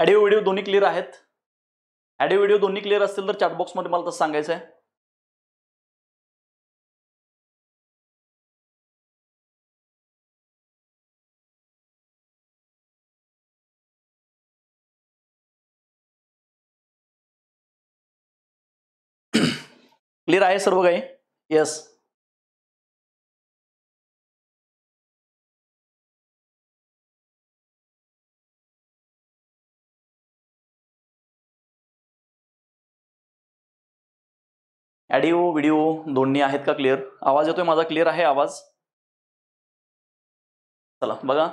Audio video दोन्ही clear आहेत audio video दोन्ही क्लिअर असतील तर चॅटबॉक्समध्ये मला तसं सांगायचं आहे क्लिअर आहे सर्व काही येस ॲडिओ व्हिडिओ दोन्ही आहेत का क्लिअर आवाज येतोय माझा क्लिअर आहे आवाज चला बघा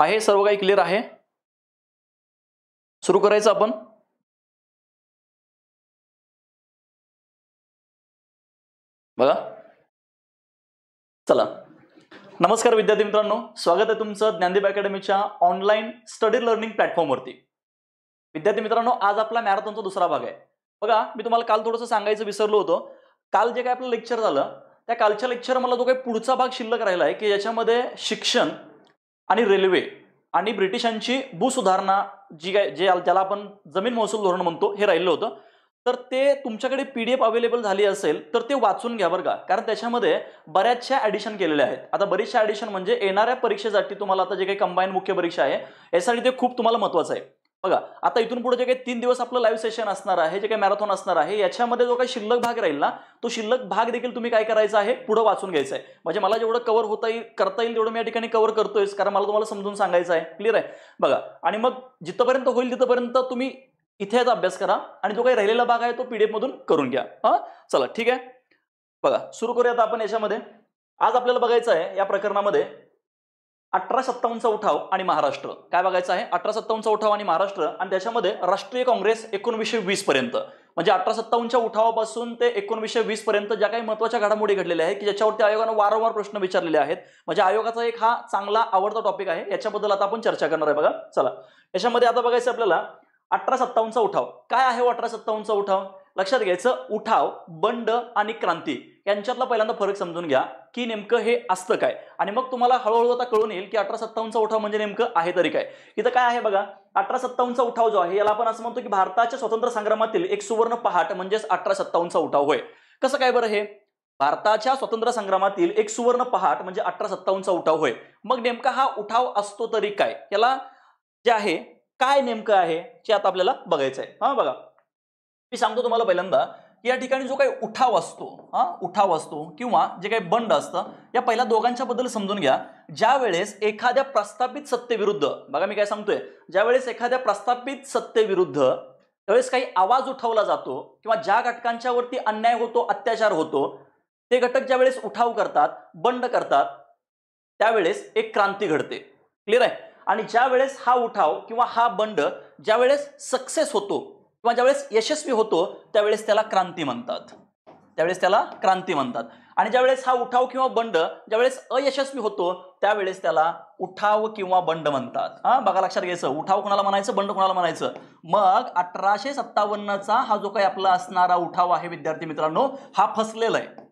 आहे सर्व काही क्लिअर आहे सुरू करायचं आपण बघा चला नमस्कार विद्यार्थी मित्रांनो स्वागत आहे तुमचं ज्ञानदेव अकॅडमीच्या ऑनलाईन स्टडी लर्निंग प्लॅटफॉर्मवरती विद्यार्थी मित्रांनो आज आपला मॅरेथॉनचा दुसरा भाग आहे बघा मी तुम्हाला काल थोडंसं सांगायचं विसरलो होतो काल जे काय आपलं लेक्चर झालं त्या कालच्या लेक्चर मला जो काही पुढचा भाग शिल्लक राहिला आहे की याच्यामध्ये शिक्षण आणि रेल्वे आणि ब्रिटिशांची भूसुधारणा जी काय जे ज्याला आपण जमीन महसूल धोरण म्हणतो हे राहिलं होतं तर ते तुमच्याकडे पी डी एफ अवेलेबल झाली असेल तर ते वाचून घ्या बरं का कारण त्याच्यामध्ये बऱ्याचशा ॲडिशन केलेल्या आहेत आता बरेचशा ॲडिशन म्हणजे येणाऱ्या परीक्षेसाठी तुम्हाला आता जे काही कंबाईन मुख्य परीक्षा आहे यासाठी ते खूप तुम्हाला महत्त्वाचं आहे बघा आता इथून पुढे जे काही तीन दिवस आपलं लाईव्ह सेशन असणार आहे जे काही मॅरेथॉन असणार आहे याच्यामध्ये जो काही शिल्लक भाग राहील ना तो शिल्लक भाग देखील तुम्ही काय करायचा आहे पुढे वाचून घ्यायचं आहे म्हणजे मला जेवढं कव्हर होता येईल करता येईल तेवढं मी या ठिकाणी कव्हर करतोय कारण मला तुम्हाला समजून सांगायचं आहे क्लिअर आहे बघा आणि मग जिथंपर्यंत होईल तिथंपर्यंत तुम्ही इथे अभ्यास करा आणि जो काही राहिलेला भाग आहे तो पीडीएफ मधून करून घ्या हा चला ठीक आहे बघा सुरू करूया आता आपण याच्यामध्ये आज आपल्याला बघायचं आहे या प्रकरणामध्ये अठरा सत्तावन्नचा उठाव आणि महाराष्ट्र काय बघायचं आहे अठरा सत्तावन्नचा उठाव आणि महाराष्ट्र आणि त्याच्यामध्ये राष्ट्रीय काँग्रेस एकोणवीसशे वीस पर्यंत म्हणजे अठरा सत्तावन्नच्या उठावापासून ते एकोणवीसशे वीस पर्यंत ज्या काही महत्वाच्या घडामोडी घडलेल्या आहेत की ज्याच्यावरती आयोगानं वारंवार प्रश्न विचारलेले आहेत म्हणजे आयोगाचा एक हा चांगला आवडता टॉपिक आहे याच्याबद्दल आता आपण चर्चा करणार आहे बघा चला याच्यामध्ये आता बघायचं आपल्याला अठरा सत्तावन्नचा उठाव काय आहे हो अठरा सत्तावन्नचा उठाव लक्षात घ्यायचं उठाव बंड आणि क्रांती यांच्यातला पहिल्यांदा फरक समजून घ्या की नेमकं हे असतं काय आणि मग तुम्हाला हळूहळू आता कळून येईल की अठरा सत्तावन्नचा उठाव म्हणजे नेमकं आहे तरी काय इथं काय आहे बघा अठरा सत्तावन्नचा उठाव जो आहे याला आपण असं म्हणतो की भारताच्या स्वतंत्र संग्रामातील एक सुवर्ण पहाट म्हणजेच अठरा सत्तावन्नचा उठाव होय कसं काय बरं हे भारताच्या स्वतंत्र संग्रामातील एक सुवर्ण पहाट म्हणजे अठरा सत्तावन्नचा उठाव होय मग नेमका हा उठाव असतो तरी काय याला जे आहे काय नेमकं आहे ते आता आपल्याला बघायचं आहे हा बघा मी सांगतो तुम्हाला पहिल्यांदा या ठिकाणी जो काही उठाव असतो हा उठाव असतो किंवा जे काही बंड असतं या पहिल्या दोघांच्या बद्दल समजून घ्या ज्या वेळेस एखाद्या प्रस्थापित सत्तेविरुद्ध बघा मी काय सांगतोय ज्या वेळेस एखाद्या प्रस्थापित सत्तेविरुद्ध त्यावेळेस काही आवाज उठवला जातो किंवा ज्या वरती अन्याय होतो अत्याचार होतो ते घटक ज्यावेळेस उठाव करतात बंड करतात त्यावेळेस एक क्रांती घडते क्लिअर आहे आणि ज्या वेळेस हा उठाव किंवा हा बंड ज्या वेळेस सक्सेस होतो किंवा ज्यावेळेस यशस्वी होतो त्यावेळेस त्याला क्रांती म्हणतात त्यावेळेस त्याला क्रांती म्हणतात आणि ज्यावेळेस हा उठाव किंवा बंड ज्यावेळेस अयशस्वी होतो त्यावेळेस त्याला उठाव किंवा बंड म्हणतात हा बघा लक्षात घ्यायचं उठाव कोणाला म्हणायचं बंड कोणाला म्हणायचं मग अठराशे सत्तावन्नचा हा जो काही आपला असणारा उठाव आहे विद्यार्थी मित्रांनो हा फसलेला आहे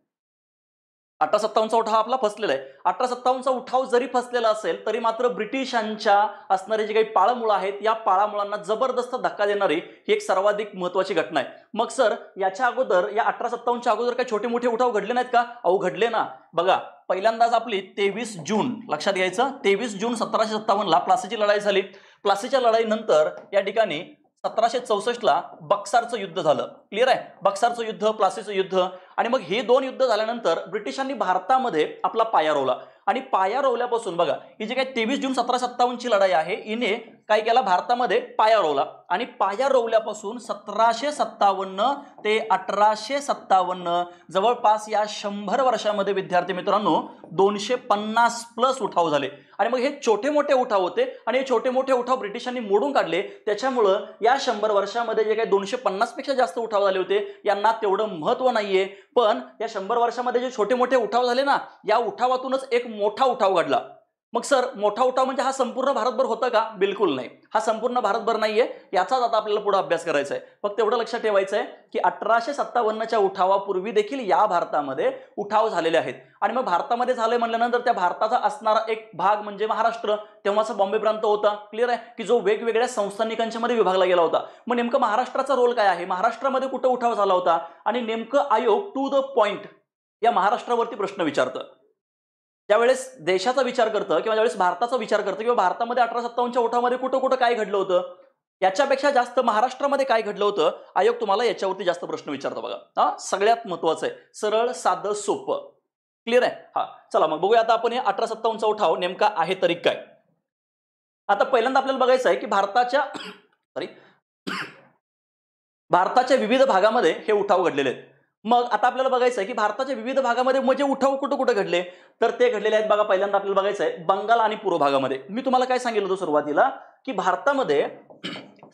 अठरा सत्तावन्नचा उठाव आपला फसलेला आहे अठरा सत्तावन्नचा उठाव जरी फसलेला असेल तरी मात्र ब्रिटिशांच्या असणारे जे काही पाळमुळं आहेत या पाळामुळांना जबरदस्त धक्का देणारी ही एक सर्वाधिक महत्वाची घटना आहे मग सर याच्या अगोदर या अठरा सत्तावन्नच्या अगोदर काही छोटे मोठे उठाव घडले नाहीत का अहो घडले ना बघा पहिल्यांदाच आपली तेवीस जून लक्षात घ्यायचं तेवीस जून सतराशे सत्तावन्नला प्लासीची लढाई झाली प्लासीच्या लढाईनंतर या ठिकाणी सतराशे चौसष्टला बक्सारचं युद्ध झालं क्लिअर आहे बक्सारचं युद्ध प्लासीचं युद्ध आणि मग हे दोन युद्ध झाल्यानंतर ब्रिटिशांनी भारतामध्ये आपला पाया रोवला आणि पाया रोवल्यापासून बघा ही जी काही तेवीस जून सतरा सत्तावन्नची लढाई आहे हिने काय केला भारतामध्ये पाया रोवला आणि पाया रोवल्यापासून सतराशे सत्तावन्न ते अठराशे सत्तावन्न जवळपास या शंभर वर्षामध्ये विद्यार्थी मित्रांनो दोनशे पन्नास प्लस उठाव झाले आणि मग हे छोटे मोठे उठाव होते आणि हे छोटे मोठे उठाव ब्रिटिशांनी मोडून काढले त्याच्यामुळं या शंभर वर्षामध्ये जे काही दोनशे पन्नासपेक्षा जास्त उठाव उठाव झाले होते यांना तेवढं महत्व नाहीये पण या शंभर वर्षामध्ये जे छोटे मोठे उठाव झाले ना या उठावातूनच एक मोठा उठाव घडला मग सर मोठा उठाव म्हणजे हा संपूर्ण भारतभर होता का बिलकुल नाही हा संपूर्ण भारतभर नाहीये याचाच आता आपल्याला पुढे अभ्यास करायचा आहे फक्त एवढं लक्षात ठेवायचं आहे की अठराशे सत्तावन्नच्या उठावापूर्वी देखील या भारतामध्ये उठाव झालेले आहेत आणि मग भारतामध्ये झाले म्हणल्यानंतर त्या भारताचा असणारा एक भाग म्हणजे महाराष्ट्र तेव्हाचा बॉम्बे प्रांत होता क्लिअर आहे की जो वेगवेगळ्या संस्थानिकांच्यामध्ये विभागला गेला होता मग नेमकं महाराष्ट्राचा रोल काय आहे महाराष्ट्रामध्ये कुठं उठाव झाला होता आणि नेमकं आयोग टू द पॉइंट या महाराष्ट्रावरती प्रश्न विचारतं ज्यावेळेस देशाचा विचार करतं किंवा ज्यावेळेस भारताचा विचार करतं किंवा भारतामध्ये अठरा सत्तावन्नच्या ओठामध्ये कुठं कुठं काय घडलं होतं याच्यापेक्षा जास्त महाराष्ट्रामध्ये काय घडलं होतं आयोग तुम्हाला याच्यावरती जास्त प्रश्न विचारतो बघा हा सगळ्यात महत्वाचं आहे सरळ साधं सोपं क्लिअर आहे हा चला मग बघूया आता आपण हे अठरा सत्तावन्नचा उठाव नेमका आहे तरी काय आता पहिल्यांदा आपल्याला बघायचं आहे की भारताच्या सॉरी भारताच्या विविध भागामध्ये हे उठाव घडलेले आहेत मग आता आपल्याला बघायचं आहे की भारताच्या विविध भागामध्ये म्हणजे उठाव कुठं कुठं घडले तर ते घडलेले आहेत बघा पहिल्यांदा आपल्याला बघायचं आहे बंगाल आणि पूर्व भागामध्ये मी तुम्हाला काय सांगितलं होतं सुरुवातीला की भारतामध्ये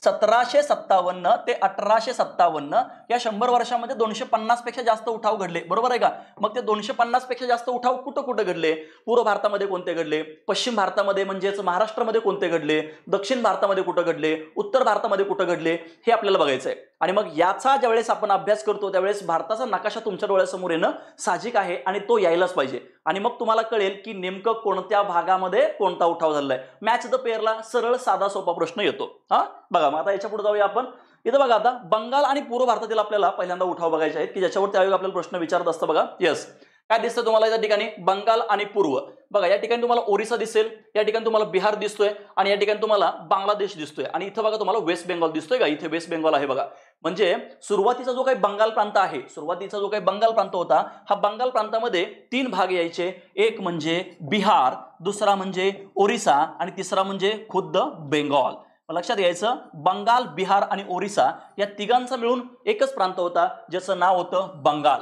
सतराशे सत्तावन्न ते अठराशे सत्तावन्न या शंभर वर्षामध्ये दोनशे पन्नासपेक्षा पेक्षा जास्त उठाव घडले बरोबर आहे का मग ते दोनशे पन्नास पेक्षा जास्त उठाव कुठं कुठं घडले पूर्व भारतामध्ये कोणते घडले पश्चिम भारतामध्ये म्हणजेच महाराष्ट्रामध्ये कोणते घडले दक्षिण भारतामध्ये कुठं घडले उत्तर भारतामध्ये कुठं घडले हे आपल्याला बघायचं आहे आणि मग याचा ज्यावेळेस आपण अभ्यास करतो त्यावेळेस भारताचा नकाशा तुमच्या डोळ्यासमोर येणं साहजिक आहे आणि तो यायलाच पाहिजे आणि मग तुम्हाला कळेल की नेमकं कोणत्या भागामध्ये कोणता उठाव झालेला आहे मॅच द पेअरला सरळ साधा सोपा प्रश्न येतो हा बघा मग आता याच्या पुढे जाऊया आपण इथं बघा आता बंगाल आणि पूर्व भारतातील आपल्याला पहिल्यांदा उठाव बघायचे आहेत की ज्याच्यावर त्यावेळी आपल्याला प्रश्न विचारत असतं बघा येस काय दिसतं तुम्हाला या ठिकाणी बंगाल आणि पूर्व बघा या ठिकाणी तुम्हाला ओरिसा दिसेल या ठिकाणी तुम्हाला बिहार दिसतोय आणि या ठिकाणी तुम्हाला बांगलादेश दिसतोय आणि इथं बघा तुम्हाला वेस्ट बेंगॉल दिसतोय का इथे वेस्ट बेंगॉल आहे बघा म्हणजे सुरुवातीचा जो काही बंगाल प्रांत आहे सुरुवातीचा जो काही बंगाल प्रांत होता हा बंगाल प्रांतामध्ये तीन भाग यायचे एक म्हणजे बिहार दुसरा म्हणजे ओरिसा आणि तिसरा म्हणजे खुद्द बेंगॉल लक्षात यायचं बंगाल बिहार आणि ओरिसा या तिघांचा मिळून एकच प्रांत होता ज्याचं नाव होतं बंगाल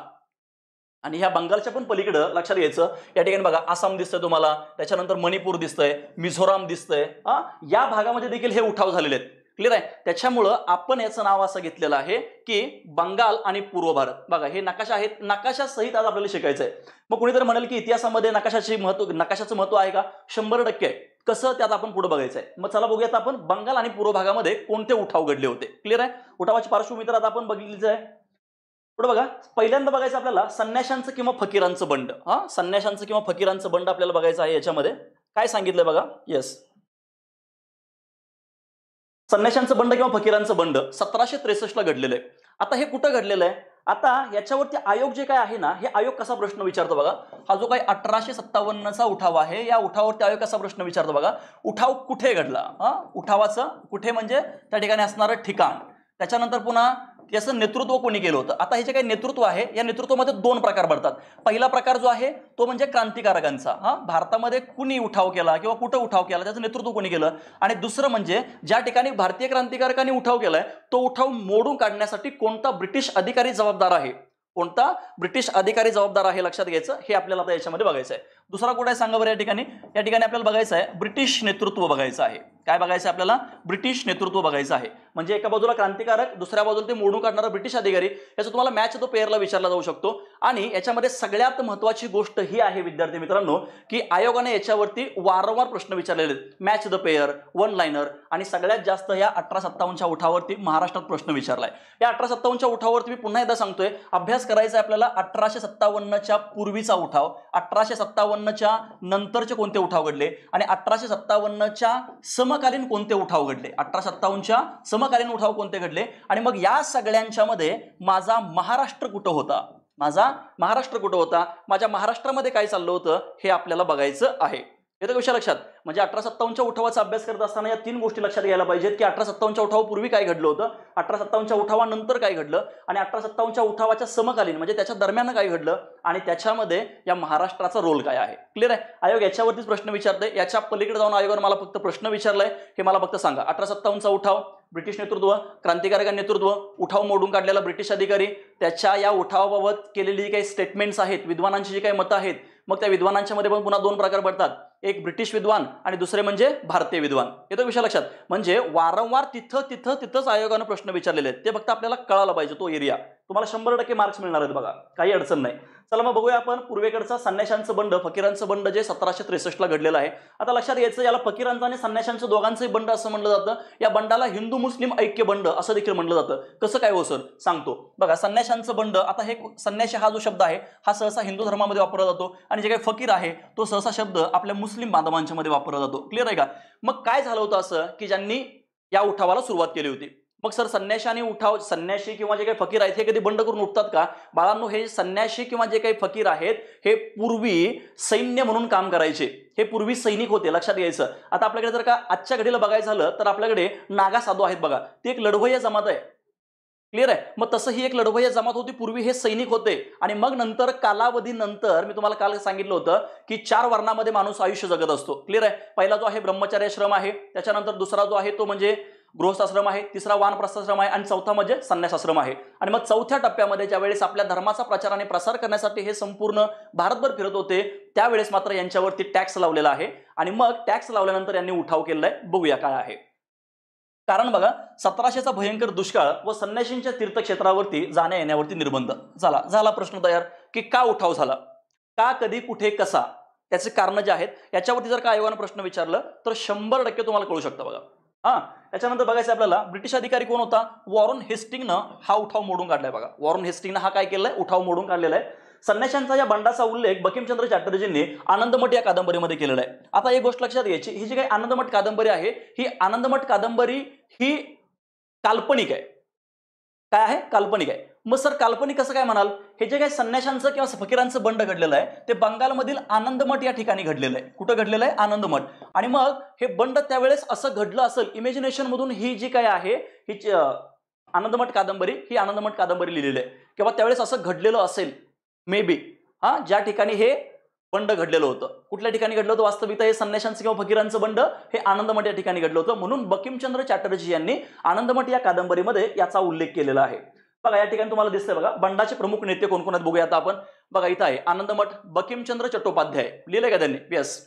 आणि ह्या बंगालच्या पण पलीकडं लक्षात घ्यायचं या ठिकाणी बघा आसाम दिसतंय तुम्हाला त्याच्यानंतर मणिपूर दिसतंय मिझोराम दिसतंय या भागामध्ये देखील हे उठाव झालेले आहेत क्लिअर आहे त्याच्यामुळं आपण याचं नाव असं घेतलेलं आहे की बंगाल आणि पूर्व भारत बघा हे नकाशा आहेत नकाशा सहित आज आपल्याला शिकायचंय आहे मग कुणीतरी म्हणाल की इतिहासामध्ये नकाशाची महत्व नकाशाचं महत्व आहे का शंभर टक्के आहे कसं त्यात आपण पुढे बघायचंय मग चला बघूयात आपण बंगाल आणि पूर्व भागामध्ये कोणते उठाव घडले होते क्लिअर आहे उठावाची पार्श्वभूमी तर आता आपण बघितलीच आहे पुढे बघा पहिल्यांदा बघायचं आपल्याला संन्याशांचं किंवा फकीरांचं बंड हा संन्याशांचं किंवा फकीरांचं बंड आपल्याला बघायचं आहे याच्यामध्ये काय सांगितलंय बघा येस संन्याशांचं बंड किंवा फकीरांचं बंड सतराशे त्रेसष्टला घडलेलं आहे आता हे कुठं घडलेलं आहे आता याच्यावरती आयोग जे काय आहे ना हे आयोग कसा प्रश्न विचारतो बघा हा जो काही अठराशे सत्तावन्नचा उठाव आहे या उठावावरती आयोग कसा प्रश्न विचारतो बघा उठाव कुठे घडला हा उठावाचं कुठे म्हणजे त्या ठिकाणी असणारं ठिकाण त्याच्यानंतर पुन्हा याचं नेतृत्व कोणी केलं होतं आता हे जे काही नेतृत्व आहे या नेतृत्वामध्ये दोन प्रकार पडतात पहिला प्रकार जो आहे तो म्हणजे क्रांतिकारकांचा हा भारतामध्ये कुणी उठाव केला किंवा कुठं उठाव केला त्याचं नेतृत्व कोणी केलं आणि दुसरं म्हणजे ज्या ठिकाणी भारतीय क्रांतिकारकांनी उठाव केलाय तो उठाव मोडून काढण्यासाठी कोणता ब्रिटिश अधिकारी जबाबदार आहे कोणता ब्रिटिश अधिकारी जबाबदार आहे लक्षात घ्यायचं हे आपल्याला आता याच्यामध्ये बघायचं आहे दुसरा कुठे आहे सांगा बरं या ठिकाणी या ठिकाणी आपल्याला बघायचं आहे ब्रिटिश नेतृत्व बघायचं आहे काय बघायचं आपल्याला ब्रिटिश नेतृत्व बघायचं आहे म्हणजे एका बाजूला क्रांतिकारक दुसऱ्या बाजूला ते मोडून काढणारा ब्रिटिश अधिकारी याचा तुम्हाला मॅच तो पेअरला विचारला जाऊ शकतो आणि याच्यामध्ये सगळ्यात महत्वाची गोष्ट ही आहे विद्यार्थी मित्रांनो की आयोगाने याच्यावरती वारंवार प्रश्न विचारलेले आहेत match the pair one liner आणि सगळ्यात जास्त या अठरा सत्तावन्नच्या उठावरती महाराष्ट्रात प्रश्न विचारलाय या अठरा सत्तावन्नच्या उठावरती मी पुन्हा एकदा सांगतोय अभ्यास करायचा आपल्याला अठराशे सत्तावन्नच्या पूर्वीचा उठाव अठराशे सत्तावन्न सत्तावन्नच्या नंतरचे कोणते उठाव घडले आणि अठराशे सत्तावन्नच्या समकालीन कोणते उठाव घडले अठरा सत्तावन्नच्या समकालीन उठाव कोणते घडले आणि मग या सगळ्यांच्यामध्ये माझा महाराष्ट्र कुठं होता माझा महाराष्ट्र कुठं होता माझ्या महाराष्ट्रामध्ये काय चाललं होतं हे आपल्याला बघायचं आहे येतं कशा लक्षात म्हणजे अठरा सत्तावन्नच्या उठावाचा अभ्यास करत असताना या तीन गोष्टी लक्षात घ्यायला पाहिजेत की अठरा सत्तावन्नच्या उठावापूर्वी काय घडलं होतं अठरा सत्तावन्नच्या उठावानंतर काय घडलं आणि अठरा सत्तावन्नच्या उठावाच्या समकालीन म्हणजे त्याच्या दरम्यान काय घडलं आणि त्याच्यामध्ये या महाराष्ट्राचा रोल काय आहे क्लिअर आहे आयोग याच्यावरतीच प्रश्न विचारते याच्या पलीकडे जाऊन आयोगानं मला फक्त प्रश्न विचारलाय हे मला फक्त सांगा अठरा सत्तावन्नचा उठाव ब्रिटिश नेतृत्व क्रांतिकारक नेतृत्व उठाव मोडून काढलेला ब्रिटिश अधिकारी त्याच्या या उठावाबाबत केलेली जी काही स्टेटमेंट्स आहेत विद्वानांची जी काही मतं आहेत मग त्या विद्वानांच्या मध्ये पण पुन्हा दोन प्रकार पडतात एक ब्रिटिश विद्वान आणि दुसरे म्हणजे भारतीय विद्वान येतो विषय लक्षात म्हणजे वारंवार तिथं तिथं तिथंच आयोगानं प्रश्न विचारलेले आहेत ते फक्त आपल्याला कळायला पाहिजे तो एरिया तुम्हाला शंभर टक्के मार्क्स मिळणार आहेत बघा काही अडचण नाही चला मग बघूया आपण पूर्वेकडचा संन्याशांचं बंड फकीरांचं बंड जे सतराशे त्रेसष्टला घडलेलं आहे आता लक्षात यायचं याला फकीरांचं आणि संन्याशांचं दोघांचंही बंड असं म्हणलं जातं या बंडाला हिंदू मुस्लिम ऐक्य बंड असं देखील म्हणलं जातं कसं काय हो सर सांगतो बघा संन्याशांचं बंड आता हे संन्याशी हा जो शब्द आहे हा सहसा हिंदू धर्मामध्ये वापरला जातो आणि जे काही फकीर आहे तो सहसा शब्द आपल्या मुस्लिम बांधवांच्या मध्ये वापरला जातो क्लिअर आहे का मग काय झालं होतं असं की ज्यांनी या उठावाला सुरुवात केली होती मग सर संन्याशी आणि उठाव संन्याशी किंवा जे काही फकीर आहेत हे कधी बंड करून उठतात का बाळांनो हे संन्याशी किंवा जे काही फकीर आहेत हे पूर्वी सैन्य म्हणून काम करायचे हे पूर्वी सैनिक होते लक्षात घ्यायचं आता आपल्याकडे जर का आजच्या घडीला बघायचं झालं तर आपल्याकडे नागा साधू आहेत बघा ते एक लढवय्या जमात आहे क्लिअर आहे मग तसं ही एक लढवय्या जमात होती पूर्वी हे सैनिक होते आणि मग नंतर कालावधीनंतर मी तुम्हाला काल सांगितलं होतं की चार वर्णामध्ये माणूस आयुष्य जगत असतो क्लिअर आहे पहिला जो आहे ब्रह्मचार्याश्रम आहे त्याच्यानंतर दुसरा जो आहे तो म्हणजे गृहस्थाश्रम आहे तिसरा वानप्रस्थाश्रम आहे आणि चौथा म्हणजे संन्यासाश्रम आहे आणि मग चौथ्या टप्प्यामध्ये ज्यावेळेस आपल्या धर्माचा प्रचार आणि प्रसार करण्यासाठी हे संपूर्ण भारतभर फिरत होते त्यावेळेस मात्र यांच्यावरती टॅक्स लावलेला आहे आणि मग टॅक्स लावल्यानंतर यांनी उठाव केलेला आहे बघूया काय आहे कारण बघा सतराशेचा भयंकर दुष्काळ व संन्याशींच्या तीर्थक्षेत्रावरती जाण्या येण्यावरती निर्बंध झाला झाला प्रश्न तयार की का उठाव झाला का कधी कुठे कसा त्याचे कारण जे आहेत याच्यावरती जर का आयोगानं प्रश्न विचारलं तर शंभर टक्के तुम्हाला कळू शकतं बघा हा त्याच्यानंतर बघायचं आपल्याला ब्रिटिश अधिकारी कोण होता वॉरन हेस्टिंगनं हा उठाव मोडून काढलाय बघा वॉरन हेस्टिंगनं हा काय केलाय उठाव मोडून काढलेला आहे संन्याशांचा या बंडाचा उल्लेख बकीमचंद्र चॅटर्जींनी आनंदमठ या कादंबरीमध्ये केलेला आहे आता एक गोष्ट लक्षात घ्यायची ही जी काही आनंदमठ कादंबरी आहे ही आनंदमठ कादंबरी ही काल्पनिक आहे काय आहे काल्पनिक आहे मग सर काल्पनिक कसं काय म्हणाल हे जे काही संन्याशांचं किंवा फकीरांचं बंड घडलेलं आहे ते बंगालमधील आनंदमठ या ठिकाणी घडलेलं आहे कुठं घडलेलं आहे आनंदमठ आणि मग हे बंड त्यावेळेस असं घडलं असेल इमेजिनेशन मधून ही जी काय आहे ही आनंदमठ कादंबरी ही आनंदमठ कादंबरी लिहिलेली आहे किंवा त्यावेळेस असं घडलेलं असेल मे बी हा ज्या ठिकाणी हे बंड घडलेलं होतं कुठल्या ठिकाणी घडलं होतं वास्तविकता हे संन्याशांचं किंवा फकीरांचं बंड हे आनंदमठ या ठिकाणी घडलं होतं म्हणून बकिमचंद्र चॅटर्जी यांनी आनंदमठ या कादंबरीमध्ये याचा उल्लेख केलेला आहे बघा या ठिकाणी तुम्हाला दिसतंय बघा बंडाचे प्रमुख नेते कोण आहेत बघूया आता आपण बघा इथं आहे आनंदमठ बकिमचंद्र चट्टोपाध्याय लिहिलंय का त्यांनी यस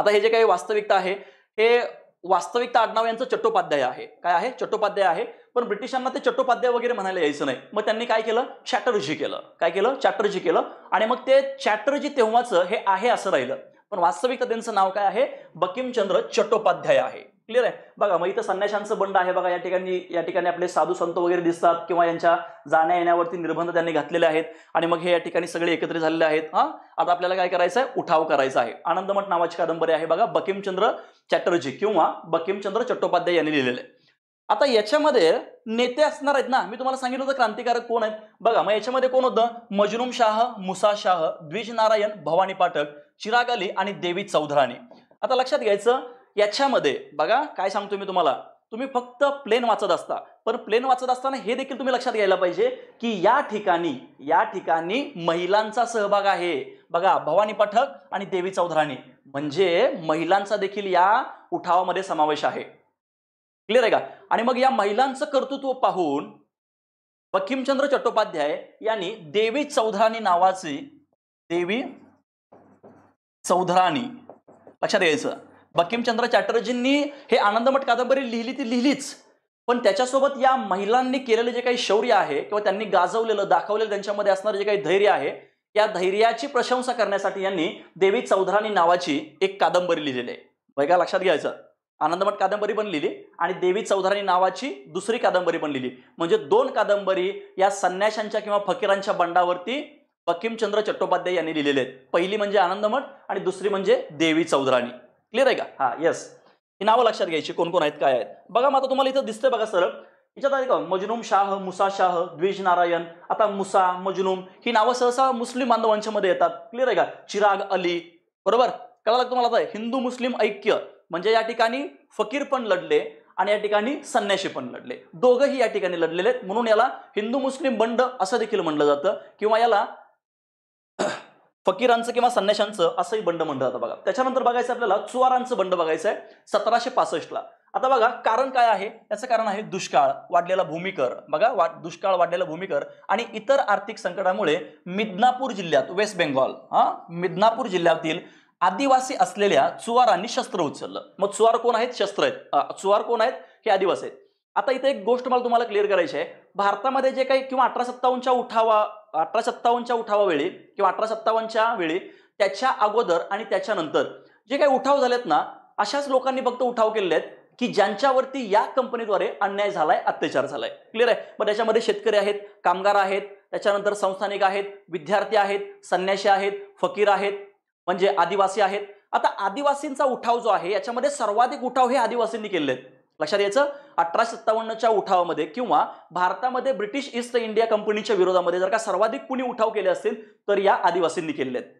आता हे जे काही वास्तविकता आहे हे वास्तविकता आडनाव यांचं चट्टोपाध्याय आहे काय आहे चट्टोपाध्याय आहे पण ब्रिटिशांना ते चट्टोपाध्याय वगैरे म्हणायला यायचं नाही मग त्यांनी काय केलं चॅटर्जी केलं काय केलं चॅटर्जी केलं आणि मग ते चॅटर्जी तेव्हाचं हे आहे असं राहिलं पण वास्तविकता त्यांचं नाव काय आहे बकिमचंद्र चट्टोपाध्याय आहे क्लिअर आहे बघा मग इथं संन्याशांचं बंड आहे बघा या ठिकाणी या ठिकाणी आपले साधू संत वगैरे दिसतात किंवा यांच्या जाण्या येण्यावरती निर्बंध त्यांनी घातलेले आहेत आणि मग हे या ठिकाणी सगळे एकत्र झालेले आहेत हा आता आपल्याला काय करायचं आहे उठाव करायचा आहे आनंदमठ नावाची कादंबरी आहे बघा बकिमचंद्र चॅटर्जी किंवा बकिमचंद्र चट्टोपाध्याय यांनी लिहिलेलं आता याच्यामध्ये नेते असणार आहेत ना मी तुम्हाला सांगितलं होतं क्रांतिकारक कोण आहेत बघा मग याच्यामध्ये कोण होतं मजलूम शाह मुसा शाह द्विज नारायण भवानी पाठक चिराग अली आणि देवी चौधराणी आता लक्षात घ्यायचं याच्यामध्ये बघा काय सांगतो मी तुम्हाला तुम्ही फक्त प्लेन वाचत असता पण प्लेन वाचत असताना हे देखील तुम्ही लक्षात घ्यायला पाहिजे की या ठिकाणी या ठिकाणी महिलांचा सहभाग आहे बघा भवानी पाठक आणि देवी चौधराणी म्हणजे महिलांचा देखील या उठावामध्ये समावेश आहे क्लिअर आहे का आणि मग या महिलांचं कर्तृत्व पाहून बकिमचंद्र चट्टोपाध्याय यांनी देवी चौधराणी नावाची देवी चौधराणी लक्षात यायचं बकिमचंद्र चॅटर्जींनी हे आनंदमठ कादंबरी लिहिली ती लिहिलीच पण त्याच्यासोबत या महिलांनी केलेलं जे काही शौर्य आहे किंवा त्यांनी गाजवलेलं दाखवलेलं त्यांच्यामध्ये असणारं जे काही धैर्य आहे या धैर्याची प्रशंसा करण्यासाठी यांनी देवी चौधराणी नावाची एक कादंबरी लिहिलेली आहे बघा लक्षात घ्यायचं आनंदमठ कादंबरी पण लिहिली आणि देवी चौधराणी नावाची दुसरी कादंबरी पण लिहिली म्हणजे दोन कादंबरी या संन्याशांच्या किंवा फकीरांच्या बंडावरती बकिमचंद्र चट्टोपाध्याय यांनी लिहिलेले आहेत पहिली म्हणजे आनंदमठ आणि दुसरी म्हणजे देवी चौधराणी क्लिअर आहे का हा येस ही नावं लक्षात घ्यायची कोण कोण आहेत काय आहेत बघा मग आता तुम्हाला इथं दिसतंय बघा सरळ याच्यात आहे का मजनूम शाह मुसा शाह द्विज नारायण आता मुसा मजनूम ही नावं सहसा मुस्लिम बांधवांच्या मध्ये येतात क्लिअर आहे का चिराग अली बरोबर कळालं तुम्हाला आता हिंदू मुस्लिम ऐक्य म्हणजे या ठिकाणी फकीर पण लढले आणि या ठिकाणी संन्याशी पण लढले दोघंही या ठिकाणी लढलेले आहेत म्हणून याला हिंदू मुस्लिम बंड असं देखील म्हणलं जातं किंवा याला फकीरांचं किंवा संन्याशांचं असंही बंड म्हणलं जातं बघा त्याच्यानंतर बघायचं आपल्याला चुवारांचं बंड बघायचं आहे सतराशे पासष्टला आता बघा कारण काय आहे याचं कारण आहे दुष्काळ वाढलेला भूमिकर बघा वा दुष्काळ वाढलेला भूमिकर आणि इतर आर्थिक संकटामुळे मिदनापूर जिल्ह्यात वेस्ट बेंगॉल हा मिदनापूर जिल्ह्यातील आदिवासी असलेल्या चुवारांनी शस्त्र उचललं मग चुवार कोण आहेत शस्त्र आहेत चुवार कोण आहेत हे आदिवासी आहेत आता इथे एक गोष्ट मला तुम्हाला क्लिअर करायची आहे भारतामध्ये जे काही किंवा अठरा सत्तावन्नच्या उठावा अठरा सत्तावन्नच्या वेळी किंवा अठरा सत्तावन्नच्या वेळी त्याच्या अगोदर आणि त्याच्यानंतर जे काही उठाव झालेत ना अशाच लोकांनी फक्त उठाव केलेले आहेत की ज्यांच्यावरती या कंपनीद्वारे अन्याय झालाय अत्याचार झालाय क्लिअर आहे मग त्याच्यामध्ये शेतकरी आहेत कामगार आहेत त्याच्यानंतर संस्थानिक आहेत विद्यार्थी आहेत संन्याशी आहेत फकीर आहेत म्हणजे आदिवासी आहेत आता आदिवासींचा उठाव जो आहे याच्यामध्ये सर्वाधिक उठाव हे आदिवासींनी केले आहेत लक्षात यायचं अठराशे सत्तावन्नच्या उठावामध्ये किंवा भारतामध्ये ब्रिटिश ईस्ट इंडिया कंपनीच्या विरोधामध्ये जर का सर्वाधिक कुणी उठाव केले असतील तर या आदिवासींनी केले आहेत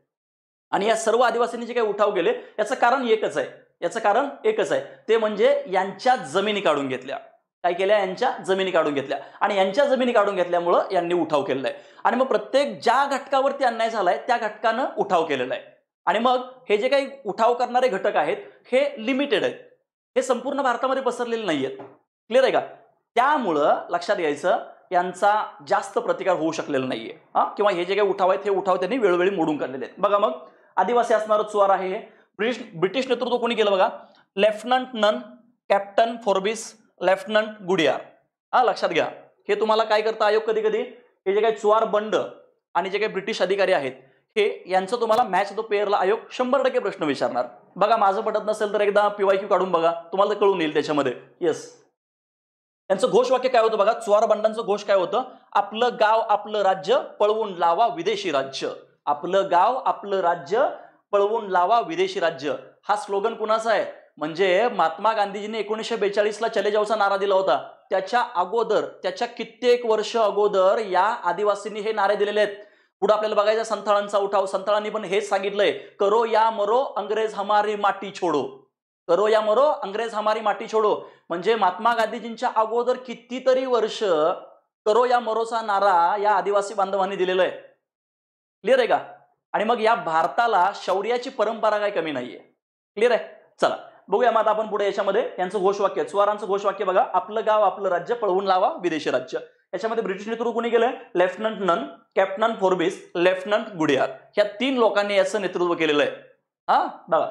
आणि या सर्व आदिवासींनी जे काही उठाव केले याचं कारण एकच आहे याचं कारण एकच आहे ते म्हणजे यांच्या जमिनी काढून घेतल्या काय केल्या यांच्या जमिनी काढून घेतल्या आणि यांच्या जमिनी काढून घेतल्यामुळं यांनी उठाव केलेला आहे आणि मग प्रत्येक ज्या घटकावरती अन्याय झालाय त्या घटकानं उठाव केलेला आहे आणि मग हे जे काही उठाव करणारे घटक आहेत हे लिमिटेड आहेत हे संपूर्ण भारतामध्ये पसरलेले नाही आहेत क्लिअर आहे का त्यामुळं लक्षात घ्यायचं यांचा जास्त प्रतिकार होऊ शकलेला नाहीये किंवा हे जे काही उठाव आहेत हे उठाव त्यांनी वेळोवेळी मोडून काढलेले आहेत बघा मग आदिवासी असणारं चुवार आहे हे ब्रिटिश ब्रिटिश नेतृत्व कोणी केलं बघा lieutenant Nunn captain Forbes lieutenant Goodyear हा लक्षात घ्या हे तुम्हाला काय करतं आयोग कधी कधी हे जे काही चुवार बंड आणि जे काही ब्रिटिश अधिकारी आहेत हे यांचं तुम्हाला मॅच द पेअरला आयोग शंभर टक्के प्रश्न विचारणार बघा माझं पटत नसेल तर एकदा क्यू काढून बघा तुम्हाला कळून येईल त्याच्यामध्ये येस यांचं घोषवाक्य काय होतं बघा चोर बंडांचं घोष काय होतं आपलं गाव आपलं राज्य पळवून लावा विदेशी राज्य आपलं गाव आपलं राज्य पळवून लावा विदेशी राज्य हा स्लोगन कुणाचा आहे म्हणजे महात्मा गांधीजींनी एकोणीसशे बेचाळीसला चले जाऊचा नारा दिला होता त्याच्या अगोदर त्याच्या कित्येक वर्ष अगोदर या आदिवासींनी हे नारे दिलेले आहेत पुढे आपल्याला बघायचं संथाळांचा उठाव संथाळांनी पण हेच सांगितलंय करो या मरो अंग्रेज हमारी माटी छोडो करो या मरो अंग्रेज हमारी माटी छोडो म्हणजे महात्मा गांधीजींच्या अगोदर कितीतरी वर्ष करो या मरोचा नारा या आदिवासी बांधवांनी दिलेला आहे क्लिअर आहे का आणि मग या भारताला शौर्याची परंपरा काय कमी नाहीये क्लिअर आहे चला बघूया मग आपण पुढे याच्यामध्ये यांचं घोषवाक्य सुवारांचं घोषवाक्य बघा आपलं गाव आपलं राज्य पळवून लावा विदेशी राज्य याच्यामध्ये ब्रिटिश नेतृत्व कोणी केलं lieutenant Nunn captain Forbes lieutenant Goodyear ह्या तीन लोकांनी याचं नेतृत्व केलेलं आहे हा बघा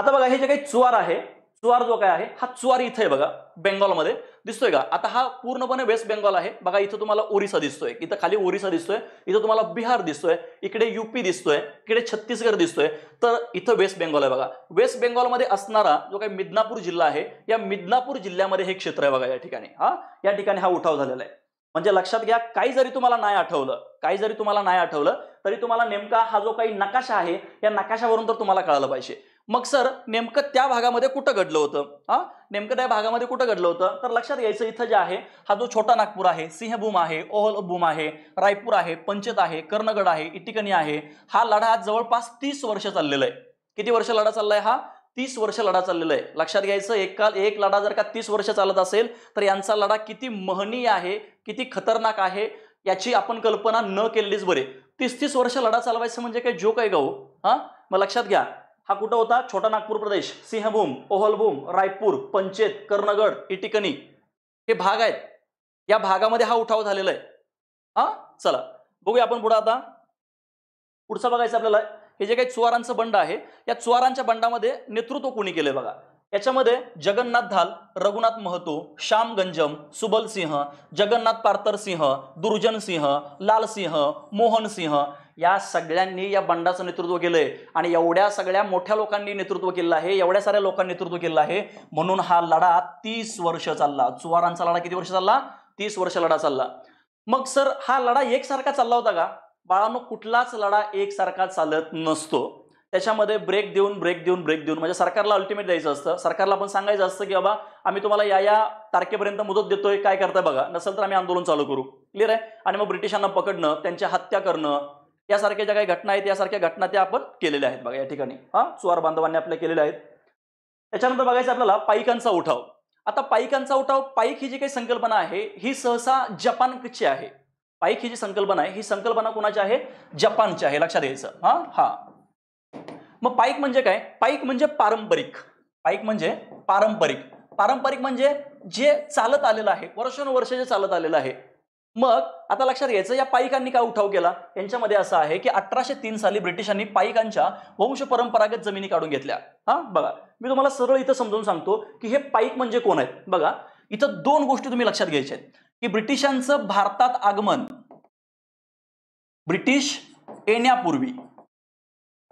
आता बघा हे जे काही चुवार आहे चुवार जो काय आहे हा चुवार इथं आहे बघा बेंगॉलमध्ये दिसतोय का आता हा पूर्णपणे वेस्ट बेंगॉल आहे बघा इथं तुम्हाला ओरिसा दिसतोय इथं खाली ओरिसा दिसतोय इथं तुम्हाला बिहार दिसतोय इकडे युपी दिसतोय इकडे छत्तीसगड दिसतोय तर इथं वेस्ट बेंगॉल आहे बघा वेस्ट बेंगॉलमध्ये असणारा जो काही मिदनापूर जिल्हा आहे या मिदनापूर जिल्ह्यामध्ये हे क्षेत्र आहे बघा या ठिकाणी हा या ठिकाणी हा उठाव झालेला आहे म्हणजे लक्षात घ्या काही जरी तुम्हाला नाही आठवलं काही जरी तुम्हाला नाही आठवलं तरी तुम्हाला नेमका हा जो काही नकाशा आहे या नकाशावरून तर तुम्हाला कळालं पाहिजे मग सर नेमकं त्या भागामध्ये कुठं घडलं होतं हा नेमकं त्या भागामध्ये कुठं घडलं होतं तर लक्षात घ्यायचं इथं जे आहे हा जो छोटा नागपूर आहे सिंहभूम आहे ओहलभूम आहे रायपूर आहे पंचत आहे कर्णगड आहे इटिकणी आहे हा लढा आज जवळपास तीस वर्ष चाललेला आहे किती वर्ष लढा चाललाय हा तीस वर्ष लढा चाललेला आहे लक्षात घ्यायचं एक काल एक लढा जर का तीस वर्ष चालत असेल तर यांचा लढा किती महनीय आहे किती खतरनाक आहे याची आपण कल्पना न केलेलीच बरे तीस तीस वर्ष लढा चालवायचं म्हणजे काय जो काय गाऊ हो? हा मग लक्षात घ्या हा कुठं होता छोटा नागपूर प्रदेश सिंहभूम ओहलभूम रायपूर पंचेत कर्नगड इटिकनी हे भाग आहेत या भागामध्ये हा उठाव झालेला आहे हा चला बघूया आपण पुढं आता पुढचं बघायचं आपल्याला हे जे काही चुवारांचं बंड आहे या चुवारांच्या बंडामध्ये नेतृत्व कोणी केले बघा याच्यामध्ये जगन्नाथ धाल रघुनाथ महतो श्याम गंजम सुबल सिंह जगन्नाथ पार्थर सिंह दुर्जन सिंह लाल सिंह मोहन सिंह या सगळ्यांनी या बंडाचं नेतृत्व केलं आणि एवढ्या सगळ्या मोठ्या लोकांनी नेतृत्व केलं आहे एवढ्या साऱ्या लोकांनी नेतृत्व केलं आहे म्हणून हा लढा तीस वर्ष चालला चुवारांचा लढा किती वर्ष चालला तीस वर्ष लढा चालला मग सर हा लढा एकसारखा चालला होता का बाळांनो कुठलाच लढा एकसारखा चालत नसतो त्याच्यामध्ये ब्रेक देऊन ब्रेक देऊन ब्रेक देऊन म्हणजे सरकारला अल्टिमेट द्यायचं असतं सरकारला पण सांगायचं असतं की बाबा आम्ही तुम्हाला या या तारखेपर्यंत मुदत देतोय काय करताय बघा नसेल तर आम्ही आंदोलन चालू करू क्लिअर आहे आणि मग ब्रिटिशांना पकडणं त्यांची हत्या करणं यासारख्या ज्या काही घटना आहेत यासारख्या घटना त्या आपण केलेल्या आहेत बघा या ठिकाणी हा सुवार बांधवांनी आपल्या केलेल्या आहेत त्याच्यानंतर बघायचं आपल्याला पाईकांचा उठाव आता पाईकांचा उठाव पाईक ही जी काही संकल्पना आहे ही सहसा जपानची आहे पाईक ही जी संकल्पना आहे ही संकल्पना कोणाची आहे जपानची आहे लक्षात घ्यायचं हा हा मग पाईक म्हणजे काय पाईक म्हणजे पारंपरिक पाईक म्हणजे पारंपरिक पारंपरिक म्हणजे जे चालत आलेलं आहे वर्षानुवर्ष जे चालत आलेलं आहे मग आता लक्षात घ्यायचं या पाईकांनी काय उठाव केला यांच्यामध्ये असं आहे की अठराशे तीन साली ब्रिटिशांनी पाईकांच्या वंश परंपरागत जमिनी काढून घेतल्या हा बघा मी तुम्हाला सरळ इथं समजून सांगतो की हे पाईक म्हणजे कोण आहेत बघा इथं दोन गोष्टी तुम्ही लक्षात घ्यायच्या आहेत की ब्रिटिशांचं भारतात आगमन ब्रिटिश येण्यापूर्वी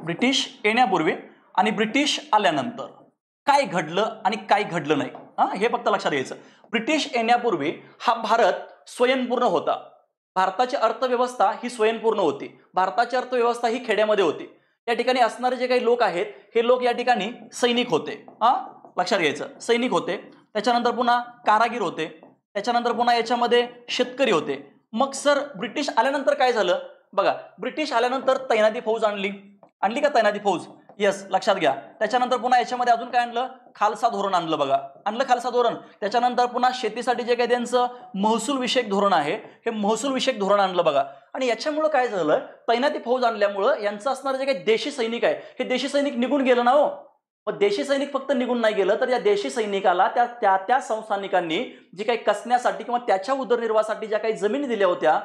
ब्रिटिश येण्यापूर्वी आणि ब्रिटिश आल्यानंतर काय घडलं आणि काय घडलं नाही हा हे फक्त लक्षात घ्यायचं ब्रिटिश येण्यापूर्वी हा भारत स्वयंपूर्ण होता भारताची अर्थव्यवस्था ही स्वयंपूर्ण होती भारताची अर्थव्यवस्था ही खेड्यामध्ये होती या ठिकाणी असणारे जे काही लोक आहेत हे लोक या ठिकाणी सैनिक होते हा लक्षात घ्यायचं सैनिक होते त्याच्यानंतर पुन्हा कारागीर होते त्याच्यानंतर पुन्हा याच्यामध्ये शेतकरी होते मग सर ब्रिटिश आल्यानंतर काय झालं बघा ब्रिटिश आल्यानंतर तैनाती फौज आणली आणली का तैनाती फौज येस लक्षात घ्या त्याच्यानंतर पुन्हा याच्यामध्ये अजून काय आणलं खालसा धोरण आणलं बघा आणलं खालसा धोरण त्याच्यानंतर पुन्हा शेतीसाठी जे काही त्यांचं महसूल विषयक धोरण आहे हे महसूल विषयक धोरण आणलं बघा आणि याच्यामुळं काय झालं तैनाती फौज आणल्यामुळं यांचं असणारं जे काही देशी सैनिक आहे हे देशी सैनिक निघून गेलं ना हो मग देशी सैनिक फक्त निघून नाही गेलं तर या देशी सैनिकाला त्या त्या त्या संस्थानिकांनी जी काही कसण्यासाठी किंवा त्याच्या उदरनिर्वाहासाठी ज्या काही जमिनी दिल्या होत्या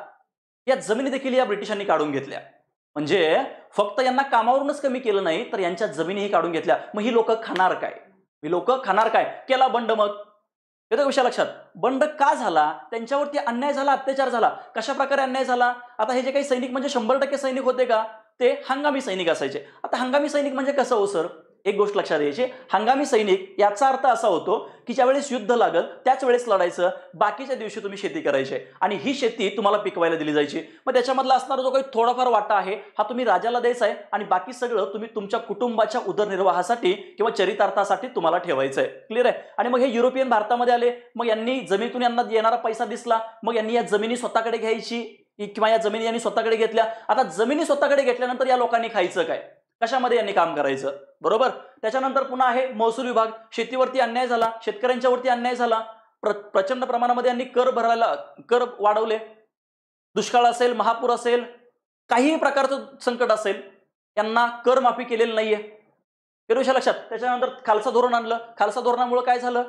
या जमिनी देखील या ब्रिटिशांनी काढून घेतल्या म्हणजे फक्त यांना कामावरूनच कमी केलं नाही तर यांच्या जमीनही काढून घेतल्या मग ही लोक खाणार काय ही लोक खाणार काय केला बंड मग येतो विषय लक्षात बंड का झाला त्यांच्यावरती अन्याय झाला अत्याचार झाला कशा अन्याय झाला आता हे जे काही सैनिक म्हणजे शंभर टक्के सैनिक होते का ते हंगामी सैनिक असायचे आता हंगामी सैनिक म्हणजे कसं हो सर एक गोष्ट लक्षात घ्यायची हंगामी सैनिक याचा अर्थ असा होतो की ज्यावेळेस युद्ध लागल त्याच वेळेस लढायचं बाकीच्या दिवशी तुम्ही शेती करायची आणि ही शेती तुम्हाला पिकवायला दिली जायची मग त्याच्यामधला असणारा जो काही थोडाफार वाटा आहे हा तुम्ही राजाला द्यायचा आहे आणि बाकी सगळं तुम्ही तुमच्या कुटुंबाच्या उदरनिर्वाहासाठी किंवा चरितार्थासाठी तुम्हाला ठेवायचं आहे क्लिअर आहे आणि मग हे युरोपियन भारतामध्ये आले मग यांनी जमिनीतून यांना येणारा पैसा दिसला मग यांनी या जमिनी स्वतःकडे घ्यायची किंवा या जमिनी यांनी स्वतःकडे घेतल्या आता जमिनी स्वतःकडे घेतल्यानंतर या लोकांनी खायचं काय कशामध्ये यांनी काम करायचं बरोबर त्याच्यानंतर पुन्हा आहे महसूल विभाग शेतीवरती अन्याय झाला शेतकऱ्यांच्यावरती अन्याय झाला प्र प्रचंड प्रमाणामध्ये यांनी कर भरायला कर वाढवले दुष्काळ असेल महापूर असेल काहीही प्रकारचं संकट असेल यांना कर माफी केलेली नाहीये लक्षात त्याच्यानंतर खालसा धोरण आणलं खालसा धोरणामुळे काय झालं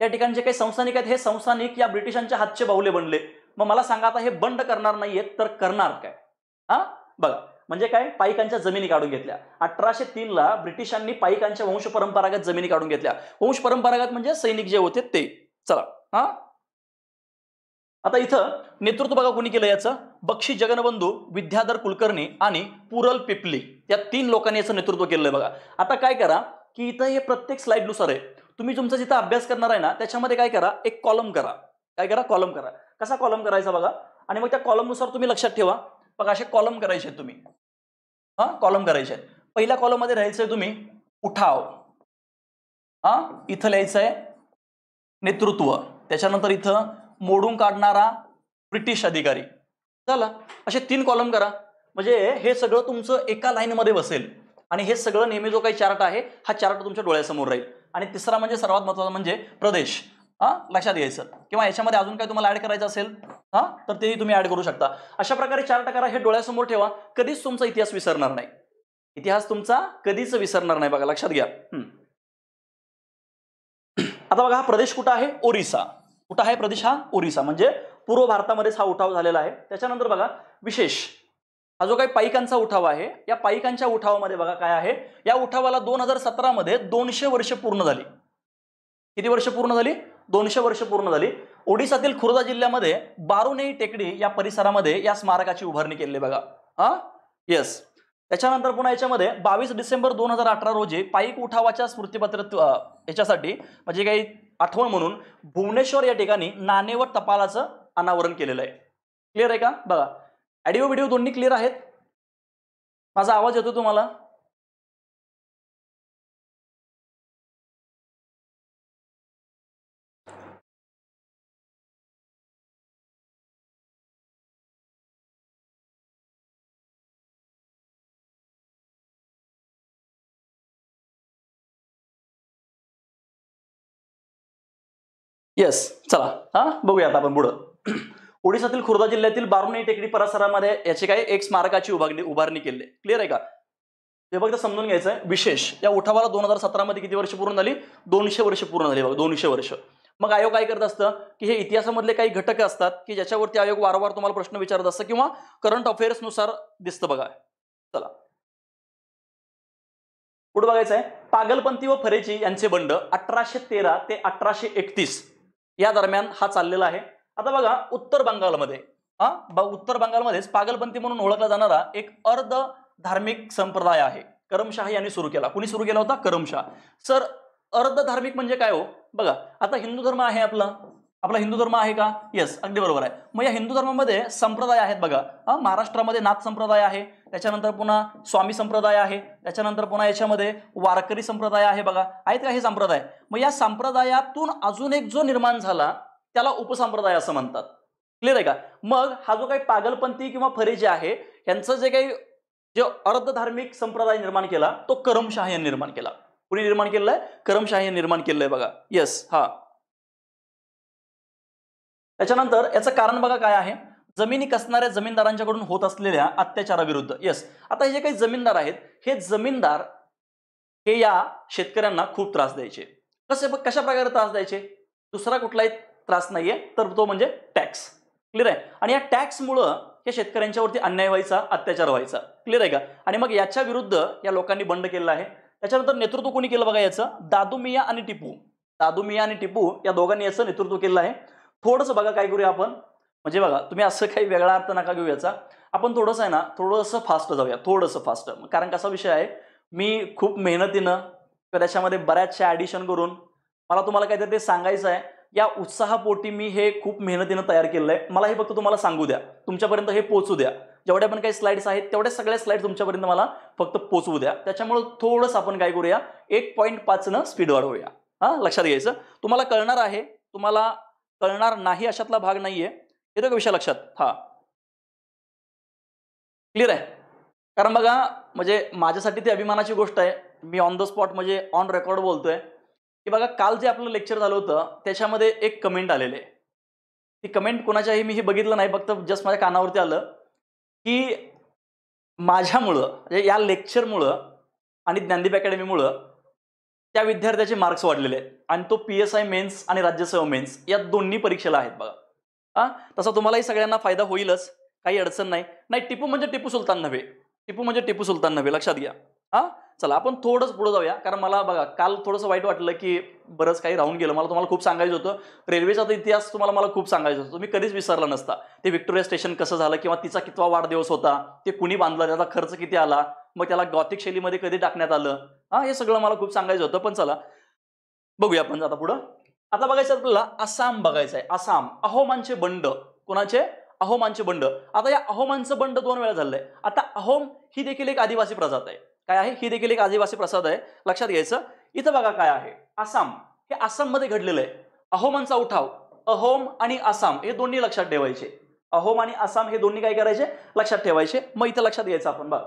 या ठिकाणचे काही संस्थानिक आहेत हे संस्थानिक या ब्रिटिशांच्या हातचे बाहुले बनले मग मला सांगा आता हे बंड करणार नाहीयेत तर करणार काय हा बघा म्हणजे काय पाईकांच्या जमिनी काढून घेतल्या अठराशे ला ब्रिटिशांनी पाईकांच्या वंश परंपरागत जमिनी काढून घेतल्या वंश परंपरागत म्हणजे सैनिक जे होते ते चला हा आता इथं नेतृत्व बघा कोणी केलं याचं बक्षी जगनबंधू विद्याधर कुलकर्णी आणि पुरल पिपली या तीन लोकांनी याचं नेतृत्व केलंय बघा आता काय करा की इथं हे प्रत्येक स्लाइडनुसार आहे तुम्ही तुमचा जिथं अभ्यास करणार आहे ना त्याच्यामध्ये काय करा एक कॉलम करा काय करा कॉलम करा कसा कॉलम करायचा बघा आणि मग त्या कॉलमनुसार तुम्ही लक्षात ठेवा बघा असे कॉलम करायचे तुम्ही हां कॉलम करायचे पहिल्या कॉलममध्ये राहायचं आहे तुम्ही उठाव हां इथं लिहायचंय नेतृत्व त्याच्यानंतर इथं मोडून काढणारा ब्रिटिश अधिकारी चला असे तीन कॉलम करा म्हणजे हे सगळं तुमचं एका लाईनमध्ये बसेल आणि हे सगळं नेहमी जो काही चार्ट आहे हा चार्ट तुमच्या डोळ्यासमोर राहील आणि तिसरा म्हणजे सर्वात महत्वाचा म्हणजे प्रदेश हा लक्षात घ्यायचं किंवा याच्यामध्ये अजून काय तुम्हाला ऍड करायचं असेल हा तर तेही तुम्ही ऍड करू शकता अशा प्रकारे चार टकारा हे डोळ्यासमोर ठेवा कधीच तुमचा इतिहास विसरणार नाही इतिहास तुमचा कधीच विसरणार नाही बघा लक्षात घ्या आता बघा हा प्रदेश कुठं आहे ओरिसा कुठं आहे प्रदेश हा ओरिसा म्हणजे पूर्व भारतामध्येच हा उठाव झालेला आहे त्याच्यानंतर बघा विशेष हा जो काही पाईकांचा उठाव आहे या पाईकांच्या उठावामध्ये बघा काय आहे या उठावाला दोन हजार सतरामध्ये दोनशे वर्ष पूर्ण झाली किती वर्ष पूर्ण झाली दोनशे वर्ष पूर्ण झाली ओडिशातील खुर्दा जिल्ह्यामध्ये बारुनेई टेकडी या परिसरामध्ये या स्मारकाची उभारणी केली बघा हा येस त्याच्यानंतर पुन्हा याच्यामध्ये बावीस डिसेंबर दोन हजार अठरा रोजी पाईक उठावाच्या स्मृतीपत्र याच्यासाठी म्हणजे काही आठवण म्हणून भुवनेश्वर या ठिकाणी नाणेवर टपालाचं अनावरण केलेलं आहे क्लिअर आहे का बघा ऍडिओ व्हिडिओ दोन्ही क्लिअर आहेत माझा आवाज येतो तुम्हाला येस चला हा बघूयात आपण पुढं ओडिशातील खुर्दा जिल्ह्यातील बारुणी टेकडी परिसरामध्ये याचे काही एक स्मारकाची उभारणी उभारणी केली क्लिअर आहे का हे फक्त समजून घ्यायचं आहे विशेष या उठावाला दोन हजार सतरामध्ये किती वर्ष पूर्ण झाली दोनशे वर्ष पूर्ण झाली बघा दोनशे वर्ष मग आयोग काय करत असतं की हे इतिहासामधले काही घटक असतात की ज्याच्यावरती आयोग वारंवार तुम्हाला प्रश्न विचारत असतं किंवा करंट अफेअर्स नुसार दिसतं बघा चला पुढे बघायचं आहे पागलपंथी व फरेची यांचे बंड अठराशे तेरा ते अठराशे एकतीस या दरम्यान हा चाललेला आहे आता बघा उत्तर बंगालमध्ये हा उत्तर बंगालमध्येच पागलपंथी म्हणून ओळखला जाणारा एक अर्ध धार्मिक संप्रदाय आहे करमशाह यांनी सुरू केला कुणी सुरू केला होता करमशाह सर अर्ध धार्मिक म्हणजे काय हो बघा आता हिंदू धर्म आहे आपला आपला हिंदू धर्म आहे का येस अगदी बरोबर आहे मग या हिंदू धर्मामध्ये संप्रदाय आहेत बघा महाराष्ट्रामध्ये नाथ संप्रदाय आहे त्याच्यानंतर पुन्हा स्वामी संप्रदाय आहे त्याच्यानंतर पुन्हा याच्यामध्ये वारकरी संप्रदाय आहे बघा आहेत का हे संप्रदाय मग या संप्रदायातून अजून एक जो निर्माण झाला त्याला उपसंप्रदाय असं म्हणतात क्लिअर आहे का मग हा जो काही पागलपंथी किंवा फरे जे आहे यांचं जे काही जे अर्धधार्मिक संप्रदाय निर्माण केला तो करमशाह निर्माण केला कुणी निर्माण केलेला आहे करमशाह निर्माण केलेलं आहे बघा येस हा त्याच्यानंतर याचं कारण बघा काय आहे जमिनी कसणाऱ्या जमीनदारांच्याकडून होत असलेल्या अत्याचाराविरुद्ध येस आता हे जे काही जमीनदार आहेत हे जमीनदार हे या शेतकऱ्यांना खूप त्रास द्यायचे कसे कशा प्रकारे त्रास द्यायचे दुसरा कुठलाही त्रास नाहीये तर तो म्हणजे टॅक्स क्लिअर आहे आणि या टॅक्समुळं या शेतकऱ्यांच्यावरती अन्याय व्हायचा अत्याचार व्हायचा क्लिअर आहे का आणि मग याच्या विरुद्ध या लोकांनी बंड केलेला आहे त्याच्यानंतर नेतृत्व कोणी केलं बघा याचं दादुमिया आणि टिपू दादुमिया आणि टिपू या दोघांनी याचं नेतृत्व केलं आहे थोडंसं बघा काय करूया आपण म्हणजे बघा तुम्ही असं काही वेगळा अर्थ नका घेऊ याचा आपण थोडंसं आहे ना थोडंसं फास्ट जाऊया थोडंसं फास्ट कारण कसा विषय आहे मी खूप मेहनतीनं त्याच्यामध्ये बऱ्याचशा ॲडिशन करून मला तुम्हाला काहीतरी ते सांगायचं आहे या उत्साहापोटी मी हे खूप मेहनतीनं तयार केलेलं आहे मला हे फक्त तुम्हाला सांगू द्या तुमच्यापर्यंत हे पोचू द्या जेवढ्या पण काही स्लाइड्स आहेत तेवढ्या सगळ्या स्लाइड तुमच्यापर्यंत मला फक्त पोचवू द्या त्याच्यामुळे थोडंसं आपण काय करूया एक पॉईंट पाचनं स्पीड वाढवूया हां लक्षात घ्यायचं तुम्हाला कळणार आहे तुम्हाला कळणार नाही अशातला भाग नाहीये येतो का विषय लक्षात हा क्लिअर आहे कारण बघा म्हणजे माझ्यासाठी ती अभिमानाची गोष्ट आहे मी ऑन द स्पॉट म्हणजे ऑन रेकॉर्ड बोलतोय की बघा काल जे आपलं लेक्चर झालं होतं त्याच्यामध्ये एक कमेंट आलेले ती कमेंट कोणाच्याही मी हे बघितलं नाही फक्त जस्ट माझ्या कानावरती आलं की माझ्यामुळं म्हणजे या लेक्चरमुळं आणि ज्ञानदीप अकॅडमीमुळं त्या विद्यार्थ्याचे मार्क्स वाढलेले आहेत आणि तो पी एस आय मेन्स आणि राज्यसेवा मेन्स या दोन्ही परीक्षेला आहेत बघा हां तसा तुम्हालाही सगळ्यांना फायदा होईलच काही अडचण नाही नाही टिपू म्हणजे टिपू सुलतान नव्हे टिपू म्हणजे टिपू सुलतान नव्हे लक्षात घ्या हां चला आपण थोडंच पुढे जाऊया कारण मला बघा काल थोडंसं वाईट वाटलं की बरंच काही राहून गेलं मला तुम्हाला खूप सांगायचं होतं रेल्वेचा इतिहास तुम्हाला मला खूप सांगायचं होतं मी कधीच विसरला नसता ते विक्टोरिया स्टेशन कसं झालं किंवा तिचा कितवा वाढदिवस होता ते कुणी बांधलं त्याचा खर्च किती आला मग त्याला गॉथिक शैलीमध्ये कधी टाकण्यात आलं हा हे सगळं मला खूप सांगायचं होतं पण चला बघूया आपण आता पुढं आता बघायचं आपल्याला आसाम बघायचं आहे आसाम अहोमांचे बंड कोणाचे अहोमांचे बंड आता या अहोमांचं बंड दोन वेळा झालंय आता अहोम ही देखील एक आदिवासी प्रजात आहे काय आहे ही देखील एक आदिवासी प्रसाद आहे लक्षात घ्यायचं इथं बघा काय आहे आसाम हे आसाम मध्ये घडलेलं आहे अहोमांचा उठाव अहोम आणि आसाम हे दोन्ही लक्षात ठेवायचे अहोम आणि आसाम हे दोन्ही काय करायचे लक्षात ठेवायचे मग इथं लक्षात घ्यायचं आपण बघ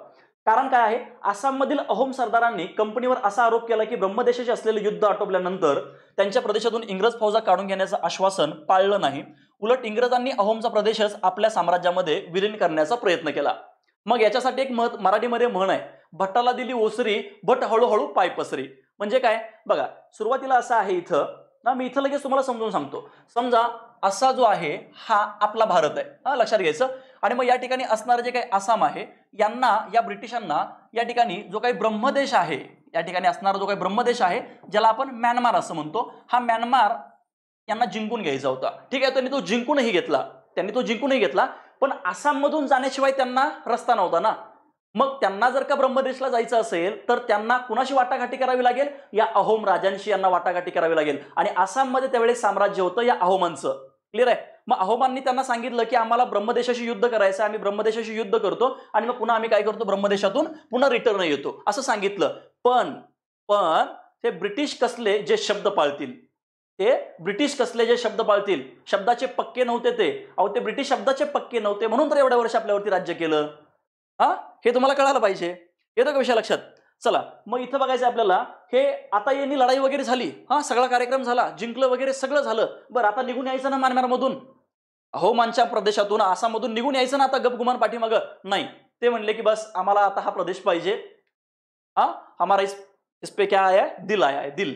कारण काय आहे आसाममधील अहोम सरदारांनी कंपनीवर असा आरोप केला की ब्रह्मदेशाचे असलेले युद्ध आटोपल्यानंतर त्यांच्या प्रदेशातून इंग्रज फौजा काढून घेण्याचं आश्वासन पाळलं नाही उलट इंग्रजांनी अहोमचा प्रदेशच आपल्या साम्राज्यामध्ये विलीन करण्याचा प्रयत्न केला मग याच्यासाठी एक मत मराठीमध्ये म्हण आहे भट्टाला दिली ओसरी भट हळूहळू पाय पसरी म्हणजे काय बघा सुरुवातीला असं आहे इथं ना मी इथं लगेच तुम्हाला समजून सांगतो समजा असा जो आहे हा आपला भारत आहे हा लक्षात घ्यायचं आणि मग या ठिकाणी असणारं जे काही आसाम आहे यांना या ब्रिटिशांना या ठिकाणी जो काही ब्रह्मदेश आहे या ठिकाणी असणारा जो काही ब्रह्मदेश आहे ज्याला आपण म्यानमार असं म्हणतो हा म्यानमार यांना जिंकून घ्यायचा होता ठीक आहे त्यांनी तो जिंकूनही घेतला त्यांनी तो जिंकूनही घेतला पण आसाममधून जाण्याशिवाय त्यांना रस्ता नव्हता ना मग त्यांना जर का ब्रह्मदेशला जायचं असेल तर त्यांना कुणाशी वाटाघाटी करावी लागेल या अहोम राजांशी यांना वाटाघाटी करावी लागेल आणि आसाममध्ये त्यावेळेस साम्राज्य होतं या अहोमांचं क्लिअर आहे मग अहोमांनी त्यांना सांगितलं की आम्हाला ब्रह्मदेशाशी युद्ध करायचं आम्ही ब्रह्मदेशाशी युद्ध करतो आणि मग पुन्हा आम्ही काय करतो ब्रह्मदेशातून पुन्हा रिटर्न येतो असं सांगितलं पण पण हे ब्रिटिश कसले जे शब्द पाळतील ते ब्रिटिश कसले जे शब्द पाळतील शब्दाचे पक्के नव्हते ते अहो ते ब्रिटिश शब्दाचे पक्के नव्हते म्हणून तर एवढ्या वर्ष आपल्यावरती राज्य केलं हा हे तुम्हाला कळायला पाहिजे येतो का विषय लक्षात चला मग इथं बघायचं आपल्याला हे आता यांनी लढाई वगैरे झाली हा सगळा कार्यक्रम झाला जिंकलं वगैरे सगळं झालं बरं आता निघून यायचं ना म्यानमारमधून अहो मानच्या प्रदेशातून आसाममधून निघून यायचं ना आता गपगुमान पाठीमाग नाही ते म्हणले की बस आम्हाला आता हा प्रदेश पाहिजे हा हमारा इस इस पे क्या आया दिल आया दिल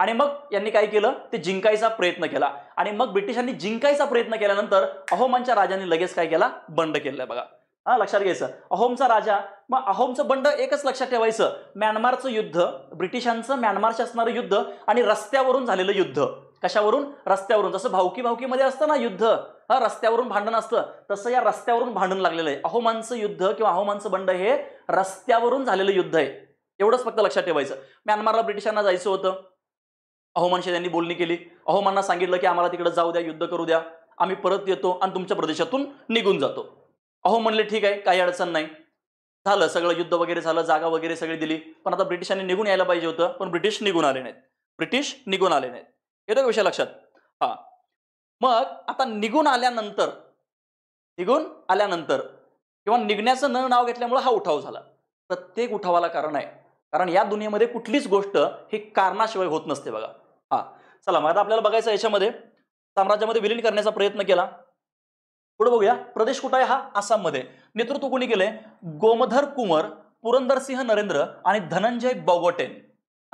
आणि मग यांनी काय केलं ते जिंकायचा प्रयत्न केला आणि मग ब्रिटिशांनी जिंकायचा प्रयत्न केल्यानंतर अहोमांच्या राजाने लगेच काय केला बंड केलंय बघा हा लक्षात घ्यायचं अहोमचा राजा मग अहोमचं बंड एकच लक्षात ठेवायचं म्यानमारचं युद्ध ब्रिटिशांचं म्यानमारशी असणारं युद्ध आणि रस्त्यावरून झालेलं युद्ध कशावरून रस्त्यावरून जसं भावकी भाऊकीमध्ये असतं ना युद्ध हा रस्त्यावरून भांडण असतं तसं या रस्त्यावरून भांडण लागलेलं आहे अहोमांचं युद्ध किंवा अहोमांचं बंड हे रस्त्यावरून झालेलं युद्ध आहे एवढंच फक्त लक्षात ठेवायचं म्यानमारला ब्रिटिशांना जायचं होतं अहोमांशी त्यांनी बोलणी केली अहोमांना सांगितलं की आम्हाला तिकडे जाऊ द्या युद्ध करू द्या आम्ही परत येतो आणि तुमच्या प्रदेशातून निघून जातो अहो म्हणले ठीक आहे काही अडचण नाही झालं सगळं युद्ध वगैरे झालं जागा वगैरे सगळी दिली पण आता ब्रिटिशांनी निघून यायला पाहिजे होतं पण ब्रिटिश निघून आले नाहीत ब्रिटिश निघून आले नाहीत येतो का विषय लक्षात हा मग आता निघून आल्यानंतर निघून आल्यानंतर किंवा निघण्याचं न नाव घेतल्यामुळे हा उठाव झाला प्रत्येक उठावाला कारण आहे कारण या दुनियेमध्ये कुठलीच गोष्ट ही कारणाशिवाय होत नसते बघा हा चला मग आता आपल्याला बघायचं याच्यामध्ये साम्राज्यामध्ये विलीन करण्याचा प्रयत्न केला पुढे बघूया प्रदेश कुठं आहे हा आसाममध्ये नेतृत्व कोणी केलंय गोमधर कुंवर पुरंदर सिंह नरेंद्र आणि धनंजय बोगोटे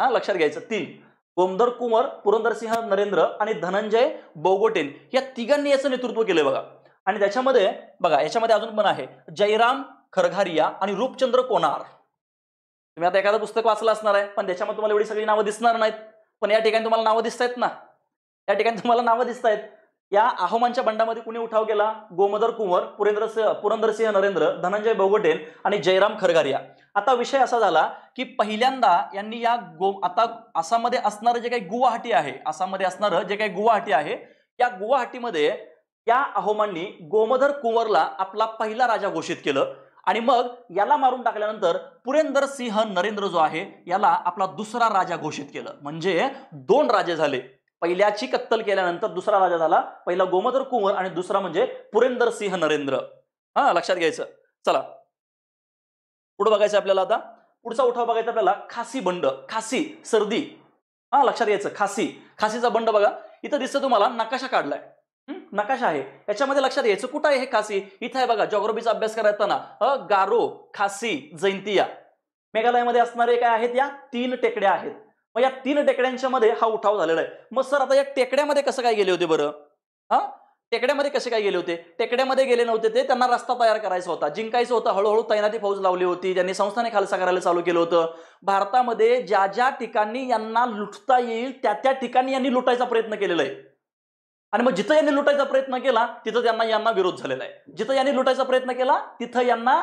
हा लक्षात घ्यायचं तीन गोमधर कुंवर पुरंदर सिंह नरेंद्र आणि धनंजय बोगोटे या तिघांनी याचं नेतृत्व केलंय बघा आणि त्याच्यामध्ये बघा याच्यामध्ये अजून पण आहे जयराम खरघारिया आणि रूपचंद्र कोणार तुम्ही आता एखादं पुस्तक वाचलं असणार आहे पण त्याच्यामध्ये तुम्हाला एवढी सगळी नावं दिसणार नाहीत पण या ठिकाणी तुम्हाला नावं दिसत ना या ठिकाणी तुम्हाला नावं दिसत आहेत या आहोमांच्या बंडामध्ये कुणी उठाव केला गोमधर कुंवर पुरेंद्र पुरंदरसिंह नरेंद्र धनंजय भोगटेन आणि जयराम खरगारिया आता विषय असा झाला की पहिल्यांदा यांनी या गो आता आसाममध्ये असणारं जे काही गुवाहाटी आहे आसाममध्ये असणारं जे काही गुवाहाटी आहे या गुवाहाटीमध्ये या अहोमांनी गोमधर कुंवरला आपला पहिला राजा घोषित केलं आणि मग याला मारून टाकल्यानंतर पुरेंदर सिंह नरेंद्र जो आहे याला आपला दुसरा राजा घोषित केलं म्हणजे दोन राजे झाले पहिल्याची कत्तल केल्यानंतर दुसरा राजा झाला पहिला गोमधर कुंवर आणि दुसरा म्हणजे पुरेंदर सिंह नरेंद्र हा लक्षात घ्यायचं चला पुढे बघायचं आपल्याला आता पुढचा उठाव बघायचा आपल्याला खासी बंड खासी सर्दी हा लक्षात घ्यायचं खासी खासीचा बंड बघा इथं दिसतं तुम्हाला नकाशा काढलाय नकाशा आहे याच्यामध्ये लक्षात यायचं कुठं आहे हे खासी इथं आहे बघा जॉग्रॉफीचा अभ्यास करताना असताना गारो खासी जैंतिया मेघालयामध्ये असणारे काय आहेत या तीन टेकड्या आहेत मग या तीन टेकड्यांच्या मध्ये हा उठाव झालेला आहे मग सर आता या टेकड्यामध्ये कसं काय गेले होते बरं हा टेकड्यामध्ये कसे काय गेले होते टेकड्यामध्ये गेले नव्हते ते त्यांना रस्ता तयार करायचा होता जिंकायचं होता हळूहळू तैनाती फौज लावली होती ज्यांनी संस्थाने खालसा करायला चालू केलं होतं भारतामध्ये ज्या ज्या ठिकाणी यांना लुटता येईल त्या त्या ठिकाणी यांनी लुटायचा प्रयत्न केलेला आहे आणि मग जिथं यांनी लुटायचा प्रयत्न केला तिथं त्यांना यांना विरोध झालेला आहे जिथं यांनी लुटायचा प्रयत्न केला तिथं यांना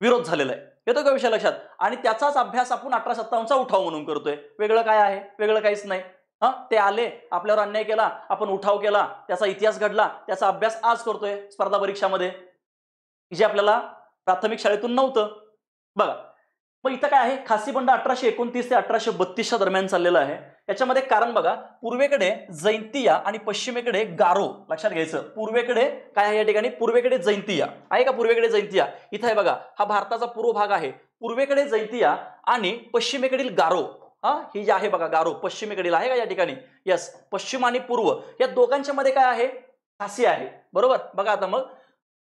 विरोध झालेला आहे येतो का विषय लक्षात आणि त्याचाच अभ्यास आपण अठरा सत्तावन्नचा उठाव म्हणून करतोय वेगळं काय आहे वेगळं काहीच नाही हं ते आले आपल्यावर अन्याय केला आपण उठाव केला त्याचा इतिहास घडला त्याचा अभ्यास आज करतोय स्पर्धा परीक्षामध्ये जे आपल्याला प्राथमिक शाळेतून नव्हतं बघा मग इथं काय आहे खासी बंड अठराशे एकोणतीस ते अठराशे बत्तीसच्या दरम्यान चाललेला आहे याच्यामध्ये कारण बघा पूर्वेकडे जैंतिया आणि पश्चिमेकडे गारो लक्षात घ्यायचं पूर्वेकडे काय आहे या ठिकाणी पूर्वेकडे जैंतिया आहे का पूर्वेकडे जैंतिया इथं आहे बघा हा भारताचा पूर्व भाग आहे पूर्वेकडे जैंतिया आणि पश्चिमेकडील गारो हा ही जी आहे बघा गारो पश्चिमेकडील आहे का या ठिकाणी यस पश्चिम आणि पूर्व या दोघांच्या मध्ये काय आहे खासी आहे बरोबर बघा आता मग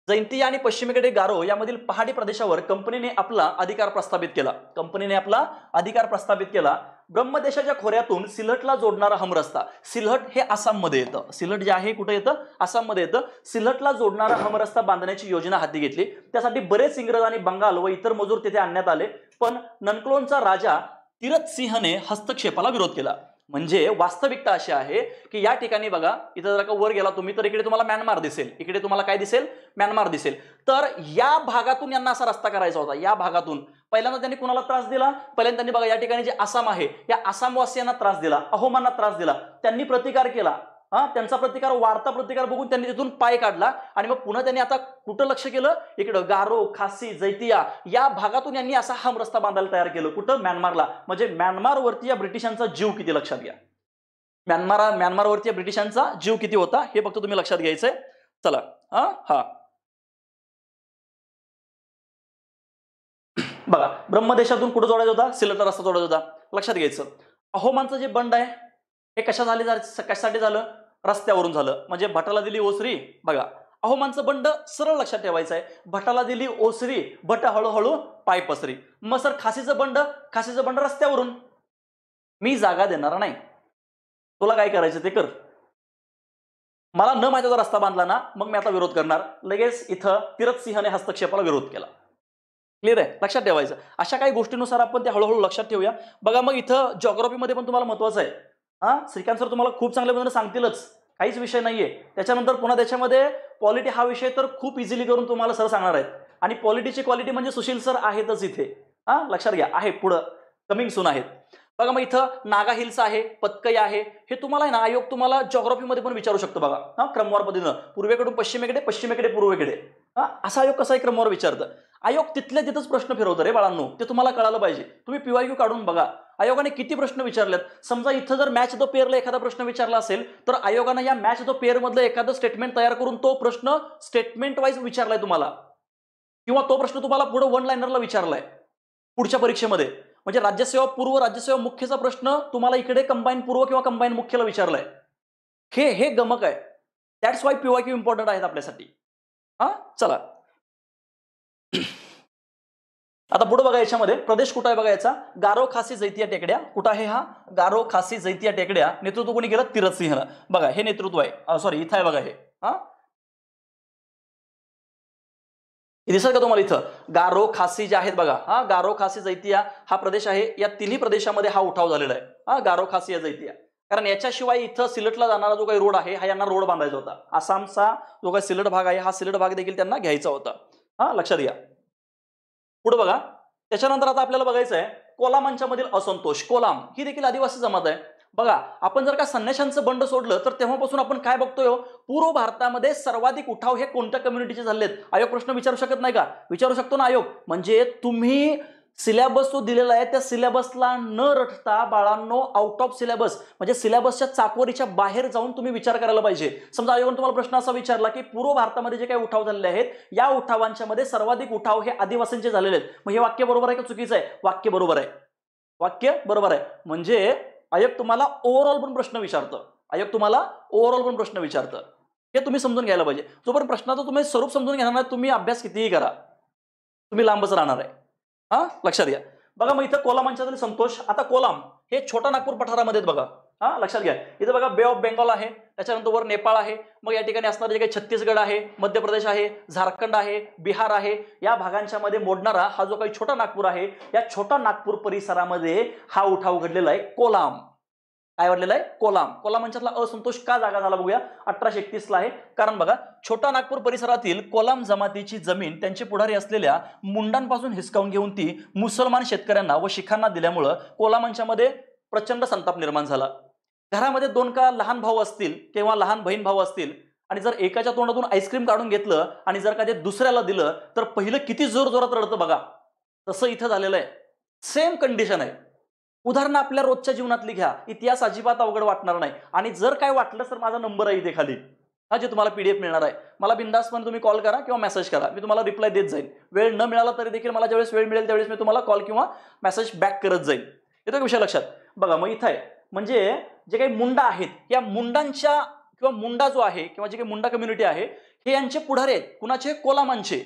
जैंतिया आणि पश्चिमेकडे गारो यामधील पहाडी प्रदेशावर कंपनीने आपला अधिकार प्रस्थापित केला कंपनीने आपला अधिकार प्रस्थापित केला ब्रह्मदेशाच्या खोऱ्यातून सिलटला जोडणारा हम रस्ता सिलहट हे आसाममध्ये येतं सिलट जे आहे कुठे येतं आसाममध्ये येतं सिलटला जोडणारा हमरस्ता बांधण्याची योजना हाती घेतली त्यासाठी बरेच इंग्रज आणि बंगाल व इतर मजूर तिथे आणण्यात आले पण ननक्लोनचा राजा तीरथ सिंहने हस्तक्षेपाला विरोध केला म्हणजे वास्तविकता अशी आहे की या ठिकाणी बघा इथं जर का वर गेला तुम्ही तर इकडे तुम्हाला म्यानमार दिसेल इकडे तुम्हाला काय दिसेल म्यानमार दिसेल तर या भागातून यांना असा रस्ता करायचा होता या भागातून पहिल्यांदा त्यांनी कुणाला त्रास दिला पहिल्यांदा त्यांनी बघा या ठिकाणी जे आसाम आहे या आसामवासियांना त्रास दिला अहोमांना त्रास दिला त्यांनी प्रतिकार केला हा त्यांचा प्रतिकार वाढता प्रतिकार बघून त्यांनी तिथून पाय काढला आणि मग पुन्हा त्यांनी आता कुठं लक्ष केलं इकडं गारो खासी जैतिया या भागातून यांनी असा हा रस्ता बांधायला तयार केलं कुठं म्यानमारला म्हणजे म्यानमारवरती या ब्रिटिशांचा जीव किती लक्षात घ्या म्यानमार म्यानमारवरती या ब्रिटिशांचा जीव किती होता हे फक्त तुम्ही लक्षात घ्यायचंय चला हा हा बघा ब्रह्मदेशातून कुठं जोडायचा होता सिलेंडर रस्ता जोडायचा होता लक्षात घ्यायचं अहोमांचं जे बंड आहे हे कशा झाले कशासाठी झालं रस्त्यावरून झालं म्हणजे भटाला दिली ओसरी बघा अहो माणसं बंड सरळ लक्षात ठेवायचं आहे भटाला दिली ओसरी भट हळूहळू पाय पसरी मग सर खासीचं बंड खासीचं बंड रस्त्यावरून मी जागा देणार नाही तुला काय करायचं ते कर मला न माझ्याचा रस्ता बांधला ना मग मी आता विरोध करणार लगेच इथं तीरथ सिंहने हस्तक्षेपाला विरोध केला क्लिअर आहे लक्षात ठेवायचं अशा काही गोष्टीनुसार आपण ते हळूहळू लक्षात ठेवूया बघा मग इथं जॉग्रॉफीमध्ये पण तुम्हाला महत्वाचं आहे हा श्रीकांत सर तुम्हाला खूप चांगल्या पद्धतीने सांगतीलच काहीच विषय नाहीये त्याच्यानंतर पुन्हा त्याच्यामध्ये पॉलिटी हा विषय तर खूप इझिली करून तुम्हाला सर सांगणार आहेत आणि पॉलिटीची क्वालिटी म्हणजे सुशील सर आहेतच इथे हां लक्षात घ्या आहे पुढं कमिंग सून आहेत बघा मग इथं नागा हिल्स आहे पत्कई आहे हे तुम्हाला आहे ना आयोग तुम्हाला जॉग्राफीमध्ये पण विचारू शकतो बघा हां क्रमवार पद्धतीनं पूर्वेकडून पश्चिमेकडे पश्चिमेकडे पूर्वेकडे हां असा आयोग कसा आहे क्रमवार विचारतं आयोग तिथल्या तिथंच प्रश्न फिरवतो रे बाळांनो ते तुम्हाला कळालं पाहिजे तुम्ही यू काढून बघा आयोगाने किती प्रश्न विचारलेत समजा इथं जर मॅच द पेअरला एखादा प्रश्न विचारला असेल तर आयोगाने या मॅच द मधलं एखादं स्टेटमेंट तयार करून तो प्रश्न स्टेटमेंट वाईज विचारलाय तुम्हाला किंवा तो प्रश्न तुम्हाला पुढे वन लायनरला विचारलाय पुढच्या परीक्षेमध्ये म्हणजे राज्यसेवा पूर्व राज्यसेवा मुख्यचा प्रश्न तुम्हाला इकडे कंबाईन पूर्व किंवा कंबाईन मुख्यला विचारलाय हे हे गमक आहे दॅट्स वाय क्यू इम्पॉर्टंट आहेत आपल्यासाठी हा चला आता पुढे बघा याच्यामध्ये प्रदेश कुठं आहे बघा याचा गारो खासी जैतिया टेकड्या कुठं आहे हा गारो खासी जैतिया टेकड्या नेतृत्व कोणी केलं सिंह बघा हे नेतृत्व आहे सॉरी इथं आहे बघा हे हा दिसत का तुम्हाला इथं गारो खासी जे आहेत बघा हा गारो खासी जैतिया हा प्रदेश आहे या तिन्ही प्रदेशामध्ये हा उठाव झालेला आहे हा गारो खासी या जैतिया कारण याच्याशिवाय इथं सिलटला जाणारा जो काही रोड आहे हा यांना रोड बांधायचा होता आसामचा जो काही सिलट भाग आहे हा सिलट भाग देखील त्यांना घ्यायचा होता हा लक्षात घ्या पुढे बघा त्याच्यानंतर आता आपल्याला बघायचं आहे मधील असंतोष कोलाम ही देखील आदिवासी जमात आहे बघा आपण जर का संन्याशांचं बंड सोडलं तर तेव्हापासून आपण काय बघतोय हो? पूर्व भारतामध्ये सर्वाधिक उठाव हे कोणत्या कम्युनिटीचे झालेत आयोग प्रश्न विचारू शकत नाही का विचारू शकतो ना आयोग म्हणजे तुम्ही सिलेबस जो दिलेला आहे त्या सिलेबसला न रटता बाळांनो आउट ऑफ सिलेबस म्हणजे सिलेबसच्या चाकोरीच्या बाहेर जाऊन तुम्ही विचार करायला पाहिजे समजा आयोगाने तुम्हाला प्रश्न असा विचारला की पूर्व भारतामध्ये जे काही उठाव झालेले आहेत या उठावांच्या मध्ये सर्वाधिक उठाव हे आदिवासींचे झालेले आहेत मग हे वाक्य बरोबर आहे का चुकीचं आहे वाक्य बरोबर आहे वाक्य बरोबर आहे म्हणजे आयोग तुम्हाला ओव्हरऑल पण प्रश्न विचारतं आयोग तुम्हाला ओव्हरऑल पण प्रश्न विचारतं हे तुम्ही समजून घ्यायला पाहिजे जोपर्यंत प्रश्नाचं तुम्ही स्वरूप समजून घेणार नाही तुम्ही अभ्यास कितीही करा तुम्ही लांबच राहणार आहे हा लक्षात घ्या बघा मग इथं कोलामांच्या संतोष आता कोलाम हे छोटा नागपूर पठारामध्ये बघा हा लक्षात घ्या इथं बघा बे ऑफ बेंगॉल आहे त्याच्यानंतर वर नेपाळ आहे मग या ठिकाणी असणारे जे काही छत्तीसगड आहे मध्य प्रदेश आहे झारखंड आहे बिहार आहे या भागांच्या मध्ये मोडणारा हा जो काही छोटा नागपूर आहे या छोटा नागपूर परिसरामध्ये हा उठाव घडलेला आहे कोलाम काय वाढलेलं आहे कोलाम कोलाम यांच्यातला असंतोष का जागा झाला बघूया अठराशे एकतीस ला आहे कारण बघा छोटा नागपूर परिसरातील कोलाम जमातीची जमीन त्यांचे पुढारी असलेल्या मुंडांपासून हिसकावून घेऊन ती मुसलमान शेतकऱ्यांना व शिखांना दिल्यामुळं कोलामंचामध्ये प्रचंड संताप निर्माण झाला घरामध्ये दोन का लहान भाऊ असतील किंवा लहान बहीण भाऊ असतील आणि जर एकाच्या तोंडातून आईस्क्रीम काढून घेतलं आणि जर का ते दुसऱ्याला दिलं तर पहिलं किती जोर जोरात रडतं बघा तसं इथं झालेलं आहे सेम कंडिशन आहे उदाहरणं आपल्या रोजच्या जीवनातली घ्या इतिहास अजिबात अवघड वाटणार नाही आणि जर काय वाटलं तर माझा नंबर आहे इथे खाली हा जे तुम्हाला पीडीएफ मिळणार आहे मला बिंदासपणे तुम्ही कॉल करा किंवा मेसेज करा मी तुम्हाला रिप्लाय देत जाईल वेळ न मिळाला तरी देखील मला ज्यावेळेस वेळ मिळेल त्यावेळेस मी तुम्हाला कॉल किंवा मेसेज बॅक करत जाईल येतो विषय लक्षात बघा मग इथं आहे म्हणजे जे काही मुंडा आहेत या मुंडांच्या किंवा मुंडा जो आहे किंवा जे काही मुंडा कम्युनिटी आहे हे यांचे पुढारे आहेत कुणाचे कोलामांचे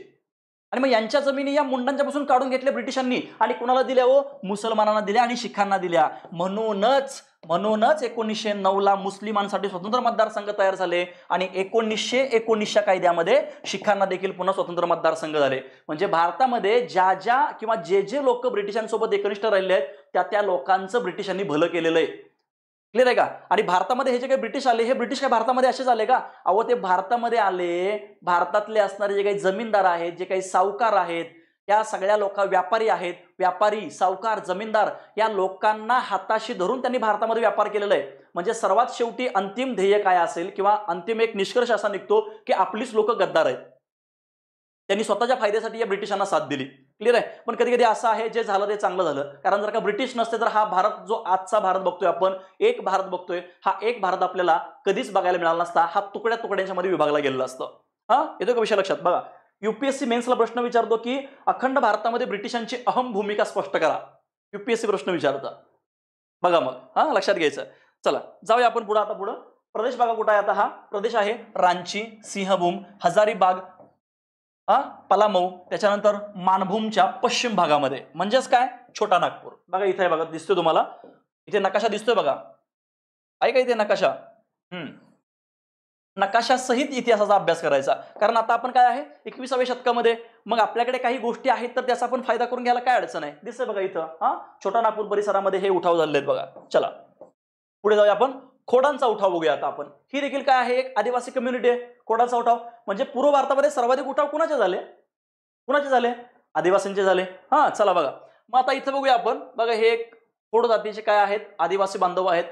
आणि मग यांच्या जमिनी या मुंडांच्यापासून काढून घेतल्या ब्रिटिशांनी आणि कुणाला दिल्या हो मुसलमानांना दिल्या आणि शिखांना दिल्या म्हणूनच म्हणूनच एकोणीसशे नऊला मुस्लिमांसाठी स्वतंत्र मतदारसंघ तयार झाले आणि एकोणीसशे एकोणीसच्या कायद्यामध्ये शिखांना देखील पुन्हा स्वतंत्र मतदारसंघ झाले म्हणजे भारतामध्ये ज्या ज्या किंवा जे जे लोक ब्रिटिशांसोबत एकनिष्ठ राहिले आहेत त्या त्या लोकांचं ब्रिटिशांनी भलं केलेलं आहे क्लिअर आहे का आणि भारतामध्ये हे जे काही ब्रिटिश आले हे ब्रिटिश काय भारतामध्ये असेच आले का अहो ते भारतामध्ये आले भारतातले असणारे जे काही जमीनदार आहेत जे काही सावकार आहेत या सगळ्या लोक व्यापारी आहेत व्यापारी सावकार जमीनदार या लोकांना हाताशी धरून त्यांनी भारतामध्ये व्यापार केलेला आहे म्हणजे सर्वात शेवटी अंतिम ध्येय काय असेल किंवा अंतिम एक निष्कर्ष असा निघतो की आपलीच लोक गद्दार आहेत त्यांनी स्वतःच्या फायद्यासाठी या ब्रिटिशांना साथ दिली क्लिअर आहे पण कधी कधी असं आहे जे झालं ते चांगलं झालं कारण जर का ब्रिटिश नसते तर हा भारत जो आजचा भारत बघतोय आपण एक भारत बघतोय हा एक भारत आपल्याला कधीच बघायला मिळाला नसता हा तुकड्या तुकड्यांच्या मध्ये विभागला गेलेला असतं हा येतो का विषय लक्षात बघा युपीएससी मेन्सला प्रश्न विचारतो की अखंड भारतामध्ये ब्रिटिशांची अहम भूमिका स्पष्ट करा युपीएससी प्रश्न विचारता बघा मग हा लक्षात घ्यायचं चला जाऊया आपण पुढं आता पुढं प्रदेश बघा कुठं आहे आता हा प्रदेश आहे रांची सिंहभूम हजारीबाग पलामऊ त्याच्यानंतर मानभूमच्या पश्चिम भागामध्ये म्हणजेच काय छोटा नागपूर बघा इथे बघा दिसतोय तुम्हाला इथे नकाशा दिसतोय बघा आहे का इथे नकाशा हम्म नकाशासहित इतिहासाचा अभ्यास करायचा कारण आता आपण काय आहे एकविसाव्या शतकामध्ये मग आपल्याकडे काही गोष्टी आहेत तर त्याचा आपण फायदा करून घ्यायला काय अडचण आहे दिसतंय बघा इथं हा छोटा नागपूर परिसरामध्ये हे उठाव झालेले आहेत बघा चला पुढे जाऊया आपण खोडांचा उठाव बघूया आता आपण ही देखील काय आहे एक आदिवासी कम्युनिटी आहे खोडांचा उठाव म्हणजे पूर्व भारतामध्ये सर्वाधिक उठाव कुणाचे झाले कुणाचे झाले आदिवासींचे झाले हां चला बघा मग आता इथं बघूया आपण बघा हे एक खोड जातीचे काय आहेत आदिवासी बांधव आहेत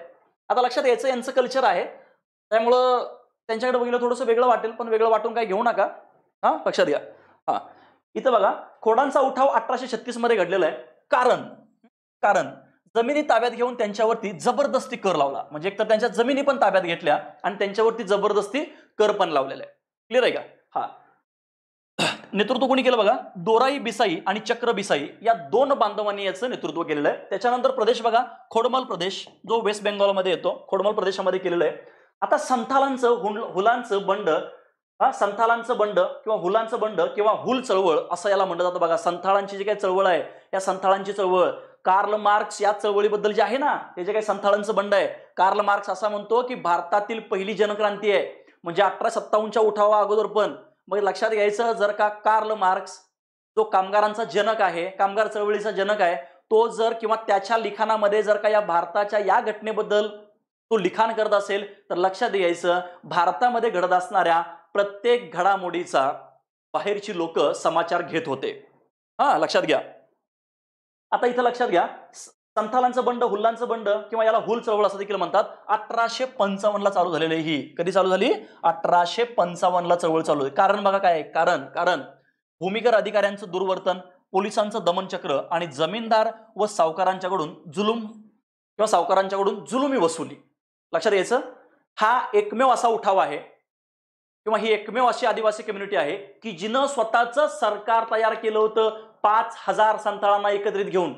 आता लक्षात यायचं यांचं कल्चर आहे त्यामुळं त्यांच्याकडे बघितलं थोडंसं वेगळं वाटेल पण वेगळं वाटून काय घेऊ नका हां लक्षात घ्या हां इथं बघा खोडांचा उठाव अठराशे छत्तीसमध्ये घडलेला आहे कारण कारण जमिनी ताब्यात घेऊन त्यांच्यावरती जबरदस्ती कर लावला म्हणजे एक तर त्यांच्या जमिनी पण ताब्यात घेतल्या आणि त्यांच्यावरती जबरदस्ती कर पण लावलेला आहे क्लिअर आहे का हा नेतृत्व कोणी केलं बघा दोराई बिसाई आणि चक्र बिसाई या दोन बांधवांनी याचं नेतृत्व केलेलं आहे त्याच्यानंतर प्रदेश बघा खोडमल प्रदेश जो वेस्ट बेंगॉलमध्ये येतो खोडमल प्रदेशामध्ये केलेलं आहे आता संथालांचं हुल हुलांचं बंड हा संथालांचं बंड किंवा हुलांचं बंड किंवा हुल चळवळ असं याला म्हणलं जातं बघा संथाळांची जी काही चळवळ आहे या संथाळांची चळवळ कार्ल मार्क्स या चळवळीबद्दल जे आहे ना ते जे काही संथाळांचं बंड आहे कार्ल मार्क्स असा म्हणतो की भारतातील पहिली जनक्रांती आहे म्हणजे अठरा सत्तावन्नच्या उठावा अगोदर पण मग लक्षात घ्यायचं जर का कार्ल मार्क्स जो कामगारांचा जनक आहे कामगार चळवळीचा जनक आहे तो जर किंवा त्याच्या लिखाणामध्ये जर का या भारताच्या या घटनेबद्दल तो लिखाण करत असेल तर लक्षात घ्यायचं भारतामध्ये घडत असणाऱ्या प्रत्येक घडामोडीचा बाहेरची लोक समाचार घेत होते हा लक्षात घ्या आता इथं लक्षात घ्या संथालांचं बंड हुल्लांचं बंड किंवा याला हुल चळवळ असं देखील म्हणतात अठराशे पंचावन्नला चालू झालेली ही कधी चालू झाली अठराशे पंचावन्नला चळवळ चालू आहे कारण बघा काय कारण कारण भूमिकर अधिकाऱ्यांचं दुर्वर्तन पोलिसांचं दमनचक्र आणि जमीनदार व सावकारांच्याकडून जुलूम किंवा सावकारांच्याकडून जुलुमी वसुली लक्षात यायचं हा एकमेव असा उठाव आहे किंवा ही एकमेव अशी आदिवासी कम्युनिटी आहे की जिनं स्वतःचं सरकार तयार केलं होतं पाच हजार संताळांना एकत्रित घेऊन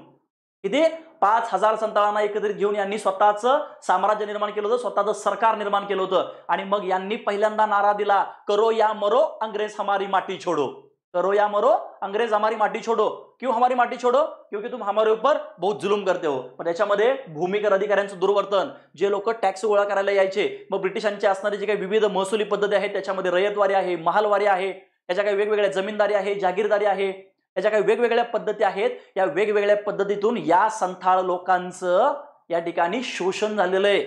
किती पाच हजार संताळांना एकत्रित घेऊन यांनी स्वतःचं साम्राज्य निर्माण केलं होतं स्वतःचं सरकार निर्माण केलं होतं आणि मग यांनी पहिल्यांदा नारा दिला करो या मरो अंग्रेज हमारी माटी छोडो करो या मरो अंग्रेज हमारी माटी छोडो क्यों हमारी माटी छोडो क्योंकि तुम हमारे ऊपर बहुत जुलूम करते हो पण त्याच्यामध्ये भूमिकर अधिकाऱ्यांचं दुर्वर्तन जे लोक टॅक्स गोळा करायला यायचे मग ब्रिटिशांचे असणारे जे काही विविध महसुली पद्धती आहेत त्याच्यामध्ये रयतवारी आहे महालवारी आहे त्याच्या काही वेगवेगळ्या जमीनदारी आहे जागीरदारी आहे याच्या काही वेगवेगळ्या पद्धती आहेत या वेगवेगळ्या पद्धतीतून या संथाळ लोकांचं या ठिकाणी शोषण झालेलं आहे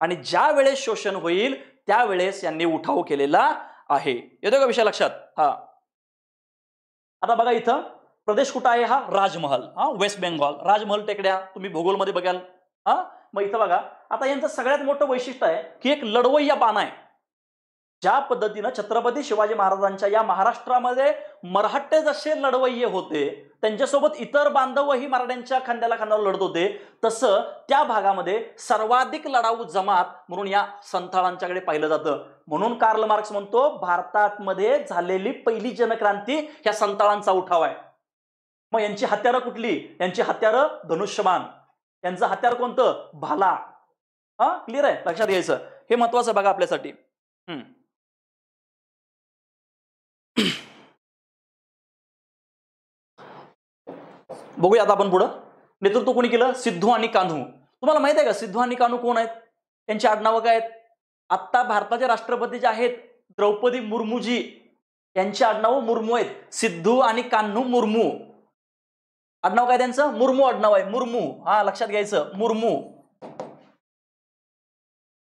आणि ज्या वेळेस शोषण होईल त्यावेळेस यांनी उठाव केलेला आहे येतो का विषय लक्षात हा आता बघा इथं प्रदेश कुठं आहे हा राजमहल हा वेस्ट बेंगॉल राजमहल टेकड्या तुम्ही भूगोलमध्ये बघाल हा मग इथं बघा आता यांचं सगळ्यात मोठं वैशिष्ट्य आहे की एक लढवय्या पाना आहे ज्या पद्धतीनं छत्रपती शिवाजी महाराजांच्या या महाराष्ट्रामध्ये मराठे जसे लढवय्ये होते त्यांच्यासोबत इतर बांधवही मराठ्यांच्या खांद्याला खांद्यावर लढत होते तसं त्या भागामध्ये सर्वाधिक लढाऊ जमात म्हणून या संथाळांच्याकडे पाहिलं जातं म्हणून कार्ल मार्क्स म्हणतो भारतात मध्ये झालेली पहिली जनक्रांती ह्या संथाळांचा उठाव आहे मग यांची हत्यारं कुठली यांची हत्यारं धनुष्यमान यांचं हत्यार कोणतं भाला हा क्लिअर आहे लक्षात घ्यायचं हे महत्वाचं बघा आपल्यासाठी हम्म बघूया आता आपण पुढं नेतृत्व कोणी केलं सिद्धू आणि कान्हू तुम्हाला माहित आहे का सिद्धू आणि कान्हू कोण आहेत त्यांची आडनावं काय आहेत आत्ता भारताचे राष्ट्रपती जे आहेत द्रौपदी मुर्मूजी यांची आडनावं मुर्मू आहेत सिद्धू आणि कान्हू मुर्मू आडनाव काय त्यांचं मुर्मू आडनाव आहे मुर्मू हा लक्षात घ्यायचं मुर्मू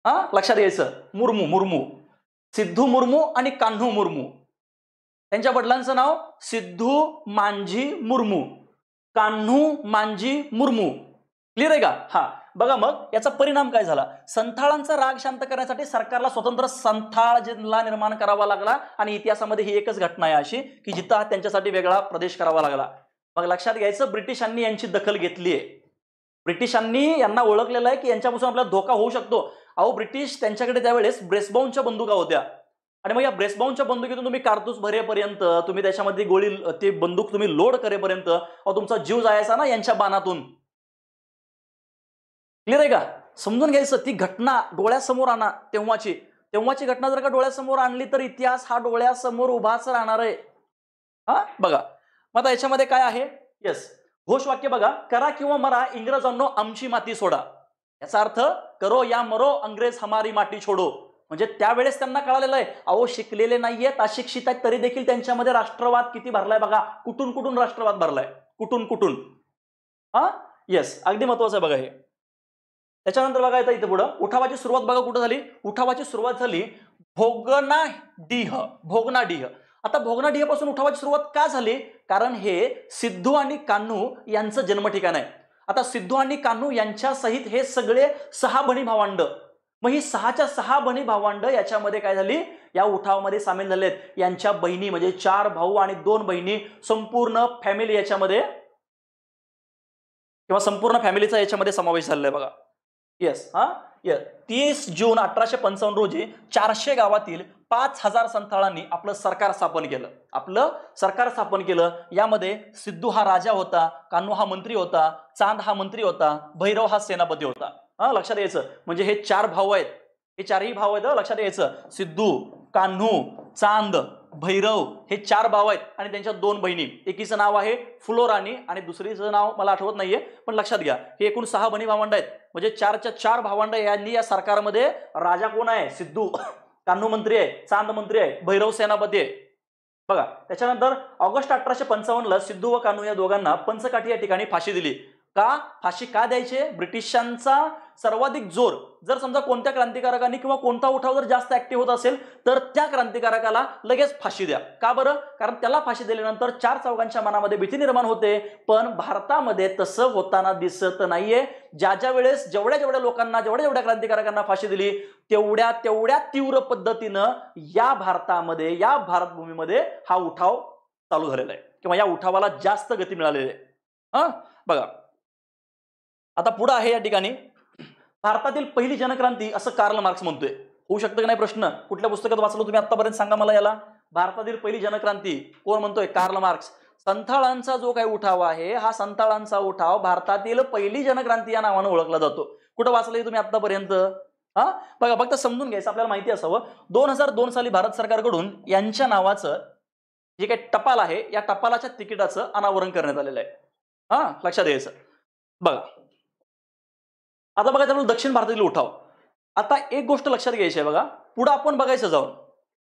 हा लक्षात घ्यायचं मुर्मू मुर्मू सिद्धू मुर्मू आणि कान्हू मुर्मू त्यांच्या वडिलांचं नाव सिद्धू मांझी मुर्मू कान्हू मांजी मुर्मू क्लिअर आहे का हा बघा मग याचा परिणाम काय झाला संथाळांचा राग शांत करण्यासाठी सरकारला स्वतंत्र संथाळ जिल्हा निर्माण करावा लागला आणि इतिहासामध्ये ही एकच घटना आहे अशी की जिथं त्यांच्यासाठी वेगळा प्रदेश करावा लागला मग लक्षात घ्यायचं ब्रिटिशांनी यांची दखल घेतली आहे ब्रिटिशांनी यांना ओळखलेलं आहे की यांच्यापासून आपल्याला धोका होऊ शकतो अहो ब्रिटिश त्यांच्याकडे त्यावेळेस ब्रेसबाऊनच्या बंदुका होत्या आणि मग या ब्रेसबाऊनच्या बंदुकीतून तुम्ही कारतूस भरेपर्यंत तुम्ही त्याच्यामध्ये गोळी ते बंदूक तुम्ही लोड करेपर्यंत तुमचा जीव जायचा ना यांच्या बाणातून क्लिअर आहे का समजून घ्यायचं ती घटना डोळ्यासमोर आणा तेव्हाची तेव्हाची घटना जर का डोळ्यासमोर आणली तर इतिहास हा डोळ्यासमोर उभाच राहणार आहे हा बघा मग आता याच्यामध्ये काय आहे येस घोष वाक्य बघा करा किंवा मरा इंग्रजांनो आमची माती सोडा याचा अर्थ करो या मरो अंग्रेज हमारी माती छोडो म्हणजे त्यावेळेस त्यांना कळालेलं आहे अहो शिकलेले नाहीयेत अशिक्षित आहेत तरी देखील त्यांच्यामध्ये राष्ट्रवाद किती भरलाय बघा कुठून कुठून राष्ट्रवाद भरलाय कुठून कुठून हा येस अगदी महत्वाचं आहे बघा हे त्याच्यानंतर बघा येतं इथं पुढं उठावाची सुरुवात बघा कुठं झाली उठावाची सुरुवात झाली भोगना डीह भोगना डीह आता भोगना पासून उठावाची सुरुवात का झाली कारण हे सिद्धू आणि कान्हू यांचं ठिकाण आहे आता सिद्धू आणि कान्हू यांच्यासहित हे सगळे सहा भणी भावांड मग ही सहाच्या सहा बहिणी भावांड याच्यामध्ये काय झाली या उठावामध्ये सामील झालेत यांच्या बहिणी म्हणजे चार भाऊ आणि दोन बहिणी संपूर्ण फॅमिली याच्यामध्ये किंवा संपूर्ण फॅमिलीचा याच्यामध्ये समावेश झालेला बघा येस हा येस तीस जून अठराशे पंचावन्न रोजी चारशे गावातील पाच हजार संथाळांनी आपलं सरकार स्थापन केलं आपलं सरकार स्थापन केलं यामध्ये सिद्धू हा राजा होता कान्हू हा मंत्री होता चांद हा मंत्री होता भैरव हा सेनापती होता हा लक्षात यायचं म्हणजे हे चार भाऊ आहेत हे चारही भाऊ आहेत लक्षात यायचं सिद्धू कान्हू चांद भैरव हे चार भाऊ आहेत आणि त्यांच्या दोन बहिणी एकीचं नाव आहे फुलोराणी आणि दुसरीचं नाव मला आठवत नाहीये पण लक्षात घ्या हे एकूण सहा बनी भावंड आहेत म्हणजे चारच्या चार भावंड यांनी या सरकारमध्ये राजा कोण आहे सिद्धू कान्हू मंत्री आहे चांद मंत्री आहे भैरव सेनापती आहे बघा त्याच्यानंतर ऑगस्ट अठराशे पंचावन्नला सिद्धू व कान्हू या दोघांना पंचकाठी या ठिकाणी फाशी दिली का फाशी का द्यायचे ब्रिटिशांचा सर्वाधिक जोर जर समजा कोणत्या क्रांतिकारकांनी किंवा कोणता उठाव जर जास्त ऍक्टिव्ह होत असेल तर त्या क्रांतिकारकाला लगेच फाशी द्या का बरं कारण त्याला फाशी दिल्यानंतर चार चौघांच्या मनामध्ये भीती निर्माण होते पण भारतामध्ये तसं होताना दिसत नाहीये ज्या ज्या वेळेस जेवढ्या जेवढ्या लोकांना जेवढ्या जेवढ्या क्रांतिकारकांना फाशी दिली तेवढ्या तेवढ्या तीव्र पद्धतीनं या भारतामध्ये या भारतभूमीमध्ये हा उठाव चालू झालेला आहे किंवा या उठावाला जास्त गती मिळालेली आहे हा बघा आता पुढं आहे या ठिकाणी भारतातील पहिली जनक्रांती असं कार्ल मार्क्स म्हणतोय होऊ शकतं की नाही प्रश्न कुठल्या पुस्तकात वाचलो तुम्ही आतापर्यंत सांगा मला याला भारतातील पहिली जनक्रांती कोण म्हणतोय कार्ल मार्क्स संथाळांचा जो काही उठाव आहे हा संथाळांचा उठाव भारतातील पहिली जनक्रांती या नावानं ओळखला जातो कुठं वाचलंय तुम्ही आतापर्यंत हा बघा फक्त समजून घ्यायचं आपल्याला माहिती असावं दोन हजार दोन साली भारत सरकारकडून यांच्या नावाचं जे काही टपाल आहे या टपालाच्या तिकिटाचं अनावरण करण्यात आलेलं आहे हा लक्षात यायचं बघा आता बघायचं म्हणून दक्षिण भारतातील उठाव आता एक गोष्ट लक्षात घ्यायची आहे बघा पुढं आपण बघायचं जाऊन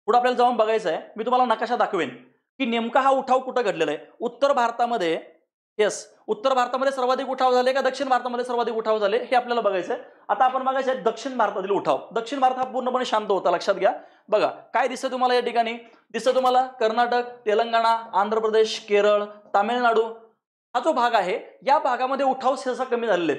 पुढं आपल्याला जाऊन बघायचं आहे मी तुम्हाला नकाशा दाखवेन की नेमका हा उठाव कुठं घडलेला आहे उत्तर भारतामध्ये येस उत्तर भारतामध्ये सर्वाधिक उठाव झाले का दक्षिण भारतामध्ये सर्वाधिक उठाव झाले हे आपल्याला बघायचं आहे आता आपण बघायचं आहे दक्षिण भारतातील उठाव दक्षिण भारत हा पूर्णपणे शांत होता लक्षात घ्या बघा काय दिसतं तुम्हाला या ठिकाणी दिसतं तुम्हाला कर्नाटक तेलंगणा आंध्र प्रदेश केरळ तामिळनाडू हा जो भाग आहे या भागामध्ये उठाव सहसा कमी झालेले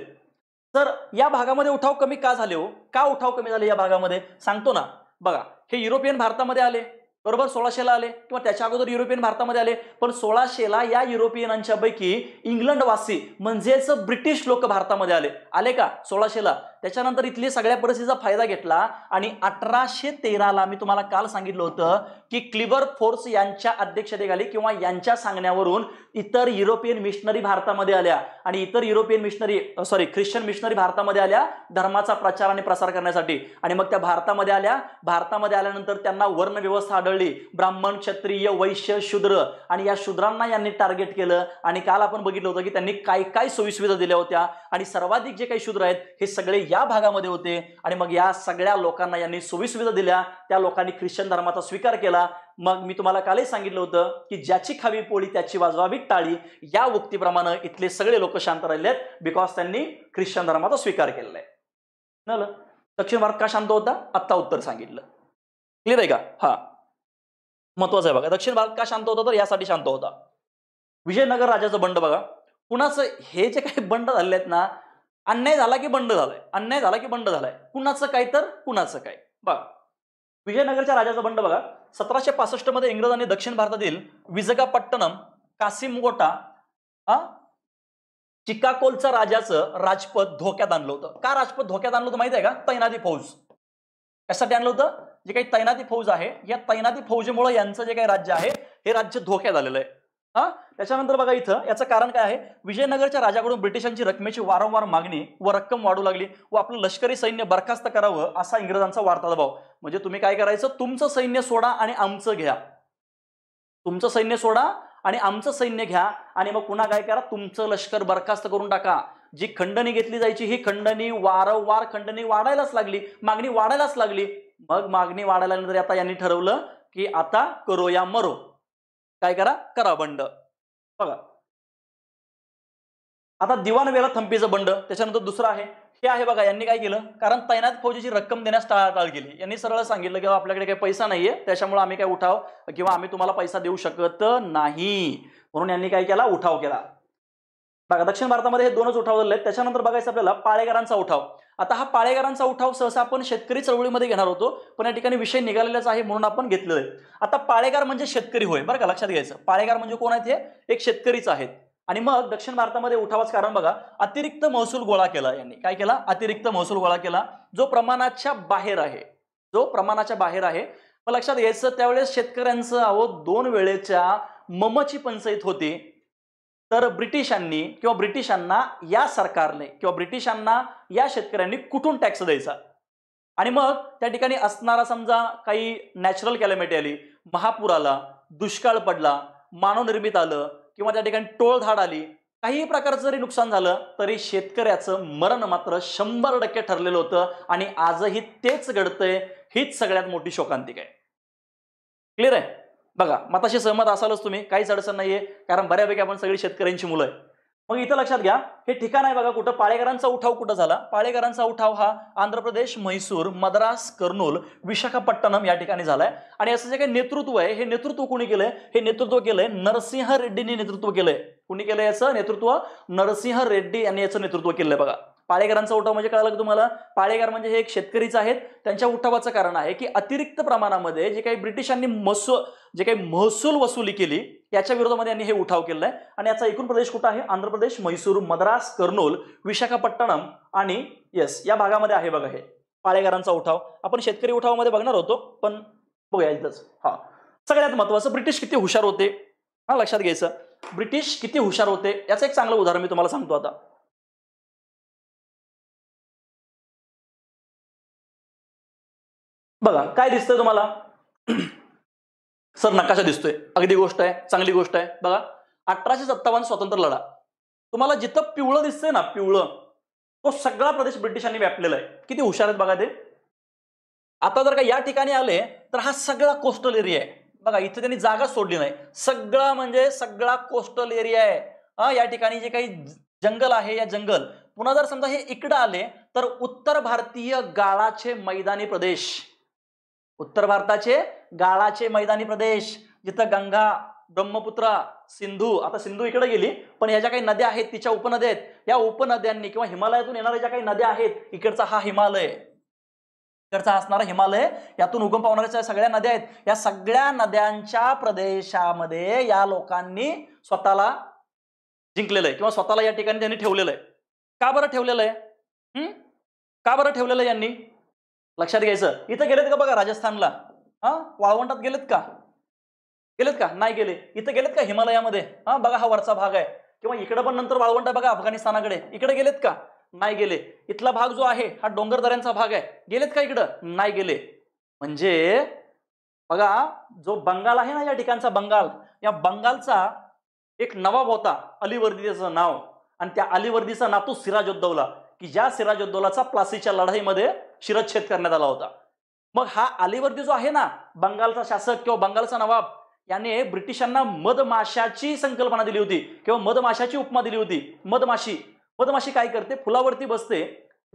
तर या भागामध्ये उठाव कमी का झाले हो का उठाव कमी झाले या भागामध्ये सांगतो ना बघा हे युरोपियन भारतामध्ये आले बरोबर सोळाशेला आले किंवा त्याच्या अगोदर युरोपियन भारतामध्ये आले पण सोळाशेला या युरोपियनांच्या पैकी इंग्लंडवासी म्हणजेच ब्रिटिश लोक भारतामध्ये आले आले का सोळाशेला त्याच्यानंतर इथली सगळ्या परिस्थितीचा फायदा घेतला आणि अठराशे तेराला मी तुम्हाला काल सांगितलं होतं की क्लिबर फोर्स यांच्या अध्यक्षतेखाली किंवा यांच्या सांगण्यावरून इतर युरोपियन मिशनरी भारतामध्ये आल्या आणि इतर European missionary sorry Christian missionary भारतामध्ये आल्या धर्माचा प्रचार आणि प्रसार करण्यासाठी आणि मग त्या भारतामध्ये आल्या भारतामध्ये आल्यानंतर त्यांना वर्णव्यवस्था आढळ आढळली ब्राह्मण क्षत्रिय वैश्य शूद्र आणि या शूद्रांना यांनी टार्गेट केलं आणि काल आपण बघितलं होतं की त्यांनी काय काय सोयीसुविधा दिल्या होत्या आणि सर्वाधिक जे काही शूद्र आहेत हे सगळे या भागामध्ये होते आणि मग या सगळ्या लोकांना यांनी सोयीसुविधा दिल्या त्या लोकांनी ख्रिश्चन धर्माचा स्वीकार केला मग मी तुम्हाला कालही सांगितलं होतं की ज्याची खावी पोळी त्याची वाजवावी टाळी या उक्तीप्रमाणे इथले सगळे लोक शांत राहिलेत बिकॉज त्यांनी ख्रिश्चन धर्माचा स्वीकार केलेला आहे दक्षिण भारत का शांत होता आत्ता उत्तर सांगितलं क्लिअर आहे का हा महत्वाचं आहे बघा दक्षिण भारत का शांत होता तर यासाठी शांत होता विजयनगर राजाचं बंड बघा कुणाचं हे जे काही बंड झाले आहेत ना अन्याय झाला की बंड झालाय अन्याय झाला की बंड झालाय कुणाचं काय तर कुणाचं काय बघा विजयनगरच्या राजाचं बंड बघा सतराशे पासष्ट मध्ये इंग्रजांनी दक्षिण भारतातील विजगापट्टणम कासिमगोटा हा चिकाकोलचा राजाचं राजपद धोक्यात आणलं होतं का राजपद धोक्यात आणलं होतं माहिती आहे का तैनादी फौज यासाठी आणलं होतं जे काही तैनाती फौज आहे या तैनाती फौजेमुळे यांचं जे काही राज्य आहे हे राज्य धोक्यात आलेलं आहे हा त्याच्यानंतर बघा इथं याचं कारण काय आहे विजयनगरच्या राजाकडून ब्रिटिशांची रकमेची वारंवार मागणी व रक्कम वाढू लागली व आपलं लष्करी सैन्य बरखास्त करावं असा इंग्रजांचा वार्ता दबाव म्हणजे तुम्ही काय करायचं तुमचं सैन्य सोडा आणि आमचं घ्या तुमचं सैन्य सोडा आणि आमचं सैन्य घ्या आणि मग पुन्हा काय करा तुमचं लष्कर बरखास्त करून टाका जी खंडणी घेतली जायची ही खंडणी वारंवार खंडणी वाढायलाच लागली मागणी वाढायलाच लागली मग मागणी वाढल्यानंतर आता यांनी ठरवलं की आता करो या मरो काय करा करा बंड बघा आता दिवाण वेला थंपीचं बंड त्याच्यानंतर दुसरं आहे हे आहे बघा यांनी काय केलं कारण तैनात फौजीची रक्कम देण्यास टाळाटाळ केली यांनी सरळ सांगितलं की आपल्याकडे काही पैसा नाहीये त्याच्यामुळे आम्ही काय उठाव किंवा आम्ही तुम्हाला पैसा देऊ शकत नाही म्हणून यांनी काय केला उठाव केला बघा दक्षिण भारतामध्ये हे दोनच उठाव झाले आहेत त्याच्यानंतर बघायचं आपल्याला पाळेगारांचा उठाव आता हा पाळेगारांचा उठाव सहसा आपण शेतकरी चळवळीमध्ये घेणार होतो पण या ठिकाणी विषय निघालेलाच आहे म्हणून आपण घेतलेला आहे आता पाळेगार म्हणजे शेतकरी होय बरं का लक्षात घ्यायचं पाळेगार म्हणजे कोण आहेत हे एक शेतकरीच आहेत आणि मग दक्षिण भारतामध्ये उठावाच कारण बघा अतिरिक्त महसूल गोळा केला यांनी काय केला अतिरिक्त महसूल गोळा केला जो प्रमाणाच्या बाहेर आहे जो प्रमाणाच्या बाहेर आहे मग लक्षात घ्यायचं त्यावेळेस शेतकऱ्यांचं अहो दोन वेळेच्या ममची पंचायत होती तर ब्रिटिशांनी किंवा ब्रिटिशांना या सरकारने किंवा ब्रिटिशांना या शेतकऱ्यांनी कुठून टॅक्स द्यायचा आणि मग त्या ठिकाणी असणारा समजा काही नॅचरल कॅलॅमिटी आली महापूर आला दुष्काळ पडला मानवनिर्मित आलं किंवा त्या ठिकाणी टोळधाड आली काही प्रकारचं जरी नुकसान झालं तरी शेतकऱ्याचं मरण मात्र शंभर टक्के ठरलेलं होतं आणि आजही तेच घडतंय हीच सगळ्यात मोठी शोकांतिक आहे क्लिअर आहे बघा मताशी सहमत असालच तुम्ही काहीच अडचण नाहीये कारण बऱ्यापैकी आपण सगळी शेतकऱ्यांची मुलं आहे मग इथं लक्षात घ्या हे ठिकाण आहे बघा कुठं पाळेकरांचा उठाव कुठं झाला पाळेकरांचा उठाव हा आंध्र प्रदेश म्हैसूर मद्रास कर्नूल विशाखापट्टणम या ठिकाणी झालाय आणि असं जे काही नेतृत्व आहे हे नेतृत्व कुणी केलंय हे नेतृत्व केलंय नरसिंह रेड्डींनी नेतृत्व केलंय कुणी केलंय याचं नेतृत्व नरसिंह रेड्डी यांनी याचं नेतृत्व केलंय बघा पाळेकरांचा उठाव म्हणजे कळालं तुम्हाला पाळेकर म्हणजे हे एक शेतकरीच आहेत त्यांच्या उठावाचं कारण आहे की अतिरिक्त प्रमाणामध्ये जे काही ब्रिटिशांनी महसूल जे काही महसूल वसुली केली याच्या विरोधामध्ये यांनी हे उठाव केलेला आहे आणि याचा एकूण प्रदेश कुठं आहे आंध्र प्रदेश म्हैसूर मद्रास कर्नूल विशाखापट्टणम आणि येस या भागामध्ये आहे बघा हे पाळेकरांचा उठाव आपण शेतकरी उठावामध्ये बघणार होतो पण बघूया इथंच हा सगळ्यात महत्वाचं ब्रिटिश किती हुशार होते हा लक्षात घ्यायचं ब्रिटिश किती हुशार होते याचं एक चांगलं उदाहरण मी तुम्हाला सांगतो आता बघा काय दिसतंय तुम्हाला सर नकाशा दिसतोय अगदी गोष्ट आहे चांगली गोष्ट आहे बघा अठराशे सत्तावन्न स्वातंत्र्य लढा तुम्हाला जिथं पिवळं दिसतंय ना पिवळं तो सगळा प्रदेश ब्रिटिशांनी व्यापलेला आहे किती हुशार आहेत बघा ते आता जर का या ठिकाणी आले तर हा सगळा कोस्टल एरिया आहे बघा इथं त्यांनी जागा सोडली नाही सगळा म्हणजे सगळा कोस्टल एरिया आहे हा या ठिकाणी जे काही जंगल आहे या जंगल पुन्हा जर समजा हे इकडं आले तर उत्तर भारतीय गाळाचे मैदानी प्रदेश उत्तर भारताचे गाळाचे मैदानी प्रदेश जिथं गंगा ब्रह्मपुत्रा सिंधू आता सिंधू इकडे गेली पण या ज्या काही नद्या आहेत तिच्या उपनद्या आहेत या उपनद्यांनी किंवा हिमालयातून येणाऱ्या ज्या काही नद्या आहेत इकडचा हा हिमालय इकडचा असणारा हिमालय यातून उगम पावणाऱ्या सगळ्या नद्या आहेत या सगळ्या नद्यांच्या प्रदेशामध्ये या लोकांनी स्वतःला जिंकलेलं आहे किंवा स्वतःला या ठिकाणी त्यांनी ठेवलेलं आहे का बरं ठेवलेलं आहे का बरं ठेवलेलं आहे यांनी लक्षात घ्यायचं इथं गेलेत का बघा राजस्थानला हा वाळवंटात गेलेत का गेलेत का नाही गेले इथं गेलेत का हिमालयामध्ये हा बघा हा वरचा भाग आहे किंवा इकडे पण नंतर वाळवंट बघा अफगाणिस्तानाकडे इकडे गेलेत का नाही गेले इथला भाग जो आहे हा डोंगर दऱ्यांचा भाग आहे गेलेत का इकडं नाही गेले म्हणजे बघा जो बंगाल आहे ना या ठिकाणचा बंगाल या बंगालचा एक नवाब होता अलीवर्दी नाव आणि त्या अलीवर्दीचा नातू सिराज उद्दौला की ज्या सिराजोद्दोलाचा प्लासीच्या लढाईमध्ये शिरच्छेद करण्यात आला होता मग हा अलीवर्दी जो आहे ना बंगालचा शासक किंवा बंगालचा नवाब याने ब्रिटिशांना मधमाशाची संकल्पना दिली होती किंवा मधमाशाची उपमा दिली होती मधमाशी मधमाशी काय करते फुलावरती बसते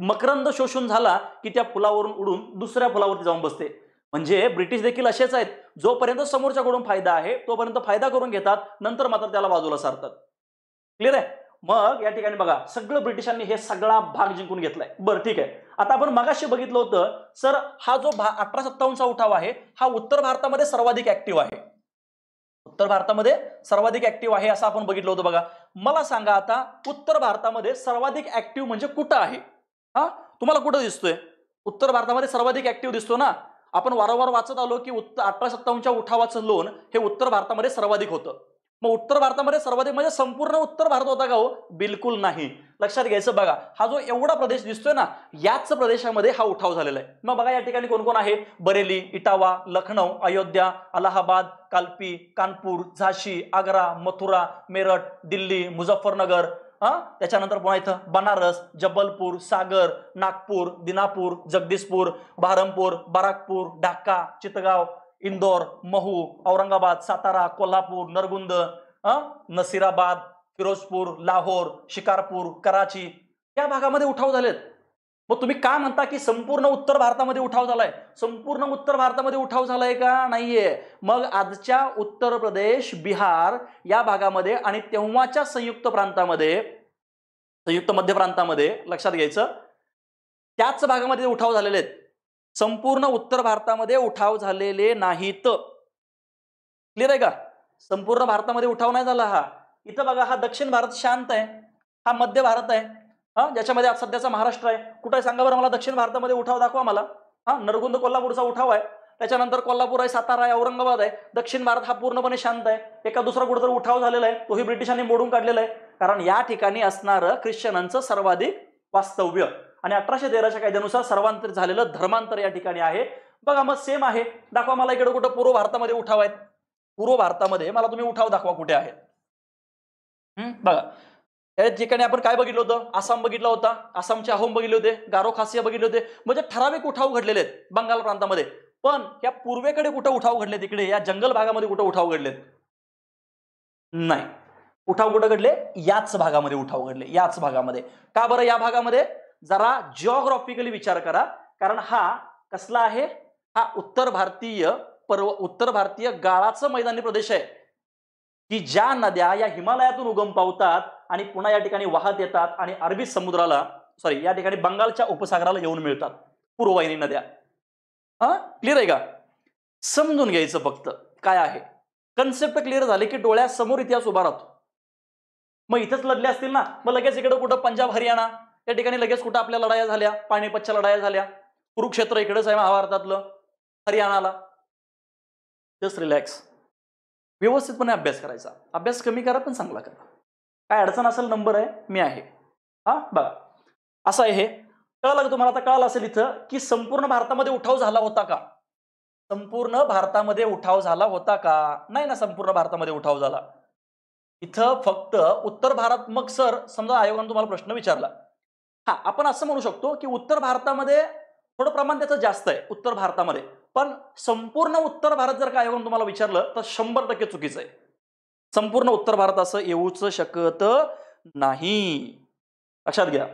मकरंद शोषून झाला की त्या फुलावरून उडून दुसऱ्या फुलावरती जाऊन बसते म्हणजे ब्रिटिश देखील असेच आहेत जोपर्यंत समोरच्याकडून फायदा आहे तोपर्यंत फायदा करून घेतात नंतर मात्र त्याला बाजूला सारतात क्लिअर आहे मग या ठिकाणी बघा सगळं ब्रिटिशांनी हे सगळा भाग जिंकून घेतलाय बरं ठीक आहे आता आपण मगाशी बघितलं होतं सर हा जो भा अठरा सत्तावन्नचा उठाव आहे हा उत्तर भारतामध्ये सर्वाधिक ऍक्टिव्ह आहे उत्तर भारतामध्ये सर्वाधिक ऍक्टिव्ह आहे असं आपण बघितलं होतं बघा मला सांगा आता उत्तर भारतामध्ये सर्वाधिक ऍक्टिव्ह म्हणजे कुठं आहे हा तुम्हाला कुठं दिसतोय उत्तर भारतामध्ये सर्वाधिक ऍक्टिव्ह दिसतो ना आपण वारंवार वाचत आलो की उत्तर अठरा सत्तावन्नच्या उठावाचं लोन हे उत्तर भारतामध्ये सर्वाधिक होतं मग उत्तर भारतामध्ये सर्वाधिक म्हणजे संपूर्ण उत्तर भारत होता का हो बिलकुल नाही लक्षात घ्यायचं बघा हा जो एवढा प्रदेश दिसतोय ना याच प्रदेशामध्ये हा उठाव झालेला आहे मग बघा या ठिकाणी कोण कोण आहे बरेली इटावा लखनौ अयोध्या अलाहाबाद कालपी कानपूर झाशी आग्रा मथुरा मेरठ दिल्ली मुझफ्फरनगर त्याच्यानंतर पुन्हा इथं बनारस जबलपूर सागर नागपूर दिनापूर जगदीशपूर बारमपूर बराकपूर ढाका चितगाव इंदोर महू औरंगाबाद सातारा कोल्हापूर नरगुंद नसिराबाद फिरोजपूर लाहोर शिकारपूर कराची या भागामध्ये उठाव झालेत मग तुम्ही का म्हणता की संपूर्ण उत्तर भारतामध्ये उठाव झालाय संपूर्ण उत्तर भारतामध्ये उठाव झालाय का नाहीये मग आजच्या उत्तर प्रदेश बिहार या भागामध्ये आणि तेव्हाच्या संयुक्त प्रांतामध्ये संयुक्त मध्य प्रांतामध्ये लक्षात घ्यायचं त्याच भागामध्ये उठाव झालेले आहेत संपूर्ण उत्तर भारतामध्ये उठाव झालेले नाहीत क्लिअर आहे का संपूर्ण भारतामध्ये उठाव नाही झाला हा इथं बघा हा दक्षिण भारत शांत आहे हा मध्य भारत आहे हा ज्याच्यामध्ये सध्याचा महाराष्ट्र आहे कुठं सांगा बरं मला दक्षिण भारतामध्ये उठाव दाखवा मला हा नरगुंद कोल्हापूरचा उठाव आहे त्याच्यानंतर कोल्हापूर आहे सातारा आहे औरंगाबाद आहे दक्षिण भारत हा पूर्णपणे शांत आहे एका दुसरा कुठं उठाव झालेला आहे तोही ब्रिटिशांनी मोडून काढलेला आहे कारण या ठिकाणी असणारं ख्रिश्चनांचं सर्वाधिक वास्तव्य आणि अठराशे तेराच्या कायद्यानुसार सर्वांतर झालेलं धर्मांतर या ठिकाणी आहे बघा मग सेम आहे दाखवा मला इकडे कुठं पूर्व भारतामध्ये उठाव आहेत पूर्व भारतामध्ये मला तुम्ही उठाव दाखवा कुठे आहे बघा या ठिकाणी आपण काय बघितलं होतं आसाम बघितला होता आसामचे अहोम बघितले होते गारो खासिया बघितले होते म्हणजे ठराविक उठाव घडलेले आहेत बंगाल प्रांतामध्ये पण या पूर्वेकडे कुठं उठाव घडले तिकडे या जंगल भागामध्ये कुठं उठाव घडलेत नाही उठाव कुठं घडले याच भागामध्ये उठाव घडले याच भागामध्ये का बरं या भागामध्ये जरा जिओग्राफिकली विचार करा कारण हा कसला आहे हा उत्तर भारतीय पर्व उत्तर भारतीय गाळाचं मैदानी प्रदेश आहे की ज्या नद्या या हिमालयातून उगम पावतात आणि पुन्हा या ठिकाणी वाहत येतात आणि अरबी समुद्राला सॉरी या ठिकाणी बंगालच्या उपसागराला येऊन मिळतात पूर्ववाहिनी नद्या हा क्लिअर आहे का समजून घ्यायचं फक्त काय आहे कन्सेप्ट क्लिअर झाले की डोळ्यासमोर इतिहास उभा राहतो मग इथंच लढले असतील ना मग लगेच इकडं कुठं पंजाब हरियाणा त्या ठिकाणी लगेच कुठं आपल्या लढाया झाल्या पाणीपतच्या लढाया झाल्या कुरुक्षेत्र इकडंच आहे महाभारतातलं हरियाणाला जस्ट रिलॅक्स व्यवस्थितपणे अभ्यास करायचा अभ्यास कमी करा पण चांगला करा काय अडचण असेल नंबर आहे मी आहे हा बघा असं आहे हे कळलं तुम्हाला आता कळालं असेल इथं की संपूर्ण भारतामध्ये उठाव झाला होता का संपूर्ण भारतामध्ये उठाव झाला होता का नाही ना संपूर्ण भारतामध्ये उठाव झाला इथं फक्त उत्तर भारत मग सर समजा आयोगानं तुम्हाला प्रश्न विचारला हा आपण असं म्हणू शकतो की उत्तर भारतामध्ये थोडं प्रमाण त्याचं जास्त आहे उत्तर भारतामध्ये पण संपूर्ण उत्तर भारत जर काय येऊन तुम्हाला विचारलं तर शंभर टक्के चुकीचं आहे संपूर्ण उत्तर भारत असं येऊच शकत नाही लक्षात घ्या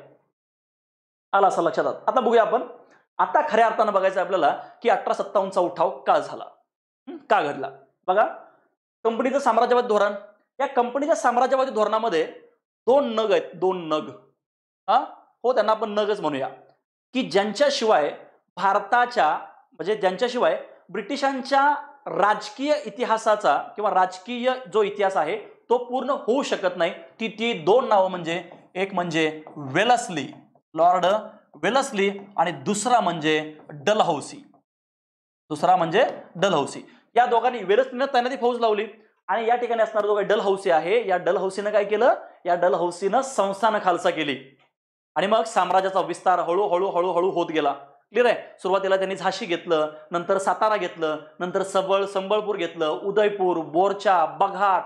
आला असं लक्षात आता बघूया आपण आता खऱ्या अर्थानं बघायचं आपल्याला की अठरा सत्तावन्नचा उठाव का झाला का घडला बघा कंपनीचं साम्राज्यवादी धोरण या कंपनीच्या साम्राज्यवादी धोरणामध्ये दोन नग आहेत दोन नग हा हो त्यांना आपण नगच म्हणूया की ज्यांच्याशिवाय भारताच्या म्हणजे ज्यांच्याशिवाय ब्रिटिशांच्या राजकीय इतिहासाचा किंवा राजकीय जो इतिहास आहे तो पूर्ण होऊ शकत नाही ती ती दोन नावं म्हणजे एक म्हणजे वेलसली लॉर्ड वेलसली आणि दुसरा म्हणजे डलहौसी दुसरा म्हणजे डलहौसी या दोघांनी वेलसलीनं तैनाती फौज लावली आणि या ठिकाणी असणारा जो काही डलहौसी आहे या डलहौसीनं काय केलं या डलहौसीनं संस्थानं खालसा केली आणि मग साम्राज्याचा विस्तार हळूहळू हळूहळू होत गेला क्लिअर आहे सुरुवातीला त्यांनी झाशी घेतलं नंतर सातारा घेतलं नंतर सबळ संबळपूर घेतलं उदयपूर बोरचा बघाट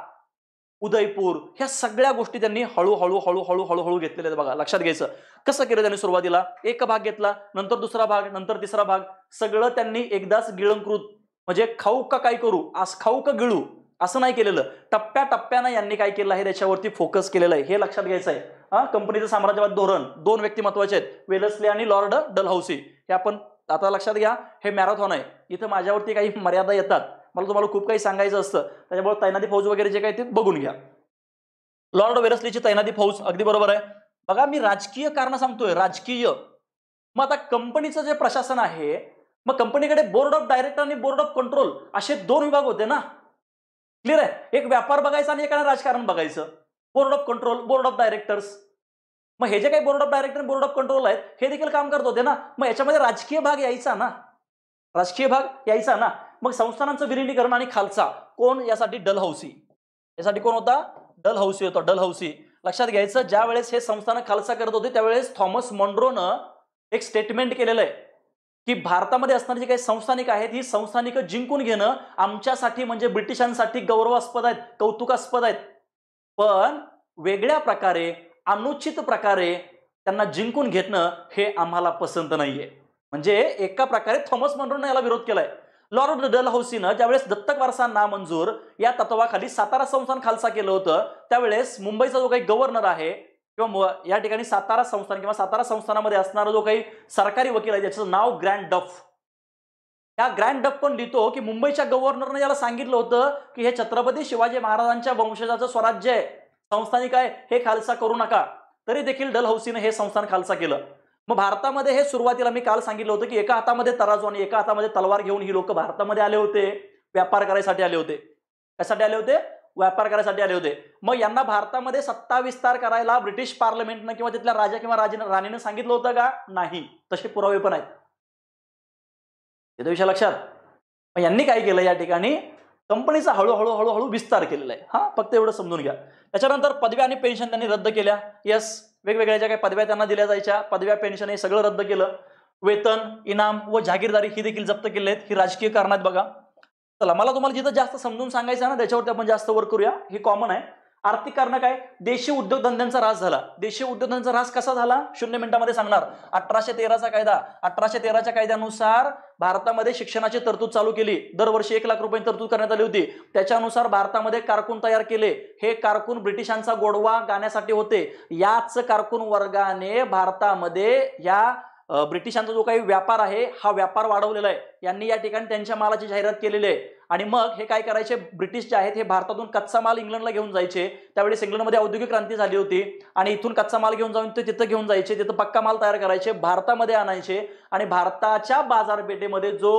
उदयपूर ह्या सगळ्या गोष्टी त्यांनी हळूहळू हळूहळू हळूहळू घेतलेल्या बघा लक्षात घ्यायचं कसं केलं त्यांनी सुरुवातीला एक भाग घेतला नंतर दुसरा भाग नंतर तिसरा भाग सगळं त्यांनी एकदाच गिळंकृत म्हणजे खाऊ का काय करू आज खाऊ का गिळू असं नाही केलेलं टप्प्या टप्प्यानं यांनी काय केलं आहे त्याच्यावरती फोकस केलेलं आहे हे लक्षात घ्यायचं आहे कंपनीचं साम्राज्यवाद धोरण दोन व्यक्ती महत्वाचे आहेत वेलसले आणि लॉर्ड डलहौसी हे आपण आता लक्षात घ्या हे मॅरेथॉन आहे इथं माझ्यावरती काही मर्यादा येतात मला तुम्हाला खूप काही सांगायचं असतं त्याच्यामुळे तैनाती फौज वगैरे जे काही ते बघून घ्या लॉर्ड वेलसलीची तैनाती फौज अगदी बरोबर आहे बघा मी राजकीय कारण सांगतोय राजकीय मग आता कंपनीचं जे प्रशासन आहे मग कंपनीकडे बोर्ड ऑफ डायरेक्टर आणि बोर्ड ऑफ कंट्रोल असे दोन विभाग होते ना क्लिअर आहे एक व्यापार बघायचा आणि एकाला राजकारण बघायचं board of control board of directors मग हे जे काही board of director board of control आहेत हे देखील काम करत होते ना मग याच्यामध्ये राजकीय भाग यायचा ना राजकीय भाग यायचा ना मग संस्थानांचं विलिनीकरण आणि खालसा कोण यासाठी डलहौसी यासाठी कोण होता डलहौसी होता डलहौसी लक्षात घ्यायचं ज्या वेळेस हे संस्थान खालसा करत होते त्यावेळेस थॉमस मॉन्ड्रोनं एक स्टेटमेंट केलेलं आहे की भारतामध्ये असणारी जी काही संस्थानिक आहेत ही संस्थानिक जिंकून घेणं आमच्यासाठी म्हणजे ब्रिटिशांसाठी गौरवास्पद आहेत कौतुकास्पद आहेत पण वेगळ्या प्रकारे अनुचित प्रकारे त्यांना जिंकून घेतणं हे आम्हाला पसंत नाहीये म्हणजे एका प्रकारे थॉमस मनरोनं याला विरोध केलाय लॉर्ड हौसीनं ज्यावेळेस दत्तक वारसा नामंजूर या तत्वाखाली सातारा संस्थान खालसा केलं होतं त्यावेळेस मुंबईचा जो काही गव्हर्नर आहे किंवा या ठिकाणी सातारा संस्थान किंवा सातारा संस्थानामध्ये असणारा जो काही सरकारी वकील आहे ज्याचं नाव ग्रँड डफ या ग्रँड पण लिहितो की मुंबईच्या गव्हर्नरने याला सांगितलं होतं की हे छत्रपती शिवाजी महाराजांच्या वंशजाचं स्वराज्य आहे संस्थानिक आहे हे खालसा करू नका तरी देखील डलहौसीने हे संस्थान खालसा केलं मग भारतामध्ये हे सुरुवातीला मी काल सांगितलं होतं की एका हातामध्ये तराजू आणि एका हातामध्ये तलवार घेऊन ही लोक भारतामध्ये आले होते व्यापार करायसाठी आले होते कशासाठी आले होते व्यापार करायसाठी आले होते मग यांना भारतामध्ये सत्ता विस्तार करायला ब्रिटिश पार्लमेंटनं किंवा तिथल्या राजा किंवा राजे राणीनं सांगितलं होतं का नाही तसे पुरावे पण आहेत येतो विषय लक्षात मग यांनी काय केलं या ठिकाणी कंपनीचा हळूहळू हळूहळू विस्तार केलेला आहे हा फक्त एवढं समजून घ्या त्याच्यानंतर पदव्या आणि पेन्शन त्यांनी रद्द केल्या येस वेगवेगळ्या ज्या काही पदव्या त्यांना दिल्या जायच्या पदव्या पेन्शन हे सगळं रद्द केलं वेतन इनाम व जागीरदारी ही देखील जप्त केले आहेत ही राजकीय कारणात बघा चला मला तुम्हाला जिथं जास्त समजून सांगायचं आहे ना त्याच्यावरती आपण जास्त वर्क करूया हे कॉमन आहे आर्थिक कारण काय देशी उद्योगधंद्यांचा ऱ्हास झाला देशी उद्योगधंद्यांचा ऱ्हास कसा झाला शून्य मिनिटामध्ये सांगणार अठराशे तेराचा कायदा अठराशे तेराच्या कायद्यानुसार भारतामध्ये शिक्षणाची तरतूद चालू केली दरवर्षी एक लाख रुपये तरतूद करण्यात आली होती त्याच्यानुसार भारतामध्ये कारकून तयार केले हे कारकून ब्रिटिशांचा गोडवा गाण्यासाठी होते याच कारकून वर्गाने भारतामध्ये या ब्रिटिशांचा जो काही व्यापार आहे हा व्यापार वाढवलेला आहे यांनी या ठिकाणी त्यांच्या मालाची जाहिरात केलेली आहे आणि मग हे काय करायचे ब्रिटिश जे आहेत हे भारतातून कच्चा माल इंग्लंडला घेऊन जायचे त्यावेळेस इंग्लंडमध्ये औद्योगिक क्रांती झाली होती आणि इथून कच्चा माल घेऊन जाऊन ते तिथं घेऊन जायचे तिथं पक्का माल तयार करायचे भारतामध्ये आणायचे आणि भारताच्या बाजारपेठेमध्ये जो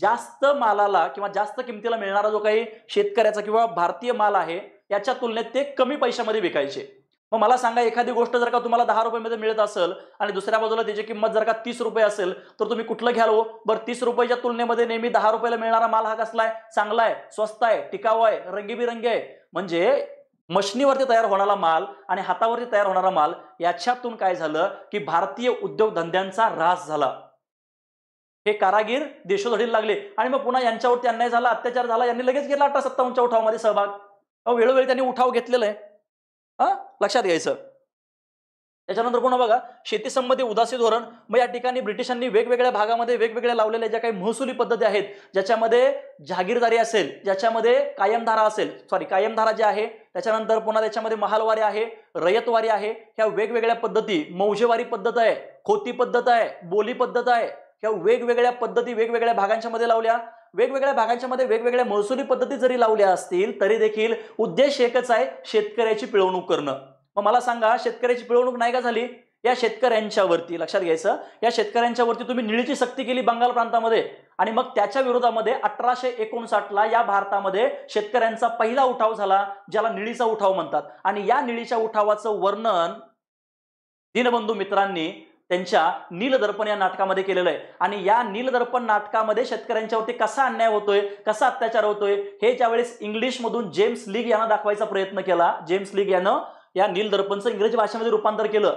जास्त मालाला किंवा जास्त किमतीला मिळणारा जो काही शेतकऱ्याचा किंवा भारतीय माल आहे याच्या तुलनेत ते कमी पैशामध्ये विकायचे मग मला सांगा एखादी गोष्ट जर का तुम्हाला दहा रुपयामध्ये मिळत असेल आणि दुसऱ्या बाजूला त्याची किंमत जर का तीस रुपये असेल तर तुम्ही कुठलं घ्याल हो? बर तीस रुपयाच्या तुलनेमध्ये नेहमी दहा रुपयाला मिळणारा माल हा कसलाय चांगला आहे स्वस्त आहे टिकाऊ आहे रंगीबिरंगी आहे म्हणजे मशनीवरती तयार होणारा माल आणि हातावरती तयार होणारा माल याच्यातून काय झालं की भारतीय उद्योगधंद्यांचा ऱ्हास झाला हे कारागीर देशोधडीला लागले आणि मग पुन्हा यांच्यावरती अन्याय झाला अत्याचार झाला यांनी लगेच गेला अठरा सत्तावन्नच्या उठावामध्ये सहभाग वेळोवेळी त्यांनी उठाव घेतलेला आहे हा लक्षात घ्यायचं त्याच्यानंतर पुन्हा बघा शेती संबंधी उदासी धोरण मग या ठिकाणी ब्रिटिशांनी वेगवेगळ्या भागामध्ये वेगवेगळ्या लावलेल्या ज्या काही महसुली पद्धती आहेत ज्याच्यामध्ये जागीरदारी असेल ज्याच्यामध्ये कायमधारा असेल सॉरी कायमधारा जे आहे त्याच्यानंतर पुन्हा त्याच्यामध्ये महालवारी आहे रयतवारी आहे ह्या वेगवेगळ्या पद्धती मौजेवारी पद्धत आहे खोती पद्धत आहे बोली पद्धत आहे ह्या वेगवेगळ्या पद्धती वेगवेगळ्या भागांच्या मध्ये लावल्या वेगवेगळ्या मध्ये वेगवेगळ्या महसुली पद्धती जरी लावल्या असतील तरी देखील उद्देश एकच आहे शेतकऱ्याची पिळवणूक करणं मग मला सांगा शेतकऱ्याची पिळवणूक नाही का झाली या शेतकऱ्यांच्यावरती लक्षात घ्यायचं या शेतकऱ्यांच्यावरती तुम्ही निळीची सक्ती केली बंगाल प्रांतामध्ये आणि मग त्याच्या विरोधामध्ये अठराशे ला या भारतामध्ये शेतकऱ्यांचा पहिला उठाव झाला ज्याला निळीचा उठाव म्हणतात आणि या निळीच्या उठावाचं वर्णन दीनबंधू मित्रांनी त्यांच्या नीलदर्पण या नाटकामध्ये केलेलं आहे आणि या नीलदर्पण नाटकामध्ये शेतकऱ्यांच्यावरती कसा अन्याय होतोय कसा अत्याचार होतोय हे ज्यावेळेस इंग्लिशमधून जेम्स लीग यांना दाखवायचा प्रयत्न केला जेम्स लीग यानं या नीलदर्पणचं इंग्रजी भाषेमध्ये रूपांतर केलं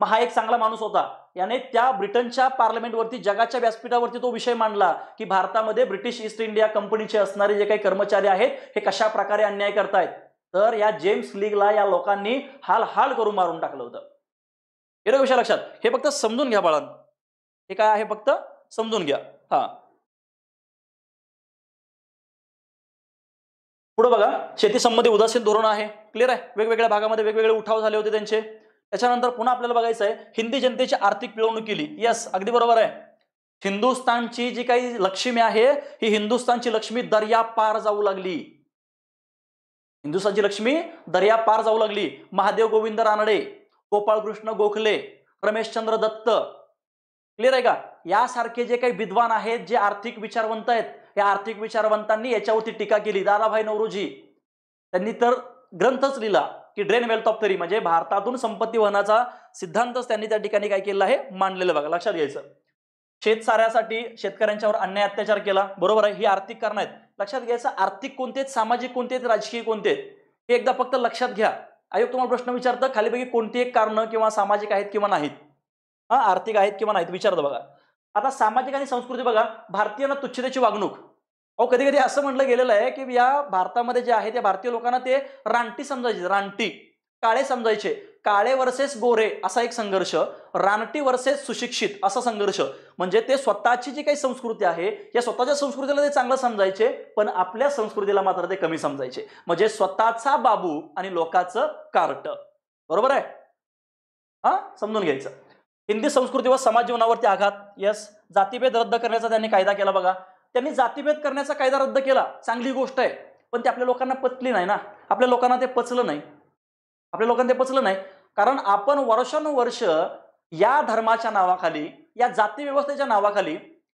मग हा एक चांगला माणूस होता याने त्या ब्रिटनच्या पार्लमेंटवरती जगाच्या व्यासपीठावरती तो विषय मांडला की भारतामध्ये ब्रिटिश ईस्ट इंडिया कंपनीचे असणारे जे काही कर्मचारी आहेत हे कशा प्रकारे अन्याय करतायत तर या जेम्स लीगला या लोकांनी हाल हाल करून मारून टाकलं होतं येतं विषय लक्षात हे फक्त समजून घ्या बाळा हे काय आहे फक्त समजून घ्या हा पुढे बघा शेती संबंधी उदासीन धोरण आहे क्लिअर आहे वेगवेगळ्या भागामध्ये वेगवेगळे उठाव झाले होते त्यांचे त्याच्यानंतर पुन्हा आपल्याला बघायचं आहे हिंदी जनतेची आर्थिक पिळवणूक केली यस अगदी बरोबर आहे हिंदुस्थानची जी काही लक्ष्मी आहे ही हिंदुस्थानची लक्ष्मी दर्या पार जाऊ लागली हिंदुस्थानची लक्ष्मी दर्या पार जाऊ लागली महादेव गोविंद रानडे गोपाळकृष्ण गोखले रमेशचंद्र दत्त क्लिअर आहे का यासारखे जे काही विद्वान आहेत जे आर्थिक विचारवंत आहेत या आर्थिक विचारवंतांनी याच्यावरती टीका केली दादाभाई नवरूजी त्यांनी तर ग्रंथच लिहिला की ड्रेन वेल्थ ऑफ थरी म्हणजे भारतातून संपत्ती वहनाचा सिद्धांतच त्यांनी त्या ठिकाणी काय केलं आहे मांडलेलं बघा लक्षात घ्यायचं शेतसाऱ्यासाठी शेतकऱ्यांच्यावर अन्याय अत्याचार केला बरोबर आहे ही आर्थिक कारण आहेत लक्षात घ्यायचं आर्थिक कोणते सामाजिक कोणते राजकीय कोणते हे एकदा फक्त लक्षात घ्या आयोग तुम्हाला प्रश्न विचारतं खालीपैकी कोणती एक कारणं किंवा सामाजिक आहेत किंवा नाहीत हां आर्थिक आहेत किंवा नाहीत विचारतं बघा आता सामाजिक आणि संस्कृती बघा भारतीयांना तुच्छतेची वागणूक अहो कधी कधी असं म्हटलं गेलेलं आहे की या भारतामध्ये जे आहे त्या भारतीय लोकांना ते रानटी समजायचे रानटी काळे समजायचे काळे वर्सेस गोरे असा एक संघर्ष रानटी वर्सेस सुशिक्षित असा संघर्ष म्हणजे ते स्वतःची जी काही संस्कृती आहे या स्वतःच्या संस्कृतीला ते चांगलं समजायचे पण आपल्या संस्कृतीला मात्र ते कमी समजायचे म्हणजे स्वतःचा बाबू आणि लोकाचं कार्ट बरोबर आहे हा समजून घ्यायचं हिंदी संस्कृती व समाज जीवनावरती आघात यस जातीभेद रद्द करण्याचा त्यांनी कायदा केला बघा त्यांनी जातीभेद करण्याचा कायदा रद्द केला चांगली गोष्ट आहे पण ते आपल्या लोकांना पचली नाही ना आपल्या लोकांना ते पचलं नाही आपल्या लोकांना ते पचलं नाही कारण आपण वर्षानुवर्ष या धर्माच्या नावाखाली या जाती व्यवस्थेच्या नावाखाली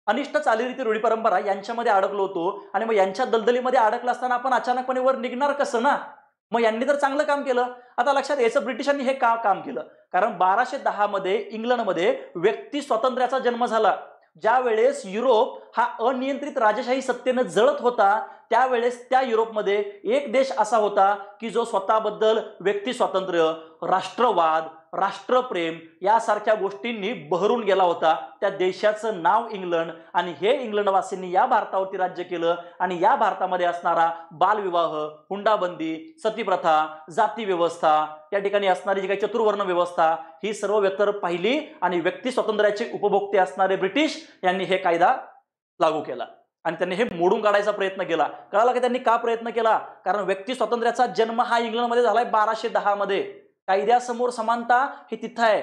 अनिष्ट चालीरीती रूढी परंपरा यांच्यामध्ये अडकलो होतो आणि मग यांच्या दलदलीमध्ये अडकला असताना आपण अचानकपणे वर निघणार कसं ना मग यांनी तर चांगलं काम केलं आता लक्षात यायचं ब्रिटिशांनी हे का काम केलं कारण बाराशे दहामध्ये इंग्लंडमध्ये व्यक्ती स्वातंत्र्याचा जन्म झाला ज्या वेळेस युरोप हा अनियंत्रित राजशाही सत्तेनं जळत होता त्यावेळेस त्या युरोपमध्ये एक देश असा होता की जो स्वतःबद्दल व्यक्ती स्वातंत्र्य राष्ट्रवाद राष्ट्रप्रेम यासारख्या गोष्टींनी बहरून गेला होता त्या देशाचं नाव इंग्लंड आणि हे इंग्लंडवासींनी या भारतावरती राज्य केलं आणि या भारतामध्ये असणारा बालविवाह हुंडाबंदी सतीप्रथा जाती व्यवस्था त्या ठिकाणी असणारी जी काही चतुर्वर्ण व्यवस्था ही सर्व व्यतर पाहिली आणि व्यक्ती स्वातंत्र्याचे उपभोक्ते असणारे ब्रिटिश यांनी हे कायदा लागू केला आणि त्यांनी हे मोडून काढायचा प्रयत्न केला कळाला की त्यांनी का प्रयत्न केला कारण व्यक्ती स्वातंत्र्याचा जन्म हा इंग्लंडमध्ये झालाय बाराशे दहा मध्ये कायद्यासमोर समानता हे तिथं आहे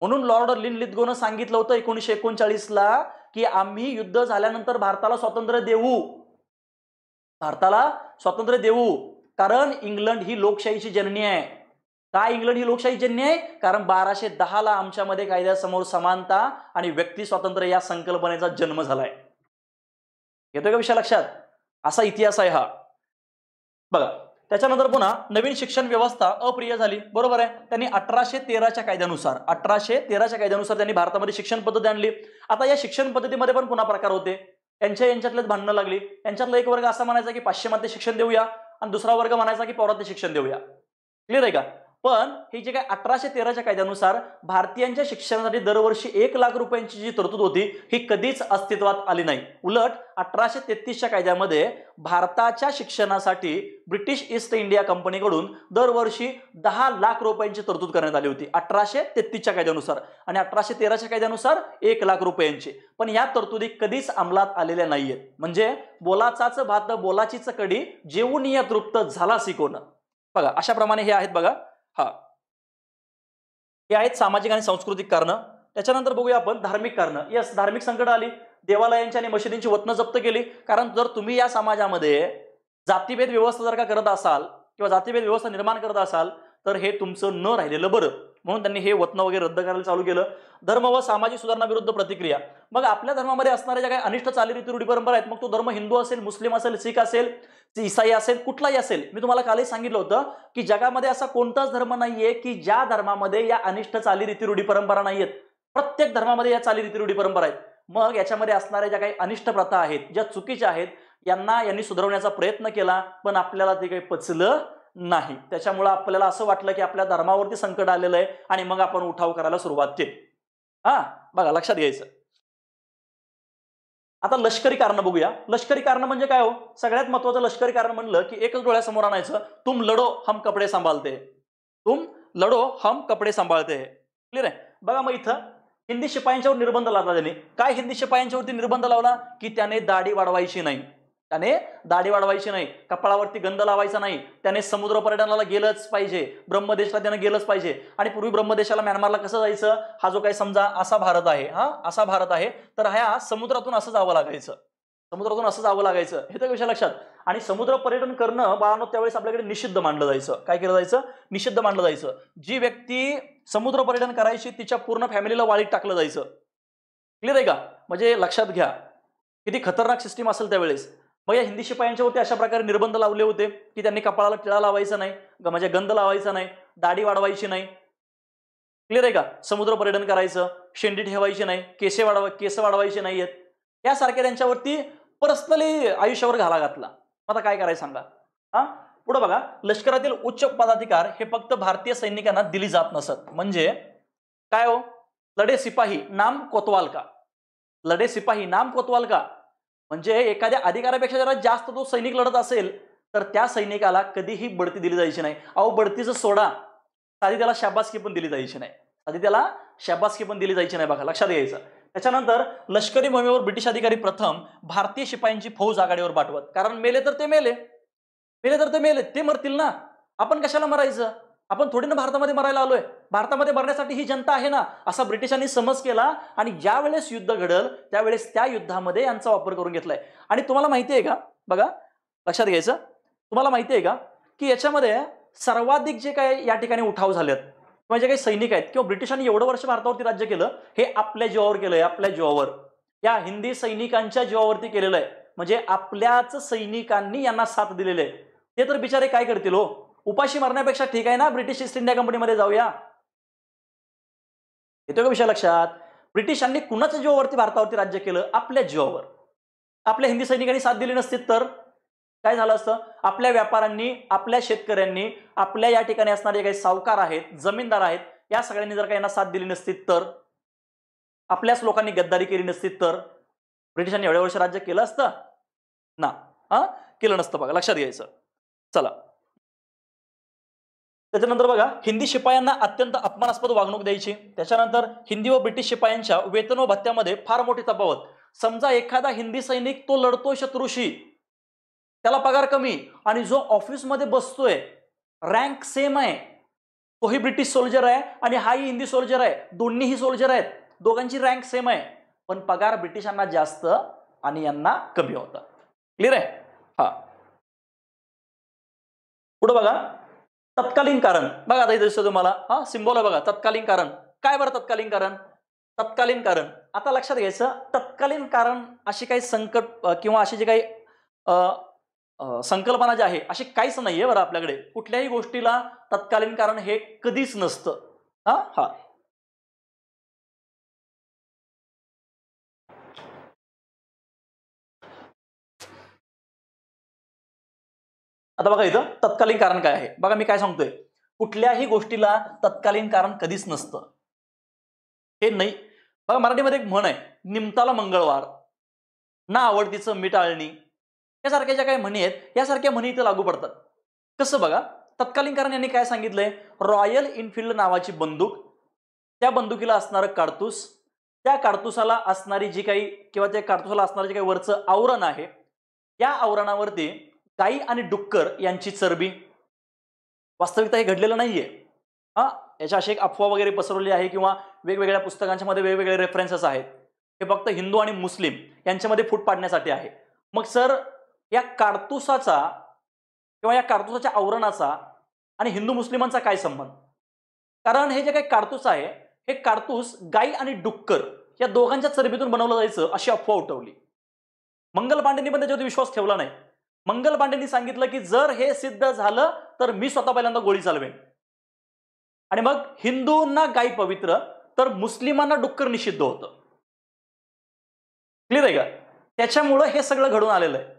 म्हणून लॉर्ड लिन लिदगोनं सांगितलं होतं एकोणीशे ला की आम्ही युद्ध झाल्यानंतर भारताला स्वातंत्र्य देऊ भारताला स्वातंत्र्य देऊ कारण इंग्लंड ही लोकशाहीची जननी आहे का इंग्लंड ही लोकशाही जननी आहे कारण बाराशे दहाला आमच्यामध्ये कायद्यासमोर समानता आणि व्यक्ती स्वातंत्र्य या संकल्पनेचा जन्म झालाय येतोय का विषय लक्षात असा इतिहास आहे हा बघा त्याच्यानंतर पुन्हा नवीन शिक्षण व्यवस्था अप्रिय झाली बरोबर आहे त्यांनी अठराशे तेराच्या कायद्यानुसार अठराशे तेराच्या कायद्यानुसार त्यांनी भारतामध्ये शिक्षण पद्धती आणली आता या शिक्षण पद्धतीमध्ये पण पुन्हा प्रकार होते यांच्या यांच्यातलेच भांडणं लागली त्यांच्यातला एक वर्ग असा म्हणायचा की पाश्चिमात्य शिक्षण देऊया आणि दुसरा वर्ग म्हणायचा की पौरात्य शिक्षण देऊया क्लिअर आहे का पण हे जे काय अठराशे तेराच्या कायद्यानुसार भारतीयांच्या शिक्षणासाठी दरवर्षी एक लाख रुपयांची जी तरतूद होती ही कधीच अस्तित्वात आली नाही उलट अठराशे तेहतीसच्या कायद्यामध्ये भारताच्या शिक्षणासाठी ब्रिटिश ईस्ट इंडिया कंपनीकडून दरवर्षी दहा लाख रुपयांची तरतूद करण्यात आली होती अठराशे तेहतीसच्या कायद्यानुसार आणि अठराशे तेराच्या कायद्यानुसार एक लाख रुपयांची पण या तरतुदी कधीच अंमलात आलेल्या नाहीयेत म्हणजे बोलाचाच भात बोलाचीच कडी जेवून तृप्त झाला शिकवणं बघा अशाप्रमाणे हे आहेत बघा हा हे आहेत सामाजिक आणि सांस्कृतिक कारणं त्याच्यानंतर बघूया आपण धार्मिक कारणं यस धार्मिक संकट आली देवालयांची आणि मशिदींची वतनं जप्त केली कारण जर तुम्ही या समाजामध्ये जातीभेद व्यवस्था जर का करत असाल किंवा जातीभेद व्यवस्था निर्माण करत असाल तर हे तुमचं न राहिलेलं बरं म्हणून त्यांनी हे वतन वगैरे रद्द करायला चालू केलं धर्म व सामाजिक सुधारणाविरुद्ध प्रतिक्रिया मग आपल्या धर्मामध्ये असणाऱ्या ज्या काही अनिष्ट चालीरीती रूढी परंपरा आहेत मग तो धर्म हिंदू असेल मुस्लिम असेल सिख असेल इसाई असेल कुठलाही असेल मी तुम्हाला कालही सांगितलं होतं की जगामध्ये असा कोणताच धर्म नाहीये की ज्या धर्मामध्ये या अनिष्ट चालीरीती रूढी परंपरा नाहीयेत प्रत्येक धर्मामध्ये या चालीरीती रूढी परंपरा आहेत मग याच्यामध्ये असणाऱ्या ज्या काही अनिष्ट प्रथा आहेत ज्या चुकीच्या आहेत यांना यांनी सुधारवण्याचा प्रयत्न केला पण आपल्याला ते काही पचलं नाही त्याच्यामुळे आपल्याला असं वाटलं की आपल्या धर्मावरती संकट आलेलं आहे आणि मग आपण उठाव करायला सुरुवात केली हा बघा लक्षात घ्यायचं आता लष्करी कारण बघूया लष्करी कारण म्हणजे काय हो सगळ्यात महत्वाचं लष्करी कारण म्हणलं की एकच डोळ्यासमोर आणायचं तुम लढो हम कपडे सांभाळते तुम लढो हम कपडे सांभाळते क्लिअर आहे बघा मग इथं हिंदी शिपायांच्यावर निर्बंध लावला त्याने काय हिंदी शिपायांच्यावरती निर्बंध लावला की त्याने दाढी वाढवायची नाही त्याने दाढी वाढवायची नाही कपाळावरती गंध लावायचा नाही त्याने समुद्र पर्यटनाला गेलंच पाहिजे ब्रह्मदेशला त्याने गेलंच पाहिजे आणि पूर्वी ब्रह्मदेशाला म्यानमारला कसं जायचं हा जो काही समजा असा भारत आहे हा असा भारत आहे तर ह्या समुद्रातून असं जावं लागायचं समुद्रातून असं जावं लागायचं हे तर विषय लक्षात आणि समुद्र पर्यटन करणं बाळानो त्यावेळेस आपल्याकडे निषिद्ध मानलं जायचं काय केलं जायचं निषिद्ध मानलं जायचं जी व्यक्ती समुद्र पर्यटन करायची तिच्या पूर्ण फॅमिलीला वाळीत टाकलं जायचं क्लिअर आहे का म्हणजे लक्षात घ्या किती खतरनाक सिस्टीम असेल त्यावेळेस मग या हिंदी शिपायांच्यावरती अशा प्रकारे निर्बंध लावले होते की त्यांनी कपाळाला टिळा लावायचा नाही म्हणजे गंध लावायचा नाही दाढी वाढवायची नाही क्लिअर आहे का समुद्र पर्यटन करायचं शेंडी ठेवायची नाही केसे वाढवा केस वाढवायचे नाही आहेत यासारख्या त्यांच्यावरती पर्सनली आयुष्यावर घाला घातला आता काय करायचं सांगा हा पुढे बघा लष्करातील उच्च पदाधिकार हे फक्त भारतीय सैनिकांना दिली जात नसत म्हणजे काय हो लढे सिपाही नाम कोतवाल का लढे सिपाही नाम कोतवाल का म्हणजे एखाद्या अधिकारापेक्षा जरा जास्त तो सैनिक लढत असेल तर त्या सैनिकाला कधीही बढती दिली जायची नाही अहो बढतीचं सोडा साधी त्याला शाबासकी पण दिली जायची नाही साधी त्याला शाबासकी पण दिली जायची नाही बघा लक्षात घ्यायचं त्याच्यानंतर लष्करी मोहिमेवर ब्रिटिश अधिकारी प्रथम भारतीय शिपायांची फौज आघाडीवर पाठवत कारण मेले तर ते मेले मेले तर ते मेले ते मरतील ना आपण कशाला मरायचं आपण थोडी ना भारतामध्ये मरायला आलोय भारतामध्ये मरण्यासाठी ही जनता आहे ना असा ब्रिटिशांनी समज केला आणि ज्या वेळेस युद्ध घडल त्यावेळेस त्या युद्धामध्ये यांचा वापर करून घेतलाय आणि तुम्हाला माहिती आहे का बघा लक्षात घ्यायचं तुम्हाला माहिती आहे का की याच्यामध्ये सर्वाधिक जे काय या ठिकाणी उठाव झालेत किंवा जे काही सैनिक आहेत किंवा ब्रिटिशांनी एवढं वर्ष भारतावरती राज्य केलं हे आपल्या जीवावर केलंय आपल्या जीवावर या हिंदी सैनिकांच्या जीवावरती केलेलं आहे म्हणजे आपल्याच सैनिकांनी यांना साथ दिलेले आहे ते तर बिचारे काय करतील हो उपाशी मरण्यापेक्षा ठीक आहे ना ब्रिटिश ईस्ट इंडिया कंपनीमध्ये जाऊया येतो का विषय लक्षात ब्रिटिशांनी कुणाच्या जीवावरती भारतावरती राज्य केलं आपल्या जीवावर आपल्या हिंदी सैनिकांनी साथ दिली नसती तर काय झालं असतं आपल्या व्यापाऱ्यांनी आपल्या शेतकऱ्यांनी आपल्या या ठिकाणी असणारे काही सावकार आहेत जमीनदार आहेत या सगळ्यांनी जर काही यांना साथ दिली नसती तर आपल्याच लोकांनी गद्दारी केली नसती तर ब्रिटिशांनी एवढ्या वर्ष राज्य केलं असतं ना हा केलं नसतं बघा लक्षात घ्यायचं चला त्याच्यानंतर बघा हिंदी शिपायांना अत्यंत अपमानास्पद वागणूक द्यायची त्याच्यानंतर हिंदी व ब्रिटिश शिपायांच्या वेतन व भत्त्यामध्ये फार मोठी तफावत समजा एखादा हिंदी सैनिक तो लढतो शत्रूशी त्याला पगार कमी आणि जो ऑफिसमध्ये बसतोय रँक सेम आहे तोही ब्रिटिश सोल्जर आहे आणि हाही हिंदी सोल्जर आहे दोन्हीही सोल्जर आहेत दोघांची रँक सेम आहे पण पगार ब्रिटिशांना जास्त आणि यांना कमी होता क्लिअर आहे हा पुढे बघा तत्कालीन कारण बघा आता इथे तुम्हाला हा सिंबोला बघा तत्कालीन कारण काय बरं तत्कालीन कारण तत्कालीन कारण आता लक्षात घ्यायचं तत्कालीन कारण अशी काही संकट किंवा अशी जी काही संकल्पना जी आहे अशी काहीच नाही आहे बरं आपल्याकडे कुठल्याही गोष्टीला तत्कालीन कारण हे कधीच नसतं हा हा आता बघा इथं तत्कालीन कारण काय आहे बघा मी काय सांगतोय कुठल्याही गोष्टीला तत्कालीन कारण कधीच नसतं हे नाही बघा मराठीमध्ये एक म्हण आहे निमताला मंगळवार ना आवडतीचं मिटाळणी यासारख्या ज्या काही म्हणी आहेत यासारख्या म्हणी इथं लागू पडतात कसं बघा तत्कालीन कारण यांनी काय सांगितलंय रॉयल इनफिल्ड नावाची बंदूक त्या बंदुकीला असणारं काडतूस त्या काडतुसाला असणारी जी काही किंवा त्या काडतुसाला असणारं जे काही वरचं आवरण आहे या आवरणावरती गाई आणि डुक्कर यांची चरबी वास्तविकता हे घडलेलं नाहीये हां याच्या अशी एक अफवा वगैरे पसरवली आहे किंवा वेगवेगळ्या पुस्तकांच्या मध्ये वेगवेगळे रेफरन्सेस आहेत हे फक्त हिंदू आणि मुस्लिम यांच्यामध्ये फूट पाडण्यासाठी आहे मग सर या कारतुसाचा किंवा या कारतुसाच्या आवरणाचा आणि हिंदू मुस्लिमांचा काय संबंध कारण हे जे काही कारतूस आहे हे कारतूस गाई आणि डुक्कर या दोघांच्या चरबीतून बनवलं जायचं अशी अफवा उठवली मंगल पांडेंनी पण त्याच्यावरती विश्वास ठेवला नाही मंगल पांडेंनी सांगितलं की जर हे सिद्ध झालं तर मी स्वतः पहिल्यांदा गोळी चालवेन आणि मग हिंदूंना गाय पवित्र तर मुस्लिमांना डुक्कर निषिद्ध होत क्लिअर आहे का त्याच्यामुळं हे सगळं घडून आलेलं आहे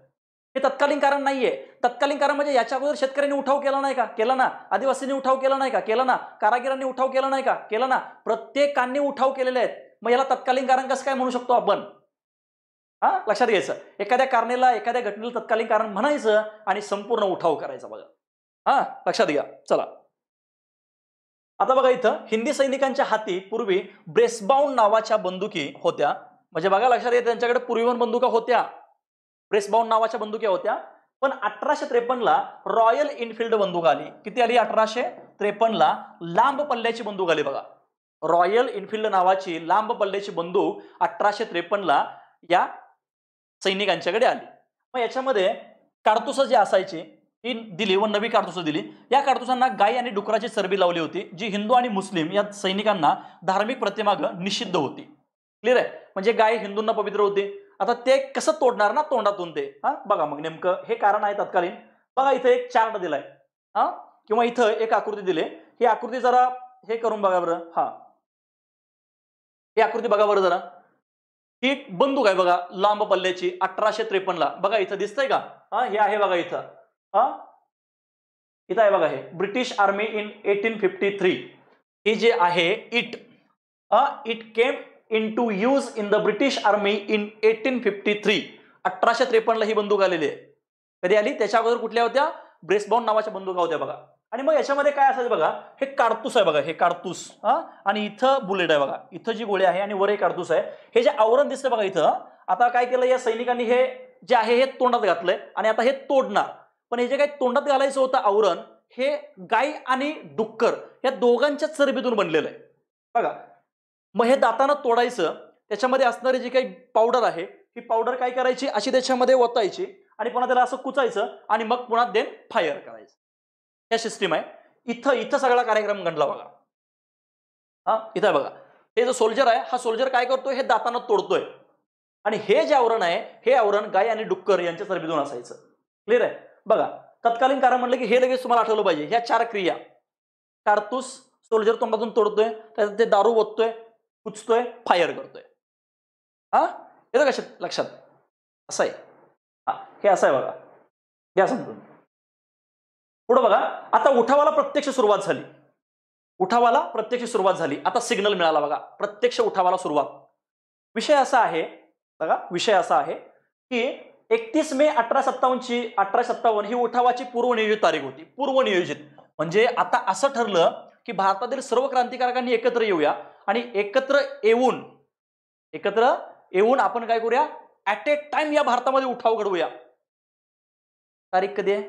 हे तत्कालीन कारण नाहीये तत्कालीन कारण म्हणजे याच्या अगोदर शेतकऱ्यांनी उठाव केला नाही का केला ना आदिवासींनी उठाव केला नाही का केला ना कारागिरांनी उठाव केला नाही का केला ना प्रत्येकांनी उठाव केलेले आहेत मग याला तत्कालीन कारण कसं काय म्हणू शकतो आपण हा लक्षात घ्यायचं एखाद्या कारणेला एखाद्या घटनेला तत्कालीन कारण म्हणायचं आणि संपूर्ण उठाव करायचा बघा हा लक्षात घ्या चला आता बघा इथं हिंदी सैनिकांच्या हाती पूर्वी ब्रेसबाउंड नावाच्या बंदुकी होत्या म्हणजे बघा लक्षात घ्या त्यांच्याकडे पूर्वीवन बंदुका होत्या ब्रेसबाउंड नावाच्या बंदुक्या होत्या पण अठराशे त्रेपन्नला रॉयल इनफिल्ड बंदूक आली किती आली अठराशे त्रेपन्नला लांब पल्ल्याची बंदूक आली बघा रॉयल इनफिल्ड नावाची लांब पल्ल्याची बंदूक अठराशे त्रेपन्नला या सैनिकांच्याकडे आली मग याच्यामध्ये काडतुसं जे असायची ही दिली व नवी कारतुस दिली या कारतूसांना गाय आणि डुकराची चरबी लावली होती जी हिंदू आणि मुस्लिम या सैनिकांना धार्मिक प्रतिमाग निषिद्ध होती क्लिअर आहे म्हणजे गाय हिंदूंना पवित्र होती आता ते कसं तोडणार ना तोंडातून ते हा बघा मग नेमकं हे कारण आहे तत्कालीन बघा इथं एक चार्ट दिलाय हा किंवा इथं एक आकृती दिली ही आकृती जरा हे करून बघा बरं हा ही आकृती बघा बरं जरा ही एक बंदूक आहे बघा लांब पल्ल्याची अठराशे ला बघा इथं दिसतंय का हा हे आहे बघा इथं हा इथं आहे बघा हे British army in eighteen fifty three ही जे आहे it it came into use in the British army in eighteen fifty three अठराशे त्रेपन्नला ही बंदूक आलेली आहे कधी आली त्याच्या अगोदर कुठल्या होत्या ब्रेसबॉन नावाच्या बंदुका होत्या बघा आणि मग याच्यामध्ये काय असायचं बघा हे कारतूस आहे बघा हे कारतूस हा आणि इथं बुलेट आहे बघा इथं जी गोळी आहे आणि वर हे कारतूस आहे हे जे आवरण दिसतं बघा इथं आता काय केलं या सैनिकांनी हे जे आहे हे तोंडात घातलंय आणि आता हे तोडणार पण हे जे काही तोंडात घालायचं होतं आवरण हे गाय आणि डुक्कर या दोघांच्या चरबीतून बनलेलं आहे बघा मग हे दातानं तोडायचं त्याच्यामध्ये असणारी जी काही पावडर आहे ही पावडर काय करायची अशी त्याच्यामध्ये ओतायची आणि पुन्हा त्याला असं कुचायचं आणि मग पुन्हा देन फायर करायचं ह्या सिस्टीम आहे इथं इथं सगळा कार्यक्रम गणला बघा हा इथं बघा हे जो सोल्जर आहे हा सोल्जर काय करतोय हे दाताना तोडतोय आणि हे जे आवरण आहे हे आवरण गाय आणि डुक्कर यांच्या सरबीतून असायचं क्लिअर आहे बघा तत्कालीन कारण म्हणलं की हे लगेच तुम्हाला आठवलं पाहिजे ह्या चार क्रिया कारतूस सोल्जर तोंडातून तोडतोय त्याच्यात ते दारू ओततोय उचतोय फायर करतोय हा येतं कशात लक्षात असं आहे हा हे असं आहे बघा घ्या समजून पुढे बघा आता उठावाला प्रत्यक्ष सुरुवात झाली उठावाला प्रत्यक्ष सुरुवात झाली आता सिग्नल मिळाला बघा प्रत्यक्ष उठावाला सुरुवात विषय असा आहे बघा विषय असा आहे की एकतीस मे अठरा सत्तावनची अठरा सत्तावन ही उठावाची पूर्वनियोजित तारीख होती पूर्वनियोजित म्हणजे आता असं ठरलं की भारतातील सर्व क्रांतिकारकांनी एकत्र येऊया आणि एकत्र येऊन एकत्र येऊन आपण काय करूया ऍट ए टाइम या भारतामध्ये उठाव घडवूया तारीख कधी आहे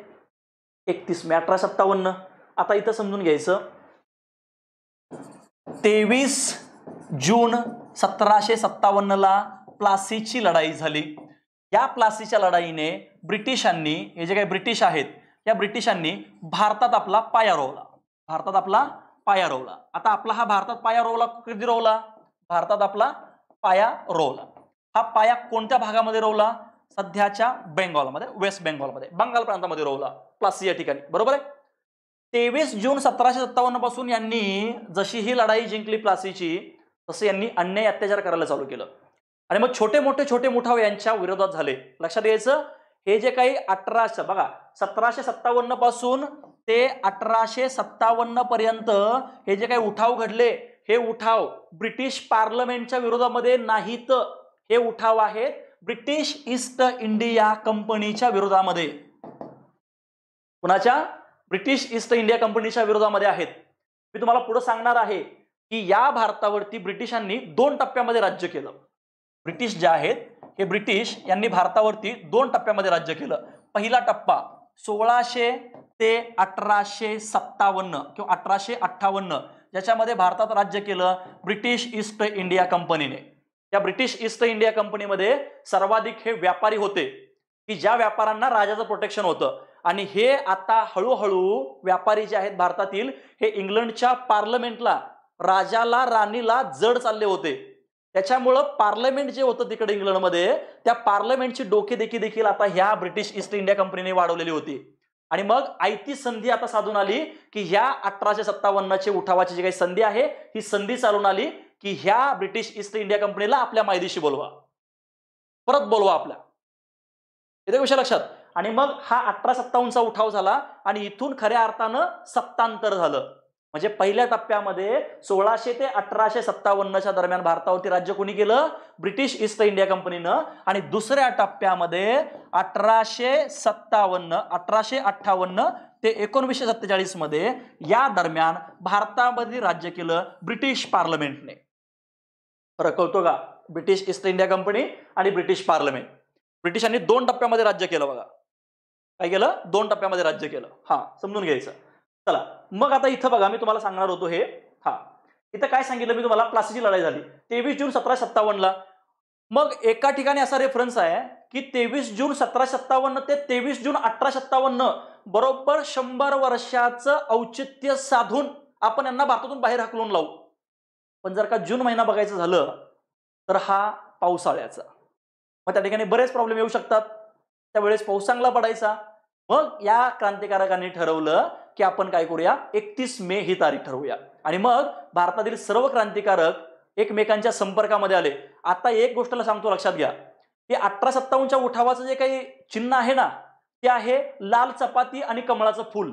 एकतीस मे अठरा सत्तावन्न आता इथं समजून घ्यायचं तेवीस जून सतराशे सत्तावन्नला प्लासीची लढाई झाली या प्लासीच्या लढाईने ब्रिटिशांनी हे जे काही ब्रिटिश आहेत या ब्रिटिशांनी भारतात आपला पाया रोवला भारतात आपला पाया रोवला आता आपला हा भारतात पाया रोवला कधी रोवला भारतात आपला पाया रोवला हा पाया कोणत्या भागामध्ये रोवला सध्याच्या बेंगॉलमध्ये वेस्ट बेंगॉलमध्ये बंगाल प्रांतामध्ये रोवला प्लस या ठिकाणी बरोबर आहे तेवीस जून सतराशे सत्तावन्न पासून यांनी जशी ही लढाई जिंकली प्लासीची तसे यांनी अन्याय अत्याचार करायला चालू केलं आणि मग छोटे मोठे छोटे मुठाव यांच्या विरोधात झाले लक्षात यायचं हे जे काही अठराशे बघा सतराशे सत्तावन्न पासून ते अठराशे सत्तावन्न पर्यंत हे जे काही उठाव घडले हे उठाव ब्रिटिश पार्लमेंटच्या विरोधामध्ये नाहीत हे उठाव आहेत ब्रिटिश ईस्ट इंडिया कंपनीच्या विरोधामध्ये कुणाच्या ब्रिटिश ईस्ट इंडिया कंपनीच्या विरोधामध्ये आहेत मी तुम्हाला पुढे सांगणार आहे की या भारतावरती ब्रिटिशांनी दोन टप्प्यामध्ये राज्य केलं ब्रिटिश जे आहेत हे ब्रिटिश यांनी भारतावरती दोन टप्प्यामध्ये राज्य केलं पहिला टप्पा सोळाशे ते अठराशे सत्तावन्न किंवा अठराशे अठ्ठावन्न ज्याच्यामध्ये भारतात राज्य केलं ब्रिटिश ईस्ट इंडिया कंपनीने या ब्रिटिश ईस्ट इंडिया कंपनीमध्ये सर्वाधिक हे व्यापारी होते की ज्या व्यापाऱ्यांना राजाचं प्रोटेक्शन होतं आणि हे आता हळूहळू व्यापारी जे आहेत भारतातील हे इंग्लंडच्या पार्लमेंटला राजाला राणीला जड चालले होते त्याच्यामुळं पार्लमेंट जे होतं तिकडे इंग्लंडमध्ये त्या पार्लमेंटची डोके देखील आता ह्या ब्रिटिश ईस्ट इंडिया कंपनीने वाढवलेली होती आणि मग आयती संधी आता साधून आली की ह्या अठराशे सत्तावन्नचे उठावाची जी काही संधी आहे ही संधी चालून आली की ह्या ब्रिटिश ईस्ट इंडिया कंपनीला आपल्या मायदेशी बोलवा परत बोलवा आपल्या येत्या विषय लक्षात आणि मग हा अठरा सत्तावन्नचा उठाव झाला आणि इथून खऱ्या अर्थानं सत्तांतर झालं म्हणजे पहिल्या टप्प्यामध्ये सोळाशे ते अठराशे सत्तावन्नच्या दरम्यान भारतावरती राज्य कोणी केलं ब्रिटिश ईस्ट इंडिया कंपनीनं आणि दुसऱ्या टप्प्यामध्ये अठराशे सत्तावन्न अठराशे अठ्ठावन्न ते एकोणवीसशे सत्तेचाळीस मध्ये या दरम्यान भारतामध्ये राज्य केलं ब्रिटिश पार्लमेंटने फरक का ब्रिटिश ईस्ट इंडिया कंपनी आणि ब्रिटिश पार्लमेंट ब्रिटिशांनी दोन टप्प्यामध्ये राज्य केलं बघा काय केलं दोन टप्प्यामध्ये राज्य केलं हा समजून घ्यायचं चला मग आता इथं बघा मी तुम्हाला सांगणार होतो हे हा इथं काय सांगितलं मी तुम्हाला प्लासीची लढाई झाली तेवीस जून सतराशे सत्तावन्नला मग एका ठिकाणी असा रेफरन्स आहे की तेवीस जून सतराशे सत्तावन्न ते तेवीस जून अठराशे सत्तावन्न बरोबर शंभर वर्षाचं औचित्य साधून आपण यांना भारतातून बाहेर हकलून लावू पण जर का जून महिना बघायचं झालं तर हा पावसाळ्याचा मग त्या ठिकाणी बरेच प्रॉब्लेम येऊ शकतात त्यावेळेस पाऊस चांगला पडायचा मग या क्रांतिकारकांनी ठरवलं की आपण काय करूया एकतीस मे ही तारीख ठरवूया आणि मग भारतातील सर्व क्रांतिकारक एकमेकांच्या संपर्कामध्ये आले आता एक गोष्टला सांगतो लक्षात घ्या की अठरा सत्तावन्नच्या उठावाचं जे काही चिन्ह आहे ना ते आहे लाल चपाती आणि कमळाचं फुल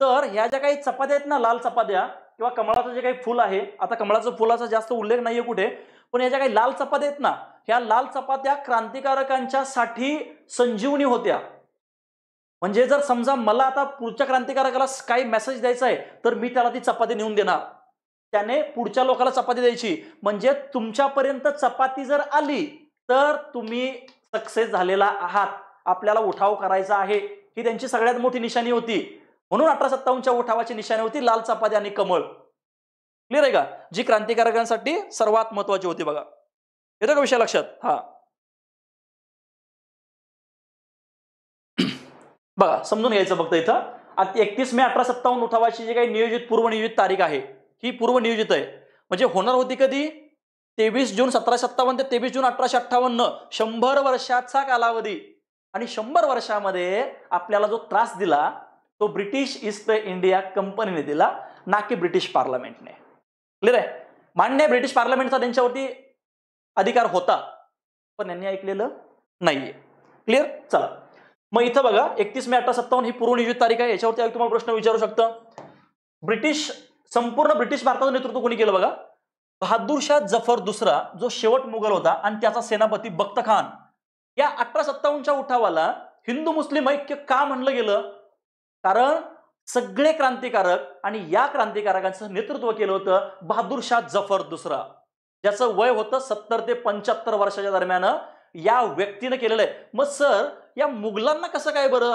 तर ह्या ज्या काही चपात्या आहेत ना लाल चपात्या किंवा कमळाचं जे काही फुल आहे आता कमळाचं फुलाचा जास्त उल्लेख नाहीये कुठे पण ह्या ज्या काही लाल चपात्या आहेत ना ह्या लाल चपात्या क्रांतिकारकांच्या साठी संजीवनी होत्या म्हणजे जर समजा मला आता पुढच्या क्रांतिकारकाला काही मेसेज द्यायचा आहे तर मी त्याला ती चपाती नेऊन देणार त्याने पुढच्या लोकाला चपाती द्यायची म्हणजे तुमच्यापर्यंत चपाती जर आली तर तुम्ही सक्सेस झालेला आहात आपल्याला उठाव करायचा आहे ही त्यांची सगळ्यात मोठी निशाणी होती म्हणून अठरा सत्तावन्नच्या उठावाची निशाणी होती लाल चपाती आणि कमळ क्लिअर आहे का जी क्रांतिकारकांसाठी सर्वात महत्वाची होती बघा येतो का विषय लक्षात हा बघा समजून घ्यायचं फक्त इथं आता एकतीस मे अठरा सत्तावन्न उठावाची जी काही नियोजित पूर्वनियोजित तारीख आहे ही पूर्वनियोजित आहे म्हणजे होणार होती कधी तेवीस जून सतराशे सत्तावन्न ते तेवीस जून अठराशे अठ्ठावन्न शंभर वर्षाचा कालावधी आणि शंभर वर्षामध्ये आपल्याला जो त्रास दिला तो ब्रिटिश ईस्ट इंडिया कंपनीने दिला ना की ब्रिटिश पार्लमेंटने क्लिअर आहे मान्य ब्रिटिश पार्लमेंटचा त्यांच्यावरती अधिकार होता पण यांनी ऐकलेलं नाहीये क्लिअर चला मग इथं बघा एकतीस मे अठरा सत्तावन्न ही पूर्वनियोजित तारीख आहे याच्यावरती तुम्हाला प्रश्न विचारू शकतो ब्रिटिश संपूर्ण ब्रिटिश भारताचं नेतृत्व कोणी केलं बघा बहादूर शाह जफर दुसरा जो शेवट मुघल होता आणि त्याचा सेनापती बख्त खान या अठरा सत्तावन्नच्या उठावाला हिंदू मुस्लिम ऐक्य का म्हणलं गेलं कारण सगळे क्रांतिकारक आणि या क्रांतिकारकांचं नेतृत्व केलं होतं बहादूर शाह जफर दुसरा ज्याचं वय होतं सत्तर ते पंच्याहत्तर वर्षाच्या दरम्यान या व्यक्तीनं केलेलं आहे मग सर या मुघलांना कसं काय बरं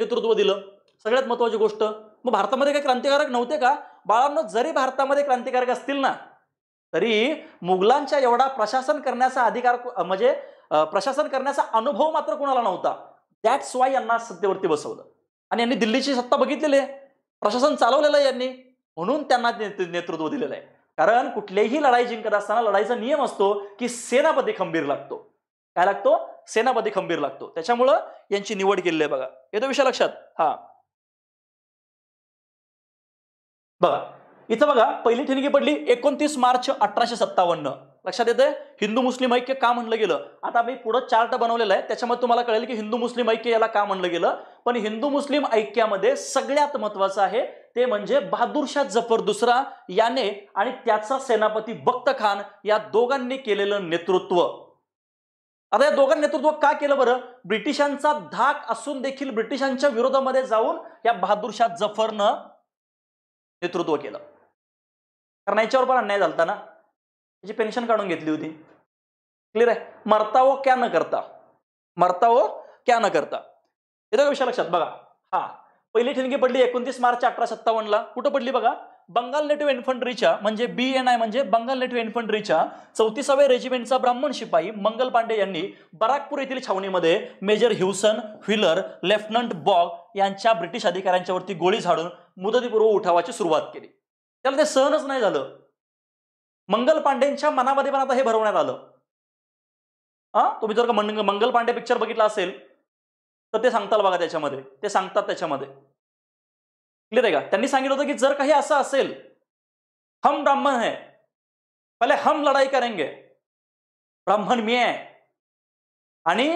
नेतृत्व दिलं सगळ्यात महत्वाची गोष्ट मग भारतामध्ये काही क्रांतिकारक नव्हते का बाळांनो जरी भारतामध्ये क्रांतिकारक असतील ना तरी मुघलांच्या एवढा प्रशासन करण्याचा अधिकार म्हणजे प्रशासन करण्याचा अनुभव मात्र कोणाला नव्हता दॅट्स वाय यांना सत्तेवरती बसवलं आणि यांनी दिल्लीची सत्ता बघितलेली आहे प्रशासन चालवलेलं आहे यांनी म्हणून त्यांना नेतृत्व दिलेलं आहे कारण कुठलेही लढाई जिंकत असताना लढाईचा नियम असतो की सेनापती खंबीर लागतो काय लागतो सेनापती खंबीर लागतो त्याच्यामुळं यांची निवड केलेली आहे बघा येतो विषय लक्षात हा बघा इथं बघा पहिली ठिणगी पडली एकोणतीस मार्च अठराशे सत्तावन्न लक्षात येते हिंदू मुस्लिम ऐक्य का म्हणलं गेलं आता मी पुढं चार्ट बनवलेला आहे त्याच्यामध्ये तुम्हाला कळेल की हिंदू मुस्लिम ऐक्य याला का म्हणलं गेलं पण हिंदू मुस्लिम ऐक्यामध्ये सगळ्यात महत्वाचं आहे ते म्हणजे बहादूरशाह जफर दुसरा याने आणि त्याचा सेनापती बख्त खान या दोघांनी केलेलं नेतृत्व आता या दोघांनी नेतृत्व का केलं बरं ब्रिटिशांचा धाक असून देखील ब्रिटिशांच्या विरोधामध्ये जाऊन या बहादूरशाह जफरनं नेतृत्व केलं कारण याच्यावर पण अन्याय झालता ना त्याची पेन्शन काढून घेतली होती क्लिअर आहे मरता क्या न करता मरता हो क्या न करता येतो का विषय लक्षात बघा हा पहिली ठिणगी पडली एकोणतीस मार्च अठरा सत्तावन्नला कुठं पडली बघा बंगाल नेटिव्ह इन्फंट्रीच्या म्हणजे बी एन आय म्हणजे बंगाल नेटिव्ह इन्फंट्रीच्या चौतीसाव्या रेजिमेंटचा ब्राह्मण शिपाई मंगल पांडे यांनी बराकपूर येथील छावणीमध्ये major Hewson Wheeler lieutenant Baugh यांच्या ब्रिटिश अधिकाऱ्यांच्यावरती गोळी झाडून मुदतीपूर्व उठावाची सुरुवात केली त्याला ते सहनच नाही झालं मंगल पांडेंच्या मनामध्ये पण आता हे भरवण्यात आलं हा तुम्ही जर का मंगल पांडे पिक्चर बघितला असेल तर ते सांगताल बघा त्याच्यामध्ये ते सांगतात त्याच्यामध्ये क्लिअर आहे का त्यांनी सांगितलं होतं की जर काही असं असेल हम ब्राह्मण है पहिले हम लढाई करेंगे ब्राह्मण मी आहे आणि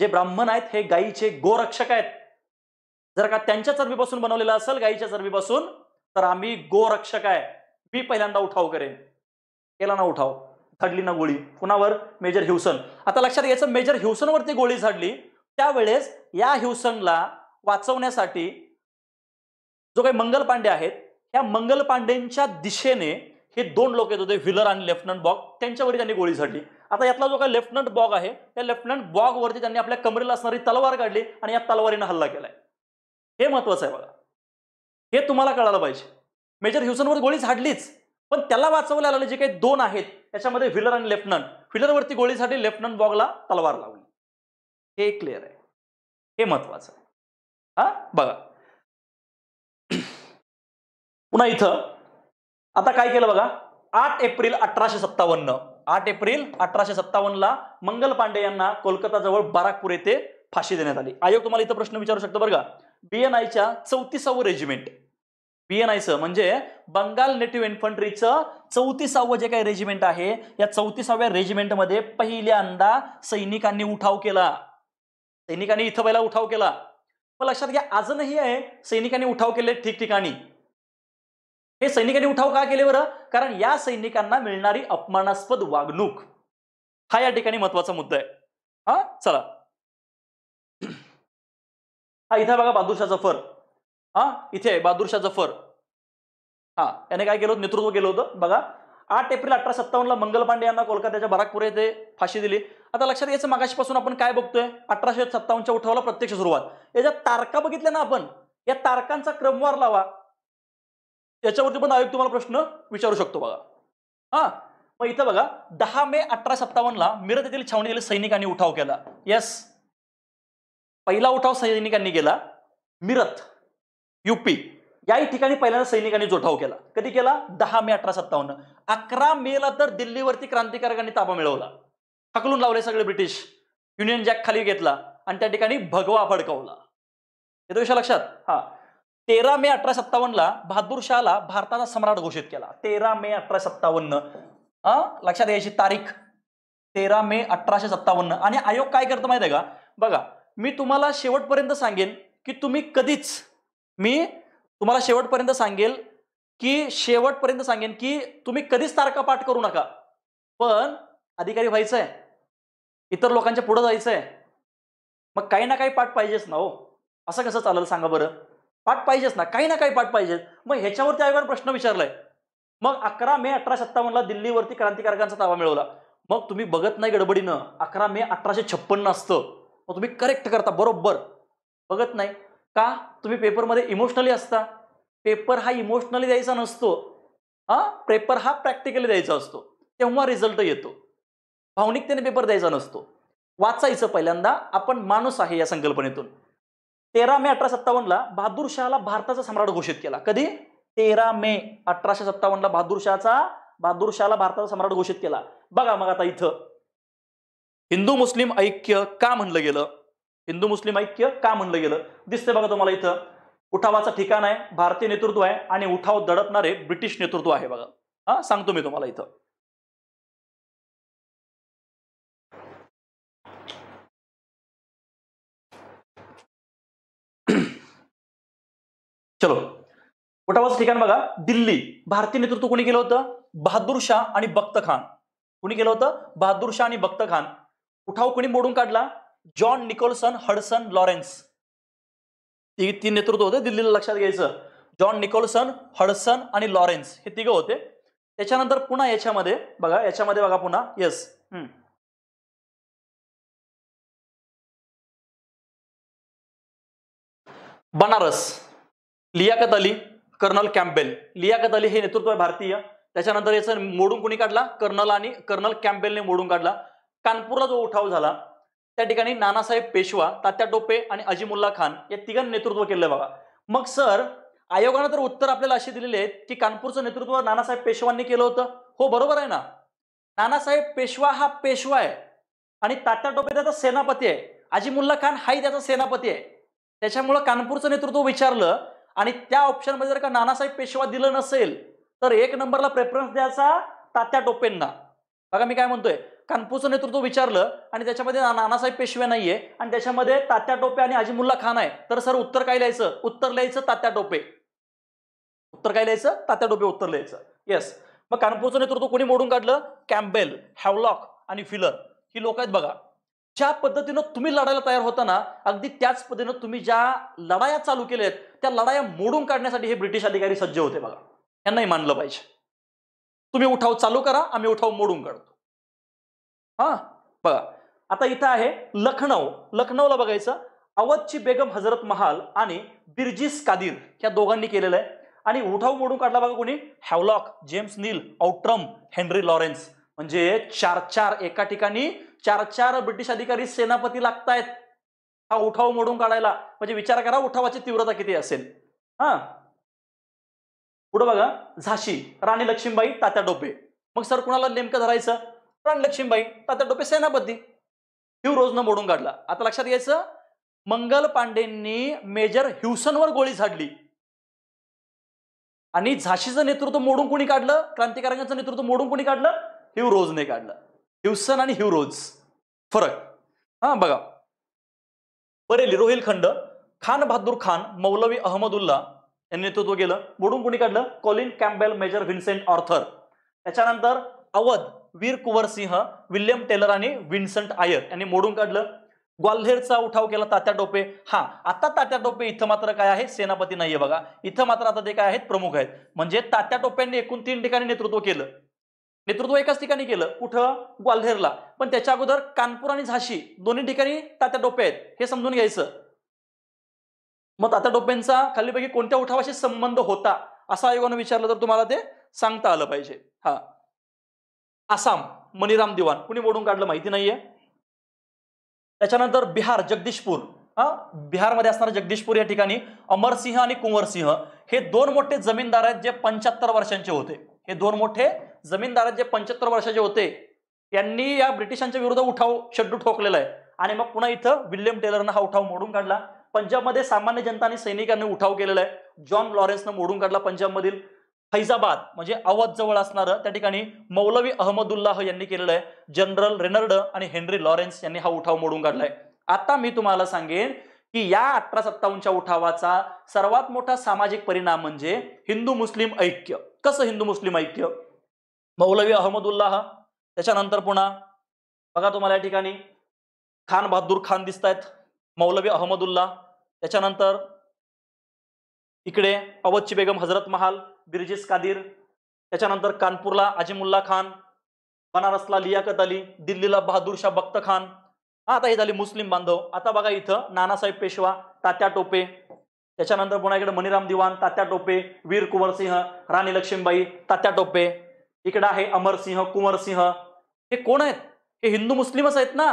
जे ब्राह्मण आहेत हे गायीचे गोरक्षक आहेत जर का त्यांच्या चरबीपासून बनवलेलं असेल गायीच्या चरबीपासून तर आम्ही गोरक्षक आहे मी पहिल्यांदा उठाव करेन केला ना उठाव झाडली ना गोळी कुणावर मेजर ह्युसन आता लक्षात घ्यायचं मेजर ह्युसन वरती गोळी झाडली त्यावेळेस या ह्युसनला वाचवण्यासाठी जो काही मंगल पांडे आहेत त्या मंगल पांडेंच्या दिशेने हे दोन लोक येत होते व्हिलर आणि लेफ्टनंट बॉग त्यांच्यावरती त्यांनी गोळी झाडली आता यातला जो काही लेफ्टनंट बॉग आहे त्या लेफ्टनंट बॉग वरती त्यांनी आपल्या कमरेला असणारी तलवार काढली आणि या तलवारीनं हल्ला केलाय हे महत्वाचं आहे बघा हे तुम्हाला कळायला पाहिजे मेजर ह्युसनवर गोळी झाडलीच पण त्याला वाचवल्या आलेले जे काही दोन आहेत त्याच्यामध्ये व्हिलर आणि लेफ्टनंट वरती गोळीसाठी लेफ्टनंट बॉगला तलवार लावली हे क्लिअर आहे हे महत्वाचं आहे हा बघा पुन्हा इथं आता काय केलं बघा आठ एप्रिल अठराशे सत्तावन्न आठ एप्रिल अठराशे सत्तावन्नला मंगल पांडे यांना कोलकाता जवळ बाराकपूर येथे फाशी देण्यात आली आयोग तुम्हाला इथं प्रश्न विचारू शकतो बरं का बीएनआयच्या चौतीसावं रेजिमेंट पीएनआयचं म्हणजे बंगाल नेटिव्ह इन्फंट्रीचं चौतीसावं जे काही रेजिमेंट आहे या चौतीसाव्या रेजिमेंटमध्ये पहिल्यांदा सैनिकांनी उठाव केला सैनिकांनी इथं पहिला उठाव केला पण लक्षात घ्या अजूनही आहे सैनिकांनी उठाव केले ठिकठिकाणी हे सैनिकांनी उठाव का केले बरं कारण या सैनिकांना मिळणारी अपमानास्पद वागणूक हा या ठिकाणी महत्वाचा मुद्दा आहे हा चला हा इथं बघा बादुशाचा फर हा इथे आहे शाह जफर हा याने काय केलं होतं नेतृत्व केलं होतं बघा आठ एप्रिल अठरा सत्तावन्नला मंगल पांडे यांना कोलकात्याच्या बराकपूर येथे फाशी दिली आता लक्षात यायचं मागाशीपासून आपण काय बघतोय अठराशे सत्तावन्नच्या उठावाला प्रत्यक्ष सुरुवात याच्या तारखा बघितल्या ना आपण या तारखांचा क्रमवार लावा याच्यावरती पण आयोग तुम्हाला प्रश्न विचारू शकतो बघा हा मग इथं बघा दहा मे अठरा सत्तावन्नला मिरत येथील छावणीतील सैनिकांनी उठाव केला यस पहिला उठाव सैनिकांनी केला मिरत युपी याही ठिकाणी पहिल्यांदा सैनिकांनी जोठाव केला कधी केला दहा मे अठरा सत्तावन्न अकरा मेला तर दिल्लीवरती क्रांतिकारकांनी ताबा मिळवला हकलून लावले सगळे ब्रिटिश युनियन जॅक खाली घेतला आणि त्या ठिकाणी भगवा फडकवला येतो विषय लक्षात हा तेरा मे अठरा सत्तावन्नला बहादूर शाहला भारताचा सम्राट घोषित केला तेरा मे अठरा सत्तावन्न लक्षात यायची तारीख तेरा मे अठराशे सत्तावन्न आणि आयोग काय करतो माहिती आहे का बघा मी तुम्हाला शेवटपर्यंत सांगेन की तुम्ही कधीच मी तुम्हाला शेवटपर्यंत सांगेल की शेवटपर्यंत सांगेन की तुम्ही कधीच तारका पाठ करू नका पण अधिकारी व्हायचं आहे इतर लोकांच्या पुढं जायचं आहे मग काही ना काही पाठ पाहिजेच ना हो असं कसं चालेल सांगा बरं पाठ पाहिजेच ना काही ना काही पाठ पाहिजेच मग ह्याच्यावरती आयोगाने प्रश्न विचारलाय मग अकरा मे अठराशे सत्तावन्नला दिल्लीवरती क्रांतिकारकांचा ताबा मिळवला मग तुम्ही बघत नाही गडबडीनं अकरा मे अठराशे छप्पन्न असतं मग तुम्ही करेक्ट करता बरोबर बघत नाही का तुम्ही पेपरमध्ये इमोशनली असता पेपर हा इमोशनली द्यायचा नसतो हा पेपर हा प्रॅक्टिकली द्यायचा असतो तेव्हा रिझल्ट येतो भावनिकतेने पेपर द्यायचा नसतो वाचायचं पहिल्यांदा आपण माणूस आहे या संकल्पनेतून तेरा मे अठराशे सत्तावन्नला बहादूर शहाला भारताचा सम्राट घोषित केला कधी तेरा मे अठराशे सत्तावन्नला बहादूर शहाचा बहादूर शहाला भारताचा सम्राट घोषित केला बघा मग आता इथं हिंदू मुस्लिम ऐक्य का म्हणलं गेलं हिंदू मुस्लिम ऐक्य का म्हणलं गेलं दिसते बघा तुम्हाला इथं उठावाचं ठिकाण आहे भारतीय नेतृत्व आहे आणि उठाव दडपणारे ब्रिटिश नेतृत्व आहे बघा हा सांगतो मी तुम्हाला इथं चलो उठावाचं ठिकाण बघा दिल्ली भारतीय नेतृत्व कोणी केलं होतं बहादूर शाह आणि बक्त खान कोणी केलं होतं बहादूर शाह आणि बक्त खान उठाव कोणी मोडून काढला जॉन निकोलसन हडसन लॉरेन्स ती तीन नेतृत्व होते दिल्लीला लक्षात घ्यायचं जॉन निकोलसन हडसन आणि लॉरेन्स हे तिघ होते त्याच्यानंतर पुन्हा याच्यामध्ये बघा याच्यामध्ये बघा पुन्हा yes Banaras Liaqat Ali colonel Campbell Liaqat Ali हे नेतृत्व आहे भारतीय त्याच्यानंतर याचं मोडून कोणी काढला कर्नल आणि कर्नल कॅम्पेलने मोडून काढला कानपूरला जो उठाव झाला त्या ठिकाणी नानासाहेब पेशवा तात्या टोपे आणि अजिमुल्ला खान या तिघांनी नेतृत्व केलं बघा मग सर आयोगानं तर उत्तर आपल्याला असे दिलेले आहेत की कानपूरचं नेतृत्व नानासाहेब पेशवांनी केलं होतं हो बरोबर आहे ना नानासाहेब पेशवा हा पेशवा आहे आणि तात्या टोपे त्याचा सेनापती आहे अजिमुल्ला खान हाही त्याचा सेनापती आहे त्याच्यामुळं कानपूरचं नेतृत्व विचारलं आणि त्या ऑप्शनमध्ये जर का नानासाहेब पेशवा दिलं नसेल तर एक नंबरला प्रेफरन्स द्यायचा तात्या टोपेंना बघा मी काय म्हणतोय कानपूरचं नेतृत्व विचारलं आणि त्याच्यामध्ये नानासाहेब पेशवे नाहीये आणि त्याच्यामध्ये तात्या टोपे आणि अजिमुल्ला खान आहे तर सर उत्तर काय लिहायचं उत्तर लिहायचं तात्या टोपे उत्तर काय लिहायचं तात्या टोपे उत्तर लिहायचं येस मग कानपूरचं नेतृत्व कोणी मोडून काढलं कॅम्बेल हॅवलॉक आणि फिलर ही लोक आहेत बघा ज्या पद्धतीनं तुम्ही लढायला तयार होता ना अगदी त्याच पद्धतीनं तुम्ही ज्या लढाया चालू केल्या त्या लढाया मोडून काढण्यासाठी हे ब्रिटिश अधिकारी सज्ज होते बघा यांनाही मानलं पाहिजे तुम्ही उठाव चालू करा आम्ही उठाव मोडून काढतो हां बघा आता इथं आहे लखनौ लखनौला बघायचं अवधची बेगम हजरत महाल आणि बिरजिस कादिर ह्या दोघांनी केलेलं आहे आणि उठाव मोडून काढला बघा कोणी Havelock James Neill Outram Henry Lawrence म्हणजे चार चार एका ठिकाणी चार चार ब्रिटिश अधिकारी सेनापती लागतायत हा उठाव मोडून काढायला म्हणजे विचार करा उठावाची तीव्रता किती असेल हा पुढे बघा झाशी राणी लक्ष्मीबाई तात्या डोबे मग सर कुणाला नेमकं धरायचं प्राणलक्ष्मीबाई तात्या डोपे सेनापती हिवरोजनं मोडून काढला आता लक्षात घ्यायचं मंगल पांडेंनी मेजर ह्युसनवर गोळी झाडली आणि झाशीचं नेतृत्व मोडून कोणी काढलं क्रांतिकारकांचं नेतृत्व मोडून कोणी काढलं हिवरोजने काढलं ह्युसन आणि हिवरोज फरक हा बघा बरेली रोहिलखंड खान बहादूर खान मौलवी अहमदुल्ला यांनी नेतृत्व केलं मोडून कोणी काढलं Colin Campbell major Vincent Arthur त्याच्यानंतर अवध वीर कुवर सिंह विल्यम टेलर आणि विन्संट आयर यांनी मोडून काढलं ग्वाल्हेरचा उठाव केला तात्या टोपे हा आता तात्या टोपे इथं मात्र काय आहे सेनापती नाहीये बघा इथं मात्र आता ते काय आहेत प्रमुख आहेत म्हणजे तात्या टोप्यांनी एकूण तीन ठिकाणी नेतृत्व केलं नेतृत्व एकाच ठिकाणी केलं कुठं ग्वाल्हेरला पण त्याच्या अगोदर कानपूर आणि झाशी दोन्ही ठिकाणी तात्या टोपे आहेत हे समजून घ्यायचं मग तात्या टोप्यांचा खालीपैकी कोणत्या उठावाशी संबंध होता असं आयोगानं विचारलं तर तुम्हाला ते सांगता आलं पाहिजे हा आसाम मनीराम दिवान कुणी मोडून काढलं माहिती नाहीये त्याच्यानंतर बिहार जगदीशपूर हा बिहारमध्ये असणारा जगदीशपूर या ठिकाणी अमरसिंह आणि कुंवरसिंह हे दोन मोठे जमीनदार आहेत जे पंच्याहत्तर वर्षांचे होते हे दोन मोठे जमीनदार जे पंच्याहत्तर वर्षाचे होते यांनी या ब्रिटिशांच्या विरुद्ध उठाव शड्डू ठोकलेला आहे आणि मग पुन्हा इथं विल्यम टेलरनं हा उठाव मोडून काढला पंजाबमध्ये सामान्य जनता आणि सैनिकांनी उठाव केलेला आहे जॉन लॉरेन्सनं मोडून काढला पंजाबमधील फैजाबाद म्हणजे अवध जवळ असणारं त्या ठिकाणी मौलवी अहमदुल्लाह यांनी केलेलं आहे जनरल रेनर्ड आणि हेनरी लॉरेन्स यांनी हा उठाव मोडून काढलाय आता मी तुम्हाला सांगेन की या अठरा सत्तावन्नच्या उठावाचा सर्वात मोठा सामाजिक परिणाम म्हणजे हिंदू मुस्लिम ऐक्य कसं हिंदू मुस्लिम ऐक्य मौलवी अहमदुल्लाह त्याच्यानंतर पुन्हा बघा तुम्हाला या ठिकाणी खान बहादूर खान दिसत आहेत मौलवी अहमदुल्ला त्याच्यानंतर इकडे अवधची बेगम हजरत महाल बिरजिस कादिर त्याच्यानंतर कानपूरला अजिमुल्ला खान बनारसला लियाकत अली दिल्लीला बहादूर शाह बख्त खान हा आता हे झाले मुस्लिम बांधव आता बघा इथं नानासाहेब पेशवा तात्या टोपे त्याच्यानंतर पुन्हा इकडे मणिराम दिवान तात्या टोपे वीर कुंवरसिंह राणी लक्ष्मीबाई तात्या टोपे इकडे आहे अमरसिंह कुंवरसिंह हे कोण आहेत हे हिंदू मुस्लिमच आहेत ना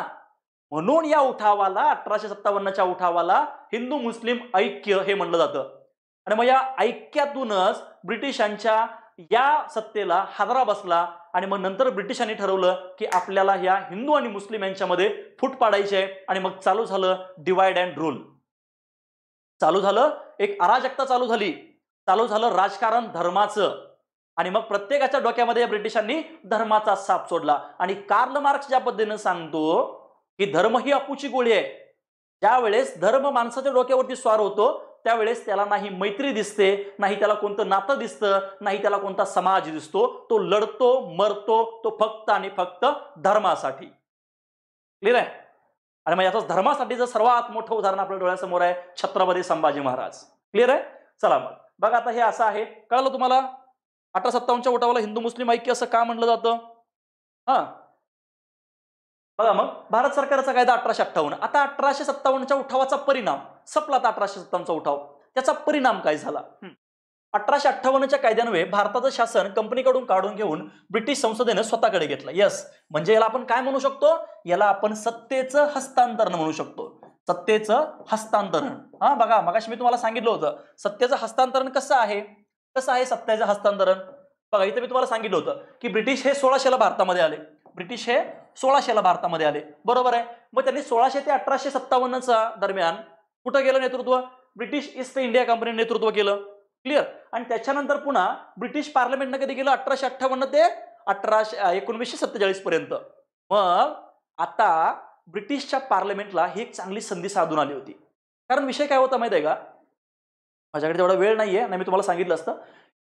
म्हणून या उठावाला अठराशे सत्तावन्नच्या उठावाला हिंदू मुस्लिम ऐक्य हे म्हणलं जातं आणि मग या ऐक्यातूनच ब्रिटिशांच्या या सत्तेला हादरा बसला आणि मग नंतर ब्रिटिशांनी ठरवलं की आपल्याला ह्या हिंदू आणि मुस्लिम यांच्यामध्ये फूट पाडायचे आणि मग चालू झालं डिवाइड अँड रूल चालू झालं एक अराजकता चालू झाली चालू झालं राजकारण धर्माचं आणि मग प्रत्येकाच्या डोक्यामध्ये या ब्रिटिशांनी धर्माचा साप सोडला आणि कार्ल मार्क्स ज्या पद्धतीनं सांगतो की धर्म ही अपूची गोळी आहे ज्यावेळेस धर्म माणसाच्या डोक्यावरती स्वार होतो त्यावेळेस त्याला नाही मैत्री दिसते नाही त्याला कोणतं नातं दिसतं नाही त्याला कोणता समाज दिसतो तो लढतो मरतो तो फक्त आणि फक्त धर्मासाठी क्लिअर आहे आणि मग याचा धर्मासाठी जर सर्वात मोठं उदाहरण आपल्या डोळ्यासमोर आहे छत्रपती संभाजी महाराज क्लिअर आहे चला मग बघा आता हे असं आहे कळलं तुम्हाला अठरा सत्तावन्नच्या उठावाला हिंदू मुस्लिम ऐक्य असं का म्हणलं जातं हां बघा मग भारत सरकारचा कायदा अठराशे अठ्ठावन्न आता अठराशे सत्तावन्नच्या उठावाचा परिणाम सपला आता अठराशे सत्तावन्नचा उठाव त्याचा परिणाम काय झाला अठराशे अठ्ठावन्नच्या कायद्यान्वये भारताचं शासन कंपनीकडून काढून घेऊन ब्रिटिश संसदेनं स्वतःकडे घेतलं यस म्हणजे याला आपण काय म्हणू शकतो याला आपण सत्तेचं हस्तांतरण म्हणू शकतो सत्तेचं हस्तांतरण हा बघा मगाशी मी तुम्हाला सांगितलं होतं सत्तेचं हस्तांतरण कसं आहे कसं आहे सत्तेचं हस्तांतरण बघा इथं मी तुम्हाला सांगितलं होतं की ब्रिटिश हे सोळाशेला भारतामध्ये आले ब्रिटिश हे सोळाशेला भारतामध्ये आले बरोबर आहे मग त्यांनी सोळाशे ते अठराशे सत्तावन्नचा दरम्यान कुठं गेलं नेतृत्व ब्रिटिश ईस्ट इंडिया कंपनीने नेतृत्व केलं क्लिअर आणि त्याच्यानंतर पुन्हा ब्रिटिश पार्लमेंटनं कधी गेलं अठराशे अठ्ठावन्न ते अठराशे एकोणवीसशे सत्तेचाळीस पर्यंत मग आता ब्रिटिशच्या पार्लमेंटला ही एक चांगली संधी साधून आली होती कारण विषय काय होता माहिती आहे का माझ्याकडे तेवढा वेळ नाही आहे मी तुम्हाला सांगितलं असतं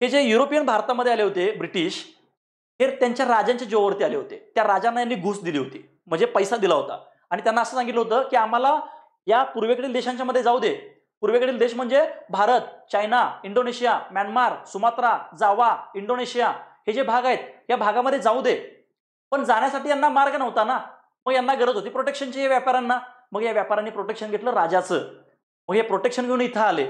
हे जे युरोपियन भारतामध्ये आले होते ब्रिटिश हे त्यांच्या राजांच्या जीवावरती आले होते त्या राजांना यांनी घुस दिली होती म्हणजे पैसा दिला होता आणि त्यांना असं सांगितलं होतं की आम्हाला या पूर्वेकडील देशांच्या मध्ये जाऊ दे पूर्वेकडील देश म्हणजे Bharat China Indonesia Myanmar Sumatra Java Indonesia हे जे भाग आहेत या भागामध्ये जाऊ दे पण जाण्यासाठी यांना मार्ग नव्हता ना मग यांना गरज होती प्रोटेक्शनची या व्यापाऱ्यांना मग या व्यापाऱ्यांनी प्रोटेक्शन घेतलं राजाचं मग हे प्रोटेक्शन घेऊन इथं आले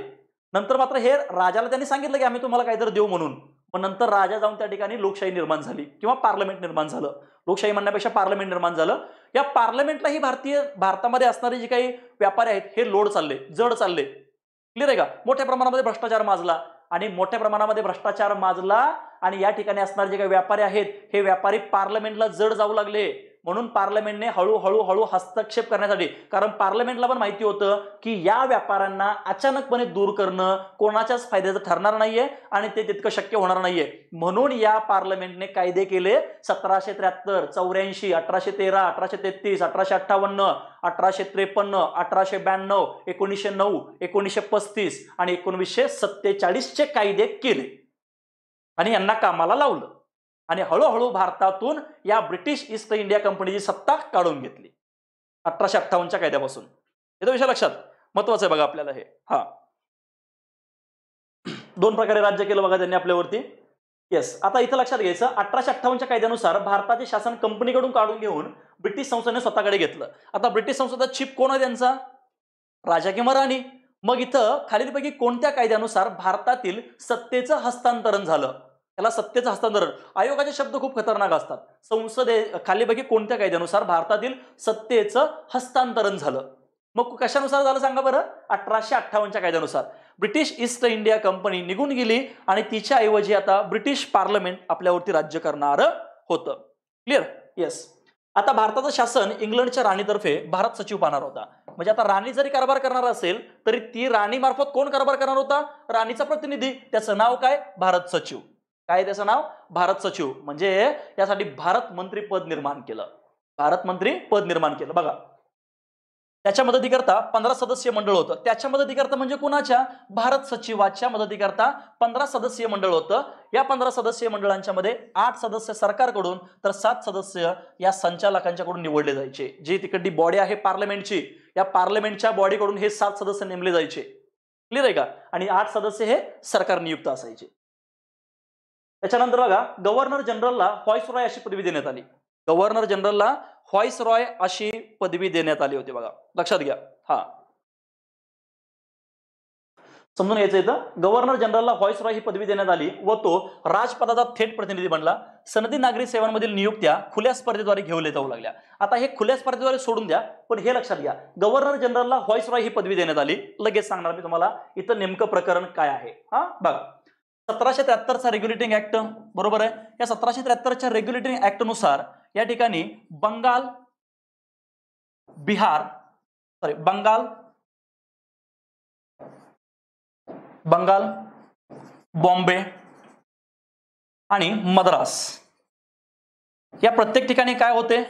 नंतर मात्र हे राजाला त्यांनी सांगितलं की आम्ही तुम्हाला काहीतरी देऊ म्हणून पण नंतर राजा जाऊन त्या ठिकाणी लोकशाही निर्माण झाली किंवा पार्लमेंट निर्माण झालं लोकशाही म्हणण्यापेक्षा पार्लमेंट निर्माण झालं या पार्लमेंटलाही भारतीय भारतामध्ये असणारे जे काही व्यापारी आहेत हे लोड चालले जड चालले क्लिअर आहे का मोठ्या प्रमाणामध्ये भ्रष्टाचार माजला आणि मोठ्या प्रमाणामध्ये भ्रष्टाचार माजला आणि या ठिकाणी असणारे जे काही व्यापारी आहेत हे व्यापारी पार्लमेंटला जड जाऊ लागले म्हणून पार्लमेंटने हळूहळू हळू हस्तक्षेप करण्यासाठी कारण पार्लमेंटला पण माहिती होतं की या व्यापाऱ्यांना अचानकपणे दूर करणं कोणाच्याच फायद्याचं ठरणार नाहीये आणि ते तितकं शक्य होणार नाहीये म्हणून या पार्लमेंटने कायदे केले सतराशे त्र्याहत्तर चौऱ्याऐंशी अठराशे तेरा अठराशे तेहतीस अठराशे अठ्ठावन्न अठराशे त्रेपन्न अठराशे ब्याण्णव एकोणीसशे नऊ एकोणीसशे पस्तीस आणि एकोणवीसशे सत्तेचाळीसचे कायदे केले आणि यांना कामाला लावलं आणि हळूहळू भारतातून या ब्रिटिश ईस्ट इंडिया कंपनीची सत्ता काढून घेतली अठराशे अठ्ठावन्नच्या कायद्यापासून येतो विषय लक्षात महत्वाचं आहे बघा आपल्याला हे हा दोन प्रकारे राज्य केलं बघा त्यांनी आपल्यावरती येस आता इथं लक्षात घ्यायचं अठराशे अठ्ठावन्नच्या कायद्यानुसार भारताचे शासन कंपनीकडून काढून घेऊन ब्रिटिश संसदेने स्वतःकडे घेतलं आता ब्रिटिश संसदेचा छिप कोण आहे त्यांचा राजा किंवा राणी मग इथं खालीलपैकी कोणत्या कायद्यानुसार भारतातील सत्तेचं हस्तांतरण झालं त्याला सत्तेचं हस्तांतरण आयोगाचे शब्द खूप खतरनाक असतात संसदे खालीपैकी कोणत्या कायद्यानुसार भारतातील सत्तेचं हस्तांतरण झालं मग कशानुसार झालं सांगा बरं अठराशे अठ्ठावन्नच्या कायद्यानुसार ब्रिटिश ईस्ट इंडिया कंपनी निघून गेली आणि तिच्याऐवजी आता ब्रिटिश पार्लमेंट आपल्यावरती राज्य करणार होतं क्लिअर येस आता भारताचं शासन इंग्लंडच्या राणीतर्फे भारत सचिव पाहणार होता म्हणजे आता राणी जरी कारभार करणार असेल तरी ती राणीमार्फत कोण कारभार करणार होता राणीचा प्रतिनिधी त्याचं नाव काय भारत सचिव काय त्याचं नाव भारत सचिव म्हणजे यासाठी भारत मंत्री पद निर्माण केलं भारत मंत्री पद निर्माण केलं बघा त्याच्या मदतीकरता पंधरा सदस्यीय मंडळ होतं त्याच्या मदतीकरता म्हणजे कुणाच्या भारत सचिवाच्या मदतीकरता पंधरा सदस्यीय मंडळ होतं या पंधरा सदस्यीय मंडळांच्या मध्ये आठ सदस्य सरकारकडून तर सात सदस्य या संचालकांच्याकडून निवडले जायचे जी तिकडची बॉडी आहे पार्लमेंटची या पार्लमेंटच्या बॉडीकडून हे सात सदस्य नेमले जायचे क्लिअर आहे का आणि आठ सदस्य हे सरकार नियुक्त असायचे त्याच्यानंतर बघा गव्हर्नर जनरलला व्हॉइस रॉय अशी पदवी देण्यात आली गव्हर्नर जनरलला व्हॉइस रॉय अशी पदवी देण्यात आली होती बघा लक्षात घ्या हा समजून घ्यायचं इथं गव्हर्नर जनरलला व्हॉइस रॉय ही पदवी देण्यात आली व तो राजपदाचा थेट प्रतिनिधी बनला सनदी नागरी सेवांमधील नियुक्त्या खुल्या स्पर्धेद्वारे घेऊन जाऊ लागल्या आता हे खुल्या स्पर्धेद्वारे सोडून द्या पण हे लक्षात घ्या गव्हर्नर जनरलला व्हॉइस रॉय ही पदवी देण्यात आली लगेच सांगणार मी तुम्हाला इथं नेमकं प्रकरण काय आहे हा बघा सतराशे त्र्याहत्तरचा रेग्युलेटिंग ऍक्ट बरोबर आहे या सतराशे त्र्याहत्तरच्या रेग्युलेटिंग ऍक्ट नुसार या ठिकाणी बंगाल बिहार सॉरी बंगाल बंगाल बॉम्बे आणि मद्रास या प्रत्येक ठिकाणी काय होते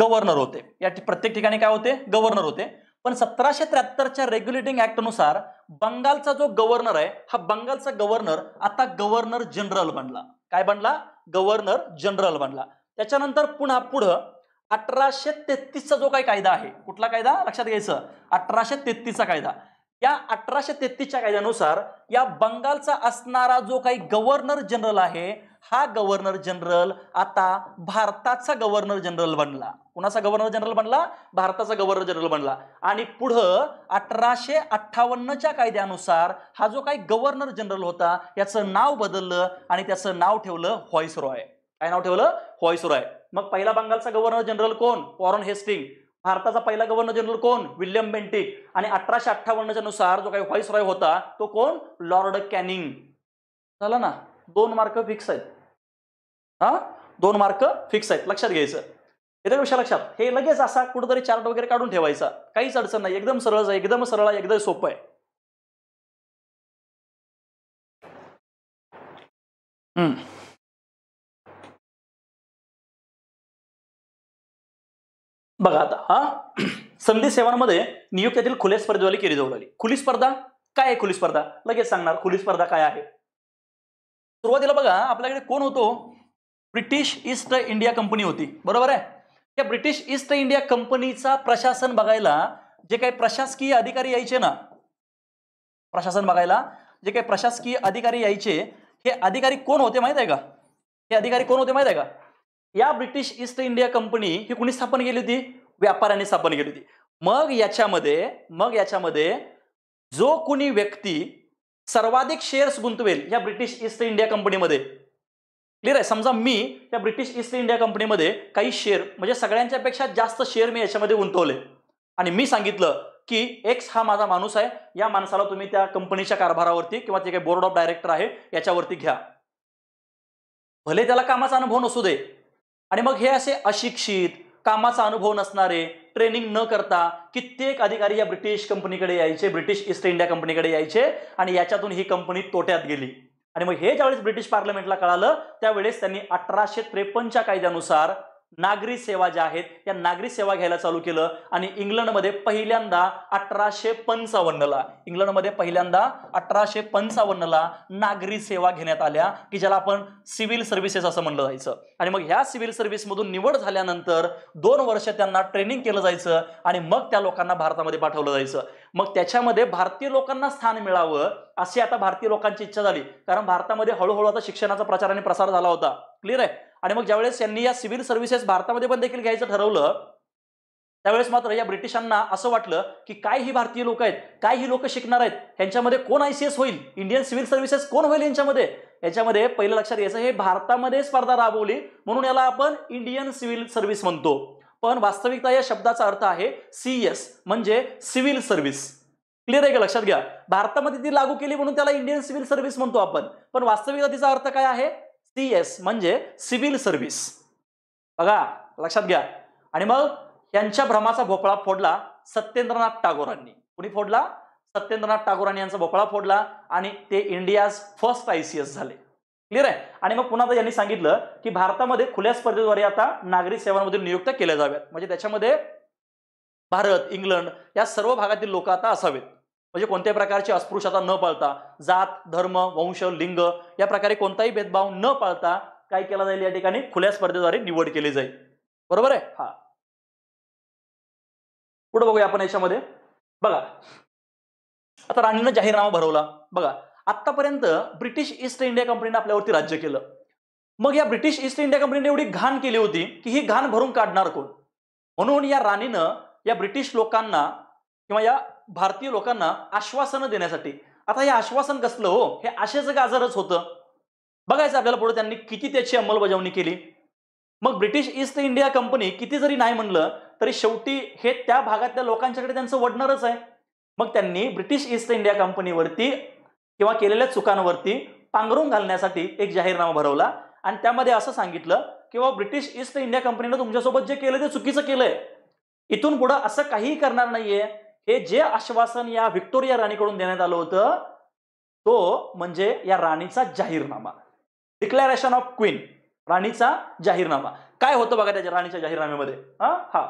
गव्हर्नर होते या प्रत्येक ठिकाणी काय होते गव्हर्नर होते पण सतराशे त्र्याहत्तरच्या रेग्युलेटिंग ऍक्टनुसार बंगालचा जो गव्हर्नर आहे हा बंगालचा गव्हर्नर आता गव्हर्नर जनरल बनला काय बनला गव्हर्नर जनरल बनला त्याच्यानंतर पुन्हा पुढं अठराशे तेहतीसचा जो काही कायदा आहे कुठला कायदा लक्षात घ्यायचं अठराशे तेहतीसचा कायदा या अठराशे तेहतीसच्या कायद्यानुसार या बंगालचा असणारा जो काही गव्हर्नर जनरल आहे हा गव्हर्नर जनरल आता भारताचा गव्हर्नर जनरल बनला कुणाचा गव्हर्नर जनरल बनला भारताचा गव्हर्नर जनरल बनला आणि पुढं अठराशे अठ्ठावन्नच्या कायद्यानुसार हा जो काही गव्हर्नर जनरल होता याचं नाव बदललं आणि त्याचं नाव ठेवलं व्हॉइस काय नाव ठेवलं व्हॉइस रॉय मग पहिला बंगालचा गव्हर्नर जनरल कोण वॉरन हेस्टिंग भारताचा पहिला गव्हर्नर जनरल कोण विल्यम बेंटिक आणि अठराशे अठ्ठावन्नच्या नुसार जो काही व्हॉइस रॉय होता तो कोण लॉर्ड कॅनिंग झाला ना दोन मार्क फिक्स आहेत हा दोन मार्क फिक्स आहेत लक्षात घ्यायचं येत्या विषय लक्षात हे लगेच असा कुठंतरी चार्ट वगैरे काढून ठेवायचा काहीच अडचण नाही एकदम सरळ आहे एकदम सरळ आहे एकदम सोपं आहे हम्म बघा आता हा संधी सेवांमध्ये नियुक्त्यातील खुल्या स्पर्धेवाली केली जाऊ लागली खुली स्पर्धा काय आहे खुली स्पर्धा लगेच सांगणार खुली स्पर्धा काय आहे सुरुवातीला बघा आपल्याकडे कोण होतो ब्रिटिश ईस्ट इंडिया कंपनी होती बरोबर आहे त्या ब्रिटिश ईस्ट इंडिया कंपनीचा प्रशासन बघायला जे काही प्रशासकीय अधिकारी यायचे ना प्रशासन बघायला जे काही प्रशासकीय अधिकारी यायचे हे अधिकारी कोण होते माहित आहे का हे अधिकारी कोण होते माहित आहे का या ब्रिटिश ईस्ट इंडिया कंपनी ही कुणी स्थापन केली होती व्यापाऱ्यांनी स्थापन केली होती मग याच्यामध्ये मग याच्यामध्ये जो कुणी व्यक्ती सर्वाधिक शेअर्स गुंतवेल या ब्रिटिश ईस्ट इंडिया कंपनीमध्ये क्लिअर आहे समजा मी या ब्रिटिश ईस्ट इंडिया कंपनीमध्ये काही शेअर म्हणजे सगळ्यांच्या पेक्षा जास्त शेअर मी याच्यामध्ये गुंतवले आणि मी सांगितलं की एक्स हा माझा माणूस आहे या माणसाला तुम्ही त्या कंपनीच्या कारभारावरती किंवा जे काही बोर्ड ऑफ डायरेक्टर आहे याच्यावरती घ्या भले त्याला कामाचा अनुभव नसू दे आणि मग हे असे अशिक्षित कामाचा अनुभव नसणारे ट्रेनिंग न करता कित्येक अधिकारी या ब्रिटिश कंपनीकडे यायचे ब्रिटिश ईस्ट इंडिया कंपनीकडे यायचे आणि याच्यातून ही कंपनी तोट्यात गेली आणि मग हे ज्यावेळेस ब्रिटिश पार्लमेंटला कळालं त्यावेळेस त्यांनी अठराशे त्रेपन्नच्या कायद्यानुसार नागरी सेवा ज्या आहेत त्या नागरी सेवा घ्यायला चालू केलं आणि इंग्लंडमध्ये पहिल्यांदा अठराशे पंचावन्नला इंग्लंडमध्ये पहिल्यांदा अठराशे पंचावन्नला नागरी सेवा घेण्यात आल्या की ज्याला आपण सिव्हिल सर्व्हिसेस असं म्हणलं जायचं आणि मग ह्या सिव्हिल सर्व्हिसमधून निवड झाल्यानंतर दोन वर्ष त्यांना ट्रेनिंग केलं जायचं आणि मग त्या लोकांना भारतामध्ये पाठवलं जायचं मग त्याच्यामध्ये भारतीय लोकांना स्थान मिळावं अशी आता भारतीय लोकांची इच्छा झाली कारण भारतामध्ये हळूहळू आता शिक्षणाचा प्रचार आणि प्रसार झाला होता क्लिअर आहे आणि मग ज्यावेळेस यांनी या सिव्हिल सर्व्हिसेस भारतामध्ये पण देखील घ्यायचं ठरवलं त्यावेळेस मात्र या ब्रिटिशांना असं वाटलं की काय ही भारतीय लोक आहेत काय ही लोक शिकणार आहेत यांच्यामध्ये कोण आय होईल इंडियन सिव्हिल सर्व्हिसेस कोण होईल यांच्यामध्ये याच्यामध्ये पहिलं लक्षात यायचं हे भारतामध्ये स्पर्धा राबवली म्हणून याला आपण इंडियन सिव्हिल सर्व्हिस म्हणतो पण वास्तविकता या शब्दाचा अर्थ आहे सीएस म्हणजे सिव्हिल सर्व्हिस क्लिअर आहे का लक्षात घ्या भारतामध्ये ती लागू केली म्हणून त्याला इंडियन सिव्हिल सर्व्हिस म्हणतो आपण पण वास्तविकता तिचा अर्थ काय आहे सी एस म्हणजे सिव्हिल सर्व्हिस बघा लक्षात घ्या आणि मग यांच्या भ्रमाचा भोपळा फोडला सत्येंद्रनाथ टागोरांनी कुणी फोडला सत्येंद्रनाथ टागोरांनी यांचा भोपळा फोडला आणि ते इंडियाज फर्स्ट एस झाले क्लिअर आहे आणि मग पुन्हा यांनी सांगितलं की भारतामध्ये खुल्या स्पर्धेद्वारे आता नागरी सेवांमधून नियुक्त केल्या जाव्यात म्हणजे त्याच्यामध्ये भारत इंग्लंड या सर्व भागातील लोक आता असावेत म्हणजे कोणत्याही प्रकारची अस्पृश्यता न पाळता जात धर्म वंश लिंग या प्रकारे कोणताही भेदभाव न पाळता काय केला जाईल या ठिकाणी खुल्या स्पर्धेद्वारे निवड केली जाईल बरोबर आहे हा पुढे बघूया आपण याच्यामध्ये बघा आता राणीनं जाहीरनामा भरवला बघा आतापर्यंत ब्रिटिश ईस्ट इंडिया कंपनीने आपल्यावरती राज्य केलं मग या ब्रिटिश ईस्ट इंडिया कंपनीने एवढी घाण केली होती की ही घाण भरून काढणार कोण म्हणून या राणीनं या ब्रिटिश लोकांना किंवा या भारतीय लोकांना आश्वासनं देण्यासाठी आता हे आश्वासन कसलं हो हे आशेचं गाजरच होतं बघायचं आपल्याला पुढे त्यांनी किती त्याची अंमलबजावणी केली मग ब्रिटिश ईस्ट इंडिया कंपनी किती जरी नाही म्हणलं तरी शेवटी हे त्या भागातल्या लोकांच्याकडे त्यांचं वडणारच आहे मग त्यांनी ब्रिटिश ईस्ट इंडिया कंपनीवरती किंवा केलेल्या चुकांवरती पांघरून घालण्यासाठी एक जाहीरनामा भरवला आणि त्यामध्ये असं सांगितलं किंवा ब्रिटिश ईस्ट इंडिया कंपनीनं तुमच्यासोबत जे केलं ते चुकीचं केलंय इथून पुढं असं काहीही करणार नाहीये हे जे आश्वासन या व्हिक्टोरिया राणीकडून देण्यात आलं होतं तो म्हणजे या राणीचा जाहीरनामा डिक्लेरेशन ऑफ क्वीन राणीचा जाहीरनामा काय होतं बघा त्याच्या राणीच्या जाहीरनाम्यामध्ये हा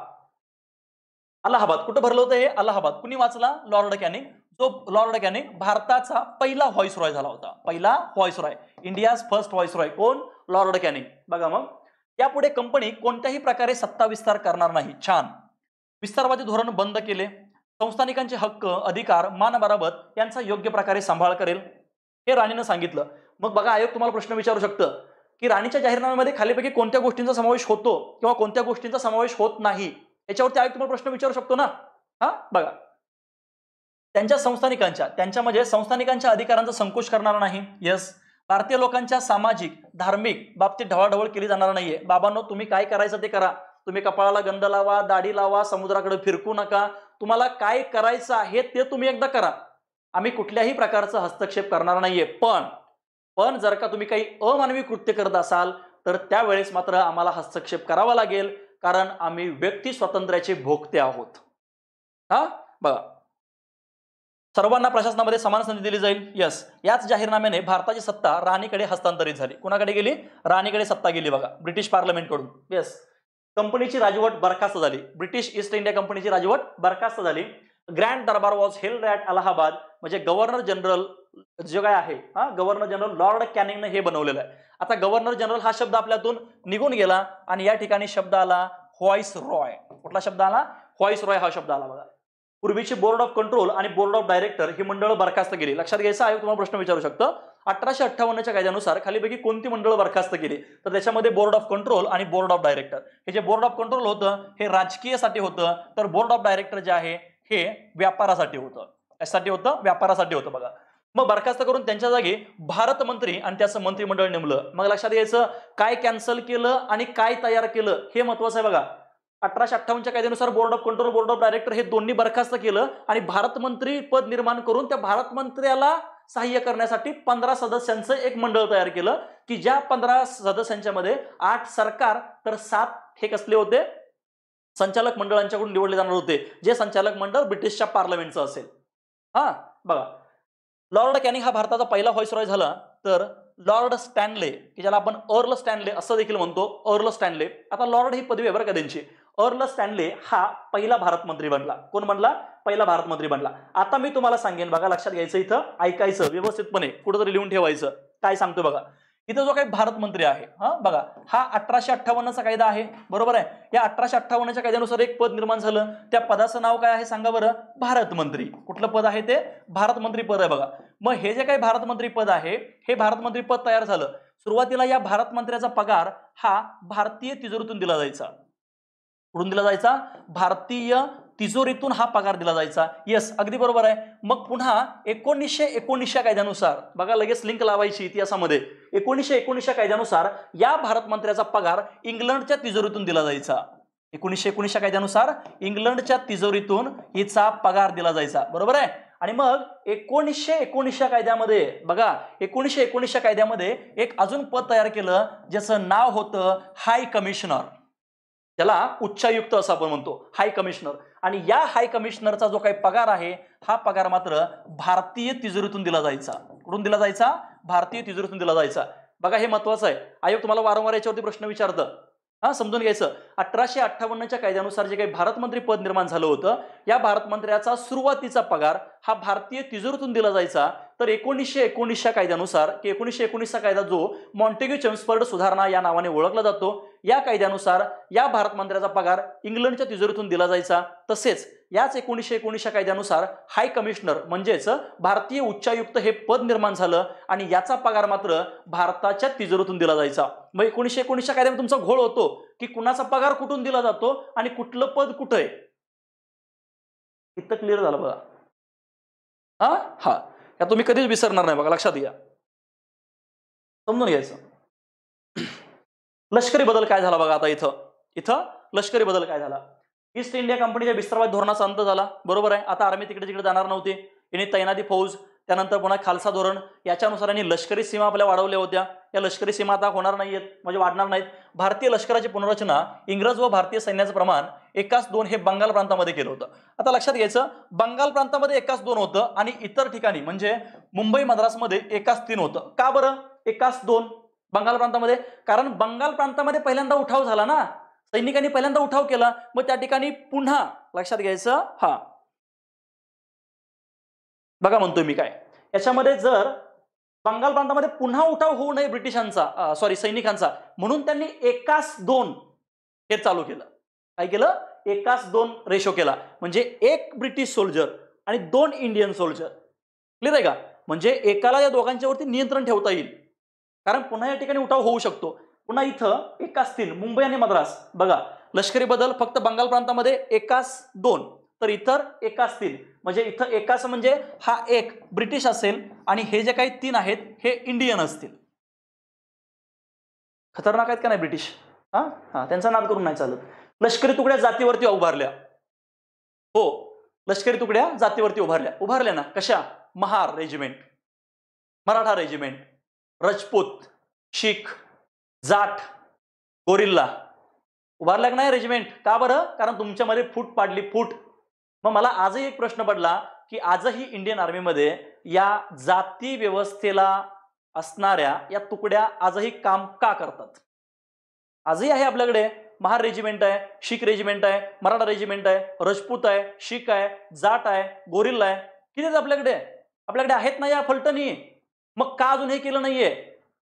अलाहाबाद कुठं भरलं होतं हे अलाहाबाद कुणी वाचला लॉर्ड कॅनिंग जो लॉर्ड कॅनिंग भारताचा पहिला व्हॉइस रॉय झाला होता पहिला viceroy India's first viceroy कोण लॉर्ड कॅनिंग बघा मग यापुढे कंपनी कोणत्याही प्रकारे सत्ता विस्तार करणार नाही छान विस्तारवादी धोरण बंद केले संस्थानिकांचे हक्क अधिकार मानबराबत यांचा योग्य प्रकारे सांभाळ करेल हे राणीनं सांगितलं मग बघा आयोग तुम्हाला प्रश्न विचारू शकतं की राणीच्या जाहीरनाम्यामध्ये खालीपैकी कोणत्या गोष्टींचा समावेश होतो किंवा कोणत्या गोष्टींचा समावेश होत नाही याच्यावरती आयोग तुम्हाला प्रश्न विचारू शकतो ना हा बघा त्यांच्या संस्थानिकांच्या त्यांच्यामध्ये संस्थानिकांच्या अधिकारांचा संकोच करणार नाही यस भारतीय लोकांच्या सामाजिक धार्मिक बाबतीत ढवळाढवळ केली जाणार नाहीये बाबांनो तुम्ही काय करायचं ते करा तुम्ही कपाळाला गंध लावा दाढी लावा समुद्राकडे फिरकू नका तुम्हाला काय करायचं आहे ते तुम्ही एकदा करा आम्ही कुठल्याही प्रकारचा हस्तक्षेप करणार नाहीये पण पण जर का तुम्ही काही अमानवी कृत्य करत असाल तर त्यावेळेस मात्र आम्हाला हस्तक्षेप करावा लागेल कारण आम्ही व्यक्ती स्वातंत्र्याचे भोगते आहोत हा बघा सर्वांना प्रशासनामध्ये समान संधी दिली जाईल यस याच जाहीरनाम्याने भारताची सत्ता राणीकडे हस्तांतरित झाली कुणाकडे गेली राणीकडे सत्ता गेली बघा ब्रिटिश पार्लमेंटकडून येस कंपनीची राजवट बरखास्त झाली ब्रिटिश ईस्ट इंडिया कंपनीची राजवट बरखास्त झाली grand durbar was held at Allahabad म्हणजे गव्हर्नर जनरल जे काय आहे हा गव्हर्नर जनरल लॉर्ड कॅनिंगनं हे बनवलेलं आहे आता गव्हर्नर जनरल हा शब्द आपल्यातून निघून गेला आणि या ठिकाणी शब्द आला व्हॉइस रॉय कुठला शब्द आला व्हॉइस रॉय हा शब्द आला बघा पूर्वीची बोर्ड ऑफ कंट्रोल आणि बोर्ड ऑफ डायरेक्टर ही मंडळ बरखास्त गेली लक्षात घ्यायचं आहे तुम्हाला प्रश्न विचारू शकतो अठराशे अठ्ठावन्नच्या कायद्यानुसार खालीपैकी कोणती मंडळ बरखास्त केली तर त्याच्यामध्ये बोर्ड ऑफ कंट्रोल आणि बोर्ड ऑफ डायरेक्टर हे जे बोर्ड ऑफ कंट्रोल होतं हे राजकीयसाठी होतं तर बोर्ड ऑफ डायरेक्टर जे आहे हे व्यापारासाठी होतं यासाठी होतं व्यापारासाठी होतं बघा मग बरखास्त करून त्यांच्या जागी भारत मंत्री आणि त्याचं मंत्रिमंडळ नेमलं मग लक्षात घ्यायचं काय कॅन्सल केलं आणि काय तयार केलं हे महत्वाचं आहे बघा अठराशे अठ्ठावन्नच्या कायद्यानुसार board of control board of director हे दोन्ही बरखास्त केलं आणि भारत मंत्री पद निर्माण करून त्या भारत मंत्र्याला सहाय्य करण्यासाठी पंधरा सदस्यांचं एक मंडळ तयार केलं की ज्या पंधरा सदस्यांच्या मध्ये आठ सरकार तर सात हे कसले होते संचालक मंडळांच्याकडून निवडले जाणार होते जे संचालक मंडळ ब्रिटिशच्या पार्लमेंटचं असेल हा बघा लॉर्ड कॅनिंग हा भारताचा पहिला रॉय झाला तर लॉर्ड स्टॅनले की ज्याला आपण अर्ल स्टॅनले असं देखील म्हणतो अर्ल स्टॅनले आता लॉर्ड ही पदवी आहे बरं का त्यांची अर्ल स्टॅनले हा पहिला भारत मंत्री बनला कोण बनला पहिला भारत मंत्री बनला आता मी तुम्हाला सांगेन बघा लक्षात घ्यायचं इथं ऐकायचं व्यवस्थितपणे कुठंतरी लिहून ठेवायचं काय सांगतो बघा इथं जो काही भारत मंत्री आहे हा बघा हा अठराशे अठ्ठावन्नचा कायदा आहे बरोबर आहे या अठराशे अठ्ठावन्नच्या कायद्यानुसार एक पद निर्माण झालं त्या पदाचं नाव काय आहे सांगा बरं भारत मंत्री कुठलं पद आहे ते मंत्री पद आहे बघा मग हे जे काही भारत मंत्री पद आहे हे मंत्री पद तयार झालं सुरुवातीला या भारत मंत्र्याचा पगार हा भारतीय तिजोरीतून दिला जायचा कुठून दिला जायचा भारतीय तिजोरीतून हा पगार दिला जायचा येस अगदी बरोबर आहे मग पुन्हा एकोणीसशे एकोणीसशे कायद्यानुसार बघा लगेच लिंक लावायची इतिहासामध्ये एकोणीसशे एकोणीसच्या कायद्यानुसार या भारत मंत्र्याचा पगार इंग्लंडच्या तिजोरीतून दिला जायचा एकोणीसशे एकोणीसच्या कायद्यानुसार इंग्लंडच्या तिजोरीतून हिचा पगार दिला जायचा बरोबर आहे आणि मग एकोणीसशे एकोणीसच्या कायद्यामध्ये बघा एकोणीसशे एकोणीसच्या कायद्यामध्ये एक अजून पद तयार केलं ज्याचं नाव होतं हाय कमिशनर त्याला उच्चायुक्त असं आपण म्हणतो हाय कमिशनर आणि या हाय कमिशनरचा जो काही पगार आहे हा पगार मात्र भारतीय तिजोरीतून दिला जायचा कुठून दिला जायचा भारतीय तिजोरीतून दिला जायचा बघा हे महत्वाचं आहे आयोग तुम्हाला वारंवार याच्यावरती प्रश्न विचारतं हा समजून घ्यायचं अठराशे अठ्ठावन्नच्या कायद्यानुसार जे काही भारतमंत्री पद निर्माण झालं होतं या भारतमंत्र्याचा सुरुवातीचा पगार हा भारतीय तिजोरीतून दिला जायचा तर एकोणीसशे एकोणीसच्या कायद्यानुसार की एकोणीसशे एकोणीसचा कायदा जो मॉन्टेग्यू चेम्सफर्ड सुधारणा या नावाने ओळखला जातो या कायद्यानुसार या भारत मंत्र्याचा पगार इंग्लंडच्या तिजोरीतून दिला जायचा तसेच याच एकोणीसशे एकोणीसच्या कायद्यानुसार हाय कमिशनर म्हणजेच भारतीय उच्चायुक्त हे पद निर्माण झालं आणि याचा पगार मात्र भारताच्या तिजोरीतून दिला जायचा मग एकोणीसशे एकोणीसच्या कायद्यामध्ये तुमचा घोळ होतो की कुणाचा पगार कुठून दिला जातो आणि कुठलं पद कुठं आहे इथं क्लिअर झालं बघा हा हा या तुम्ही कधीच विसरणार नाही बघा लक्षात घ्या समजून घ्यायचं लष्करी बदल काय झाला बघा आता इथं इथं लष्करी बदल काय झाला ईस्ट इंडिया कंपनीच्या विस्तारवाद धोरणाचा अंत झाला बरोबर आहे आता आर्मी तिकडे तिकडे जाणार नव्हती यांनी तैनाती फौज त्यानंतर पुन्हा खालसा धोरण याच्यानुसार यांनी लष्करी सीमा आपल्या वाढवल्या होत्या या लष्करी सीमा आता होणार नाही आहेत म्हणजे वाढणार नाहीत भारतीय लष्कराची पुनर्रचना इंग्रज व भारतीय सैन्याचं प्रमाण एकाच दोन हे बंगाल प्रांतामध्ये केलं होतं आता लक्षात घ्यायचं बंगाल प्रांतामध्ये एकाच दोन होतं आणि इतर ठिकाणी म्हणजे मुंबई मद्रासमध्ये एकाच तीन होतं का बरं एकाच दोन बंगाल प्रांतामध्ये कारण बंगाल प्रांतामध्ये पहिल्यांदा उठाव झाला ना सैनिकांनी पहिल्यांदा उठाव केला मग त्या ठिकाणी पुन्हा लक्षात घ्यायचं हा बघा म्हणतोय मी काय याच्यामध्ये जर बंगाल प्रांतामध्ये पुन्हा उठाव होऊ नये ब्रिटिशांचा सॉरी सैनिकांचा म्हणून त्यांनी एकास दोन हे चालू केलं काय केलं एकास दोन रेशो केला म्हणजे एक ब्रिटिश सोल्जर आणि दोन इंडियन सोल्जर क्लिअर आहे का म्हणजे एकाला या दोघांच्यावरती नियंत्रण ठेवता येईल कारण पुन्हा या ठिकाणी उठाव होऊ शकतो पुन्हा इथं एकास तीन मुंबई आणि मद्रास बघा लष्करी बदल फक्त बंगाल प्रांतामध्ये एकास दोन तर इतर एक असतील म्हणजे इथं एकाच म्हणजे हा एक ब्रिटिश असेल आणि हे जे काही तीन आहेत हे इंडियन असतील खतरनाक आहेत का नाही ब्रिटिश हा हा त्यांचा नाद करून नाही चालत लष्करी तुकड्या जातीवरती उभारल्या हो लष्करी तुकड्या जातीवरती उभारल्या उभारल्या ना कशा Mahar regiment Maratha regiment Rajput Sikh Jat guerrilla उभारल्या नाही रेजिमेंट का बरं कारण तुमच्यामध्ये फूट पाडली फूट मग मला आजही एक प्रश्न पडला की आजही इंडियन आर्मीमध्ये या जाती व्यवस्थेला असणाऱ्या या तुकड्या आजही काम का करतात आजही आहे आपल्याकडे महार रेजिमेंट आहे शीख रेजिमेंट आहे मराठा रेजिमेंट आहे रजपूत आहे शीख आहे जाट आहे गोरिल्ला आहे किती आपल्याकडे आपल्याकडे आहेत ना या फलटणी मग का अजून हे केलं नाहीये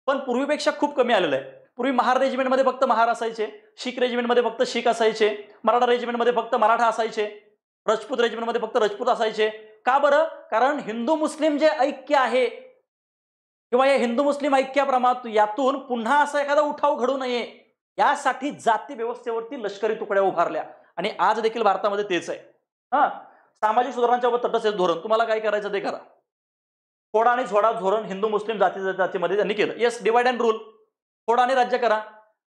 पण पूर्वीपेक्षा खूप कमी आलेलं आहे पूर्वी महार रेजिमेंटमध्ये फक्त महार असायचे शीख रेजिमेंटमध्ये फक्त शीख असायचे मराठा रेजिमेंटमध्ये फक्त मराठा असायचे रजपूत मध्ये फक्त रजपूत असायचे का बरं कारण हिंदू मुस्लिम जे ऐक्य आहे किंवा या हिंदू मुस्लिम ऐक्याप्रमाण यातून पुन्हा असा एखादा उठाव घडू नये यासाठी जाती व्यवस्थेवरती लष्करी तुकड्या उभारल्या आणि आज देखील भारतामध्ये तेच आहे हा सामाजिक सुधारणांच्या तटस्थ धोरण तुम्हाला काय करायचं ते करा फोडा आणि झोडा धोरण हिंदू मुस्लिम जाती जातीमध्ये त्यांनी केलं येस डिवाइड अँड रूल फोडा आणि राज्य करा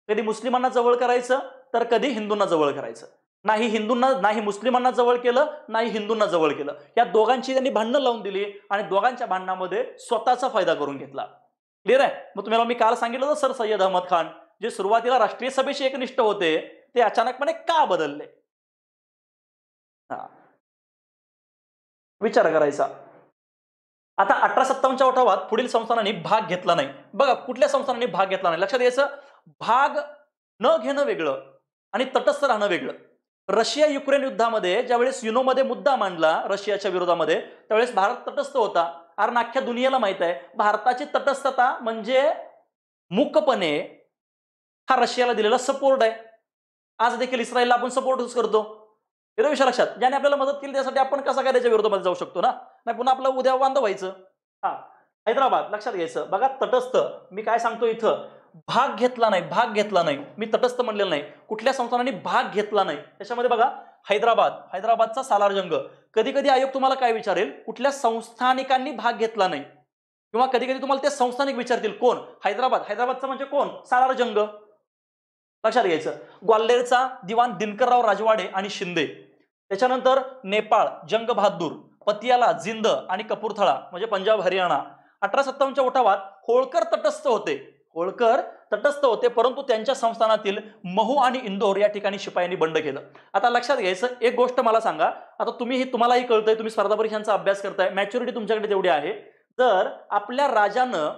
कधी मुस्लिमांना जवळ करायचं तर कधी हिंदूंना जवळ करायचं नाही हिंदूंना नाही मुस्लिमांना जवळ केलं नाही हिंदूंना जवळ केलं या दोघांची त्यांनी भांडणं लावून दिली आणि दोघांच्या भांडणामध्ये स्वतःचा फायदा करून घेतला क्लिअर आहे मग तुम्हाला मी काल सांगितलं होतं सर सय्यद अहमद खान जे सुरुवातीला राष्ट्रीय सभेशी एकनिष्ठ होते ते अचानकपणे का बदलले विचार करायचा आता अठरा सत्तावन्नच्या उठावात पुढील संस्थानांनी भाग घेतला नाही बघा कुठल्या संस्थानांनी भाग घेतला नाही लक्षात यायचं भाग न घेणं वेगळं आणि तटस्थ राहणं वेगळं रशिया युक्रेन युद्धामध्ये ज्यावेळेस युनोमध्ये मुद्दा मांडला रशियाच्या विरोधामध्ये त्यावेळेस भारत तटस्थ होता कारण अख्ख्या दुनियेला माहित आहे भारताची तटस्थता म्हणजे मुकपणे हा रशियाला दिलेला सपोर्ट आहे आज देखील इस्रायलला आपण सपोर्टच करतो एवढ्या विषय लक्षात ज्याने आपल्याला मदत केली त्यासाठी आपण कसा काय त्याच्या विरोधामध्ये जाऊ शकतो ना नाही पुन्हा आपलं उद्या वांद व्हायचं हा हैदराबाद लक्षात घ्यायचं बघा तटस्थ मी काय सांगतो इथं भाग घेतला नाही भाग घेतला नाही मी तटस्थ म्हणलेलं नाही कुठल्या संस्थानांनी भाग घेतला नाही त्याच्यामध्ये बघा हैदराबाद हैदराबादचा सालार जंग कधी कधी आयोग तुम्हाला काय विचारेल कुठल्या संस्थानिकांनी भाग घेतला नाही किंवा कधी कधी तुम्हाला ते संस्थानिक विचारतील कोण हैदराबाद हैदराबादचा म्हणजे कोण सालार जंग लक्षात घ्यायचं ग्वाल्हेरचा दिवाण दिनकरराव राजवाडे आणि शिंदे त्याच्यानंतर नेपाळ जंग बहादूर पतियाला जिंद आणि कपूरथळा म्हणजे पंजाब हरियाणा अठरा सत्तावन्नच्या उठावात होळकर तटस्थ होते होळकर तटस्थ होते परंतु त्यांच्या संस्थानातील महू आणि इंदोर या ठिकाणी शिपायांनी बंड केलं आता लक्षात घ्यायचं एक गोष्ट मला सांगा आता तुम्ही ही तुम्हालाही कळतंय तुम्ही स्पर्धा परीक्षांचा अभ्यास करताय मॅच्युरिटी तुमच्याकडे तेवढी आहे तर आपल्या राजानं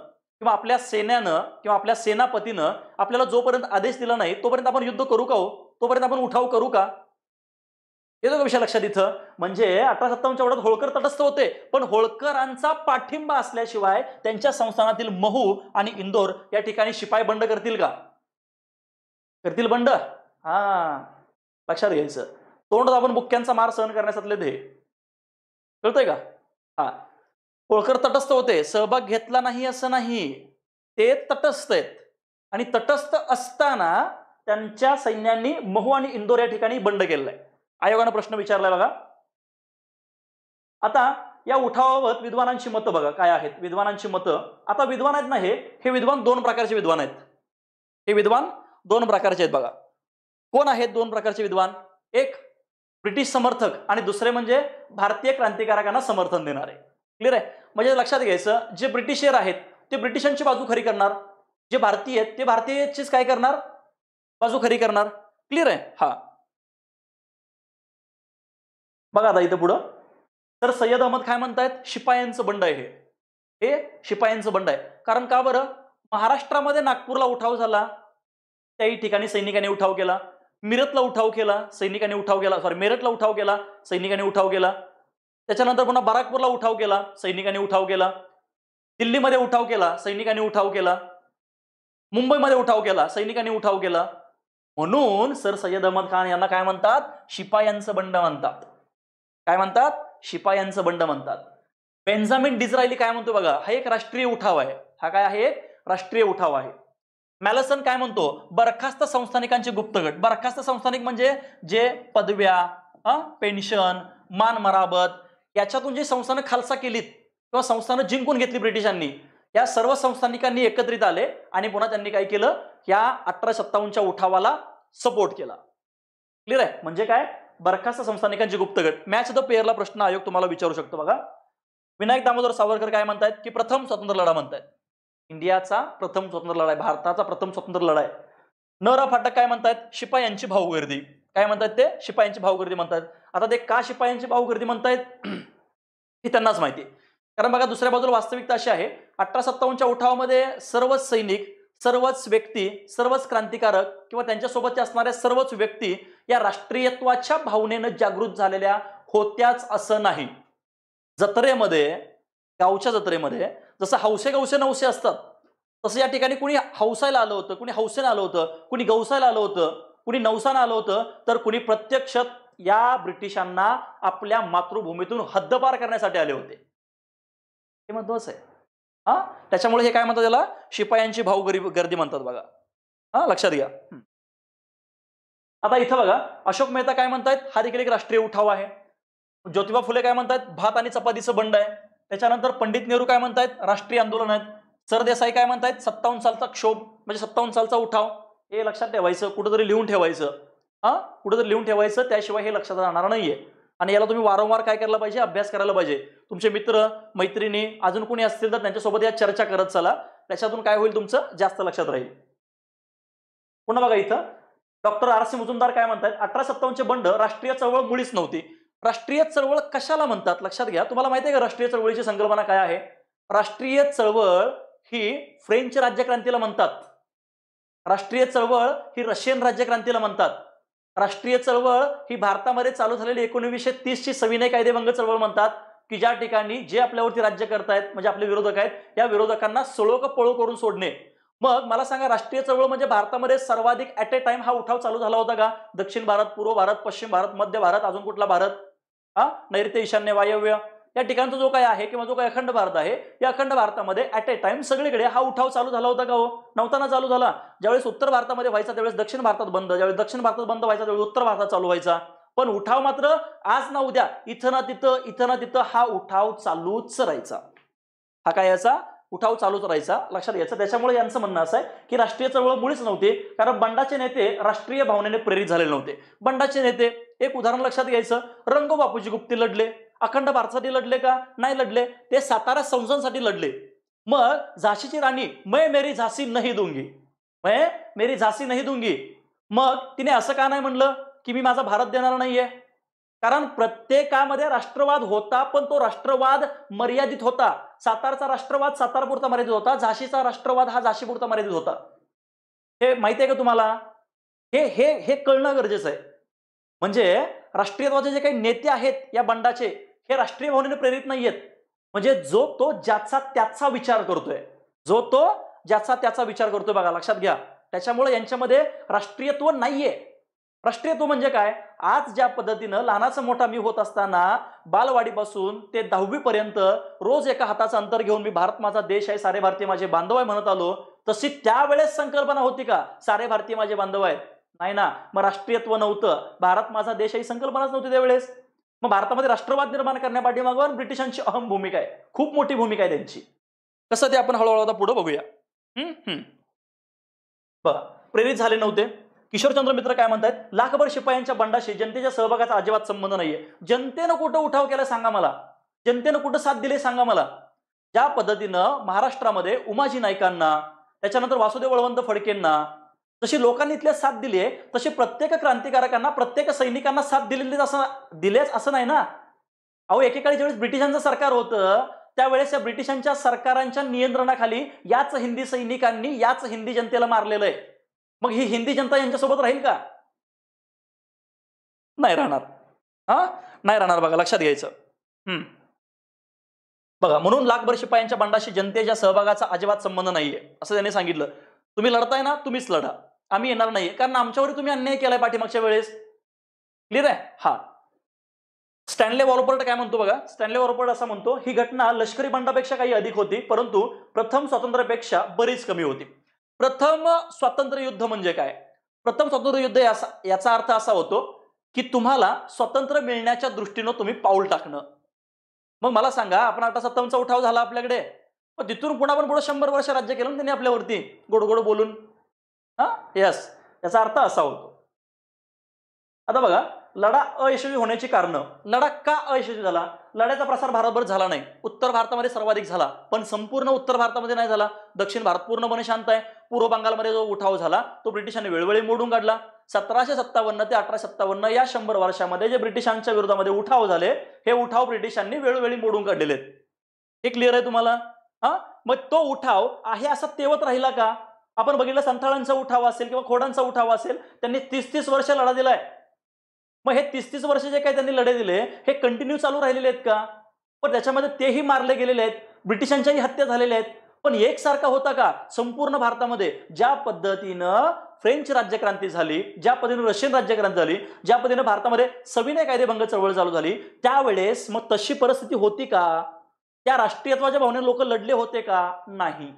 किंवा आपल्या सेन्यानं किंवा आपल्या सेनापतीनं आपल्याला जोपर्यंत आदेश दिला नाही तोपर्यंत आपण युद्ध करू का हो तोपर्यंत आपण उठाव करू का येतो का विषय लक्षात इथं म्हणजे अठरा सत्तावन्नच्या वडात होळकर तटस्थ होते पण होळकरांचा पाठिंबा असल्याशिवाय त्यांच्या संस्थानातील महू आणि इंदोर या ठिकाणी शिपाई बंड करतील का करतील बंड हा लक्षात घ्यायचं तोंड दाबून बुक्क्यांचा मार सहन करण्यासातले ध्येय कळतंय का हा होळकर तटस्थ होते सहभाग घेतला नाही असं नाही ते तटस्थ आहेत आणि तटस्थ असताना त्यांच्या सैन्यांनी महू आणि इंदोर या ठिकाणी बंड केलेला आयोगानं प्रश्न विचारलाय बघा आता या उठावाबत विद्वानांची मतं बघा काय आहेत विद्वानांची मतं आता विद्वान आहेत ना हे हे विद्वान दोन प्रकारचे विद्वान आहेत हे विद्वान दोन प्रकारचे आहेत बघा कोण आहेत दोन प्रकारचे विद्वान एक ब्रिटिश समर्थक आणि दुसरे म्हणजे भारतीय क्रांतिकारकांना समर्थन देणारे क्लिअर आहे म्हणजे लक्षात घ्यायचं जे ब्रिटिशर आहेत ते ब्रिटिशांची बाजू खरी करणार जे भारतीय आहेत ते भारतीयचीच काय करणार बाजू खरी करणार क्लिअर आहे हा बघा आता इथं पुढं तर सय्यद अहमद काय म्हणतायत शिपायांचं बंड आहे हे शिपायांचं बंड आहे कारण का बरं महाराष्ट्रामध्ये नागपूरला उठाव झाला त्याही ठिकाणी सैनिकांनी उठाव केला मिरतला उठाव केला सैनिकांनी उठाव केला सॉरी मेरठला उठाव केला सैनिकांनी उठाव केला त्याच्यानंतर पुन्हा बाराकपूरला उठाव केला सैनिकांनी उठाव केला दिल्लीमध्ये उठाव केला सैनिकांनी उठाव केला मुंबईमध्ये उठाव केला सैनिकांनी उठाव केला म्हणून सर सय्यद अहमद खान यांना काय म्हणतात शिपायांचं बंड म्हणतात काय म्हणतात शिपायांचं बंड म्हणतात बेंजामिन डिझरायली काय म्हणतो बघा हा एक राष्ट्रीय उठाव आहे हा काय आहे राष्ट्रीय उठाव आहे मॅलसन काय म्हणतो बरखास्त संस्थानिकांचे गुप्त गट बरखास्त संस्थानिक म्हणजे जे पदव्या पेन्शन मान मराबत याच्यातून जे संस्थानं खालसा केलीत किंवा संस्थानं जिंकून घेतली ब्रिटिशांनी या सर्व संस्थानिकांनी एकत्रित आले आणि पुन्हा त्यांनी काय केलं या अठरा सत्तावन्नच्या उठावाला सपोर्ट केला क्लिअर आहे म्हणजे काय बरखास्त संस्थानिकांची गुप्त मॅच द पेअरला प्रश्न आयोग तुम्हाला विचारू शकतो बघा विनायक दामोदर सावरकर काय म्हणतात की प्रथम स्वतंत्र लढा म्हणतात इंडियाचा प्रथम स्वतंत्र लढाय भारताचा प्रथम स्वतंत्र लढाई नरा फाटक काय म्हणतात शिपायांची भाऊगर्दी काय म्हणतात ते शिपायांची भाऊगर्दी म्हणतात आता ते का शिपायांची भाऊगर्दी म्हणतायत हे त्यांनाच माहिती कारण बघा दुसऱ्या बाजूला वास्तविकता अशी आहे अठरा सत्तावन्नच्या उठावामध्ये सर्व सैनिक सर्वच व्यक्ती सर्वच क्रांतिकारक किंवा त्यांच्यासोबतच्या असणाऱ्या सर्वच व्यक्ती या राष्ट्रीयत्वाच्या भावनेनं जागृत झालेल्या होत्याच असं नाही जत्रेमध्ये गावच्या जत्रेमध्ये जसं हौसे गौसे नवसे असतात तसं या ठिकाणी कुणी हौसायला आलं होतं कुणी हौसेनं आलं होतं कुणी गौसायला आलं होतं कुणी नवसानं आलं होतं तर कुणी प्रत्यक्ष या ब्रिटिशांना आपल्या मातृभूमीतून हद्दपार करण्यासाठी आले होते हे महत्वाचं आहे हां त्याच्यामुळे हे काय म्हणतात त्याला शिपायांची भाऊ गरीब गर्दी म्हणतात बघा हा लक्षात घ्या आता इथं बघा अशोक मेहता काय म्हणतायत हा देखील एक राष्ट्रीय उठाव आहे ज्योतिबा फुले काय म्हणतात भात आणि चपातीचं बंड आहे त्याच्यानंतर पंडित नेहरू काय म्हणतायत राष्ट्रीय आंदोलन आहेत सरदेसाई काय म्हणतायत सत्तावन्न सालचा क्षोभ म्हणजे सत्तावन्न सालचा उठाव हे लक्षात ठेवायचं कुठंतरी लिहून ठेवायचं हां कुठंतरी लिहून ठेवायचं त्याशिवाय हे लक्षात राहणार नाहीये आणि याला तुम्ही वारंवार काय करायला पाहिजे अभ्यास करायला पाहिजे तुमचे मित्र मैत्रिणी अजून कोणी असतील तर त्यांच्यासोबत या चर्चा करत चला त्याच्यातून काय होईल तुमचं जास्त लक्षात राहील पुन्हा बघा इथं डॉक्टर आर सी मुजुमदार काय म्हणतात अठरा सत्तावन्नचे बंड राष्ट्रीय चळवळ मुळीच नव्हती राष्ट्रीय चळवळ कशाला म्हणतात लक्षात घ्या तुम्हाला माहिती आहे का राष्ट्रीय चळवळीची संकल्पना काय आहे राष्ट्रीय चळवळ ही फ्रेंच राज्यक्रांतीला म्हणतात राष्ट्रीय चळवळ ही रशियन राज्यक्रांतीला म्हणतात राष्ट्रीय चळवळ ही भारतामध्ये चालू झालेली एकोणीसशे तीसची सविनय कायदेभंग चळवळ म्हणतात की ज्या ठिकाणी जे आपल्यावरती राज्य करतायत म्हणजे आपले विरोधक आहेत या विरोधकांना सोळोक पळो करून सोडणे मग मला सांगा राष्ट्रीय चळवळ म्हणजे भारतामध्ये सर्वाधिक ॲट ए टाइम हा उठाव चालू झाला होता का दक्षिण भारत पूर्व भारत पश्चिम भारत मध्य भारत अजून कुठला भारत हा नैऋत्य ईशान्य वायव्य या ठिकाणचा जो काय आहे किंवा जो काही अखंड भारत आहे या अखंड भारतामध्ये ॲट ए टाइम सगळीकडे हा उठाव चालू झाला होता का हो नव्हताना चालू झाला ज्यावेळेस उत्तर भारतामध्ये व्हायचा त्यावेळेस दक्षिण भारतात बंद ज्यावेळेस दक्षिण भारतात बंद व्हायचा त्यावेळेस उत्तर भारतात चालू व्हायचा पण उठाव मात्र आज ना उद्या इथं ना तिथं इथं ना तिथं हा उठाव चालूच राहायचा हा काय याचा उठाव चालूच राहायचा लक्षात घ्यायचा त्याच्यामुळे यांचं म्हणणं असं आहे की राष्ट्रीय चळवळ मुळीच नव्हती कारण बंडाचे नेते राष्ट्रीय भावनेने प्रेरित झालेले नव्हते बंडाचे नेते एक उदाहरण लक्षात घ्यायचं रंग बापूजी गुप्ती लढले अखंड भारतासाठी लढले का नाही लढले ते सातारा संसदसाठी लढले मग झाशीची राणी मै मेरी झाशी नाही दुंगी मै मेरी झाशी नाही दुंगी मग तिने असं का नाही म्हणलं की मी माझा भारत देणार नाहीये कारण प्रत्येकामध्ये राष्ट्रवाद होता पण तो राष्ट्रवाद मर्यादित होता सातारचा राष्ट्रवाद सातारपुरता मर्यादित होता झाशीचा राष्ट्रवाद हा झाशीपुरता मर्यादित होता हे माहिती आहे का तुम्हाला हे हे हे कळणं गरजेचं आहे म्हणजे राष्ट्रीयत्वाचे जे काही नेते आहेत या बंडाचे हे राष्ट्रीय भावनेने प्रेरित नाहीयेत म्हणजे जो तो ज्याचा त्याचा विचार करतोय जो तो ज्याचा त्याचा विचार करतोय बघा लक्षात घ्या त्याच्यामुळे यांच्यामध्ये राष्ट्रीयत्व नाहीये राष्ट्रीयत्व म्हणजे काय आज ज्या पद्धतीनं लहानाचा मोठा मी होत असताना बालवाडीपासून ते दहावी पर्यंत रोज एका हाताचं अंतर घेऊन मी भारत माझा देश आहे सारे भारतीय माझे बांधव आहे म्हणत आलो तशी त्यावेळेस संकल्पना होती का सारे भारतीय माझे बांधव आहेत नाही ना मग राष्ट्रीयत्व नव्हतं भारत माझा देश ही संकल्पनाच नव्हती त्यावेळेस मग भारतामध्ये राष्ट्रवाद निर्माण करण्यापाठीमागून ब्रिटिशांची अहम भूमिका आहे खूप मोठी भूमिका आहे त्यांची कसं ते आपण हळूहळू आता पुढे बघूया प्रेरित झाले नव्हते किशोरचंद्र मित्र काय म्हणतात लाखभर शिपायांच्या बंडाशी जनतेच्या सहभागाचा अजिबात संबंध नाहीये जनतेनं कुठं उठाव केला सांगा मला जनतेनं कुठं साथ दिले सांगा मला ज्या पद्धतीनं महाराष्ट्रामध्ये उमाजी नाईकांना त्याच्यानंतर वासुदेव बळवंत फडकेंना जशी लोकांनी इथल्या साथ दिली आहे तसे प्रत्येक क्रांतिकारकांना प्रत्येक सैनिकांना साथ दिलेली असं दिलेच असं नाही ना अहो एकेकाळी ज्यावेळेस ब्रिटिशांचं सरकार होतं त्यावेळेस या ब्रिटिशांच्या सरकारांच्या नियंत्रणाखाली याच हिंदी सैनिकांनी याच हिंदी जनतेला मारलेलं आहे मग ही हिंदी जनता यांच्यासोबत राहील का नाही राहणार हा नाही राहणार बघा लक्षात घ्यायचं हम्म बघा म्हणून लाखभर शिपायांच्या बंडाशी जनतेच्या सहभागाचा अजिबात संबंध नाहीये असं त्यांनी सांगितलं तुम्ही लढताय ना तुम्हीच लढा आम्ही येणार नाही कारण आमच्यावर तुम्ही अन्याय केलाय पाठीमागच्या वेळेस क्लिअर आहे हा स्टॅनले वॉरपर्ट काय म्हणतो बघा स्टॅनले वॉलपर्ट असं म्हणतो ही घटना लष्करी बंडापेक्षा काही अधिक होती परंतु प्रथम स्वातंत्र्यापेक्षा बरीच कमी होती प्रथम स्वातंत्र्य युद्ध म्हणजे काय प्रथम स्वातंत्र्य युद्ध याचा अर्थ असा होतो की तुम्हाला स्वतंत्र मिळण्याच्या दृष्टीनं तुम्ही पाऊल टाकणं मग मला सांगा आपण आता सत्तावन्नचा उठाव झाला आपल्याकडे मग तिथून पुन्हा पण पुढे शंभर वर्ष राज्य केलं त्यांनी आपल्यावरती गोडगोड बोलून हा यस याचा अर्थ असा होतो आता बघा लढा अयशस्वी होण्याची कारणं लढा का अयशस्वी झाला लढ्याचा प्रसार भारतभर झाला नाही उत्तर भारतामध्ये सर्वाधिक झाला पण संपूर्ण उत्तर भारतामध्ये नाही झाला दक्षिण भारत पूर्णपणे शांत आहे पूर्व बंगालमध्ये जो उठाव झाला तो ब्रिटिशांनी वेळोवेळी मोडून काढला सतराशे सत्तावन्न ते अठराशे सत्तावन्न या शंभर वर्षामध्ये जे ब्रिटिशांच्या विरोधामध्ये उठाव झाले हे उठाव ब्रिटिशांनी वेळोवेळी मोडून काढलेले हे क्लिअर आहे तुम्हाला हा मग तो उठाव आहे असा तेवत राहिला का आपण बघितलं संथाळांचा उठाव असेल किंवा खोडांचा उठाव असेल त्यांनी तीस तीस वर्ष लढा दिलाय मग हे तीस तीस वर्ष जे काही त्यांनी लढे दिले हे कंटिन्यू चालू राहिलेले आहेत का पण त्याच्यामध्ये तेही मारले गेलेले आहेत ब्रिटिशांच्याही हत्या झालेल्या आहेत पण एकसारखा होता का संपूर्ण भारतामध्ये ज्या पद्धतीनं फ्रेंच राज्यक्रांती झाली ज्या पद्धतीनं रशियन राज्यक्रांती झाली ज्या पद्धतीनं भारतामध्ये सविनय कायदेभंग चळवळ चालू झाली त्यावेळेस मग तशी परिस्थिती होती का त्या राष्ट्रीयत्वाच्या भावने लोक लढले होते का नाही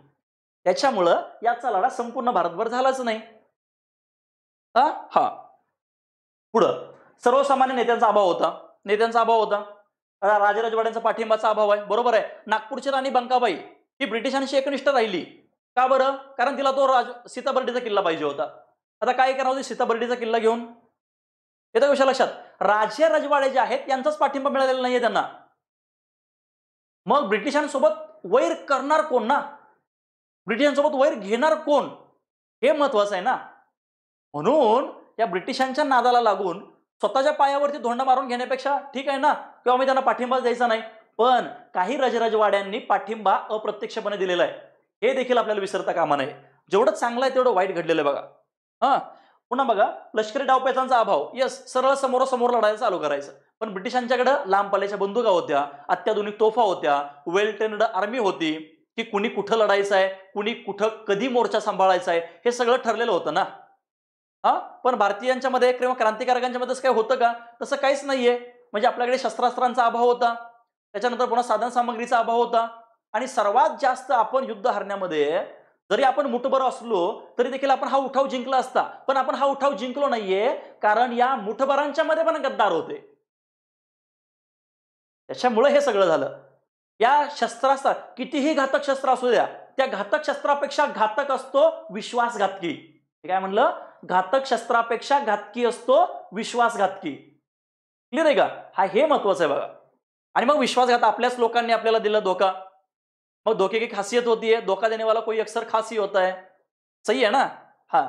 त्याच्यामुळं याचा लढा संपूर्ण भारतभर झालाच नाही हा हा पुढं सर्वसामान्य नेत्यांचा अभाव होता नेत्यांचा अभाव होता राजवाड्यांचा पाठिंबाचा अभाव आहे बरोबर आहे नागपूरची राणी बंकाबाई ही ब्रिटिशांशी एकनिष्ठ राहिली का बरं कारण तिला तो राज सीताबर्डीचा किल्ला पाहिजे होता आता काय करणार होते सीताबर्डीचा किल्ला घेऊन येतं कशा लक्षात राजे राजवाडे जे आहेत त्यांचाच पाठिंबा मिळालेला नाहीये त्यांना मग ब्रिटिशांसोबत वैर करणार कोण ना ब्रिटिशांसोबत वैर घेणार कोण हे महत्वाचं आहे ना म्हणून या ब्रिटिशांच्या नादाला लागून स्वतःच्या पायावरती धोंडा मारून घेण्यापेक्षा ठीक आहे ना किंवा आम्ही त्यांना पाठिंबाच द्यायचा नाही पण काही रजराजवाड्यांनी पाठिंबा अप्रत्यक्षपणे दिलेला आहे हे देखील आपल्याला विसरता कामा नये जेवढं चांगलं आहे तेवढं वाईट घडलेलं आहे बघा हां पुन्हा बघा लष्करी डावपेचांचा अभाव यस सरळ समोरासमोर लढायला चालू करायचं पण ब्रिटिशांच्याकडे लांब पल्ल्याच्या बंदुका होत्या अत्याधुनिक तोफा होत्या वेल ट्रेनड आर्मी होती की कुणी कुठं लढायचं आहे कुणी कुठं कधी मोर्चा सांभाळायचा आहे हे सगळं ठरलेलं होतं ना हा पण भारतीयांच्या मध्ये किंवा क्रांतिकारकांच्या मध्येच काय होतं का तसं काहीच नाहीये म्हणजे आपल्याकडे शस्त्रास्त्रांचा अभाव होता त्याच्यानंतर पुन्हा साधन सामग्रीचा अभाव होता आणि सर्वात जास्त आपण युद्ध हरण्यामध्ये जरी आपण मुठभर असलो तरी देखील आपण हा उठाव जिंकला असता पण आपण हा उठाव जिंकलो नाहीये कारण या मुठभरांच्या मध्ये पण गद्दार होते त्याच्यामुळे हे सगळं झालं या शस्त्राचा कितीही घातक शस्त्र असू द्या त्या घातक शस्त्रापेक्षा घातक असतो विश्वासघातकी काय म्हणलं घातक शस्त्रापेक्षा घातकी असतो विश्वासघातकी क्लिअर आहे का हा हे महत्वाचं आहे बघा आणि मग विश्वासघात आपल्याच लोकांनी आपल्याला दिला धोका मग धोके की खासियत होती आहे धोका देण्यावाला वाला कोई अक्सर खास ही होता सही आहे ना हा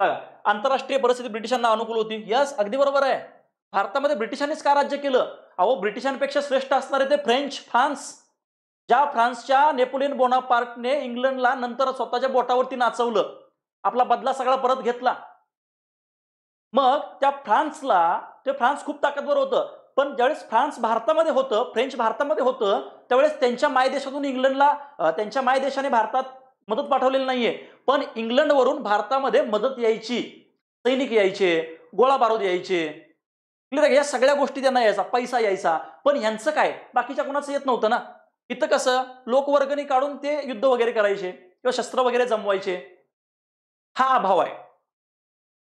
बघा आंतरराष्ट्रीय परिस्थिती ब्रिटिशांना अनुकूल होती यस अगदी बरोबर आहे भारतामध्ये ब्रिटिशांनीच का राज्य केलं अहो ब्रिटिशांपेक्षा श्रेष्ठ असणारे ते फ्रेंच फ्रान्स ज्या फ्रान्सच्या नेपोलियन बोनापार्टने इंग्लंडला नंतर स्वतःच्या बोटावरती नाचवलं आपला बदला सगळा परत घेतला मग त्या फ्रान्सला ते फ्रान्स खूप ताकदवर होतं पण ज्यावेळेस फ्रान्स भारतामध्ये होतं फ्रेंच भारतामध्ये होतं त्यावेळेस त्यांच्या मायदेशातून इंग्लंडला त्यांच्या मायदेशाने भारतात मदत पाठवलेली नाहीये पण इंग्लंडवरून भारतामध्ये मदत यायची सैनिक यायचे गोळा बारूद यायचे क्लिअर या सगळ्या गोष्टी त्यांना यायचा पैसा यायचा पण यांचं काय बाकीच्या कोणाचं येत नव्हतं ना इथं कसं लोकवर्गणी काढून ते युद्ध वगैरे करायचे किंवा शस्त्र वगैरे जमवायचे हा अभाव आहे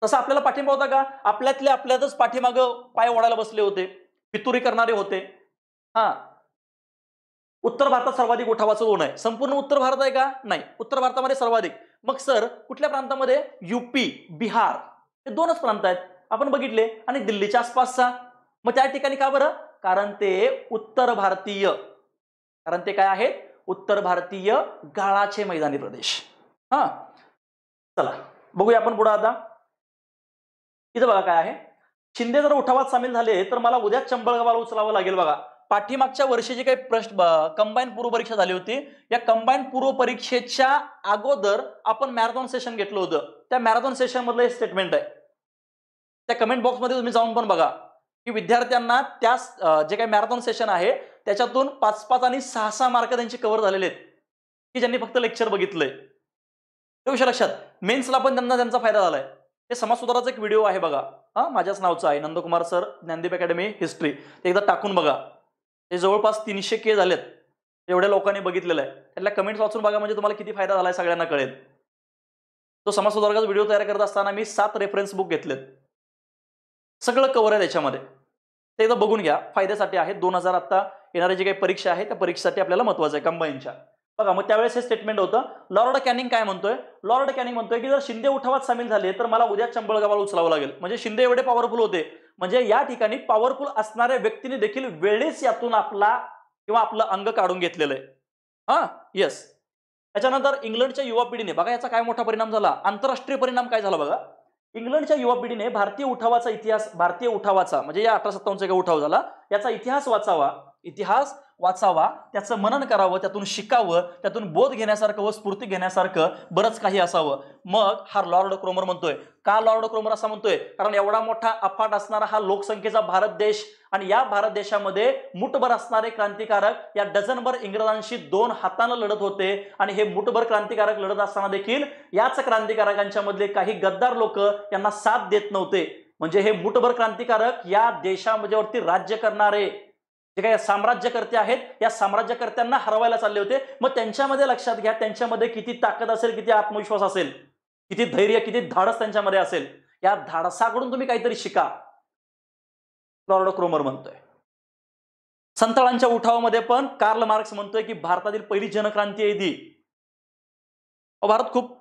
तसं आपल्याला पाठिंबा होता का आपल्यातल्या आपल्यातच पाठीमाग पाय ओढायला बसले होते पितुरी करणारे होते हा उत्तर भारतात सर्वाधिक उठावाचं ऊन आहे संपूर्ण उत्तर भारत आहे का नाही उत्तर भारतामध्ये सर्वाधिक मग सर कुठल्या प्रांतामध्ये युपी बिहार हे दोनच प्रांत आहेत आपण बघितले आणि दिल्लीच्या आसपासचा मग त्या ठिकाणी का बरं कारण ते उत्तर भारतीय कारण ते काय आहेत उत्तर भारतीय गाळाचे मैदानी प्रदेश हा चला बघूया आपण पुढे आता इथं बघा काय आहे शिंदे जर उठावात सामील झाले तर मला उद्या चंबळगावाला उचलावं लागेल बघा पाठीमागच्या वर्षी जी काही प्रश्न कंबाईन पूर्व परीक्षा झाली होती या कंबाईन पूर्व परीक्षेच्या अगोदर आपण मॅरेथॉन सेशन घेतलं होतं त्या मॅरेथॉन सेशन मधलं हे स्टेटमेंट आहे त्या कमेंट बॉक्समध्ये तुम्ही जाऊन पण बघा की विद्यार्थ्यांना त्या जे काही मॅरेथॉन सेशन आहे त्याच्यातून पाच पाच आणि सहा सहा मार्क त्यांचे कव्हर झालेले आहेत की ज्यांनी फक्त लेक्चर बघितलंय आहे विषय लक्षात मेन्सला पण त्यांना त्यांचा फायदा झालाय हे समाजसुधाराचा एक व्हिडिओ आहे बघा हा माझ्याच नावचा आहे Nandkumar sir Dnyandeep academy history ते एकदा टाकून बघा हे जवळपास तीनशे के झालेत एवढ्या लोकांनी बघितलेलं आहे त्यातल्या कमेंट्स वाचून बघा म्हणजे तुम्हाला किती फायदा झाला सगळ्यांना कळेल तो समाजसुधारकाचा व्हिडिओ तयार करत असताना मी सात रेफरन्स बुक घेतलेत सगळं कव्हर आहे त्याच्यामध्ये ते एकदा बघून घ्या फायद्यासाठी आहे दोन हजार आता येणाऱ्या जे काही परीक्षा आहे त्या परीक्षेसाठी आपल्याला महत्वाचं आहे कंबाईनच्या बघा मग त्यावेळेस हे स्टेटमेंट होतं लॉर्ड कॅनिंग काय म्हणतोय लॉर्ड कॅनिंग म्हणतोय की जर शिंदे उठावात सामील झाले तर मला उद्या चंबळगावाला उचलावं लागेल म्हणजे शिंदे एवढे पॉवरफुल होते म्हणजे या ठिकाणी पॉवरफुल असणाऱ्या व्यक्तीने देखील वेळेस यातून आपला किंवा आपलं अंग काढून घेतलेलं आहे हा येस त्याच्यानंतर इंग्लंडच्या युवा पिढीने बघा याचा काय मोठा परिणाम झाला आंतरराष्ट्रीय परिणाम काय झाला बघा इंग्लंडच्या युवा पिढीने भारतीय उठावाचा इतिहास भारतीय उठावाचा म्हणजे या अठरा सत्तावन्नचा उठाव झाला याचा इतिहास वाचावा इतिहास वाचावा त्याचं मनन करावं त्यातून शिकावं त्यातून बोध घेण्यासारखं व स्फूर्ती घेण्यासारखं बरंच काही असावं मग हा लॉर्ड क्रोमर म्हणतोय का लॉर्ड क्रोमर असा म्हणतोय कारण एवढा मोठा अफाट असणारा हा लोकसंख्येचा भारत देश आणि या भारत देशामध्ये मुठभर असणारे क्रांतिकारक या डझनभर इंग्रजांशी दोन हातानं लढत होते आणि हे मुठभर क्रांतिकारक लढत असताना देखील याच क्रांतिकारकांच्या मधले काही गद्दार लोक यांना साथ देत नव्हते म्हणजे हे मुठभर क्रांतिकारक या देशामध्ये वरती राज्य करणारे जे काही साम्राज्यकर्ते आहेत या साम्राज्यकर्त्यांना हरवायला चालले होते मग त्यांच्यामध्ये लक्षात घ्या त्यांच्यामध्ये किती ताकद असेल किती आत्मविश्वास असेल किती धैर्य किती धाडस त्यांच्यामध्ये असेल या धाडसाकडून तुम्ही काहीतरी शिका लॉर्ड क्रोमर म्हणतोय संताळांच्या उठावामध्ये पण कार्ल मार्क्स म्हणतोय की भारतातील पहिली जनक्रांती आहे ती भारत खूप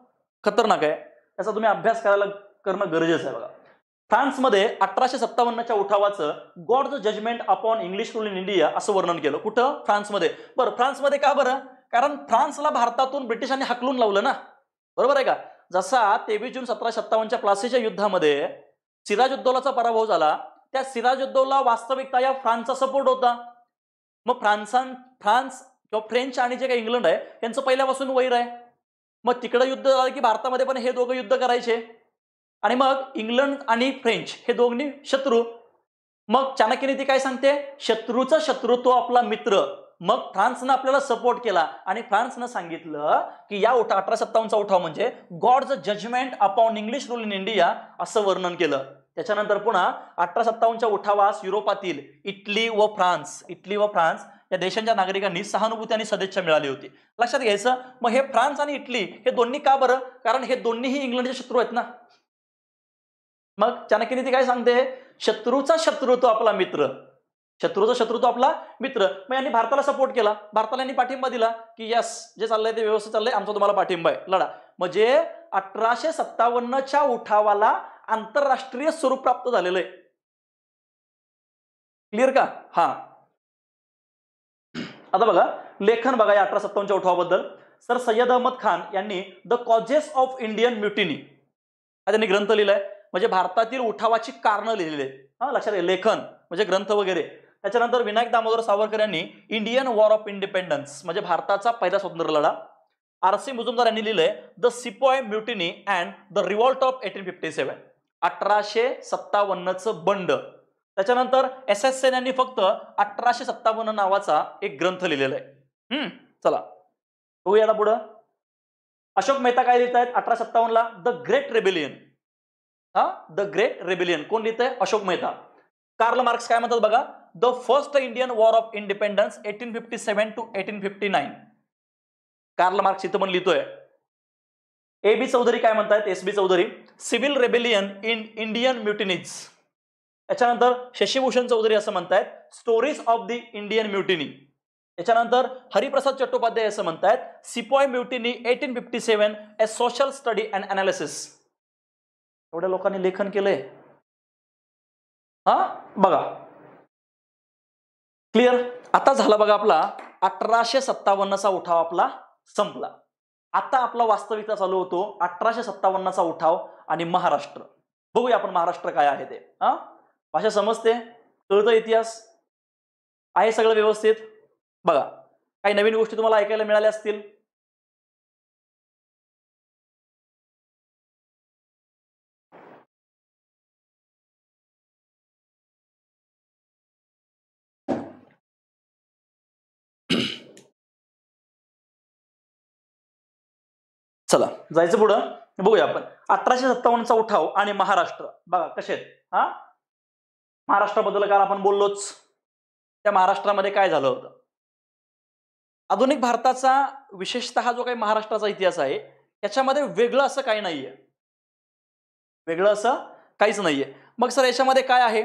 खतरनाक आहे याचा तुम्ही अभ्यास करायला करणं गरजेचं आहे बघा फ्रान्समध्ये अठराशे सत्तावन्नच्या उठावाचं God the judgement upon English rule in India असं वर्णन केलं कुठं फ्रान्समध्ये बरं फ्रान्समध्ये का बरं कारण फ्रान्सला भारतातून ब्रिटिशांनी हकलून लावलं ना बरोबर आहे का जसा तेवीस जून सतराशे सत्तावन्नच्या प्लासीच्या युद्धामध्ये सिराजुद्दौलाचा पराभव झाला त्या सिराजुद्दौला वास्तविकता या फ्रान्सचा सपोर्ट होता मग फ्रान्सान फ्रान्स किंवा फ्रेंच आणि जे काही इंग्लंड आहे त्यांचं पहिल्यापासून वैर आहे मग तिकडं युद्ध झालं की भारतामध्ये पण हे दोघं युद्ध करायचे आणि मग इंग्लंड आणि फ्रेंच हे दोन्ही शत्रू मग चाणक्य ती काय सांगते शत्रूचा शत्रू तो आपला मित्र मग फ्रान्सनं आपल्याला सपोर्ट केला आणि फ्रान्सनं सांगितलं की या उठा अठरा सत्तावन्नचा उठाव म्हणजे गॉडचं judgement upon English rule in India असं वर्णन केलं त्याच्यानंतर पुन्हा अठरा सत्तावन्नच्या उठावास युरोपातील इटली व फ्रान्स इटली व फ्रान्स या देशांच्या नागरिकांनी सहानुभूती आणि सदिच्छा मिळाली होती लक्षात घ्यायचं मग हे फ्रान्स आणि इटली हे दोन्ही का बरं कारण हे दोन्हीही इंग्लंडचे शत्रू आहेत ना मग ती काय सांगते शत्रूचा शत्रू तो आपला मित्र शत्रूचा शत्रू तो आपला मित्र मग यांनी भारताला सपोर्ट केला भारताला यांनी पाठिंबा दिला की यस जे चाललंय ते व्यवस्थित चाललंय आमचा तुम्हाला पाठिंबा आहे लढा म्हणजे अठराशे सत्तावन्नच्या उठावाला आंतरराष्ट्रीय स्वरूप प्राप्त झालेलं आहे क्लिअर का हा आता बघा लेखन बघा या अठरा सत्तावन्नच्या उठावाबद्दल सर सय्यद अहमद खान यांनी the causes of Indian mutiny हा त्यांनी ग्रंथ लिहिलाय म्हणजे भारतातील उठावाची कारणं लिहिलेली आहेत लक्षात लेखन म्हणजे ग्रंथ वगैरे त्याच्यानंतर विनायक दामोदर सावरकर यांनी इंडियन वॉर ऑफ इंडिपेंडन्स म्हणजे भारताचा पहिला स्वतंत्र लढा आर सी मुजुमदार यांनी लिहिलंय the sepoy mutiny and the revolt of eighteen fifty seven अठराशे सत्तावन्नचं बंड त्याच्यानंतर एस एस सेन यांनी फक्त अठराशे सत्तावन्न नावाचा एक ग्रंथ लिहिलेला आहे हम्म चला बघूया पुढं अशोक मेहता काय लिहित आहेत अठराशे सत्तावन्नला द ग्रेट रेबिलियन हा द ग्रेट रेबिलियन कोण लिहित आहे अशोक मेहता कार्ल मार्क्स काय म्हणतात बघा the first Indian war of independence eighteen fifty seven to eighteen fifty nine Karl Marx इथं पण लिहितोय ए बी चौधरी काय म्हणतात S B Chaudhary civil rebellion in Indian mutinies याच्यानंतर शशीभूषण चौधरी असं म्हणतायत stories of the Indian mutiny याच्यानंतर हरिप्रसाद चट्टोपाध्याय असं म्हणतायत sepoy mutiny eighteen fifty seven a social study and analysis एवढ्या लोकांनी लेखन केलंय हा बघा क्लिअर आता झाला बघा आपला अठराशे सत्तावन्नचा उठाव आपला संपला आता आपला वास्तविकता चालू होतो अठराशे सत्तावन्नचा उठाव आणि महाराष्ट्र बघूया आपण महाराष्ट्र काय आहे ते हा भाषा समजते कळतं इतिहास आहे सगळं व्यवस्थित बघा काही नवीन गोष्टी तुम्हाला ऐकायला मिळाल्या असतील चला जायचं पुढं बघूया आपण अठराशे सत्तावन्नचा उठाव आणि महाराष्ट्र बघा कसे आहेत हा महाराष्ट्राबद्दल काल आपण बोललोच त्या महाराष्ट्रामध्ये काय झालं होतं आधुनिक भारताचा विशेषत जो काही महाराष्ट्राचा इतिहास आहे याच्यामध्ये वेगळं असं काही नाहीये वेगळं असं काहीच नाहीये मग सर याच्यामध्ये काय आहे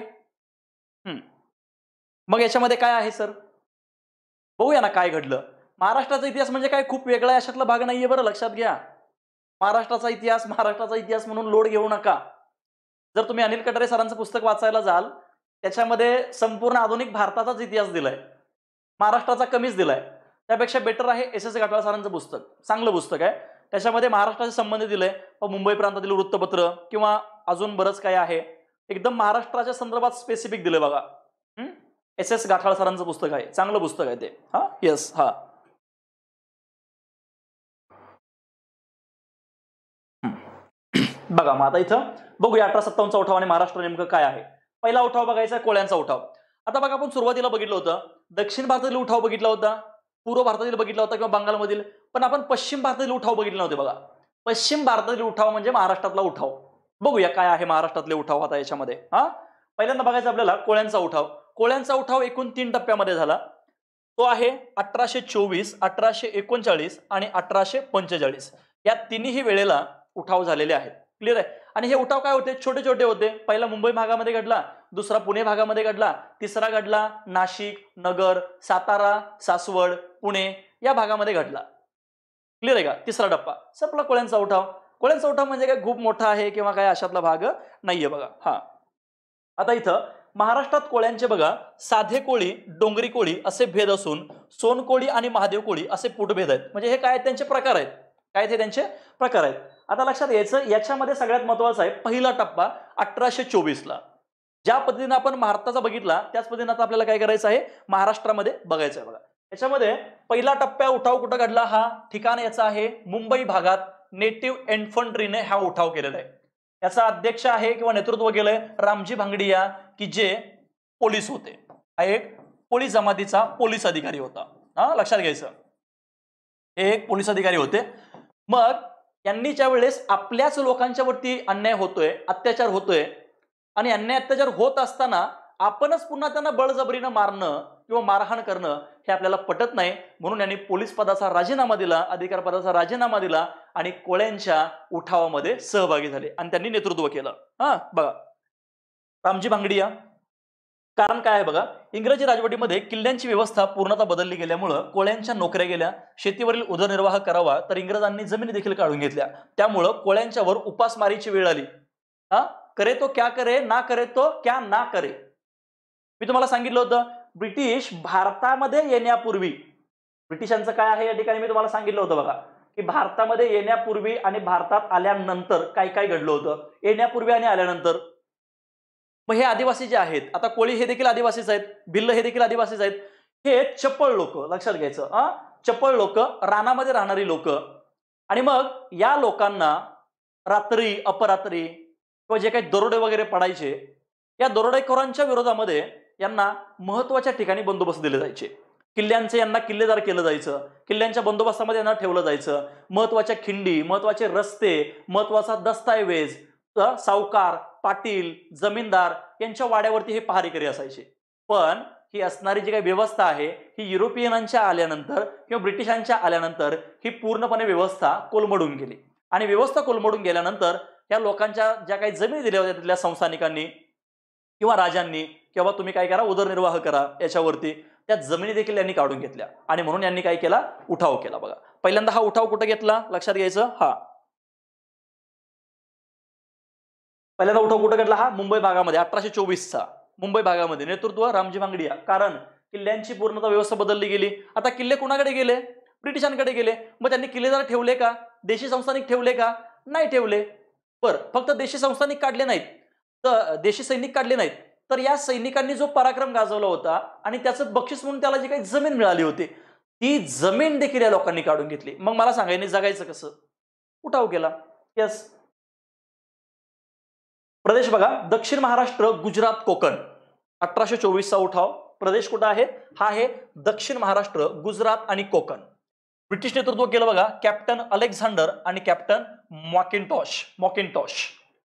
मग याच्यामध्ये काय आहे सर बघूया ना काय घडलं महाराष्ट्राचा इतिहास म्हणजे काय खूप वेगळा अशातला भाग नाहीये बरं लक्षात घ्या महाराष्ट्राचा इतिहास महाराष्ट्राचा इतिहास म्हणून लोड घेऊ नका जर तुम्ही अनिल कटारे सरांचं पुस्तक वाचायला जाल त्याच्यामध्ये संपूर्ण आधुनिक भारताचाच इतिहास दिलाय महाराष्ट्राचा कमीच दिलाय त्यापेक्षा बेटर आहे एस एस गाठाळ सरांचं पुस्तक चांगलं पुस्तक आहे त्याच्यामध्ये संबंध दिले दिलंय मुंबई प्रांतातील वृत्तपत्र किंवा अजून बरंच काय आहे एकदम महाराष्ट्राच्या संदर्भात स्पेसिफिक दिले बघा एस एस गाठाळ सरांचं पुस्तक आहे चांगलं पुस्तक आहे ते हा येस हा बघा मग आता इथं बघूया अठरा सत्तावन्नचा उठाव आणि महाराष्ट्र नेमकं काय आहे पहिला उठाव बघायचा कोळ्यांचा उठाव आता बघा आपण सुरुवातीला बघितलं होतं दक्षिण भारतातील उठाव बघितला होता पूर्व भारतातील बघितला होता किंवा बंगालमधील पण आपण पश्चिम भारतातील उठाव बघितले नव्हते बघा पश्चिम भारतातील उठाव म्हणजे महाराष्ट्रातला उठाव बघूया काय आहे महाराष्ट्रातले उठाव आता याच्यामध्ये हा पहिल्यांदा बघायचं आपल्याला कोळ्यांचा उठाव कोळ्यांचा उठाव एकूण तीन टप्प्यामध्ये झाला तो आहे अठराशे चोवीस अठराशे एकोणचाळीस आणि अठराशे पंचेचाळीस या तिन्ही वेळेला उठाव झालेले आहेत क्लिअर आहे आणि हे उठाव काय होते छोटे छोटे होते पहिला मुंबई भागामध्ये घडला दुसरा पुणे भागामध्ये घडला तिसरा घडला नाशिक नगर सातारा सासवड पुणे या भागामध्ये घडला क्लिअर आहे का तिसरा टप्पा संपला कोळ्यांचा उठाव कोळ्यांचा उठाव म्हणजे काय खूप मोठा आहे किंवा काय अशातला भाग नाहीये बघा हा आता इथं महाराष्ट्रात कोळ्यांचे बघा साधे कोळी डोंगरी कोळी असे भेद असून सोनकोळी आणि महादेव कोळी असे पुटभेद आहेत म्हणजे हे काय त्यांचे प्रकार आहेत काय ते त्यांचे प्रकार आहेत आता लक्षात यायचं याच्यामध्ये सगळ्यात महत्वाचं आहे पहिला टप्पा अठराशे ला ज्या पद्धतीनं आपण भारताचा बघितला त्याच पद्धतीनं आता आपल्याला काय करायचं आहे महाराष्ट्रामध्ये बघायचं आहे बघा याच्यामध्ये पहिला टप्प्या उठाव कुठं घडला हा ठिकाण याचा आहे मुंबई भागात नेटिव्ह इन्फंट्रीने हा उठाव केलेला आहे याचा अध्यक्ष आहे किंवा नेतृत्व केलंय रामजी भांगडिया की जे पोलीस होते हा एक पोलीस जमातीचा पोलीस अधिकारी होता हा लक्षात घ्यायचं हे एक पोलीस अधिकारी होते मग यांनीच्या वेळेस आपल्याच लोकांच्या वरती अन्याय होतोय अत्याचार होतोय आणि अन्याय अत्याचार होत असताना आपणच पुन्हा त्यांना बळजबरीनं मारणं किंवा मारहाण करणं हे आपल्याला पटत नाही म्हणून यांनी पोलीस पदाचा राजीनामा दिला अधिकार पदाचा राजीनामा दिला आणि कोळ्यांच्या उठावामध्ये सहभागी झाले आणि त्यांनी नेतृत्व केलं हा बघा रामजी भांगडिया कारण काय आहे बघा इंग्रजी राजवटीमध्ये किल्ल्यांची व्यवस्था पूर्णतः बदलली गेल्यामुळं कोळ्यांच्या नोकऱ्या गेल्या शेतीवरील उदरनिर्वाह करावा तर इंग्रजांनी जमिनी देखील काढून घेतल्या त्यामुळं कोळ्यांच्यावर उपासमारीची वेळ आली हा करे तो क्या करे ना करे तो क्या ना करे मी तुम्हाला सांगितलं होतं ब्रिटिश भारतामध्ये येण्यापूर्वी ब्रिटिशांचं काय आहे या ठिकाणी मी तुम्हाला सांगितलं होतं बघा की भारतामध्ये येण्यापूर्वी आणि भारतात आल्यानंतर काय काय घडलं होतं येण्यापूर्वी आणि आल्यानंतर मग हे आदिवासी जे आहेत आता कोळी हे देखील आदिवासीच आहेत भिल्ल हे देखील आदिवासीच आहेत हे चप्पळ लोक लक्षात घ्यायचं हा चप्पळ लोक रानामध्ये राहणारी लोक आणि मग या लोकांना रात्री अपरात्री किंवा जे काही दरोडे वगैरे पडायचे या दरोडेखोरांच्या विरोधामध्ये यांना महत्वाच्या ठिकाणी बंदोबस्त दिले जायचे किल्ल्यांचे यांना किल्लेदार केलं जायचं किल्ल्यांच्या बंदोबस्तामध्ये यांना ठेवलं जायचं महत्वाच्या खिंडी महत्वाचे रस्ते महत्वाचा दस्तऐवज सावकार पाटील जमीनदार यांच्या वाड्यावरती हे पहारेकरी असायचे पण ही असणारी जी काही व्यवस्था आहे ही युरोपियनांच्या आल्यानंतर किंवा ब्रिटिशांच्या आल्यानंतर ही पूर्णपणे व्यवस्था कोलमडून गेली आणि व्यवस्था कोलमडून गेल्यानंतर या लोकांच्या ज्या काही जमिनी दिल्या होत्या तिथल्या संस्थानिकांनी किंवा राजांनी किंवा तुम्ही काय करा उदरनिर्वाह करा याच्यावरती त्या जमिनी देखील यांनी काढून घेतल्या आणि म्हणून यांनी काय केला उठाव केला बघा पहिल्यांदा हा उठाव कुठं घेतला लक्षात घ्यायचं हा पहिल्यांदा उठाव कुठं घडला हा मुंबई भागामध्ये अठराशे चोवीसचा मुंबई भागामध्ये नेतृत्व रामजी भांगडिया कारण किल्ल्यांची पूर्णतः व्यवस्था बदलली गेली आता किल्ले कोणाकडे गेले ब्रिटिशांकडे गेले मग त्यांनी किल्लेदार ठेवले का देशी संस्थानिक ठेवले का नाही ठेवले बर फक्त देशी संस्थानिक काढले नाहीत तर देशी सैनिक काढले नाहीत तर या सैनिकांनी जो पराक्रम गाजवला होता आणि त्याचं बक्षीस म्हणून त्याला जी काही जमीन मिळाली होती ती जमीन देखील या लोकांनी काढून घेतली मग मला सांगायने जगायचं कसं उठाव केला यस प्रदेश बघा दक्षिण महाराष्ट्र गुजरात कोकण अठराशे चोवीसचा उठाव प्रदेश कुठं आहे हा आहे दक्षिण महाराष्ट्र गुजरात आणि कोकण ब्रिटिश नेतृत्व केलं बघा कॅप्टन अलेक्झांडर आणि कॅप्टन मॉकिनटॉश मॉकिनटॉश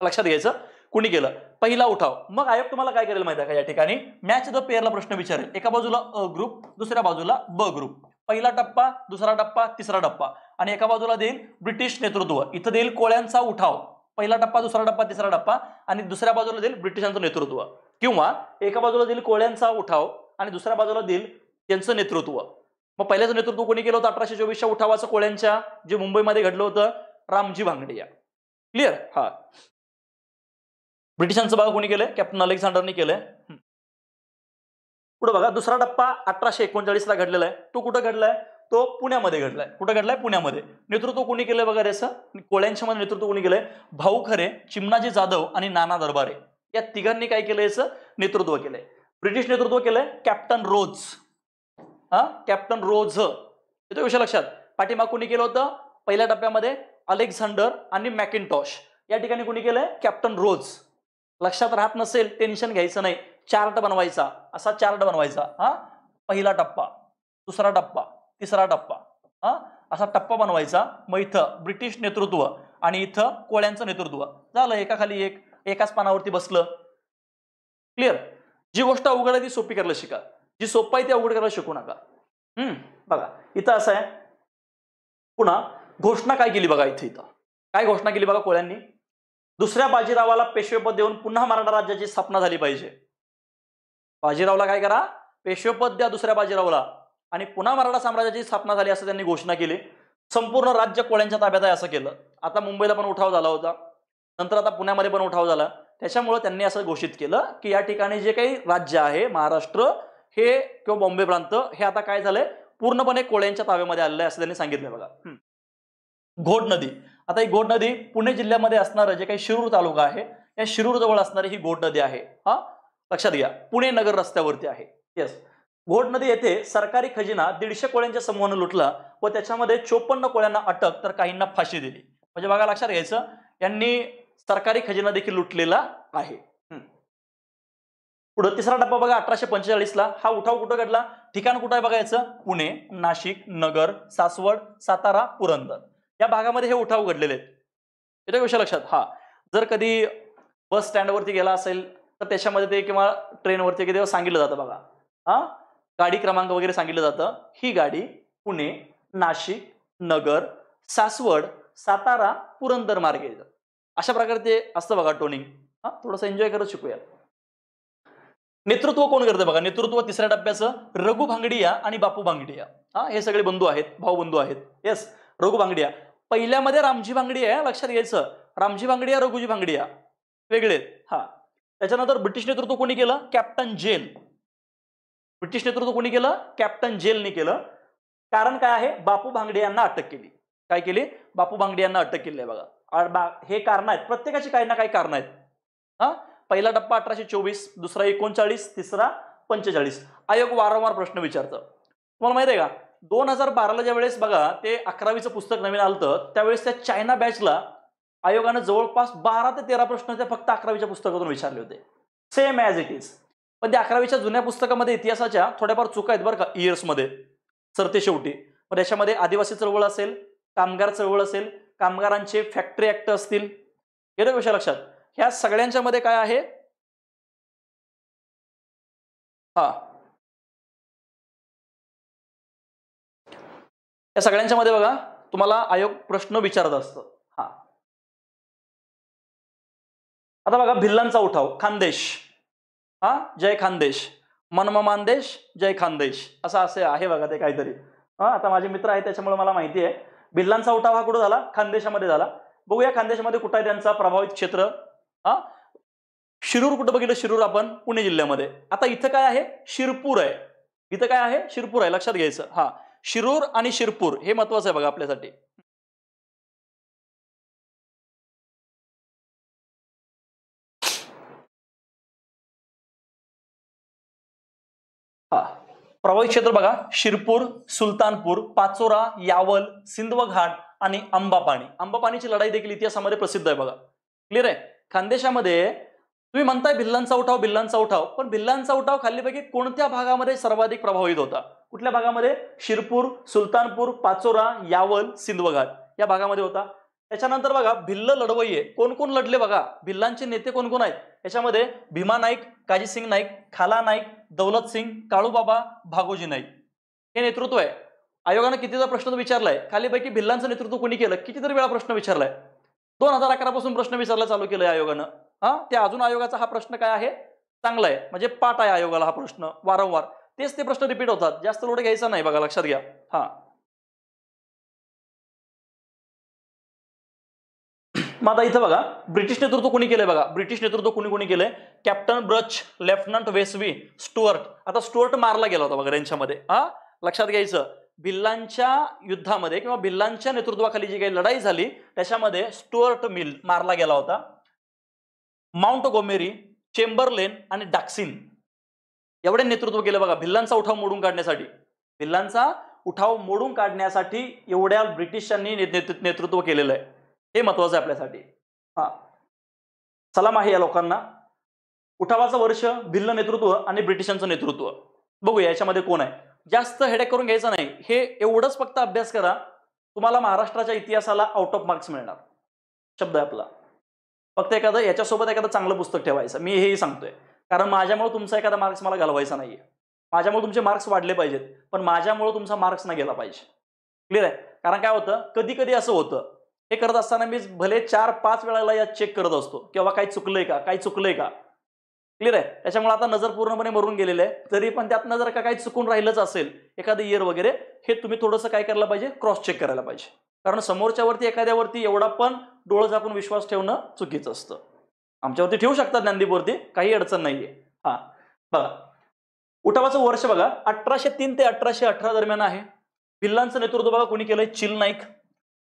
लक्षात घ्यायचं कुणी केलं पहिला उठाव मग आयोग तुम्हाला काय करेल माहिती आहे का या ठिकाणी मॅच द पेअरला प्रश्न विचारेल एका बाजूला अ ग्रुप दुसऱ्या बाजूला ब ग्रुप पहिला टप्पा दुसरा टप्पा तिसरा टप्पा आणि एका बाजूला देईल ब्रिटिश नेतृत्व इथं देईल कोळ्यांचा उठाव पहिला टप्पा दुसरा टप्पा तिसरा टप्पा आणि दुसऱ्या बाजूला देईल ब्रिटिशांचं नेतृत्व किंवा एका बाजूला देईल कोळ्यांचा उठाव आणि दुसऱ्या बाजूला देईल त्यांचं नेतृत्व मग पहिल्याचं नेतृत्व कोणी केलं होतं अठराशे चोवीसच्या उठावाचं कोळ्यांच्या जे मुंबईमध्ये घडलं होतं रामजी भांगडिया क्लिअर हा ब्रिटिशांचं भाग कोणी केलंय कॅप्टन अलेक्झांडरने केलंय पुढे बघा दुसरा टप्पा अठराशे एकोणचाळीसला घडलेला आहे तो कुठं घडलाय तो पुण्यामध्ये घडलाय कुठं घडलाय पुण्यामध्ये नेतृत्व कोणी केलंय बघा रेस कोळ्यांच्या मध्ये नेतृत्व कोणी केलंय भाऊ खरे चिमणाजी जाधव आणि नाना दरबारे या तिघांनी काय केलं नेतृत्व केलंय ब्रिटिश नेतृत्व केलंय कॅप्टन रोज हा कॅप्टन रोज येतो विषय लक्षात पाठीमाग कोणी केलं होतं पहिल्या टप्प्यामध्ये अलेक्झांडर आणि मॅकिनटॉश या ठिकाणी कोणी केलंय कॅप्टन रोज लक्षात राहत नसेल टेन्शन घ्यायचं नाही चार्ट बनवायचा असा चार्ट बनवायचा हा पहिला टप्पा दुसरा टप्पा तिसरा टप्पा हा असा टप्पा बनवायचा मग इथं ब्रिटिश नेतृत्व आणि इथं कोळ्यांचं नेतृत्व झालं एकाखाली एक एकाच पानावरती बसलं क्लिअर जी गोष्ट अवघड आहे ती सोपी करायला शिका जी सोपं आहे ती अवघड करायला शिकू नका हम्म बघा इथं असं आहे पुन्हा घोषणा काय केली बघा इथं इथं काय घोषणा केली बघा कोळ्यांनी दुसऱ्या बाजीरावाला पेशवेपद देऊन पुन्हा मराठा राज्याची स्थापना झाली पाहिजे बाजीरावला काय करा पेशवेपद द्या दुसऱ्या बाजीरावला आणि पुन्हा मराठा साम्राज्याची स्थापना झाली असं त्यांनी घोषणा केली संपूर्ण राज्य कोळ्यांच्या ताब्यात आहे असं केलं आता मुंबईला पण उठाव झाला होता नंतर आता पुण्यामध्ये पण उठाव झाला त्याच्यामुळे त्यांनी असं घोषित केलं की या ठिकाणी जे काही राज्य आहे महाराष्ट्र हे किंवा बॉम्बे प्रांत हे आता काय झालंय पूर्णपणे कोळ्यांच्या ताब्यामध्ये आलेलं आहे असं त्यांनी सांगितलं बघा घोड नदी आता ही घोड नदी पुणे जिल्ह्यामध्ये असणारं जे काही शिरूर तालुका आहे या शिरूर जवळ असणारी ही घोड नदी आहे हा लक्षात घ्या पुणे नगर रस्त्यावरती आहे येस घोट नदी येथे सरकारी खजिना दीडशे कोळ्यांच्या समूहानं लुटला व त्याच्यामध्ये चोपन्न कोळ्यांना अटक तर काहींना फाशी दिली म्हणजे बघा लक्षात घ्यायचं यांनी सरकारी खजिना देखील लुटलेला आहे पुढं तिसरा टप्पा बघा अठराशे पंचेचाळीसला हा उठाव कुठं घडला ठिकाण कुठं आहे बघायचं पुणे नाशिक नगर सासवड सातारा पुरंदर या भागामध्ये हे उठाव घडलेले आहेत विषय लक्षात हा जर कधी बस स्टँडवरती गेला असेल तर त्याच्यामध्ये ते किंवा ट्रेनवरती किती सांगितलं जातं बघा हा गाडी क्रमांक वगैरे सांगितलं जातं ही गाडी पुणे नाशिक नगर सासवड सातारा पुरंदर मार्गे अशा प्रकारे ते असतं बघा टोनिंग हा थोडंसं एन्जॉय करत शिकूया नेतृत्व कोण करतं बघा नेतृत्व तिसऱ्या टप्प्याचं रघु भांगडिया आणि बापू भांगडिया हा हे सगळे बंधू आहेत भाऊ बंधू आहेत येस रघु भांगडिया पहिल्यामध्ये रामजी भांगडी आहे लक्षात घ्यायचं रामजी भांगडिया रघुजी भांगडिया वेगळे हा त्याच्यानंतर ब्रिटिश नेतृत्व कोणी केलं कॅप्टन जेन ब्रिटिश नेतृत्व कोणी केलं कॅप्टन जेलने केलं कारण काय आहे बापू भांगडे यांना अटक केली काय केली बापू भांगडे यांना अटक केली आहे बघा हे कारण आहेत प्रत्येकाची काही ना काही कारण आहेत हा पहिला टप्पा अठराशे चोवीस दुसरा एकोणचाळीस तिसरा पंचेचाळीस आयोग वारंवार प्रश्न विचारतं तुम्हाला माहिती आहे का दोन हजार बाराला ज्या वेळेस बघा ते अकरावीचं पुस्तक नवीन आलं त्यावेळेस त्या चायना बॅचला आयोगानं जवळपास बारा ते तेरा प्रश्न ते फक्त अकरावीच्या पुस्तकातून विचारले होते सेम ॲज इट इज पण त्या अकरावीच्या जुन्या पुस्तकामध्ये इतिहासाच्या थोड्याफार चुका आहेत बरं का इयर्समध्ये सरते शेवटी पण याच्यामध्ये आदिवासी चळवळ असेल कामगार चळवळ असेल कामगारांचे फॅक्टरी ऍक्ट असतील येतो विषय लक्षात ह्या सगळ्यांच्या मध्ये काय आहे हा या सगळ्यांच्या मध्ये बघा तुम्हाला आयोग प्रश्न विचारत असतो हा आता बघा भिल्लांचा उठाव खानदेश हा जय खानदेश मानदेश जय खानदेश असं असे आहे बघा ते काहीतरी हा आता माझे मित्र आहे त्याच्यामुळे मला माहिती आहे बिल्लांचा उठाव हा कुठं झाला खानदेशामध्ये झाला बघूया खानदेशामध्ये कुठं आहे त्यांचा प्रभावित क्षेत्र हा शिरूर कुठं बघितलं शिरूर आपण पुणे जिल्ह्यामध्ये आता इथं काय आहे शिरपूर आहे इथं काय आहे शिरपूर आहे लक्षात घ्यायचं हा शिरूर आणि शिरपूर हे महत्वाचं आहे बघा आपल्यासाठी प्रभावित क्षेत्र बघा शिरपूर सुलतानपूर पाचोरा यावल सिंधवघाट आणि अंबापाणी अंबापाणीची लढाई देखील इतिहासामध्ये प्रसिद्ध आहे बघा क्लिअर आहे खानदेशामध्ये तुम्ही म्हणताय भिल्लांचा उठाव भिल्लांचा उठाव पण भिल्लांचा उठाव खाल्लीपैकी कोणत्या भागामध्ये सर्वाधिक प्रभावित होता कुठल्या भागामध्ये शिरपूर सुलतानपूर पाचोरा यावल सिंधवघाट या भागामध्ये होता त्याच्यानंतर बघा भिल्ल लढवय्ये कोण कोण लढले बघा भिल्लांचे नेते कोण कोण आहेत याच्यामध्ये भीमा नाईक काजीसिंग नाईक खाला नाईक दौलत सिंग काळूबाबा भागोजी नाईक हे नेतृत्व आहे आयोगानं कितीदा प्रश्न विचारलाय खालीपैकी भिल्लांचं नेतृत्व कोणी केलं कितीतरी वेळा प्रश्न विचारलाय दोन हजार अकरा पासून प्रश्न विचारला चालू केलं आयोगानं हा ते अजून आयोगाचा हा प्रश्न काय आहे चांगला आहे म्हणजे पाठ आहे आयोगाला हा प्रश्न वारंवार तेच ते प्रश्न रिपीट होतात जास्त लोड घ्यायचा नाही बघा लक्षात घ्या हा आता इथं बघा ब्रिटिश नेतृत्व कोणी केलंय बघा ब्रिटिश नेतृत्व कोणी कोणी केलंय कॅप्टन ब्रच लेफ्टनंट वेसवी स्टुअर्ट आता स्टुअर्ट मारला गेला होता बघा त्यांच्यामध्ये हा लक्षात घ्यायचं भिल्लांच्या युद्धामध्ये किंवा भिल्लांच्या नेतृत्वाखाली जी काही लढाई झाली त्याच्यामध्ये स्टुअर्ट मिल मारला गेला होता माउंट गोमेरी चेंबरलेन आणि डाक्सिन एवढे नेतृत्व केलं बघा भिल्लांचा उठाव मोडून काढण्यासाठी भिल्लांचा उठाव मोडून काढण्यासाठी एवढ्या ब्रिटिशांनी नेतृत्व केलेलं आहे हे महत्वाचं आहे आपल्यासाठी हा सलाम आहे या लोकांना उठावाचं वर्ष भिल्ल नेतृत्व आणि ब्रिटिशांचं नेतृत्व बघूया याच्यामध्ये कोण आहे जास्त हेडेक करून घ्यायचं नाही हे एवढंच फक्त अभ्यास करा तुम्हाला महाराष्ट्राच्या इतिहासाला आउट ऑफ मार्क्स मिळणार शब्द आहे आपला फक्त एखादं याच्यासोबत एखादं चांगलं पुस्तक ठेवायचं मी हेही सांगतोय कारण माझ्यामुळे तुमचा एखादा मार्क्स मला घालवायचा नाहीये माझ्यामुळे तुमचे मार्क्स वाढले पाहिजेत पण माझ्यामुळे तुमचा मार्क्स नाही गेला पाहिजे क्लिअर आहे कारण काय होतं कधी कधी असं होतं हे करत असताना मी भले चार पाच वेळाला या चेक करत असतो किंवा काय चुकलंय का काय चुकलंय का क्लिअर आहे त्याच्यामुळे आता नजर पूर्णपणे मरून गेलेलं आहे तरी पण त्यातनं जर का काही चुकून राहिलंच असेल एखादं इयर वगैरे हे तुम्ही थोडंसं काय करायला पाहिजे क्रॉस चेक करायला पाहिजे कारण समोरच्यावरती एखाद्यावरती एवढा पण डोळं झाकून विश्वास ठेवणं चुकीचं असतं आमच्यावरती ठेवू शकतात ज्ञानदीपवरती काही अडचण नाहीये हा बघा उठावाचं वर्ष बघा अठराशे तीन ते अठराशे अठरा दरम्यान आहे भिल्लांचं नेतृत्व बघा कोणी केलंय चिल नाईक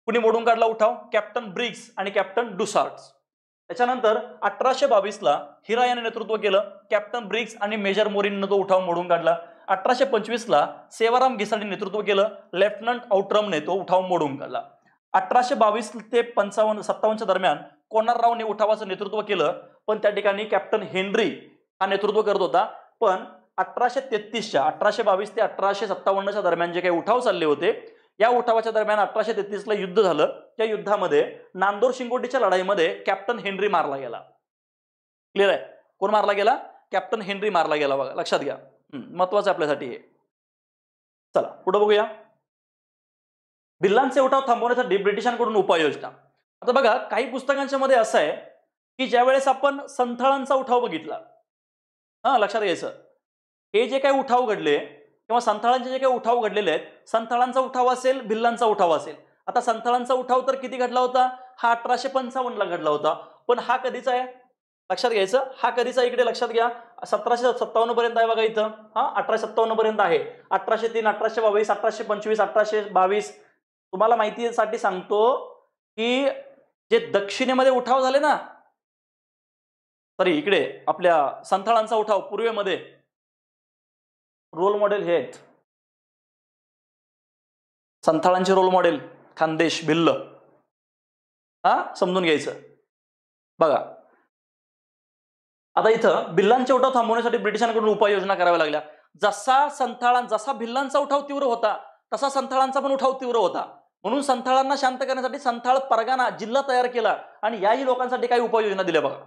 कुणी मोडून काढला उठाव कॅप्टन ब्रिग्स आणि कॅप्टन डुसार्ट्स त्याच्यानंतर अठराशे बावीसला हिरा याने नेतृत्व केलं कॅप्टन ब्रिग्स आणि मेजर मोरीनं तो उठाव मोडून काढला अठराशे पंचवीसला सेवाराम घिसाडे नेतृत्व केलं लेफ्टनंट आउट्रमने तो उठाव मोडून काढला अठराशे बावीस ते पंचावन्न सत्तावन्नच्या दरम्यान कोणाररावने उठावाचं नेतृत्व केलं पण त्या ठिकाणी कॅप्टन हेनरी हा नेतृत्व करत होता पण अठराशे तेहतीसच्या अठराशे बावीस ते अठराशे सत्तावन्नच्या दरम्यान जे काही उठाव चालले होते या उठावाच्या दरम्यान अठराशे ला युद्ध झालं त्या युद्धामध्ये नांदोर शिंगोटीच्या लढाईमध्ये कॅप्टन हेनरी मारला गेला क्लिअर आहे कोण मारला गेला कॅप्टन हेनरी मारला गेला बघा लक्षात घ्या महत्वाचं आपल्यासाठी हे चला पुढे बघूया बिल्लांचे उठाव थांबवण्यासाठी ब्रिटिशांकडून उपाययोजना आता बघा काही पुस्तकांच्या मध्ये असं आहे की ज्यावेळेस आपण संथळांचा उठाव बघितला हा लक्षात घ्यायचं हे जे काही उठाव घडले किंवा संथाळांचे जे काही उठाव घडलेले आहेत संथाळांचा उठाव असेल भिल्लांचा उठाव असेल आता संथाळांचा उठाव तर किती घडला होता हा अठराशे पंचावन्नला घडला होता पण हा कधीचा आहे लक्षात घ्यायचं हा कधीचा इकडे लक्षात घ्या सतराशे सत्तावन्न पर्यंत आहे बघा इथं हा अठराशे सत्तावन्न पर्यंत आहे अठराशे तीन अठराशे बावीस अठराशे पंचवीस अठराशे बावीस तुम्हाला माहितीसाठी सांगतो की जे दक्षिणेमध्ये उठाव झाले ना तरी इकडे आपल्या संथाळांचा उठाव पूर्वेमध्ये रोल मॉडेल हे आहेत संथाळांचे रोल मॉडेल खानदेश भिल्ल हा समजून घ्यायचं बघा आता इथं भिल्लांच्या उठाव थांबवण्यासाठी ब्रिटिशांकडून उपाययोजना कराव्या लागल्या जसा संथाळां जसा भिल्लांचा उठाव तीव्र होता तसा संथाळांचा पण उठाव तीव्र होता म्हणून संथाळांना शांत करण्यासाठी संथाळ परगाना जिल्हा तयार केला आणि याही लोकांसाठी काही उपाययोजना दिल्या बघा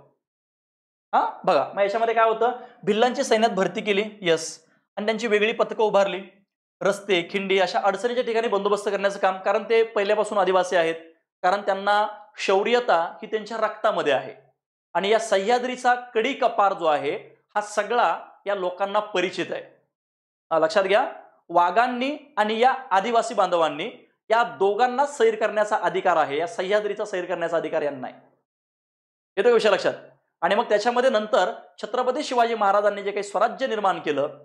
हा बघा मग याच्यामध्ये काय होतं भिल्लांची सैन्यात भरती केली यस आणि त्यांची वेगळी पथकं उभारली रस्ते खिंडी अशा अडचणीच्या ठिकाणी बंदोबस्त करण्याचं काम कारण ते पहिल्यापासून आदिवासी आहेत कारण त्यांना शौर्यता ही त्यांच्या रक्तामध्ये आहे आणि या सह्याद्रीचा कडी कपार जो आहे हा सगळा या लोकांना परिचित आहे लक्षात घ्या वाघांनी आणि या आदिवासी बांधवांनी या दोघांना सैर करण्याचा अधिकार आहे या सह्याद्रीचा सैर करण्याचा अधिकार यांना आहे येतो विषय लक्षात आणि मग त्याच्यामध्ये नंतर छत्रपती शिवाजी महाराजांनी जे काही स्वराज्य निर्माण केलं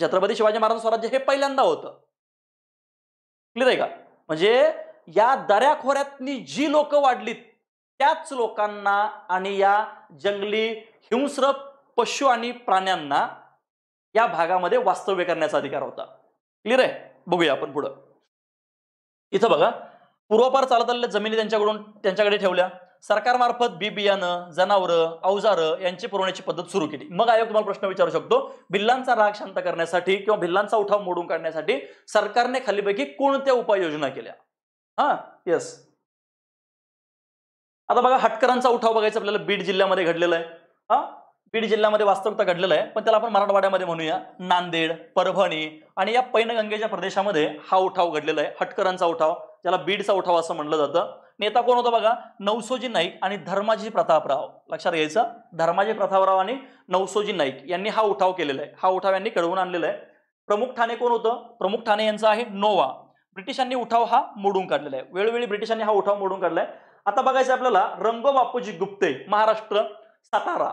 छत्रपती शिवाजी महाराज स्वराज्य हे पहिल्यांदा होतं क्लिअर आहे का म्हणजे या दऱ्या जी लोक वाढलीत त्याच लोकांना आणि या जंगली हिंस्र पशु आणि प्राण्यांना या भागामध्ये वास्तव्य करण्याचा अधिकार होता क्लिअर आहे बघूया आपण पुढं इथं बघा पूर्वापार चालत आलेल्या जमिनी त्यांच्याकडून त्यांच्याकडे ठेवल्या सरकारमार्फत बी बियाणं जनावरं अवजारं यांची पुरवण्याची पद्धत सुरू केली मग आयोग तुम्हाला प्रश्न विचारू शकतो भिल्लांचा राग शांत करण्यासाठी किंवा भिल्लांचा उठाव मोडून काढण्यासाठी सरकारने खालीपैकी कोणत्या उपाययोजना केल्या हा येस आता बघा हटकरांचा उठाव बघायचा आपल्याला बीड जिल्ह्यामध्ये घडलेला आहे हा बीड जिल्ह्यामध्ये वास्तवता घडलेलं आहे पण त्याला आपण मराठवाड्यामध्ये म्हणूया नांदेड परभणी आणि या पैनगंगेच्या प्रदेशामध्ये हा उठाव घडलेला आहे हटकरांचा उठाव ज्याला बीडचा उठाव असं म्हटलं जातं नेता कोण होता बघा नवसोजी नाईक आणि धर्माजी प्रतापराव लक्षात घ्यायचं धर्माजी प्रतापराव आणि नवसोजी नाईक यांनी हा उठाव केलेला आहे हा उठाव यांनी घडवून आणलेला आहे प्रमुख ठाणे कोण होतं प्रमुख ठाणे यांचं आहे नोवा ब्रिटिशांनी उठाव हा मोडून काढलेला आहे वेळोवेळी ब्रिटिशांनी हा उठाव मोडून काढलाय आता बघायचं आपल्याला रंग बापूजी गुप्ते महाराष्ट्र सातारा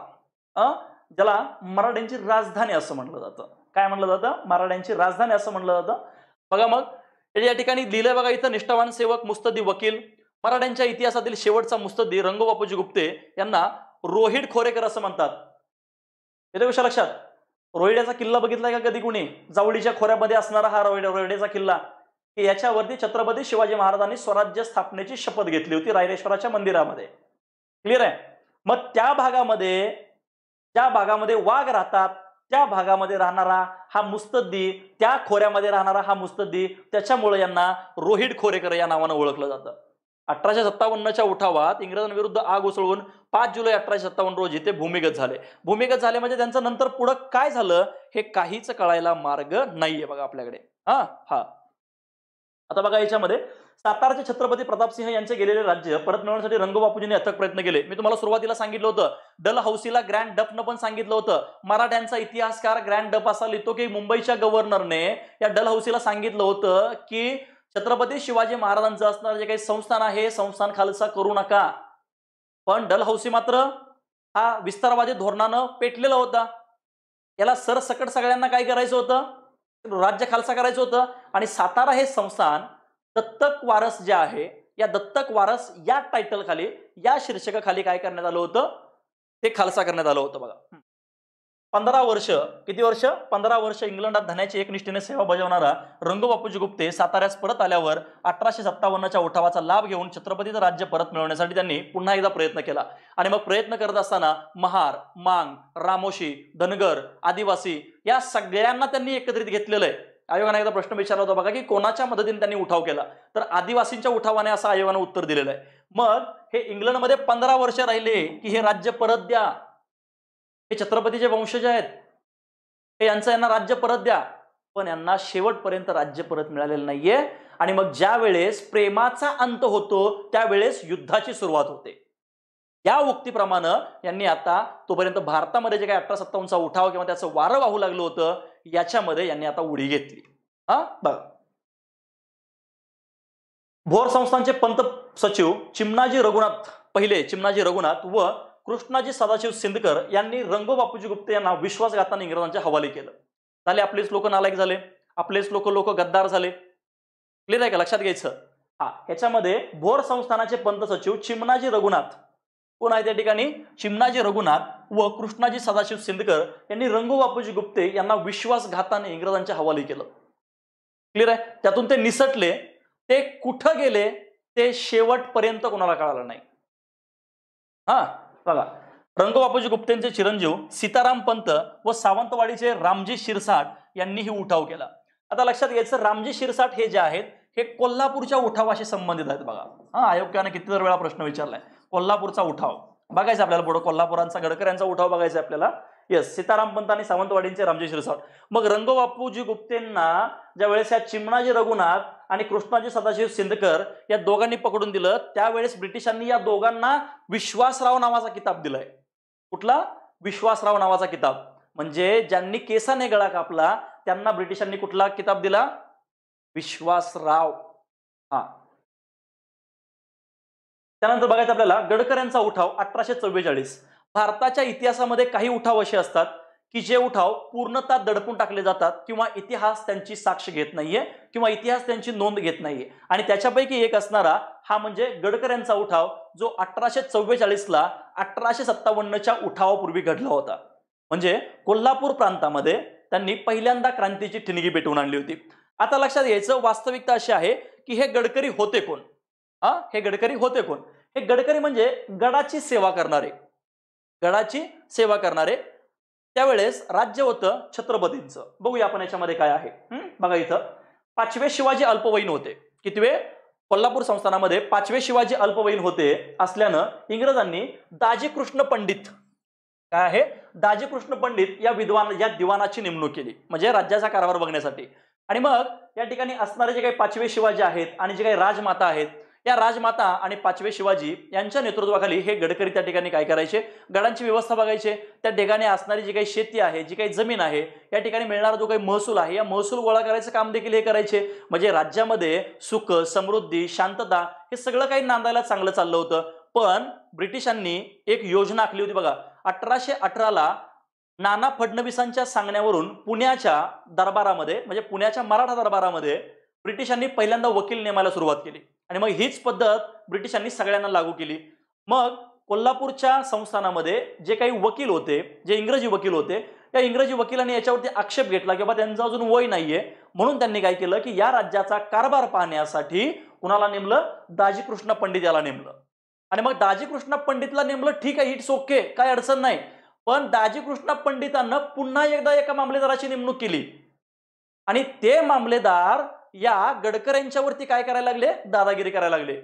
ज्याला मराठ्यांची राजधानी असं म्हटलं जातं काय म्हटलं जातं मराठ्यांची राजधानी असं म्हटलं जातं बघा मग या ठिकाणी लिहिलंय बघा इथं निष्ठावान सेवक मुस्तदी वकील मराठ्यांच्या इतिहासातील शेवटचा मुस्तदी रंगबापूजी गुप्ते यांना रोहिड खोरेकर असं म्हणतात येते कशा लक्षात रोहिड्याचा किल्ला बघितलाय का कधी कुणी जावळीच्या खोऱ्यामध्ये असणारा हा रोहिड रोहिड्याचा किल्ला की याच्यावरती छत्रपती शिवाजी महाराजांनी स्वराज्य स्थापनेची शपथ घेतली होती रायरेश्वराच्या मंदिरामध्ये क्लिअर आहे मग त्या भागामध्ये ज्या भागामध्ये वाघ राहतात त्या भागामध्ये राहणारा हा मुस्तद्दी त्या खोऱ्यामध्ये राहणारा हा मुस्तद्दी त्याच्यामुळे यांना रोहिड खोरेकर या नावानं ओळखलं जातं अठराशे सत्तावन्नच्या उठावात इंग्रजांविरुद्ध आग उसळून पाच जुलै अठराशे सत्तावन्न रोजी ते भूमिगत झाले भूमिगत झाले म्हणजे त्यांचं नंतर पुढं काय झालं हे काहीच कळायला मार्ग नाहीये बघा आपल्याकडे हा हा आता बघा याच्यामध्ये सातारचे छत्रपती प्रतापसिंह यांचे गेलेले राज्य परत मिळवण्यासाठी रंगबापूजींनी अथक प्रयत्न केले मी तुम्हाला सुरुवातीला सांगितलं होतं डल हौसीला ग्रँड न पण सांगितलं होतं मराठ्यांचा इतिहासकार ग्रँड डफ असा लिहितो की मुंबईच्या गव्हर्नरने या डल सांगितलं होतं की छत्रपती शिवाजी महाराजांचं असणारं जे काही संस्थान आहे संस्थान खालसा करू नका पण डल मात्र हा विस्तारवादी धोरणानं पेटलेला होता याला सरसकट सगळ्यांना काय करायचं होतं राज्य खालसा करायचं होतं आणि सातारा हे संस्थान दत्तक वारस जे आहे या दत्तक वारस या टायटल खाली या शीर्षकाखाली काय करण्यात आलं होतं ते खालसा करण्यात आलं होतं बघा पंधरा वर्ष किती वर्ष पंधरा वर्ष इंग्लंडात धन्याची एकनिष्ठेने सेवा बजावणारा बापूजी गुप्ते साताऱ्यास परत आल्यावर अठराशे सत्तावन्नच्या उठावाचा लाभ घेऊन छत्रपतीचं राज्य परत मिळवण्यासाठी त्यांनी पुन्हा एकदा प्रयत्न केला आणि मग प्रयत्न करत असताना महार मांग रामोशी धनगर आदिवासी या सगळ्यांना त्यांनी एकत्रित घेतलेलं आहे आयोगाने एकदा प्रश्न विचारला होता बघा की कोणाच्या मदतीने त्यांनी उठाव केला तर आदिवासींच्या उठावाने असं आयोगानं उत्तर दिलेलं आहे मग हे इंग्लंडमध्ये पंधरा वर्ष राहिले की हे राज्य परत द्या हे छत्रपतीचे वंशज आहेत हे यांचं यांना राज्य परत द्या पण यांना शेवटपर्यंत राज्य परत मिळालेलं नाहीये आणि मग ज्या वेळेस प्रेमाचा अंत होतो त्यावेळेस युद्धाची सुरुवात होते या उक्तीप्रमाणे यांनी आता तोपर्यंत भारतामध्ये जे काही अठरा सत्तावन्नचा उठाव किंवा त्याचं वारं वाहू लागलं होतं याच्यामध्ये यांनी आता उडी घेतली हा बघ भोर संस्थांचे पंत सचिव चिमनाजी रघुनाथ पहिले चिमनाजी रघुनाथ व कृष्णाजी सदाशिव सिंदकर यांनी रंगो बापूजी गुप्ते यांना विश्वासघाताने इंग्रजांच्या हवाले केलं झाले आपलेच लोक नालायक झाले आपलेच लोक लोक गद्दार झाले क्लिअर आहे का लक्षात घ्यायचं हा याच्यामध्ये भोर संस्थानाचे पंत सचिव चिमनाजी रघुनाथ कोण आहे त्या ठिकाणी चिमनाजी रघुनाथ व कृष्णाजी सदाशिव सिंदकर यांनी रंगो बापूजी गुप्ते यांना विश्वासघाताने इंग्रजांच्या हवाली केलं क्लिअर आहे त्यातून ते निसटले ते कुठं गेले ते शेवटपर्यंत कोणाला कळालं नाही हा बघा रंगबापूजी गुप्तेंचे चिरंजीव सीताराम पंत व सावंतवाडीचे रामजी शिरसाट यांनी ही उठाव केला आता लक्षात घ्यायचं रामजी शिरसाट हे जे आहेत हे कोल्हापूरच्या उठावाशी संबंधित आहेत बघा हा आयोगाने किती वेळा प्रश्न विचारलाय कोल्हापूरचा उठाव बघायचा आपल्याला पुढं कोल्हापुरांचा गडकऱ्यांचा उठाव बघायचा आपल्याला येस सीताराम पंत आणि सावंतवाडींचे रामजी साव मग रंगोबापूजी गुप्तेंना ज्या वेळेस या चिमणाजी रघुनाथ आणि कृष्णाजी सदाशिव सिंदकर या दोघांनी पकडून दिलं त्यावेळेस ब्रिटिशांनी या दोघांना विश्वासराव नावाचा किताब दिलाय कुठला विश्वासराव नावाचा किताब म्हणजे ज्यांनी केसाने गळा कापला त्यांना ब्रिटिशांनी कुठला किताब दिला विश्वासराव हा त्यानंतर बघायचं आपल्याला गडकऱ्यांचा उठाव अठराशे चव्वेचाळीस भारताच्या इतिहासामध्ये काही उठाव असे असतात की जे उठाव पूर्णतः दडपून टाकले जातात किंवा इतिहास त्यांची साक्ष घेत नाहीये किंवा इतिहास त्यांची नोंद घेत नाहीये आणि त्याच्यापैकी एक असणारा हा म्हणजे गडकऱ्यांचा उठाव जो अठराशे चव्वेचाळीसला अठराशे सत्तावन्नच्या उठावापूर्वी घडला होता म्हणजे कोल्हापूर प्रांतामध्ये त्यांनी पहिल्यांदा क्रांतीची ठिणगी पेटवून आणली होती आता लक्षात घ्यायचं वास्तविकता अशी आहे की हे गडकरी होते कोण हा हे गडकरी होते कोण हे गडकरी म्हणजे गडाची सेवा करणारे गडाची सेवा करणारे त्यावेळेस राज्य होतं छत्रपतींचं बघूया आपण याच्यामध्ये काय आहे बघा इथं पाचवे शिवाजी अल्पवयीन होते कितवे कोल्हापूर संस्थानामध्ये पाचवे शिवाजी अल्पवयीन होते असल्यानं इंग्रजांनी दाजी कृष्ण पंडित काय आहे दाजी कृष्ण पंडित या विद्वान या दिवानाची नेमणूक केली म्हणजे राज्याचा कारभार बघण्यासाठी आणि मग या ठिकाणी असणारे जे काही पाचवे शिवाजी आहेत आणि जे काही राजमाता आहेत या राजमाता आणि पाचवे शिवाजी यांच्या नेतृत्वाखाली हे गडकरी त्या ठिकाणी काय करायचे गडांची व्यवस्था बघायचे त्या ठिकाणी असणारी जी काही शेती आहे जी काही जमीन आहे या ठिकाणी मिळणारा जो काही महसूल आहे या महसूल गोळा करायचं काम देखील हे करायचे म्हणजे राज्यामध्ये सुख समृद्धी शांतता हे सगळं काही नांदायला चांगलं चाललं होतं पण ब्रिटिशांनी एक योजना आखली होती बघा अठराशे अठराला नाना फडणवीसांच्या सांगण्यावरून पुण्याच्या दरबारामध्ये म्हणजे पुण्याच्या मराठा दरबारामध्ये ब्रिटिशांनी पहिल्यांदा वकील नेमायला सुरुवात केली आणि मग हीच पद्धत ब्रिटिशांनी सगळ्यांना लागू केली मग कोल्हापूरच्या संस्थानामध्ये जे काही वकील होते जे इंग्रजी वकील होते त्या इंग्रजी वकिलांनी याच्यावरती आक्षेप घेतला की बाबा त्यांचं अजून वय नाहीये म्हणून त्यांनी काय केलं की या राज्याचा कारभार पाहण्यासाठी कुणाला नेमलं दाजीकृष्ण पंडित याला नेमलं आणि मग दाजीकृष्ण पंडितला नेमलं ठीक आहे इट्स ओके काय अडचण नाही पण दाजीकृष्ण पंडितांना पुन्हा एकदा एका मामलेदाराची नेमणूक केली आणि ते मामलेदार या गडकऱ्यांच्यावरती काय करायला लागले दादागिरी करायला लागले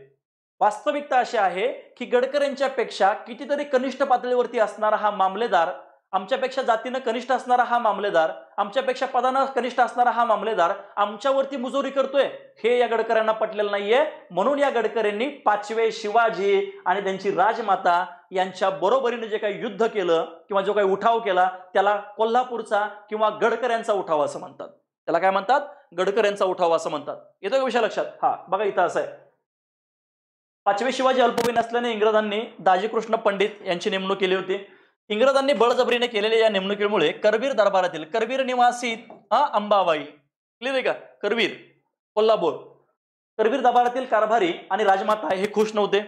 वास्तविकता अशी आहे की गडकऱ्यांच्यापेक्षा कितीतरी कनिष्ठ पातळीवरती असणारा हा मामलेदार आमच्यापेक्षा जातीनं कनिष्ठ असणारा हा मामलेदार आमच्यापेक्षा पदानं कनिष्ठ असणारा हा मामलेदार आमच्यावरती मुजोरी करतोय हे या गडकऱ्यांना पटलेलं नाहीये म्हणून या गडकऱ्यांनी पाचवे शिवाजी आणि त्यांची राजमाता यांच्या बरोबरीने जे काही युद्ध केलं किंवा जो काही उठाव केला त्याला कोल्हापूरचा किंवा गडकऱ्यांचा उठाव असं म्हणतात त्याला काय म्हणतात गडकर यांचा उठाव असं म्हणतात येतो का विषय लक्षात हा बघा इथं असं आहे पाचवे शिवाजी अल्पवयीन असल्याने इंग्रजांनी दाजीकृष्ण पंडित यांची नेमणूक केली होती इंग्रजांनी बळजबरीने केलेल्या या नेमणुकीमुळे करवीर दरबारातील करवीर निवासी हा अंबाबाई क्लिअर आहे का करवीर कोल्हापूर करवीर दरबारातील कारभारी आणि राजमाता हे खुश नव्हते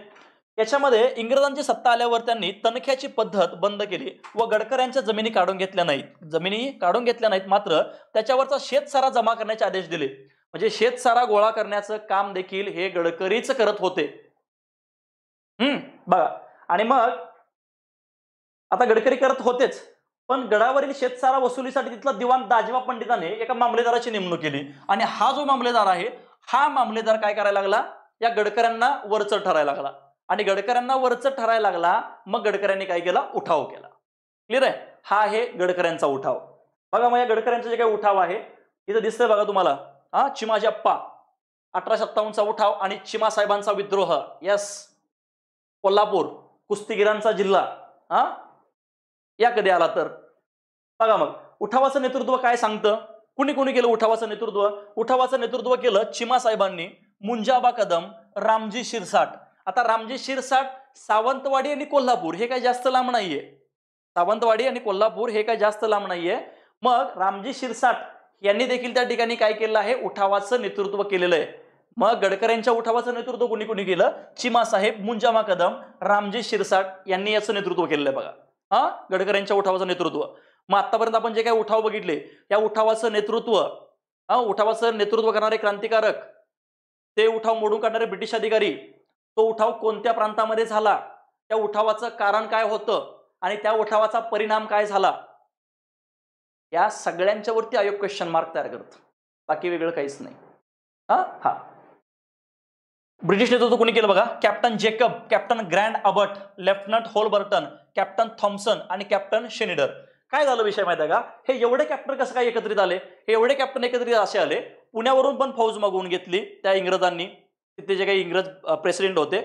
याच्यामध्ये इंग्रजांची सत्ता आल्यावर त्यांनी तनख्याची पद्धत बंद केली व गडकऱ्यांच्या जमिनी काढून घेतल्या नाहीत जमिनी काढून घेतल्या नाहीत मात्र त्याच्यावरचा शेतसारा जमा करण्याचे आदेश दिले म्हणजे शेतसारा गोळा करण्याचं काम देखील हे गडकरीच करत होते हम्म बघा आणि मग आता गडकरी करत होतेच पण गडावरील शेतसारा वसुलीसाठी तिथला दिवाण दाजीबा पंडिताने एका मामलेदाराची नेमणूक केली आणि हा जो मामलेदार आहे हा मामलेदार काय करायला लागला या गडकऱ्यांना वरचड ठरायला लागला आणि गडकऱ्यांना वरच ठरायला लागला मग गडकऱ्यांनी काय केला उठाव केला क्लिअर आहे हा आहे गडकऱ्यांचा उठाव बघा मग या गडकऱ्यांचा जे काही उठाव आहे इथं दिसतंय बघा तुम्हाला हा चिमाजी अप्पा अठराशे सत्तावन्नचा उठाव आणि चिमा साहेबांचा विद्रोह यस कोल्हापूर कुस्तीगिरांचा जिल्हा हा या कधी आला तर बघा मग उठावाचं नेतृत्व काय सांगतं कुणी कुणी केलं उठावाचं नेतृत्व उठावाचं नेतृत्व केलं चिमा साहेबांनी मुंजाबा कदम रामजी शिरसाट आता रामजी शिरसाट सावंतवाडी आणि कोल्हापूर हे काय जास्त लांब नाहीये सावंतवाडी आणि कोल्हापूर हे काय जास्त लांब नाहीये मग रामजी शिरसाट यांनी देखील त्या ठिकाणी काय केलं आहे उठावाचं नेतृत्व केलेलं आहे मग गडकऱ्यांच्या उठावाचं नेतृत्व कोणी कोणी केलं चिमासाहेब मुंजामा कदम रामजी शिरसाट यांनी याचं नेतृत्व केलेलं आहे बघा हा गडकऱ्यांच्या उठावाचं नेतृत्व मग आतापर्यंत आपण जे काय उठाव बघितले या उठावाचं नेतृत्व हा उठावाचं नेतृत्व करणारे क्रांतिकारक ते उठाव मोडून काढणारे ब्रिटिश अधिकारी तो उठाव कोणत्या प्रांतामध्ये झाला त्या उठावाचं कारण काय होतं आणि त्या उठावाचा परिणाम काय झाला या सगळ्यांच्यावरती आयोग क्वेश्चन मार्क तयार करत बाकी वेगळं काहीच नाही हा हा ब्रिटिश नेतृत्व कोणी केलं बघा captain Jacob captain Grant Abbott lieutenant Holberton captain Thomson आणि कॅप्टन शेनिडर काय झालं विषय माहिती आहे का हे एवढे कॅप्टन कसं काय एकत्रित आले हे एवढे कॅप्टन एकत्रित असे आले पुण्यावरून पण फौज मागवून घेतली त्या इंग्रजांनी तिथे जे काही इंग्रज प्रेसिडेंट होते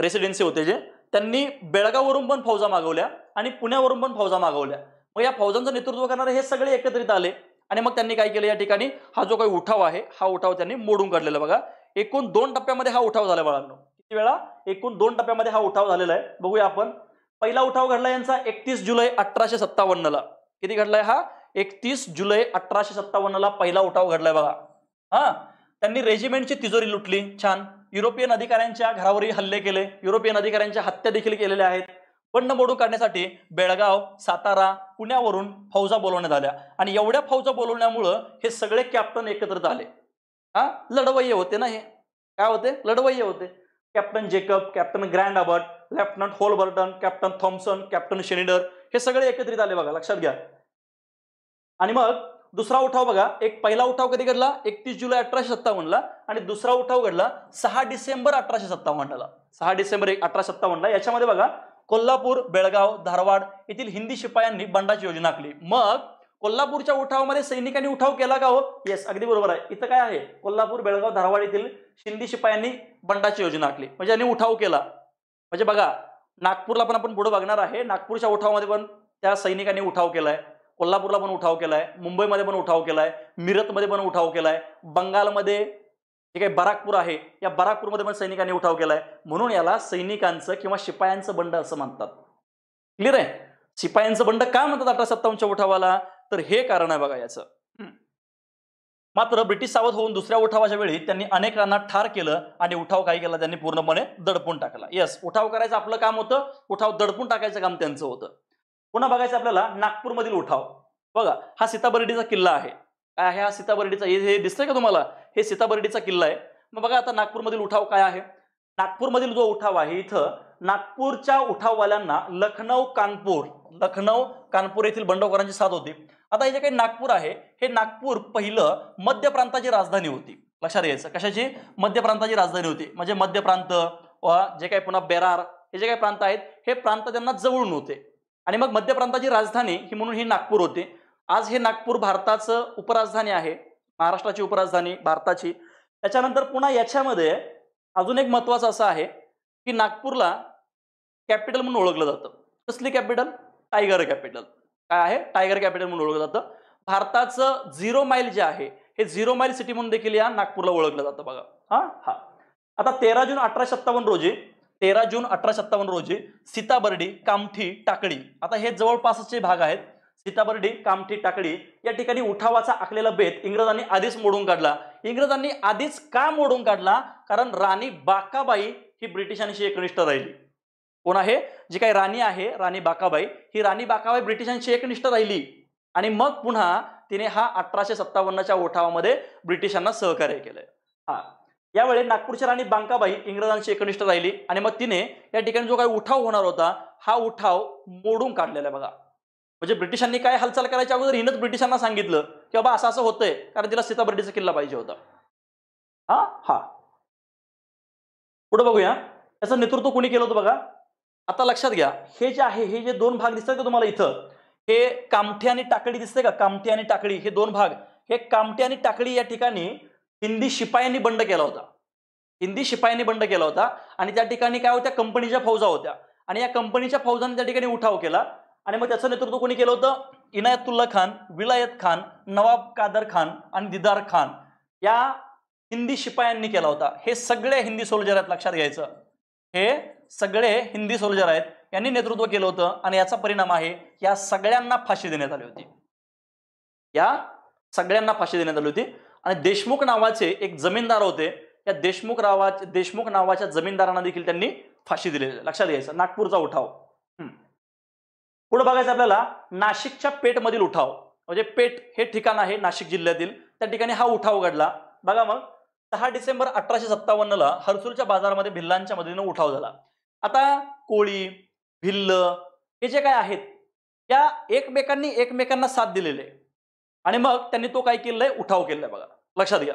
रेसिडेन्सी होते जे त्यांनी बेळगाववरून पण फौजा मागवल्या आणि पुण्यावरून पण फौजा मागवल्या मग या फौजांचं नेतृत्व करणारे हे सगळे एकत्रित आले आणि मग त्यांनी काय केलं या ठिकाणी हा जो काही उठाव आहे हा उठाव त्यांनी मोडून काढलेला बघा एकूण दोन टप्प्यामध्ये हा उठाव झाला बाळांनो किती वेळा एकूण दोन टप्प्यामध्ये हा उठाव झालेला आहे बघूया आपण पहिला उठाव घडला यांचा एकतीस जुलै अठराशे सत्तावन्नला किती घडलाय हा एकतीस जुलै अठराशे सत्तावन्नला पहिला उठाव घडलाय बघा हा त्यांनी रेजिमेंटची तिजोरी लुटली छान युरोपियन अधिकाऱ्यांच्या घरावरही हल्ले केले युरोपियन अधिकाऱ्यांच्या हत्या देखील केलेल्या आहेत बंड मोडून काढण्यासाठी बेळगाव सातारा पुण्यावरून फौजा बोलवण्यात आल्या आणि एवढ्या फौजा बोलवण्यामुळं हे सगळे कॅप्टन एकत्र आले हा लढवय्य होते ना हे काय होते लढवय्य होते captain Jacob captain Grant Abbott lieutenant Holberton captain Thomson captain Schneider हे सगळे एकत्रित आले बघा लक्षात घ्या आणि मग दुसरा उठाव बघा एक पहिला उठाव कधी घडला एकतीस जुलै अठराशे सत्तावन्नला आणि दुसरा उठाव घडला सहा डिसेंबर अठराशे सत्तावन्नला सहा डिसेंबर अठराशे सत्तावन्नला याच्यामध्ये बघा कोल्हापूर बेळगाव धारवाड येथील हिंदी शिपायांनी बंडाची योजना आखली मग कोल्हापूरच्या उठावामध्ये सैनिकांनी उठाव केला का हो येस अगदी बरोबर आहे इथं काय आहे कोल्हापूर बेळगाव धारवाड येथील शिंदी शिपायांनी बंडाची योजना आखली म्हणजे यांनी उठाव केला म्हणजे बघा नागपूरला पण आपण पुढे बघणार आहे नागपूरच्या उठावामध्ये पण त्या सैनिकांनी उठाव केलाय कोल्हापूरला पण उठाव केलाय मुंबईमध्ये पण उठाव केलाय मिरतमध्ये पण उठाव केलाय बंगालमध्ये जे काही बराकपूर आहे या बराकपूरमध्ये पण सैनिकांनी उठाव केलाय म्हणून याला सैनिकांचं किंवा शिपायांचं बंड असं म्हणतात क्लिअर आहे शिपायांचं बंड का म्हणतात अठरा सत्तावन्नच्या उठावाला तर हे कारण आहे बघा याचं मात्र ब्रिटिश सावध होऊन दुसऱ्या उठावाच्या वेळी त्यांनी अनेकांना ठार केलं आणि उठाव काय केला त्यांनी पूर्णपणे दडपून टाकला येस उठाव करायचं आपलं काम होतं उठाव दडपून टाकायचं काम त्यांचं होतं पुन्हा बघायचं आपल्याला नागपूरमधील उठाव बघा हा सीताबर्डीचा किल्ला आहे काय आहे हा सीताबर्डीचा हे दिसतंय का तुम्हाला हे सीताबर्डीचा किल्ला आहे मग बघा आता नागपूरमधील उठाव काय आहे नागपूरमधील जो उठाव आहे इथं नागपूरच्या उठाववाल्यांना लखनौ कानपूर लखनौ कानपूर येथील बंडखोरांची साथ होती आता हे जे काही नागपूर आहे हे नागपूर पहिलं मध्य प्रांताची राजधानी होती लक्षात यायचं कशाची मध्य प्रांताची राजधानी होती म्हणजे मध्य प्रांत व जे काही पुन्हा बेरार हे जे काही प्रांत आहेत हे प्रांत त्यांना जवळून होते आणि मग मध्य प्रांताची राजधानी ही म्हणून ही नागपूर होती आज हे नागपूर भारताचं उपराजधानी आहे महाराष्ट्राची उपराजधानी भारताची त्याच्यानंतर पुन्हा याच्यामध्ये अजून एक महत्वाचं असं आहे की नागपूरला कॅपिटल म्हणून ओळखलं जातं कसली कॅपिटल टायगर कॅपिटल काय आहे टायगर कॅपिटल म्हणून ओळखलं जातं भारताचं झिरो माईल जे आहे हे झिरो माईल सिटी म्हणून देखील या नागपूरला ओळखलं जातं बघा हां हां आता तेरा जून अठराशे सत्तावन्न रोजी तेरा जून अठराशे सत्तावन्न रोजी सीताबर्डी कामठी टाकळी आता हे जवळपासचे भाग आहेत सीताबर्डी कामठी टाकळी या ठिकाणी उठावाचा आखलेला बेत इंग्रजांनी आधीच मोडून काढला इंग्रजांनी आधीच का मोडून काढला कारण राणी बाकाबाई ही ब्रिटिशांशी एकनिष्ठ राहिली कोण आहे जी काही राणी आहे राणी बाकाबाई ही राणी बाकाबाई ब्रिटिशांशी एकनिष्ठ राहिली आणि मग पुन्हा तिने हा अठराशे सत्तावन्नच्या उठावामध्ये ब्रिटिशांना सहकार्य केलंय हा यावेळी नागपूरच्या राणी बांकाबाई इंग्रजांची एकनिष्ठ राहिली आणि मग तिने या ठिकाणी जो काही उठाव होणार होता हा उठाव मोडून काढलेला बघा म्हणजे ब्रिटिशांनी काय हालचाल करायच्या अगोदर हिनंच ब्रिटिशांना सांगितलं की बाबा असं असं होतंय कारण तिला सीताबर्डीचा किल्ला पाहिजे होता हा हा पुढे बघूया याचं नेतृत्व कुणी केलं होतं बघा आता लक्षात घ्या हे जे आहे हे जे दोन भाग दिसतात का तुम्हाला इथं हे कामठी आणि टाकळी दिसते का कामठी आणि टाकळी हे दोन भाग हे कामठी आणि टाकळी या ठिकाणी हिंदी शिपायांनी बंड केला होता हिंदी शिपायांनी बंड केला होता आणि त्या ठिकाणी काय होत्या कंपनीच्या फौजा होत्या आणि या कंपनीच्या फौजांनी त्या ठिकाणी उठाव केला आणि मग त्याचं नेतृत्व कोणी केलं होतं इनायतुल्ला खान विलायत खान नवाब कादर खान आणि दिदार खान या हिंदी शिपायांनी केला होता हे सगळे हिंदी सोल्जर आहेत लक्षात घ्यायचं हे सगळे हिंदी सोल्जर आहेत यांनी नेतृत्व केलं होतं आणि याचा परिणाम आहे या सगळ्यांना फाशी देण्यात आली होती या सगळ्यांना फाशी देण्यात आली होती आणि देशमुख नावाचे एक जमीनदार होते या देशमुख रावा देशमुख नावाच्या जमीनदारांना देखील त्यांनी फाशी दिलेली लक्षात घ्यायचं नागपूरचा उठाव पुढे बघायचं आपल्याला नाशिकच्या पेठमधील उठाव म्हणजे पेठ हे ठिकाण आहे नाशिक जिल्ह्यातील त्या ठिकाणी हा उठाव घडला बघा मग सहा डिसेंबर अठराशे सत्तावन्नला हरसूलच्या बाजारामध्ये भिल्लांच्या मदतीनं उठाव झाला आता कोळी भिल्ल हे जे काय आहेत या एकमेकांनी एकमेकांना साथ दिलेले आणि मग त्यांनी तो काय केलंय उठाव केलाय बघा लक्षात घ्या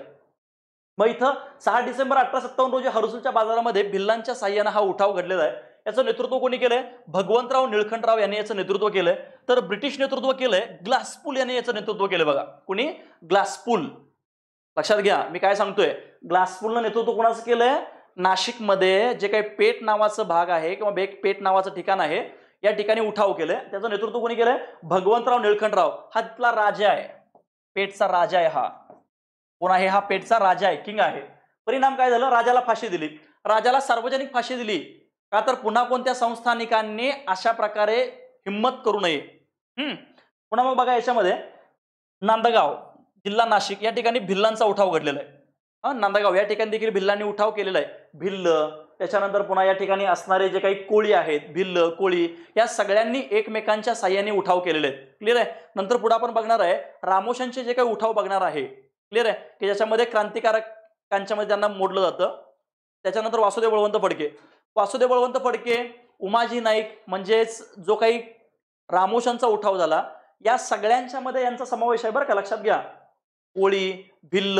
मग इथं सहा डिसेंबर अठरा सत्तावन्न रोजी हरसूलच्या बाजारामध्ये भिल्लांच्या साह्यानं हा उठाव घडलेला आहे याचं नेतृत्व कोणी केलंय भगवंतराव निळखंडराव यांनी याचं नेतृत्व केलंय तर ब्रिटिश नेतृत्व केलंय ग्लासपूल यांनी याचं नेतृत्व केलं बघा कुणी ग्लासपूल लक्षात घ्या मी काय सांगतोय ग्लासपूलनं नेतृत्व कोणाचं केलंय नाशिकमध्ये जे काही पेट नावाचं भाग आहे किंवा बेक पेट नावाचं ठिकाण आहे या ठिकाणी उठाव केलंय त्याचं नेतृत्व कोणी केलंय भगवंतराव निळखंडराव हा तिथला राजा आहे पेठचा राजा आहे हा पुन्हा हे हा पेठचा राजा आहे किंग आहे परिणाम काय झालं राजाला फाशी दिली राजाला सार्वजनिक फाशी दिली का तर पुन्हा कोणत्या संस्थानिकांनी अशा प्रकारे हिंमत करू नये पुन्हा मग बघा याच्यामध्ये नांदगाव जिल्हा नाशिक या ठिकाणी भिल्लांचा उठाव घडलेला आहे नांदगाव या ठिकाणी देखील भिल्लांनी उठाव केलेला आहे भिल्ल त्याच्यानंतर पुन्हा या ठिकाणी असणारे जे काही कोळी आहेत भिल्ल कोळी या सगळ्यांनी एकमेकांच्या साह्याने उठाव केलेले आहेत क्लिअर आहे नंतर पुढे आपण बघणार आहे रामोशनचे जे काही उठाव बघणार आहे क्लिअर आहे की ज्याच्यामध्ये क्रांतिकारकांच्यामध्ये त्यांना मोडलं जातं त्याच्यानंतर वासुदेव बळवंत फडके वासुदेव बळवंत फडके उमाजी नाईक म्हणजेच जो काही रामोशनचा उठाव झाला या सगळ्यांच्या मध्ये यांचा समावेश आहे बरं का लक्षात घ्या ओळी भिल्ल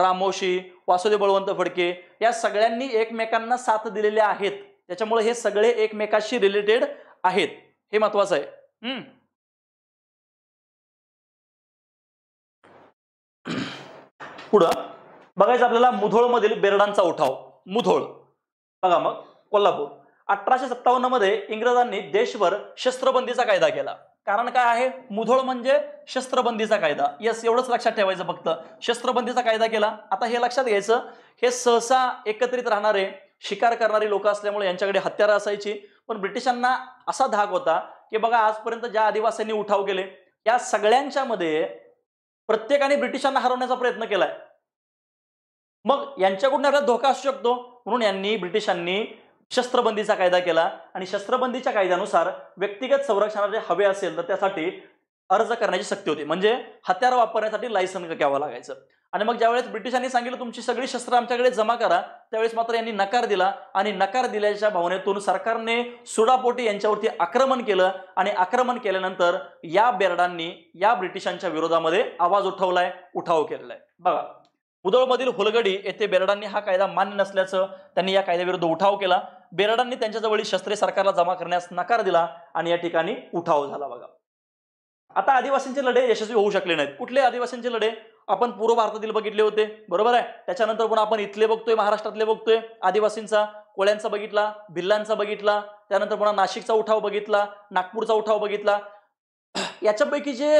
रामोशी वासुदेव बळवंत फडके या सगळ्यांनी एकमेकांना साथ दिलेले आहेत त्याच्यामुळे हे सगळे एकमेकाशी रिलेटेड आहेत हे महत्वाचं आहे हम्म पुढं बघायचं आपल्याला मुधोळमधील बेरडांचा उठाव मुधोळ बघा मग कोल्हापूर अठराशे सत्तावन्न मध्ये इंग्रजांनी देशभर शस्त्रबंदीचा कायदा केला कारण काय आहे मुधोळ म्हणजे शस्त्रबंदीचा कायदा यस एवढंच लक्षात ठेवायचं फक्त शस्त्रबंदीचा कायदा केला आता हे लक्षात घ्यायचं हे सहसा एकत्रित राहणारे शिकार करणारी लोक असल्यामुळे यांच्याकडे हत्यार असायची पण ब्रिटिशांना असा धाक होता की बघा आजपर्यंत ज्या आदिवासींनी उठाव केले या सगळ्यांच्या मध्ये प्रत्येकाने ब्रिटिशांना हरवण्याचा प्रयत्न केलाय मग यांच्याकडून आपल्याला धोका असू शकतो म्हणून यांनी ब्रिटिशांनी शस्त्रबंदीचा कायदा केला आणि शस्त्रबंदीच्या कायद्यानुसार व्यक्तिगत संरक्षणाचे हवे असेल तर त्यासाठी अर्ज करण्याची शक्ती होती म्हणजे हत्यार वापरण्यासाठी लायसन घ्यावं लागायचं आणि मग ज्यावेळेस ब्रिटिशांनी सांगितलं तुमची सगळी शस्त्र आमच्याकडे जमा करा त्यावेळेस मात्र यांनी नकार दिला आणि नकार दिल्याच्या भावनेतून सरकारने सुडापोटी यांच्यावरती आक्रमण केलं आणि आक्रमण केल्यानंतर या बेरडांनी या ब्रिटिशांच्या विरोधामध्ये आवाज उठवलाय उठाव केलेला आहे बघा उदळमधील हुलगडी येथे बेरडांनी हा कायदा मान्य नसल्याचं त्यांनी या कायद्याविरुद्ध उठाव केला बेराडांनी त्यांच्याजवळील शस्त्रे सरकारला जमा करण्यास नकार दिला आणि या ठिकाणी उठाव झाला बघा आता आदिवासींचे लढे यशस्वी होऊ शकले नाहीत कुठले आदिवासींचे लढे आपण पूर्व भारतातील बघितले होते बरोबर आहे त्याच्यानंतर पण आपण इथले बघतोय महाराष्ट्रातले बघतोय आदिवासींचा कोळ्यांचा बघितला भिल्लांचा बघितला त्यानंतर पुन्हा नाशिकचा उठाव बघितला नागपूरचा उठाव बघितला याच्यापैकी जे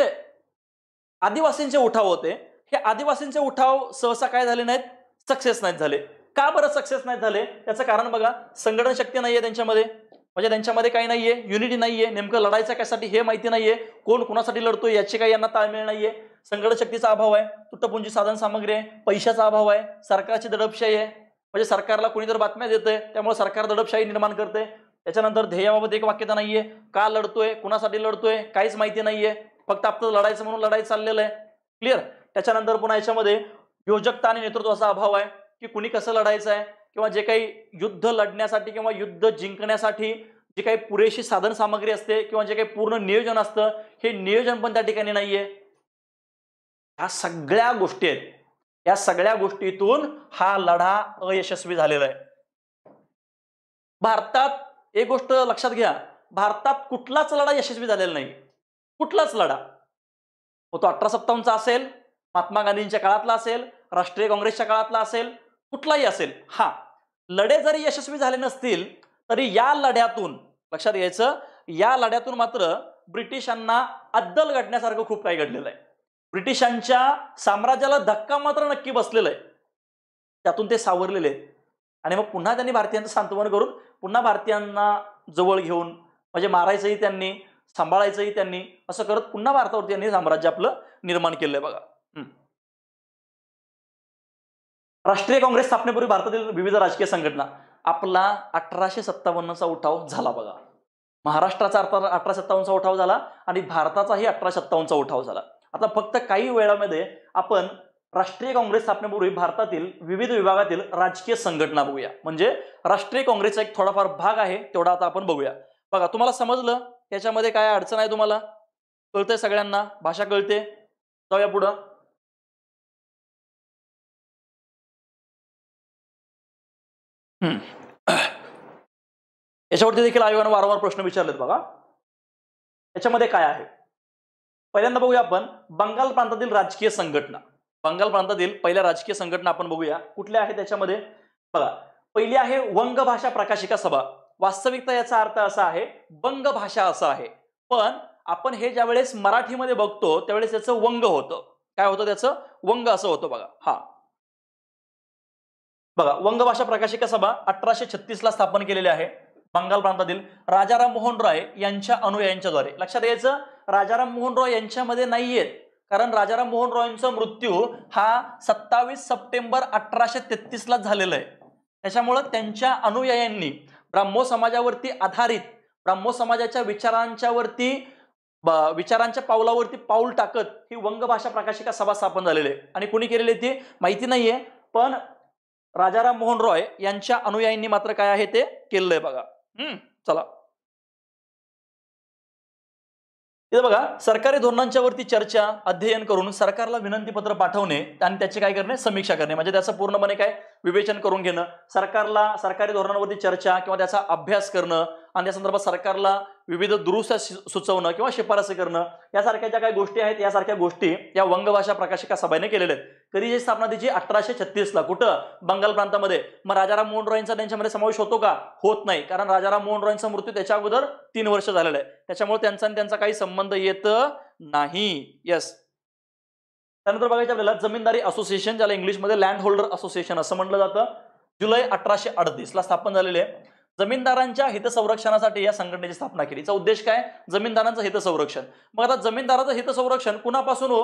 आदिवासींचे उठाव होते हे आदिवासींचे उठाव सहसा काय झाले नाहीत सक्सेस नाहीत झाले का बरं सक्सेस नाही झाले त्याचं कारण बघा संघटन शक्ती आहे त्यांच्यामध्ये म्हणजे त्यांच्यामध्ये काही नाही आहे युनिटी नाही आहे नेमकं लढायचं कशासाठी हे माहिती नाहीये कोण कोणासाठी लढतो याची काही यांना ताळमेळ नाहीये संघटन शक्तीचा अभाव आहे तुटपुंजी साधन सामग्री आहे पैशाचा अभाव आहे सरकारची दडपशाही आहे म्हणजे सरकारला कोणीतरी तर बातम्या देतंय त्यामुळे सरकार दडपशाही निर्माण करते त्याच्यानंतर ध्येयाबाबत एक वाक्यता नाहीये का लढतोय कुणासाठी लढतोय काहीच माहिती नाहीये फक्त आपलं लढायचं म्हणून लढाई चाललेलं आहे क्लिअर त्याच्यानंतर पुन्हा याच्यामध्ये योजकता आणि नेतृत्वाचा अभाव आहे की कुणी कसं लढायचं आहे किंवा जे काही युद्ध लढण्यासाठी किंवा युद्ध जिंकण्यासाठी जे काही पुरेशी साधन सामग्री असते किंवा जे काही पूर्ण नियोजन असतं हे नियोजन पण त्या ठिकाणी नाहीये ह्या सगळ्या गोष्टी आहेत या सगळ्या गोष्टीतून हा लढा अयशस्वी झालेला आहे भारतात एक गोष्ट लक्षात घ्या भारतात कुठलाच लढा यशस्वी झालेला नाही कुठलाच लढा तो अठरा सत्तावन्नचा असेल महात्मा गांधींच्या काळातला असेल राष्ट्रीय काँग्रेसच्या काळातला असेल कुठलाही असेल हा लढे जरी यशस्वी झाले नसतील तरी या लढ्यातून लक्षात घ्यायचं या लढ्यातून मात्र ब्रिटिशांना अद्दल घडण्यासारखं खूप काही घडलेलं आहे ब्रिटिशांच्या साम्राज्याला धक्का मात्र नक्की बसलेलं आहे त्यातून ते सावरलेले आणि मग पुन्हा त्यांनी भारतीयांचं सांत्वन करून पुन्हा भारतीयांना जवळ घेऊन म्हणजे मारायचंही त्यांनी सांभाळायचंही त्यांनी असं करत पुन्हा भारतावरती त्यांनी साम्राज्य आपलं निर्माण केलं आहे बघा राष्ट्रीय काँग्रेस स्थापनेपूर्वी भारतातील विविध राजकीय संघटना आपला अठराशे सत्तावन्नचा उठाव झाला बघा महाराष्ट्राचा अर्थात अठरा सत्तावन्नचा उठाव झाला आणि भारताचाही अठरा सत्तावन्नचा उठाव झाला आता फक्त काही वेळामध्ये आपण राष्ट्रीय काँग्रेस स्थापनेपूर्वी भारतातील विविध विभागातील राजकीय संघटना बघूया म्हणजे राष्ट्रीय काँग्रेसचा एक थोडाफार भाग आहे तेवढा आता आपण बघूया बघा तुम्हाला समजलं याच्यामध्ये काय अडचण आहे तुम्हाला कळतंय सगळ्यांना भाषा कळते जाऊया पुढं याच्यावरती देखील आयोगानं वारंवार प्रश्न विचारलेत बघा याच्यामध्ये काय आहे पहिल्यांदा बघूया आपण बंगाल प्रांतातील राजकीय संघटना बंगाल प्रांतातील पहिल्या राजकीय संघटना आपण बघूया कुठल्या आहेत त्याच्यामध्ये बघा पहिली आहे वंग भाषा प्रकाशिका सभा वास्तविकता याचा अर्थ असा आहे बंग भाषा असा आहे पण आपण हे ज्यावेळेस मराठीमध्ये बघतो त्यावेळेस त्याचं वंग होतं काय होतं त्याचं वंग असं होतं बघा हा बघा वंगभाषा प्रकाशिका सभा अठराशे छत्तीसला स्थापन केलेली आहे बंगाल प्रांतातील राजाराम मोहन रॉय यांच्या अनुयायांच्याद्वारे लक्षात यायचं राजाराम मोहन रॉय यांच्यामध्ये नाहीयेत कारण राजाराम मोहन रॉयचा मृत्यू हा सत्तावीस सप्टेंबर अठराशे ला झालेला आहे त्याच्यामुळं त्यांच्या अनुयायांनी ब्राह्मो समाजावरती आधारित ब्राह्मो समाजाच्या विचारांच्यावरती विचारांच्या पावलावरती पाऊल टाकत ही वंगभाषा प्रकाशिका सभा स्थापन झालेली आहे आणि कुणी केलेली ती माहिती नाहीये पण राजाराम मोहन रॉय यांच्या अनुयायींनी मात्र काय आहे ते केलंय बघा हम्म चला इथं बघा सरकारी धोरणांच्या वरती चर्चा अध्ययन करून सरकारला विनंती पत्र पाठवणे आणि त्याची काय करणे समीक्षा करणे म्हणजे त्याचं पूर्णपणे काय विवेचन करून घेणं सरकारला सरकारी धोरणांवरती चर्चा किंवा त्याचा अभ्यास करणं आणि त्या संदर्भात सरकारला विविध दुरुस्त सुचवणं किंवा शिफारसी करणं यासारख्या ज्या काही गोष्टी आहेत यासारख्या गोष्टी या वंगभाषा प्रकाशिका सभेने केलेल्या आहेत तरी जी स्थापना त्याची अठराशे ला कुठं बंगाल प्रांतामध्ये मग राजाराम मोहन रॉयचा त्यांच्यामध्ये समावेश होतो का होत नाही कारण राजाराम मोहन रॉयचा मृत्यू त्याच्या अगोदर तीन वर्ष झालेला आहे त्याच्यामुळे त्यांचा आणि त्यांचा काही संबंध येत नाही येस त्यानंतर बघायचं आपल्याला जमीनदारी असोसिएशन ज्याला इंग्लिशमध्ये लँड होल्डर असोसिएशन असं म्हटलं जातं जुलै अठराशे अडतीसला स्थापन झालेले आहे जमीनदारांच्या हितसंरक्षणासाठी या संघटनेची स्थापना केली याचा उद्देश काय जमीनदारांचं हितसंरक्षण मग आता जमीनदाराचं हितसंरक्षण कुणापासून हो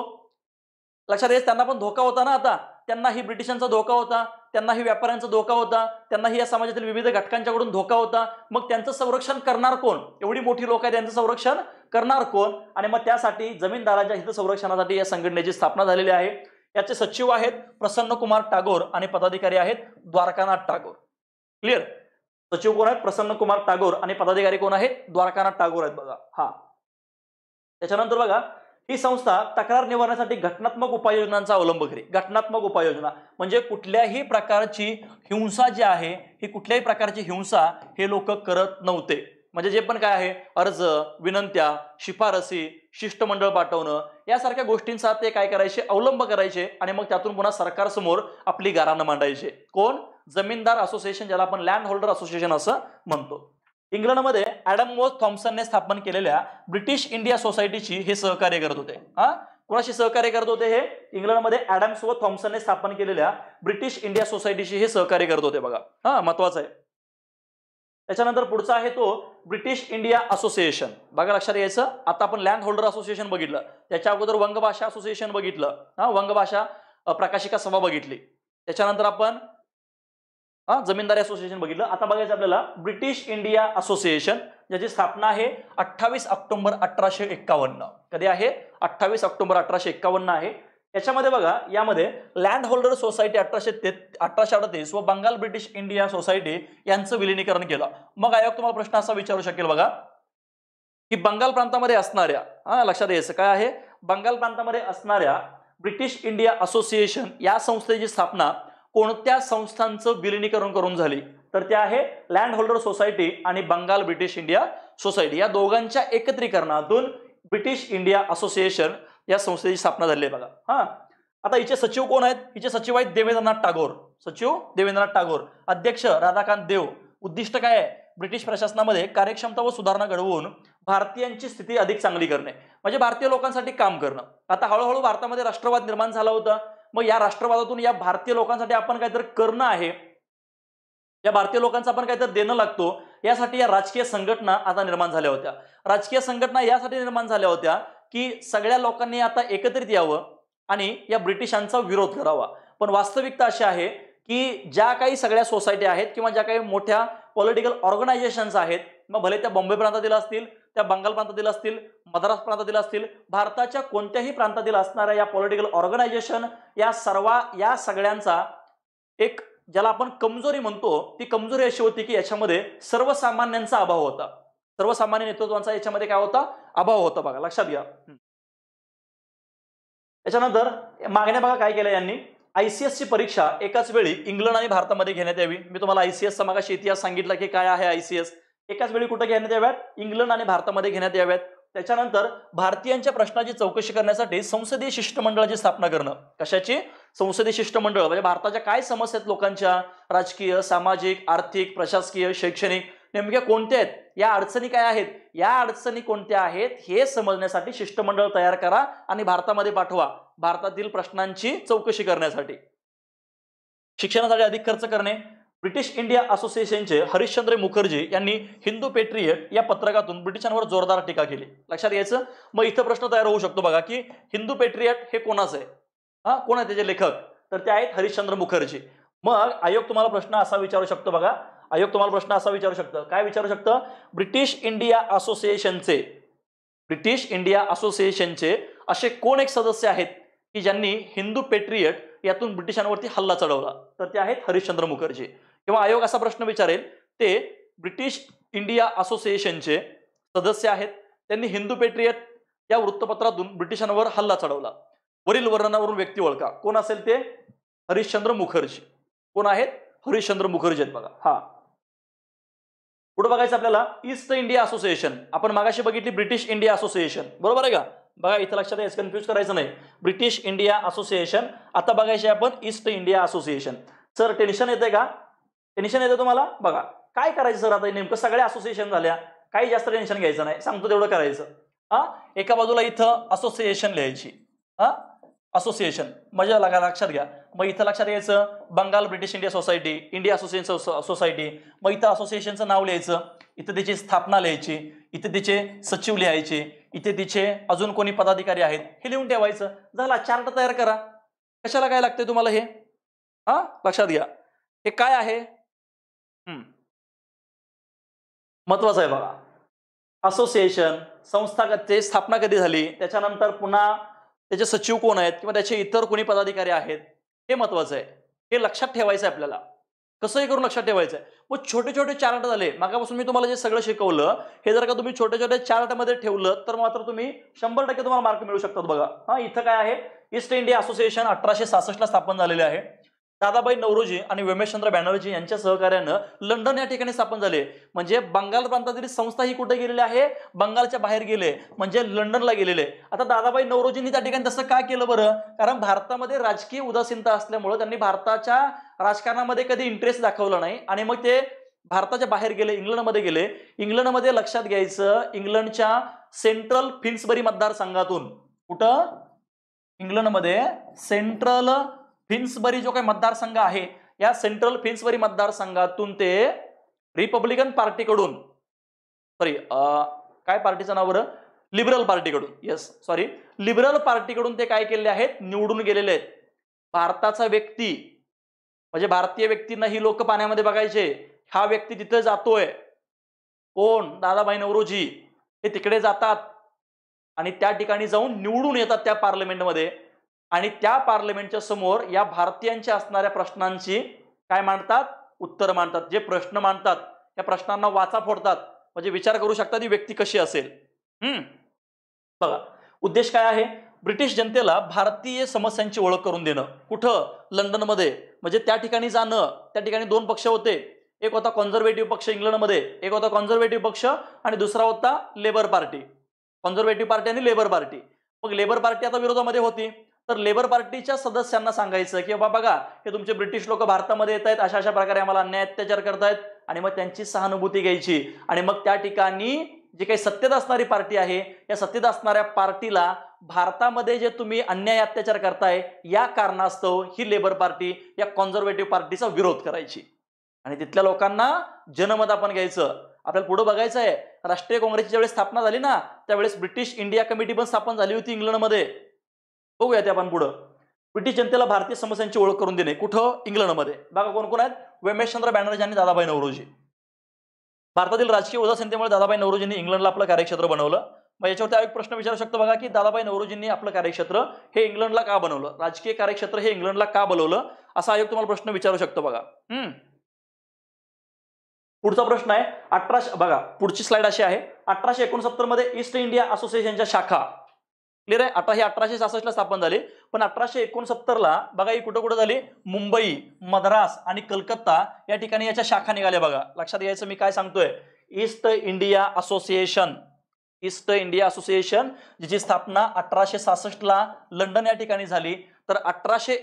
लक्षात येईल त्यांना पण धोका होता ना आता त्यांनाही ब्रिटिशांचा धोका होता त्यांनाही व्यापाऱ्यांचा धोका होता त्यांनाही या समाजातील विविध घटकांच्याकडून धोका होता मग त्यांचं संरक्षण करणार कोण एवढी मोठी लोक आहेत त्यांचं संरक्षण करणार कोण आणि मग त्यासाठी जमीनदाराच्या हित संरक्षणासाठी या संघटनेची स्थापना झालेली आहे याचे सचिव आहेत प्रसन्न कुमार टागोर आणि पदाधिकारी आहेत द्वारकानाथ टागोर क्लिअर सचिव कोण आहेत प्रसन्न कुमार टागोर आणि पदाधिकारी कोण आहेत द्वारकानाथ टागोर आहेत बघा हा त्याच्यानंतर बघा ही संस्था तक्रार निवारण्यासाठी घटनात्मक उपाययोजनांचा अवलंब करे घटनात्मक उपाययोजना म्हणजे कुठल्याही प्रकारची हिंसा जी आहे ही कुठल्याही प्रकारची हिंसा हे लोक करत नव्हते म्हणजे जे पण काय आहे अर्ज विनंत्या शिफारसी शिष्टमंडळ पाठवणं यासारख्या गोष्टींचा ते काय करायचे अवलंब करायचे आणि मग त्यातून पुन्हा सरकारसमोर आपली गारानं मांडायचे कोण जमीनदार असोसिएशन ज्याला आपण लँड होल्डर असोसिएशन असं म्हणतो इंग्लंडमध्ये ऍडम मोस थॉम्सनने स्थापन केलेल्या ब्रिटिश इंडिया सोसायटीशी हे सहकार्य करत होते हा कोणाशी सहकार्य करत होते हे इंग्लंडमध्ये ऍडम व थॉम्सनने स्थापन केलेल्या ब्रिटिश इंडिया सोसायटीशी हे सहकार्य करत होते बघा हा महत्वाचं आहे त्याच्यानंतर पुढचा आहे तो ब्रिटिश इंडिया असोसिएशन बघा लक्षात यायचं आता आपण लँड होल्डर असोसिएशन बघितलं त्याच्या अगोदर वंगभाषा असोसिएशन बघितलं हा वंगभाषा प्रकाशिका सभा बघितली त्याच्यानंतर आपण हा जमीनदारी असोसिएशन बघितलं आता बघायचं आपल्याला ब्रिटिश इंडिया असोसिएशन ज्याची स्थापना आहे अठ्ठावीस ऑक्टोबर अठराशे एक्कावन्न कधी आहे अठ्ठावीस ऑक्टोबर अठराशे एक्कावन्न आहे याच्यामध्ये बघा यामध्ये लँड होल्डर सोसायटी अठराशे ते अठराशे अडतीस व बंगाल ब्रिटिश इंडिया सोसायटी यांचं विलिनीकरण केलं मग आयोग तुम्हाला प्रश्न असा विचारू शकेल बघा की बंगाल प्रांतामध्ये असणाऱ्या हा लक्षात यायचं काय आहे बंगाल प्रांतामध्ये असणाऱ्या ब्रिटिश इंडिया असोसिएशन या संस्थेची स्थापना कोणत्या संस्थांचं विलिनीकरण करून झाली तर ते आहे लँड होल्डर सोसायटी आणि बंगाल ब्रिटिश इंडिया सोसायटी या दोघांच्या एकत्रीकरणातून ब्रिटिश इंडिया असोसिएशन या संस्थेची स्थापना झाली आहे बघा हा आता हिचे सचिव कोण आहेत हिचे सचिव आहेत देवेंद्रनाथ टागोर सचिव देवेंद्रनाथ टागोर अध्यक्ष राधाकांत देव उद्दिष्ट काय आहे ब्रिटिश प्रशासनामध्ये कार्यक्षमता व सुधारणा घडवून भारतीयांची स्थिती अधिक चांगली करणे म्हणजे भारतीय लोकांसाठी काम करणं आता हळूहळू भारतामध्ये राष्ट्रवाद निर्माण झाला होता मग या राष्ट्रवादातून या भारतीय लोकांसाठी आपण काहीतरी करणं आहे या भारतीय लोकांचं आपण काहीतरी देणं लागतो यासाठी या राजकीय संघटना आता निर्माण झाल्या होत्या राजकीय संघटना यासाठी निर्माण झाल्या होत्या की सगळ्या लोकांनी आता एकत्रित यावं आणि या ब्रिटिशांचा विरोध करावा पण वास्तविकता अशी आहे की ज्या काही सगळ्या सोसायटी आहेत किंवा ज्या काही मोठ्या पॉलिटिकल ऑर्गनायझेशन्स आहेत मग भले त्या बॉम्बे प्रांतातील असतील त्या बंगाल प्रांतातील असतील मद्रास प्रांतातील असतील भारताच्या कोणत्याही प्रांतातील असणाऱ्या या पॉलिटिकल ऑर्गनायझेशन या सर्वा या सगळ्यांचा एक ज्याला आपण कमजोरी म्हणतो ती कमजोरी अशी होती की याच्यामध्ये सर्वसामान्यांचा अभाव होता सर्वसामान्य नेतृत्वांचा याच्यामध्ये काय होता अभाव होता बघा लक्षात घ्या याच्यानंतर मागण्या बघा काय केलं यांनी आयसीएसची परीक्षा एकाच वेळी इंग्लंड आणि भारतामध्ये घेण्यात यावी मी तुम्हाला आयसीएसचा मागाशी इतिहास सांगितला की काय आहे आयसीएस एकाच वेळी कुठे घेण्यात याव्यात इंग्लंड आणि भारतामध्ये घेण्यात याव्यात त्याच्यानंतर भारतीयांच्या प्रश्नाची चौकशी करण्यासाठी संसदीय शिष्टमंडळाची स्थापना करणं कशाची संसदीय शिष्टमंडळ म्हणजे भारताच्या काय समस्या आहेत लोकांच्या राजकीय सामाजिक आर्थिक प्रशासकीय शैक्षणिक नेमक्या कोणत्या आहेत या अडचणी काय आहेत या अडचणी कोणत्या आहेत हे समजण्यासाठी शिष्टमंडळ तयार करा आणि भारतामध्ये पाठवा भारतातील प्रश्नांची चौकशी करण्यासाठी शिक्षणासाठी अधिक खर्च करणे ब्रिटिश इंडिया असोसिएशनचे हरिश्चंद्र मुखर्जी यांनी हिंदू पेट्रियट या पत्रकातून ब्रिटिशांवर जोरदार टीका केली लक्षात घ्यायचं मग इथं प्रश्न तयार होऊ शकतो बघा की हिंदू पेट्रियट हे कोणाचं आहे हा कोण आहे त्याचे लेखक तर ते आहेत हरिश्चंद्र मुखर्जी मग आयोग तुम्हाला प्रश्न असा विचारू शकतो बघा आयोग तुम्हाला प्रश्न असा विचारू शकतो काय विचारू शकतं ब्रिटिश इंडिया असोसिएशनचे ब्रिटिश इंडिया असोसिएशनचे असे कोण एक सदस्य आहेत की ज्यांनी हिंदू पेट्रियट यातून ब्रिटिशांवरती हल्ला चढवला तर ते आहेत हरिश्चंद्र मुखर्जी तेव्हा आयोग असा प्रश्न विचारेल ते ब्रिटिश इंडिया असोसिएशनचे सदस्य आहेत त्यांनी हिंदू पेट्रियट या वृत्तपत्रातून ब्रिटिशांवर हल्ला चढवला वरील वर्णनावरून व्यक्ती ओळखा कोण असेल ते हरिश्चंद्र मुखर्जी कोण आहेत हरिश्चंद्र मुखर्जी आहेत बघा हा पुढे बघायचं आपल्याला ईस्ट इंडिया असोसिएशन आपण मागाशी बघितली ब्रिटिश इंडिया असोसिएशन बरोबर आहे का बघा इथं लक्षात यायचं कन्फ्यूज करायचं नाही ब्रिटिश इंडिया असोसिएशन आता बघायचे आपण East India association sir tension येते का टेन्शन येतं तुम्हाला बघा काय करायचं सर आता नेमकं सगळ्या असोसिएशन झाल्या काही जास्त टेन्शन घ्यायचं नाही सांगतो तेवढं करायचं हा एका बाजूला इथं असोसिएशन लिहायची हा असोसिएशन मजा लागा लक्षात घ्या मग इथं लक्षात घ्यायचं Bengal British India society India association society मग इथं असोसिएशनचं नाव लिहायचं इथं तिची स्थापना लिहायची इथं तिचे सचिव लिहायचे इथे तिचे अजून कोणी पदाधिकारी आहेत हे लिहून ठेवायचं झाला चार्ट तयार करा कशाला काय लागतंय तुम्हाला हे हा लक्षात घ्या हे काय आहे महत्वाचं आहे बघा असोसिएशन संस्था ते स्थापना कधी झाली त्याच्यानंतर पुन्हा त्याचे सचिव कोण आहेत किंवा त्याचे इतर कोणी पदाधिकारी आहेत हे महत्वाचं आहे हे लक्षात ठेवायचं आहे आपल्याला कसंही करून लक्षात ठेवायचं आहे मग छोटे छोटे चार्ट झाले मागापासून मी तुम्हाला जे सगळं शिकवलं हे जर का तुम्ही छोट्या छोट्या चार्टमध्ये ठेवलं तर मात्र तुम्ही शंभर टक्के तुम्हाला मार्क मिळू शकतात बघा हा इथं काय आहे ईस्ट इंडिया असोसिएशन अठराशे सासष्टला स्थापन झालेले आहे दादाबाई नवरोजी आणि व्यमेशचंद्र बॅनर्जी यांच्या सहकार्यानं लंडन या ठिकाणी स्थापन झाले म्हणजे बंगाल प्रांतातील संस्था ही कुठे गेलेली आहे बंगालच्या बाहेर गेले म्हणजे लंडनला गेलेले आता दादाबाई नवरोजींनी त्या ठिकाणी तसं का केलं बरं कारण भारतामध्ये राजकीय उदासीनता असल्यामुळे त्यांनी भारताच्या राजकारणामध्ये कधी इंटरेस्ट दाखवला नाही आणि मग ते भारताच्या बाहेर गेले इंग्लंडमध्ये गेले इंग्लंडमध्ये लक्षात घ्यायचं इंग्लंडच्या सेंट्रल फिन्सबरी मतदारसंघातून कुठं इंग्लंडमध्ये सेंट्रल फिन्सबरी जो काही मतदारसंघ आहे या सेंट्रल फिन्सबरी मतदारसंघातून ते रिपब्लिकन पार्टीकडून सॉरी काय पार्टीचं नाव बरं लिबरल पार्टीकडून येस सॉरी लिबरल पार्टीकडून ते काय केलेले आहेत निवडून गेलेले आहेत भारताचा व्यक्ती म्हणजे भारतीय व्यक्तींना ही लोक पाण्यामध्ये बघायचे हा व्यक्ती तिथे जातोय कोण दादाबाई नवरोजी हे तिकडे जातात आणि त्या ठिकाणी जाऊन निवडून येतात त्या पार्लमेंटमध्ये आणि त्या पार्लमेंटच्या समोर या भारतीयांच्या असणाऱ्या प्रश्नांची काय मांडतात उत्तर मांडतात जे प्रश्न मांडतात त्या प्रश्नांना वाचा फोडतात म्हणजे विचार करू शकतात ही व्यक्ती कशी असेल हम्म बघा उद्देश काय आहे ब्रिटिश जनतेला भारतीय समस्यांची ओळख करून देणं कुठं लंडनमध्ये म्हणजे त्या ठिकाणी जाणं त्या ठिकाणी दोन पक्ष होते एक होता कॉन्झर्वेटिव्ह पक्ष इंग्लंडमध्ये एक होता कॉन्झर्वेटिव्ह पक्ष आणि दुसरा होता लेबर पार्टी कॉन्झर्वेटिव्ह पार्टी आणि लेबर पार्टी मग लेबर पार्टी आता विरोधामध्ये होती तर लेबर पार्टीच्या सदस्यांना सांगायचं की बाबा बघा हे तुमचे ब्रिटिश लोक भारतामध्ये येत आहेत अशा अशा प्रकारे आम्हाला अन्याय अत्याचार करतायत आणि मग त्यांची सहानुभूती घ्यायची आणि मग त्या ठिकाणी जी काही सत्तेत असणारी पार्टी आहे या सत्तेत असणाऱ्या पार्टीला भारतामध्ये जे तुम्ही अन्याय अत्याचार करताय या कारणास्तव ही लेबर पार्टी या कॉन्झर्वेटिव्ह पार्टीचा विरोध करायची आणि तिथल्या लोकांना जनमत आपण घ्यायचं आपल्याला पुढे बघायचं आहे राष्ट्रीय काँग्रेसची ज्यावेळेस स्थापना झाली ना त्यावेळेस ब्रिटिश इंडिया कमिटी पण स्थापन झाली होती इंग्लंडमध्ये बघूयात आपण पुढं ब्रिटिश जनतेला भारतीय समस्यांची ओळख करून देणे कुठं इंग्लंडमध्ये बघा कोण कोण आहेत व्यमेशचंद्र बॅनर्जी आणि दादाभाई नवरोजी भारतातील राजकीय उदासीनतेमुळे दादाभाई नवरोजींनी इंग्लंडला आपलं कार्यक्षेत्र बनवलं मग याच्यावरती आयोग प्रश्न विचारू शकतो बघा की दादाभाई नवरोजींनी आपलं कार्यक्षेत्र हे इंग्लंडला का बनवलं राजकीय कार्यक्षेत्र हे इंग्लंडला का बनवलं असा आयोग तुम्हाला प्रश्न विचारू शकतो बघा हम्म पुढचा प्रश्न आहे अठराशे बघा पुढची स्लाइड अशी आहे अठराशे एकोणसत्तर मध्ये ईस्ट इंडिया असोसिएशनच्या शाखा क्लिअर आहे अठरा हे अठराशे सहासष्टला स्थापन झाले पण अठराशे ला बघा ही कुठं कुठं झाली मुंबई मद्रास आणि कलकत्ता या ठिकाणी याच्या शाखा निघाल्या बघा लक्षात घ्यायचं मी काय सांगतोय East India association East India association जिची स्थापना अठराशे ला लंडन या ठिकाणी झाली तर अठराशे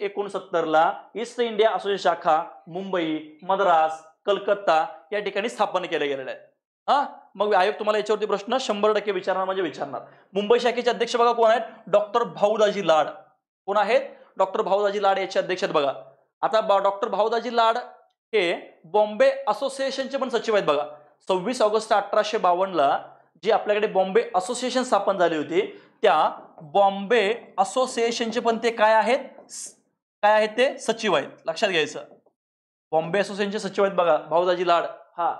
ला ईस्ट इंडिया असोसिएशन शाखा मुंबई मद्रास कलकत्ता या ठिकाणी स्थापन केल्या गेलेल्या आहेत हा मग आयोग तुम्हाला याच्यावरती प्रश्न शंभर टक्के विचारणार म्हणजे विचारणार मुंबई शाखेचे अध्यक्ष बघा कोण आहेत डॉक्टर भाऊदाजी लाड कोण आहेत डॉक्टर भाऊदाजी लाड याचे अध्यक्ष आहेत बघा आता डॉक्टर भाऊदाजी लाड हे बॉम्बे असोसिएशनचे पण सचिव आहेत बघा सव्वीस ऑगस्ट अठराशे बावन्नला जी आपल्याकडे बॉम्बे असोसिएशन स्थापन झाली होती त्या बॉम्बे असोसिएशनचे पण ते काय आहेत काय आहेत ते सचिव आहेत लक्षात घ्यायचं बॉम्बे असोसिएशनचे सचिव आहेत बघा भाऊदाजी लाड हा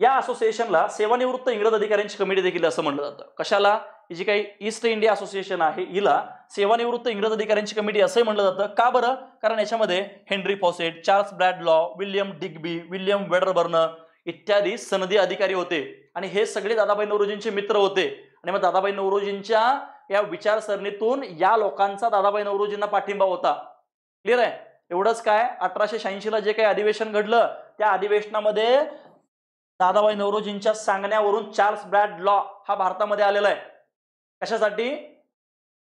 या असोसिएशनला सेवानिवृत्त इंग्रज अधिकाऱ्यांची कमिटी देखील असं म्हटलं जातं कशाला जी काही ईस्ट इंडिया असोसिएशन आहे हिला सेवानिवृत्त इंग्रज अधिकाऱ्यांची कमिटी असंही म्हटलं जातं का बरं कारण याच्यामध्ये Henry Fawcett Charles Bradlaugh William Digby William Wedderburn इत्यादी सनदी अधिकारी होते आणि हे सगळे दादाबाई नवरोजींचे मित्र होते आणि मग दादाबाई नवरोजींच्या या विचारसरणीतून या लोकांचा दादाबाई नवरोजींना पाठिंबा होता क्लिअर आहे एवढंच काय अठराशे शहाऐंशीला जे काही अधिवेशन घडलं त्या अधिवेशनामध्ये दादाबाई नवरोजींच्या सांगण्यावरून चार्ल्स ब्रॅड लॉ हा भारतामध्ये आलेला आहे कशासाठी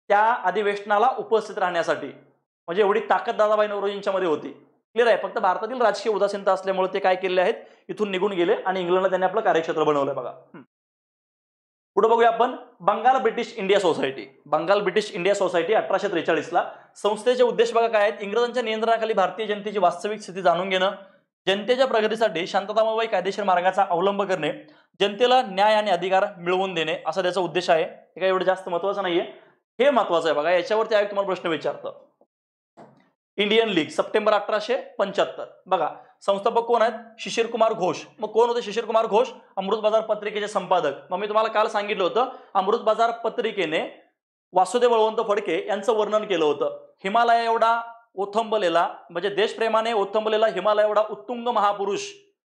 त्या अधिवेशनाला उपस्थित राहण्यासाठी म्हणजे एवढी ताकद दादाबाई नवरोजींच्या मध्ये होती क्लिअर आहे फक्त भारतातील राजकीय उदासीनता असल्यामुळे ते काय केले आहेत इथून निघून गेले आणि इंग्लंडला त्यांनी आपलं कार्यक्षेत्र बनवलंय बघा पुढे बघूया आपण Bengal British India society Bengal British India society अठराशे त्रेचाळीसला संस्थेचे उद्देश बघा काय आहेत इंग्रजांच्या नियंत्रणाखाली भारतीय जनतेची वास्तविक स्थिती जाणून घेणं जनतेच्या प्रगतीसाठी शांततामय कायदेशीर मार्गाचा अवलंब करणे जनतेला न्याय आणि अधिकार मिळवून देणे असा त्याचा उद्देश आहे हे काय एवढं जास्त महत्वाचं नाहीये हे महत्वाचं आहे बघा याच्यावरती आयोग तुम्हाला प्रश्न विचारतं इंडियन लीग सप्टेंबर अठराशे पंच्याहत्तर बघा संस्थापक कोण आहेत शिशिर कुमार घोष मग कोण होते शिशिर कुमार घोष अमृत बाजार पत्रिकेचे संपादक मग मी तुम्हाला काल सांगितलं होतं अमृत बाजार पत्रिकेने वासुदेव बळवंत फडके यांचं वर्णन केलं होतं हिमालया एवढा ओथंबलेला म्हणजे देशप्रेमाने ओथंबलेला हिमालय एवढा उत्तुंग महापुरुष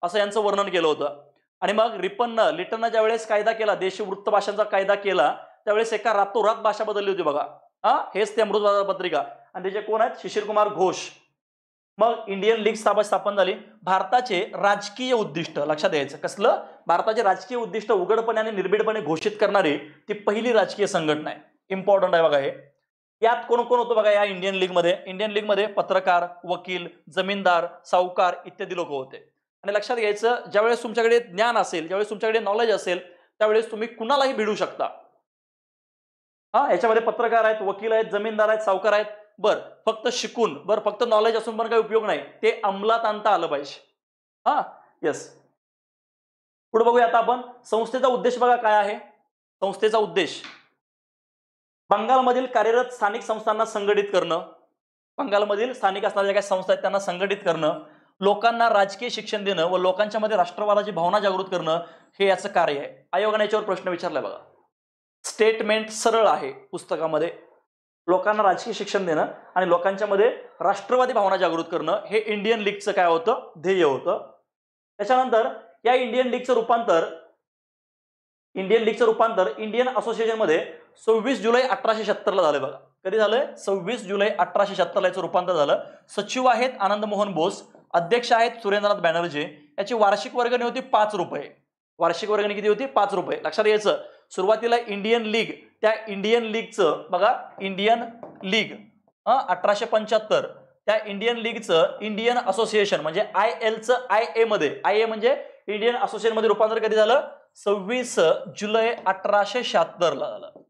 असं यांचं वर्णन केलं होतं आणि मग रिपन्न लिटननं ज्यावेळेस कायदा केला देशी भाषांचा कायदा केला त्यावेळेस एका रातोरात भाषा बदलली होती बघा हा हेच ते बाजार पत्रिका आणि त्याचे कोण आहेत शिशिर कुमार घोष मग इंडियन लीग सभा स्थापन झाली भारताचे राजकीय उद्दिष्ट लक्षात यायचं कसलं भारताचे राजकीय उद्दिष्ट उघडपणे आणि निर्भीडपणे घोषित करणारी ती पहिली राजकीय संघटना आहे इम्पॉर्टंट आहे बघा हे यात कोण कोण होतं बघा या इंडियन लीगमध्ये इंडियन लीगमध्ये पत्रकार वकील जमीनदार सावकार इत्यादी लोक होते आणि लक्षात घ्यायचं ज्यावेळेस तुमच्याकडे ज्ञान असेल ज्यावेळेस तुमच्याकडे नॉलेज असेल त्यावेळेस तुम्ही कुणालाही भिडू शकता हा याच्यामध्ये पत्रकार आहेत वकील आहेत जमीनदार आहेत सावकार आहेत बर फक्त शिकून बर फक्त नॉलेज असून पण काही उपयोग नाही ते अंमलात आणता आलं पाहिजे हा येस पुढे बघूया आता आपण संस्थेचा उद्देश बघा काय आहे संस्थेचा उद्देश बंगालमधील कार्यरत स्थानिक संस्थांना संघटित करणं बंगालमधील स्थानिक असणाऱ्या काही संस्था आहेत त्यांना संघटित करणं लोकांना राजकीय शिक्षण देणं व लोकांच्या मध्ये राष्ट्रवादाची भावना जागृत करणं हे याचं कार्य आहे आयोगाने याच्यावर प्रश्न विचारलाय बघा स्टेटमेंट सरळ आहे पुस्तकामध्ये लोकांना राजकीय शिक्षण देणं आणि लोकांच्या मध्ये राष्ट्रवादी भावना जागृत करणं हे इंडियन लीगचं काय होतं ध्येय होतं त्याच्यानंतर या इंडियन लीगचं रूपांतर इंडियन लीगचं रूपांतर इंडियन असोसिएशनमध्ये सव्वीस जुलै अठराशे ला झालं बघा कधी झालंय सव्वीस जुलै अठराशे शहात्तरला याचं रूपांतर झालं सचिव आहेत आनंद मोहन बोस अध्यक्ष आहेत सुरेंद्रनाथ बॅनर्जी याची वार्षिक वर्गणी होती पाच रुपये वार्षिक वर्गणी किती होती पाच रुपये लक्षात यायचं सुरुवातीला इंडियन लीग त्या इंडियन लीगचं बघा इंडियन लीग अठराशे पंच्याहत्तर त्या इंडियन लीगचं इंडियन असोसिएशन म्हणजे आय एलचं आय ए मध्ये आय ए म्हणजे इंडियन असोसिएशन मध्ये रूपांतर कधी झालं सव्वीस जुलै अठराशे शहात्तरला झालं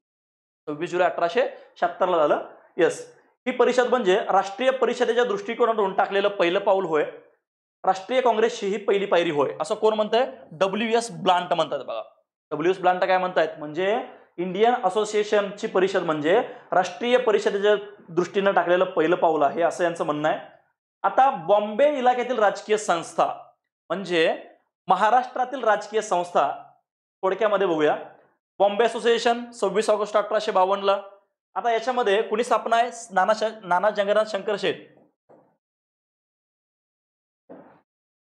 सव्वीस जुलै अठराशे शहात्तरला झालं येस ही परिषद म्हणजे राष्ट्रीय परिषदेच्या दृष्टिकोनातून टाकलेलं पहिलं पाऊल होय राष्ट्रीय काँग्रेसची ही पहिली पायरी होय असं कोण म्हणतंय डब्ल्यू एस ब्लांट म्हणतात बघा डब्ल्यू एस ब्लांट काय म्हणतायत म्हणजे इंडियन असोसिएशनची परिषद म्हणजे राष्ट्रीय परिषदेच्या दृष्टीनं टाकलेलं पहिलं पाऊल आहे असं यांचं म्हणणं आहे आता बॉम्बे इलाक्यातील राजकीय संस्था म्हणजे महाराष्ट्रातील राजकीय संस्था थोडक्यामध्ये बघूया बॉम्बे असोसिएशन सव्वीस ऑगस्ट अठराशे बावन्नला आता याच्यामध्ये कुणी स्थापना आहे नाना नाना जगन्नाथ शंकर शेठ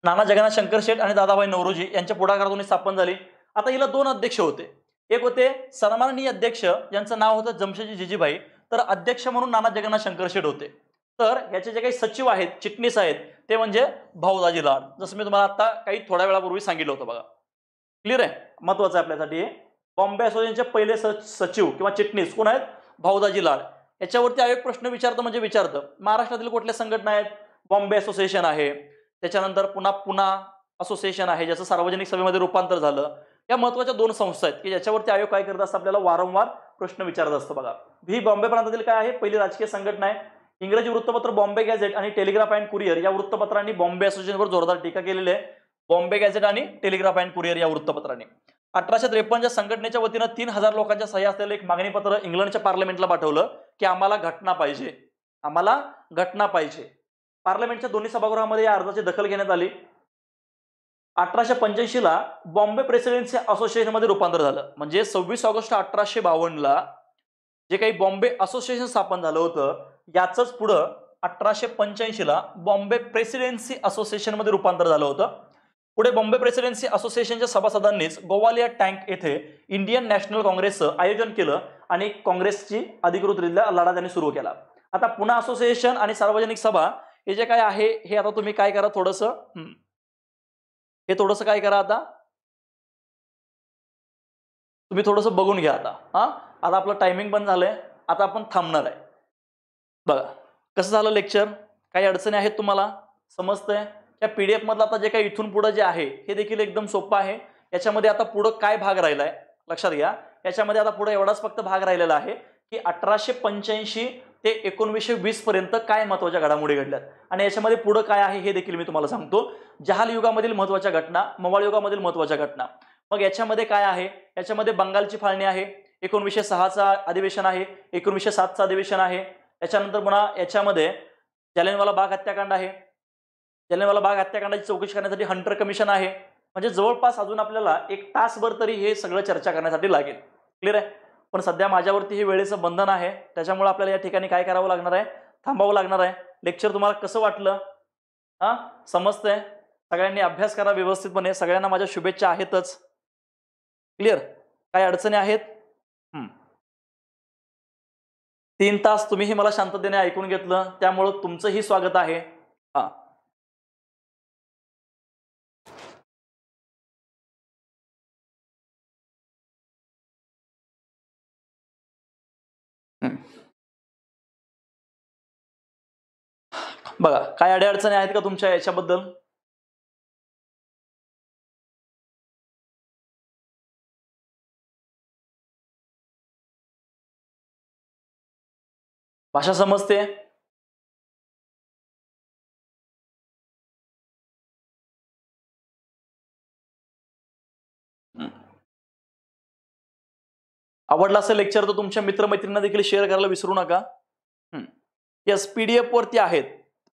नाना जगन्नाथ शंकर शेठ आणि दादाभाई नवरोजी यांच्या पुढाकारातून स्थापन झाली आता हिला दोन अध्यक्ष होते एक होते सन्माननीय अध्यक्ष यांचं नाव होतं जमशेजी जिजीभाई तर अध्यक्ष म्हणून नाना जगन्नाथ शंकर शेठ होते तर याचे जे काही सचिव आहेत चिटणीस आहेत ते म्हणजे भाऊदाजी लाल जसं मी तुम्हाला आता काही थोड्या वेळापूर्वी सांगितलं होतं बघा क्लिअर आहे महत्वाचं आहे आपल्यासाठी बॉम्बे असोसिएशनचे पहिले सचिव किंवा चिटणीस कोण आहेत भाऊदाजी लाड याच्यावरती आयोग प्रश्न विचारतं म्हणजे विचारतं महाराष्ट्रातील कुठल्या संघटना आहेत बॉम्बे असोसिएशन आहे त्याच्यानंतर पुन्हा पुन्हा असोसिएशन आहे ज्याचं सार्वजनिक सभेमध्ये रूपांतर झालं या महत्वाच्या दोन संस्था आहेत की ज्याच्यावरती आयोग काय करत असतं आपल्याला वारंवार प्रश्न विचारत असतो बघा ही बॉम्बे प्रांतातील काय आहे पहिली राजकीय संघटना आहे इंग्रजी वृत्तपत्र बॉम्बे गॅझेट आणि टेलिग्राफ अँड कुरियर या वृत्तपत्रांनी बॉम्बे असोसिएशनवर जोरदार टीका केलेली आहे बॉम्बे गॅझेट आणि टेलिग्राफ अँड कुरियर या वृत्तपत्रांनी अठराशे त्रेपन्नच्या संघटनेच्या वतीनं तीन हजार लोकांच्या सह्या असलेलं एक मागणीपत्र इंग्लंडच्या पार्लमेंटला पाठवलं की आम्हाला घटना पाहिजे आम्हाला घटना पाहिजे पार्लमेंटच्या दोन्ही सभागृहामध्ये या अर्जाची दखल घेण्यात आली अठराशे पंच्याऐंशीला बॉम्बे प्रेसिडेन्सी मध्ये रूपांतर झालं म्हणजे सव्वीस ऑगस्ट अठराशे बावन्नला जे काही बॉम्बे असोसिएशन स्थापन झालं होतं याचंच पुढं अठराशे पंच्याऐंशीला बॉम्बे प्रेसिडेन्सी असोसिएशनमध्ये रूपांतर झालं होतं पुढे बॉम्बे प्रेसिडेन्सी असोसिएशनच्या सभासदांनीच गोवालिया टँक येथे इंडियन नॅशनल काँग्रेसचं आयोजन केलं आणि काँग्रेसची अधिकृतरित्या लढा त्यांनी सुरू केला आता पुन्हा असोसिएशन आणि सार्वजनिक सभा हे जे काय आहे हे आता तुम्ही काय करा थोडंसं हे थोडस काय करा आता तुम्ही थोडंसं बघून घ्या आता हा आता आपलं टायमिंग पण झालंय आता आपण थांबणार आहे बघा कसं झालं लेक्चर काही अडचणी आहेत तुम्हाला समजतंय या पी डी एफमधलं आता जे काही इथून पुढं जे आहे हे देखील एकदम सोपं आहे याच्यामध्ये आता पुढं काय भाग राहिला आहे लक्षात घ्या याच्यामध्ये आता पुढं एवढाच फक्त भाग राहिलेला आहे की अठराशे पंच्याऐंशी ते एकोणवीसशे वीसपर्यंत काय महत्त्वाच्या घडामोडी घडल्यात आणि याच्यामध्ये पुढं काय आहे हे देखील मी तुम्हाला सांगतो जहाल युगामधील महत्त्वाच्या घटना मवाळ युगामधील महत्त्वाच्या घटना मग याच्यामध्ये काय आहे याच्यामध्ये बंगालची फाळणी आहे एकोणवीसशे सहाचा अधिवेशन आहे एकोणवीसशे सातचं अधिवेशन आहे याच्यानंतर पुन्हा याच्यामध्ये जालेनवाला बाग हत्याकांड आहे मला बाग हत्याकांडाची चौकशी करण्यासाठी हंटर कमिशन आहे म्हणजे जवळपास अजून आपल्याला एक तासभर तरी हे सगळं चर्चा करण्यासाठी लागेल क्लिअर आहे पण सध्या माझ्यावरती हे वेळेचं बंधन आहे त्याच्यामुळे आपल्याला या ठिकाणी काय करावं लागणार आहे थांबावं लागणार आहे लेक्चर तुम्हाला कसं वाटलं हां समजतंय सगळ्यांनी अभ्यास करा व्यवस्थितपणे सगळ्यांना माझ्या शुभेच्छा आहेतच क्लिअर काय अडचणी आहेत तीन तास तुम्हीही मला शांततेने ऐकून घेतलं त्यामुळं तुमचंही स्वागत आहे हां बघा काय अडीअडचणी आहेत का तुमच्या याच्याबद्दल भाषा समजते आवडला असेल लेक्चर तर तुमच्या मित्रमैत्रिणींना देखील शेअर करायला विसरू नका येस पीडीएफ वरती आहेत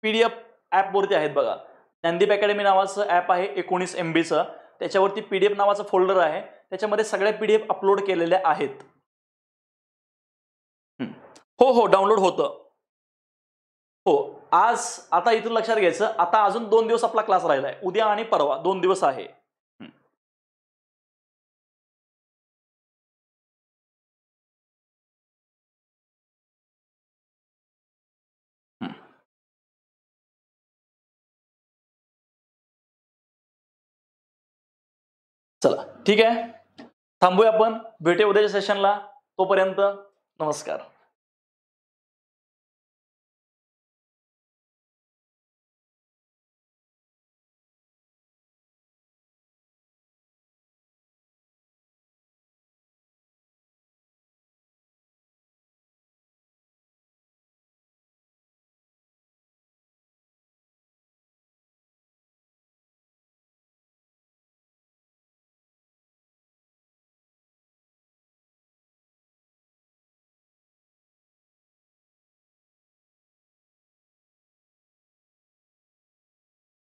पी डी एफ ॲपवरती आहेत बघा ज्ञानदीप अकॅडमी नावाचं ॲप आहे एकोणीस एम बीचं त्याच्यावरती पी डी एफ नावाचं फोल्डर आहे त्याच्यामध्ये सगळ्या पी डी एफ अपलोड केलेल्या आहेत हो हो डाउनलोड होतं हो आज आता इथून लक्षात घ्यायचं आता अजून दोन दिवस आपला क्लास राहिला आहे उद्या आणि परवा दोन दिवस आहे चला ठीक आहे थांबूया आपण भेटे उद्याच्या सेशनला तोपर्यंत नमस्कार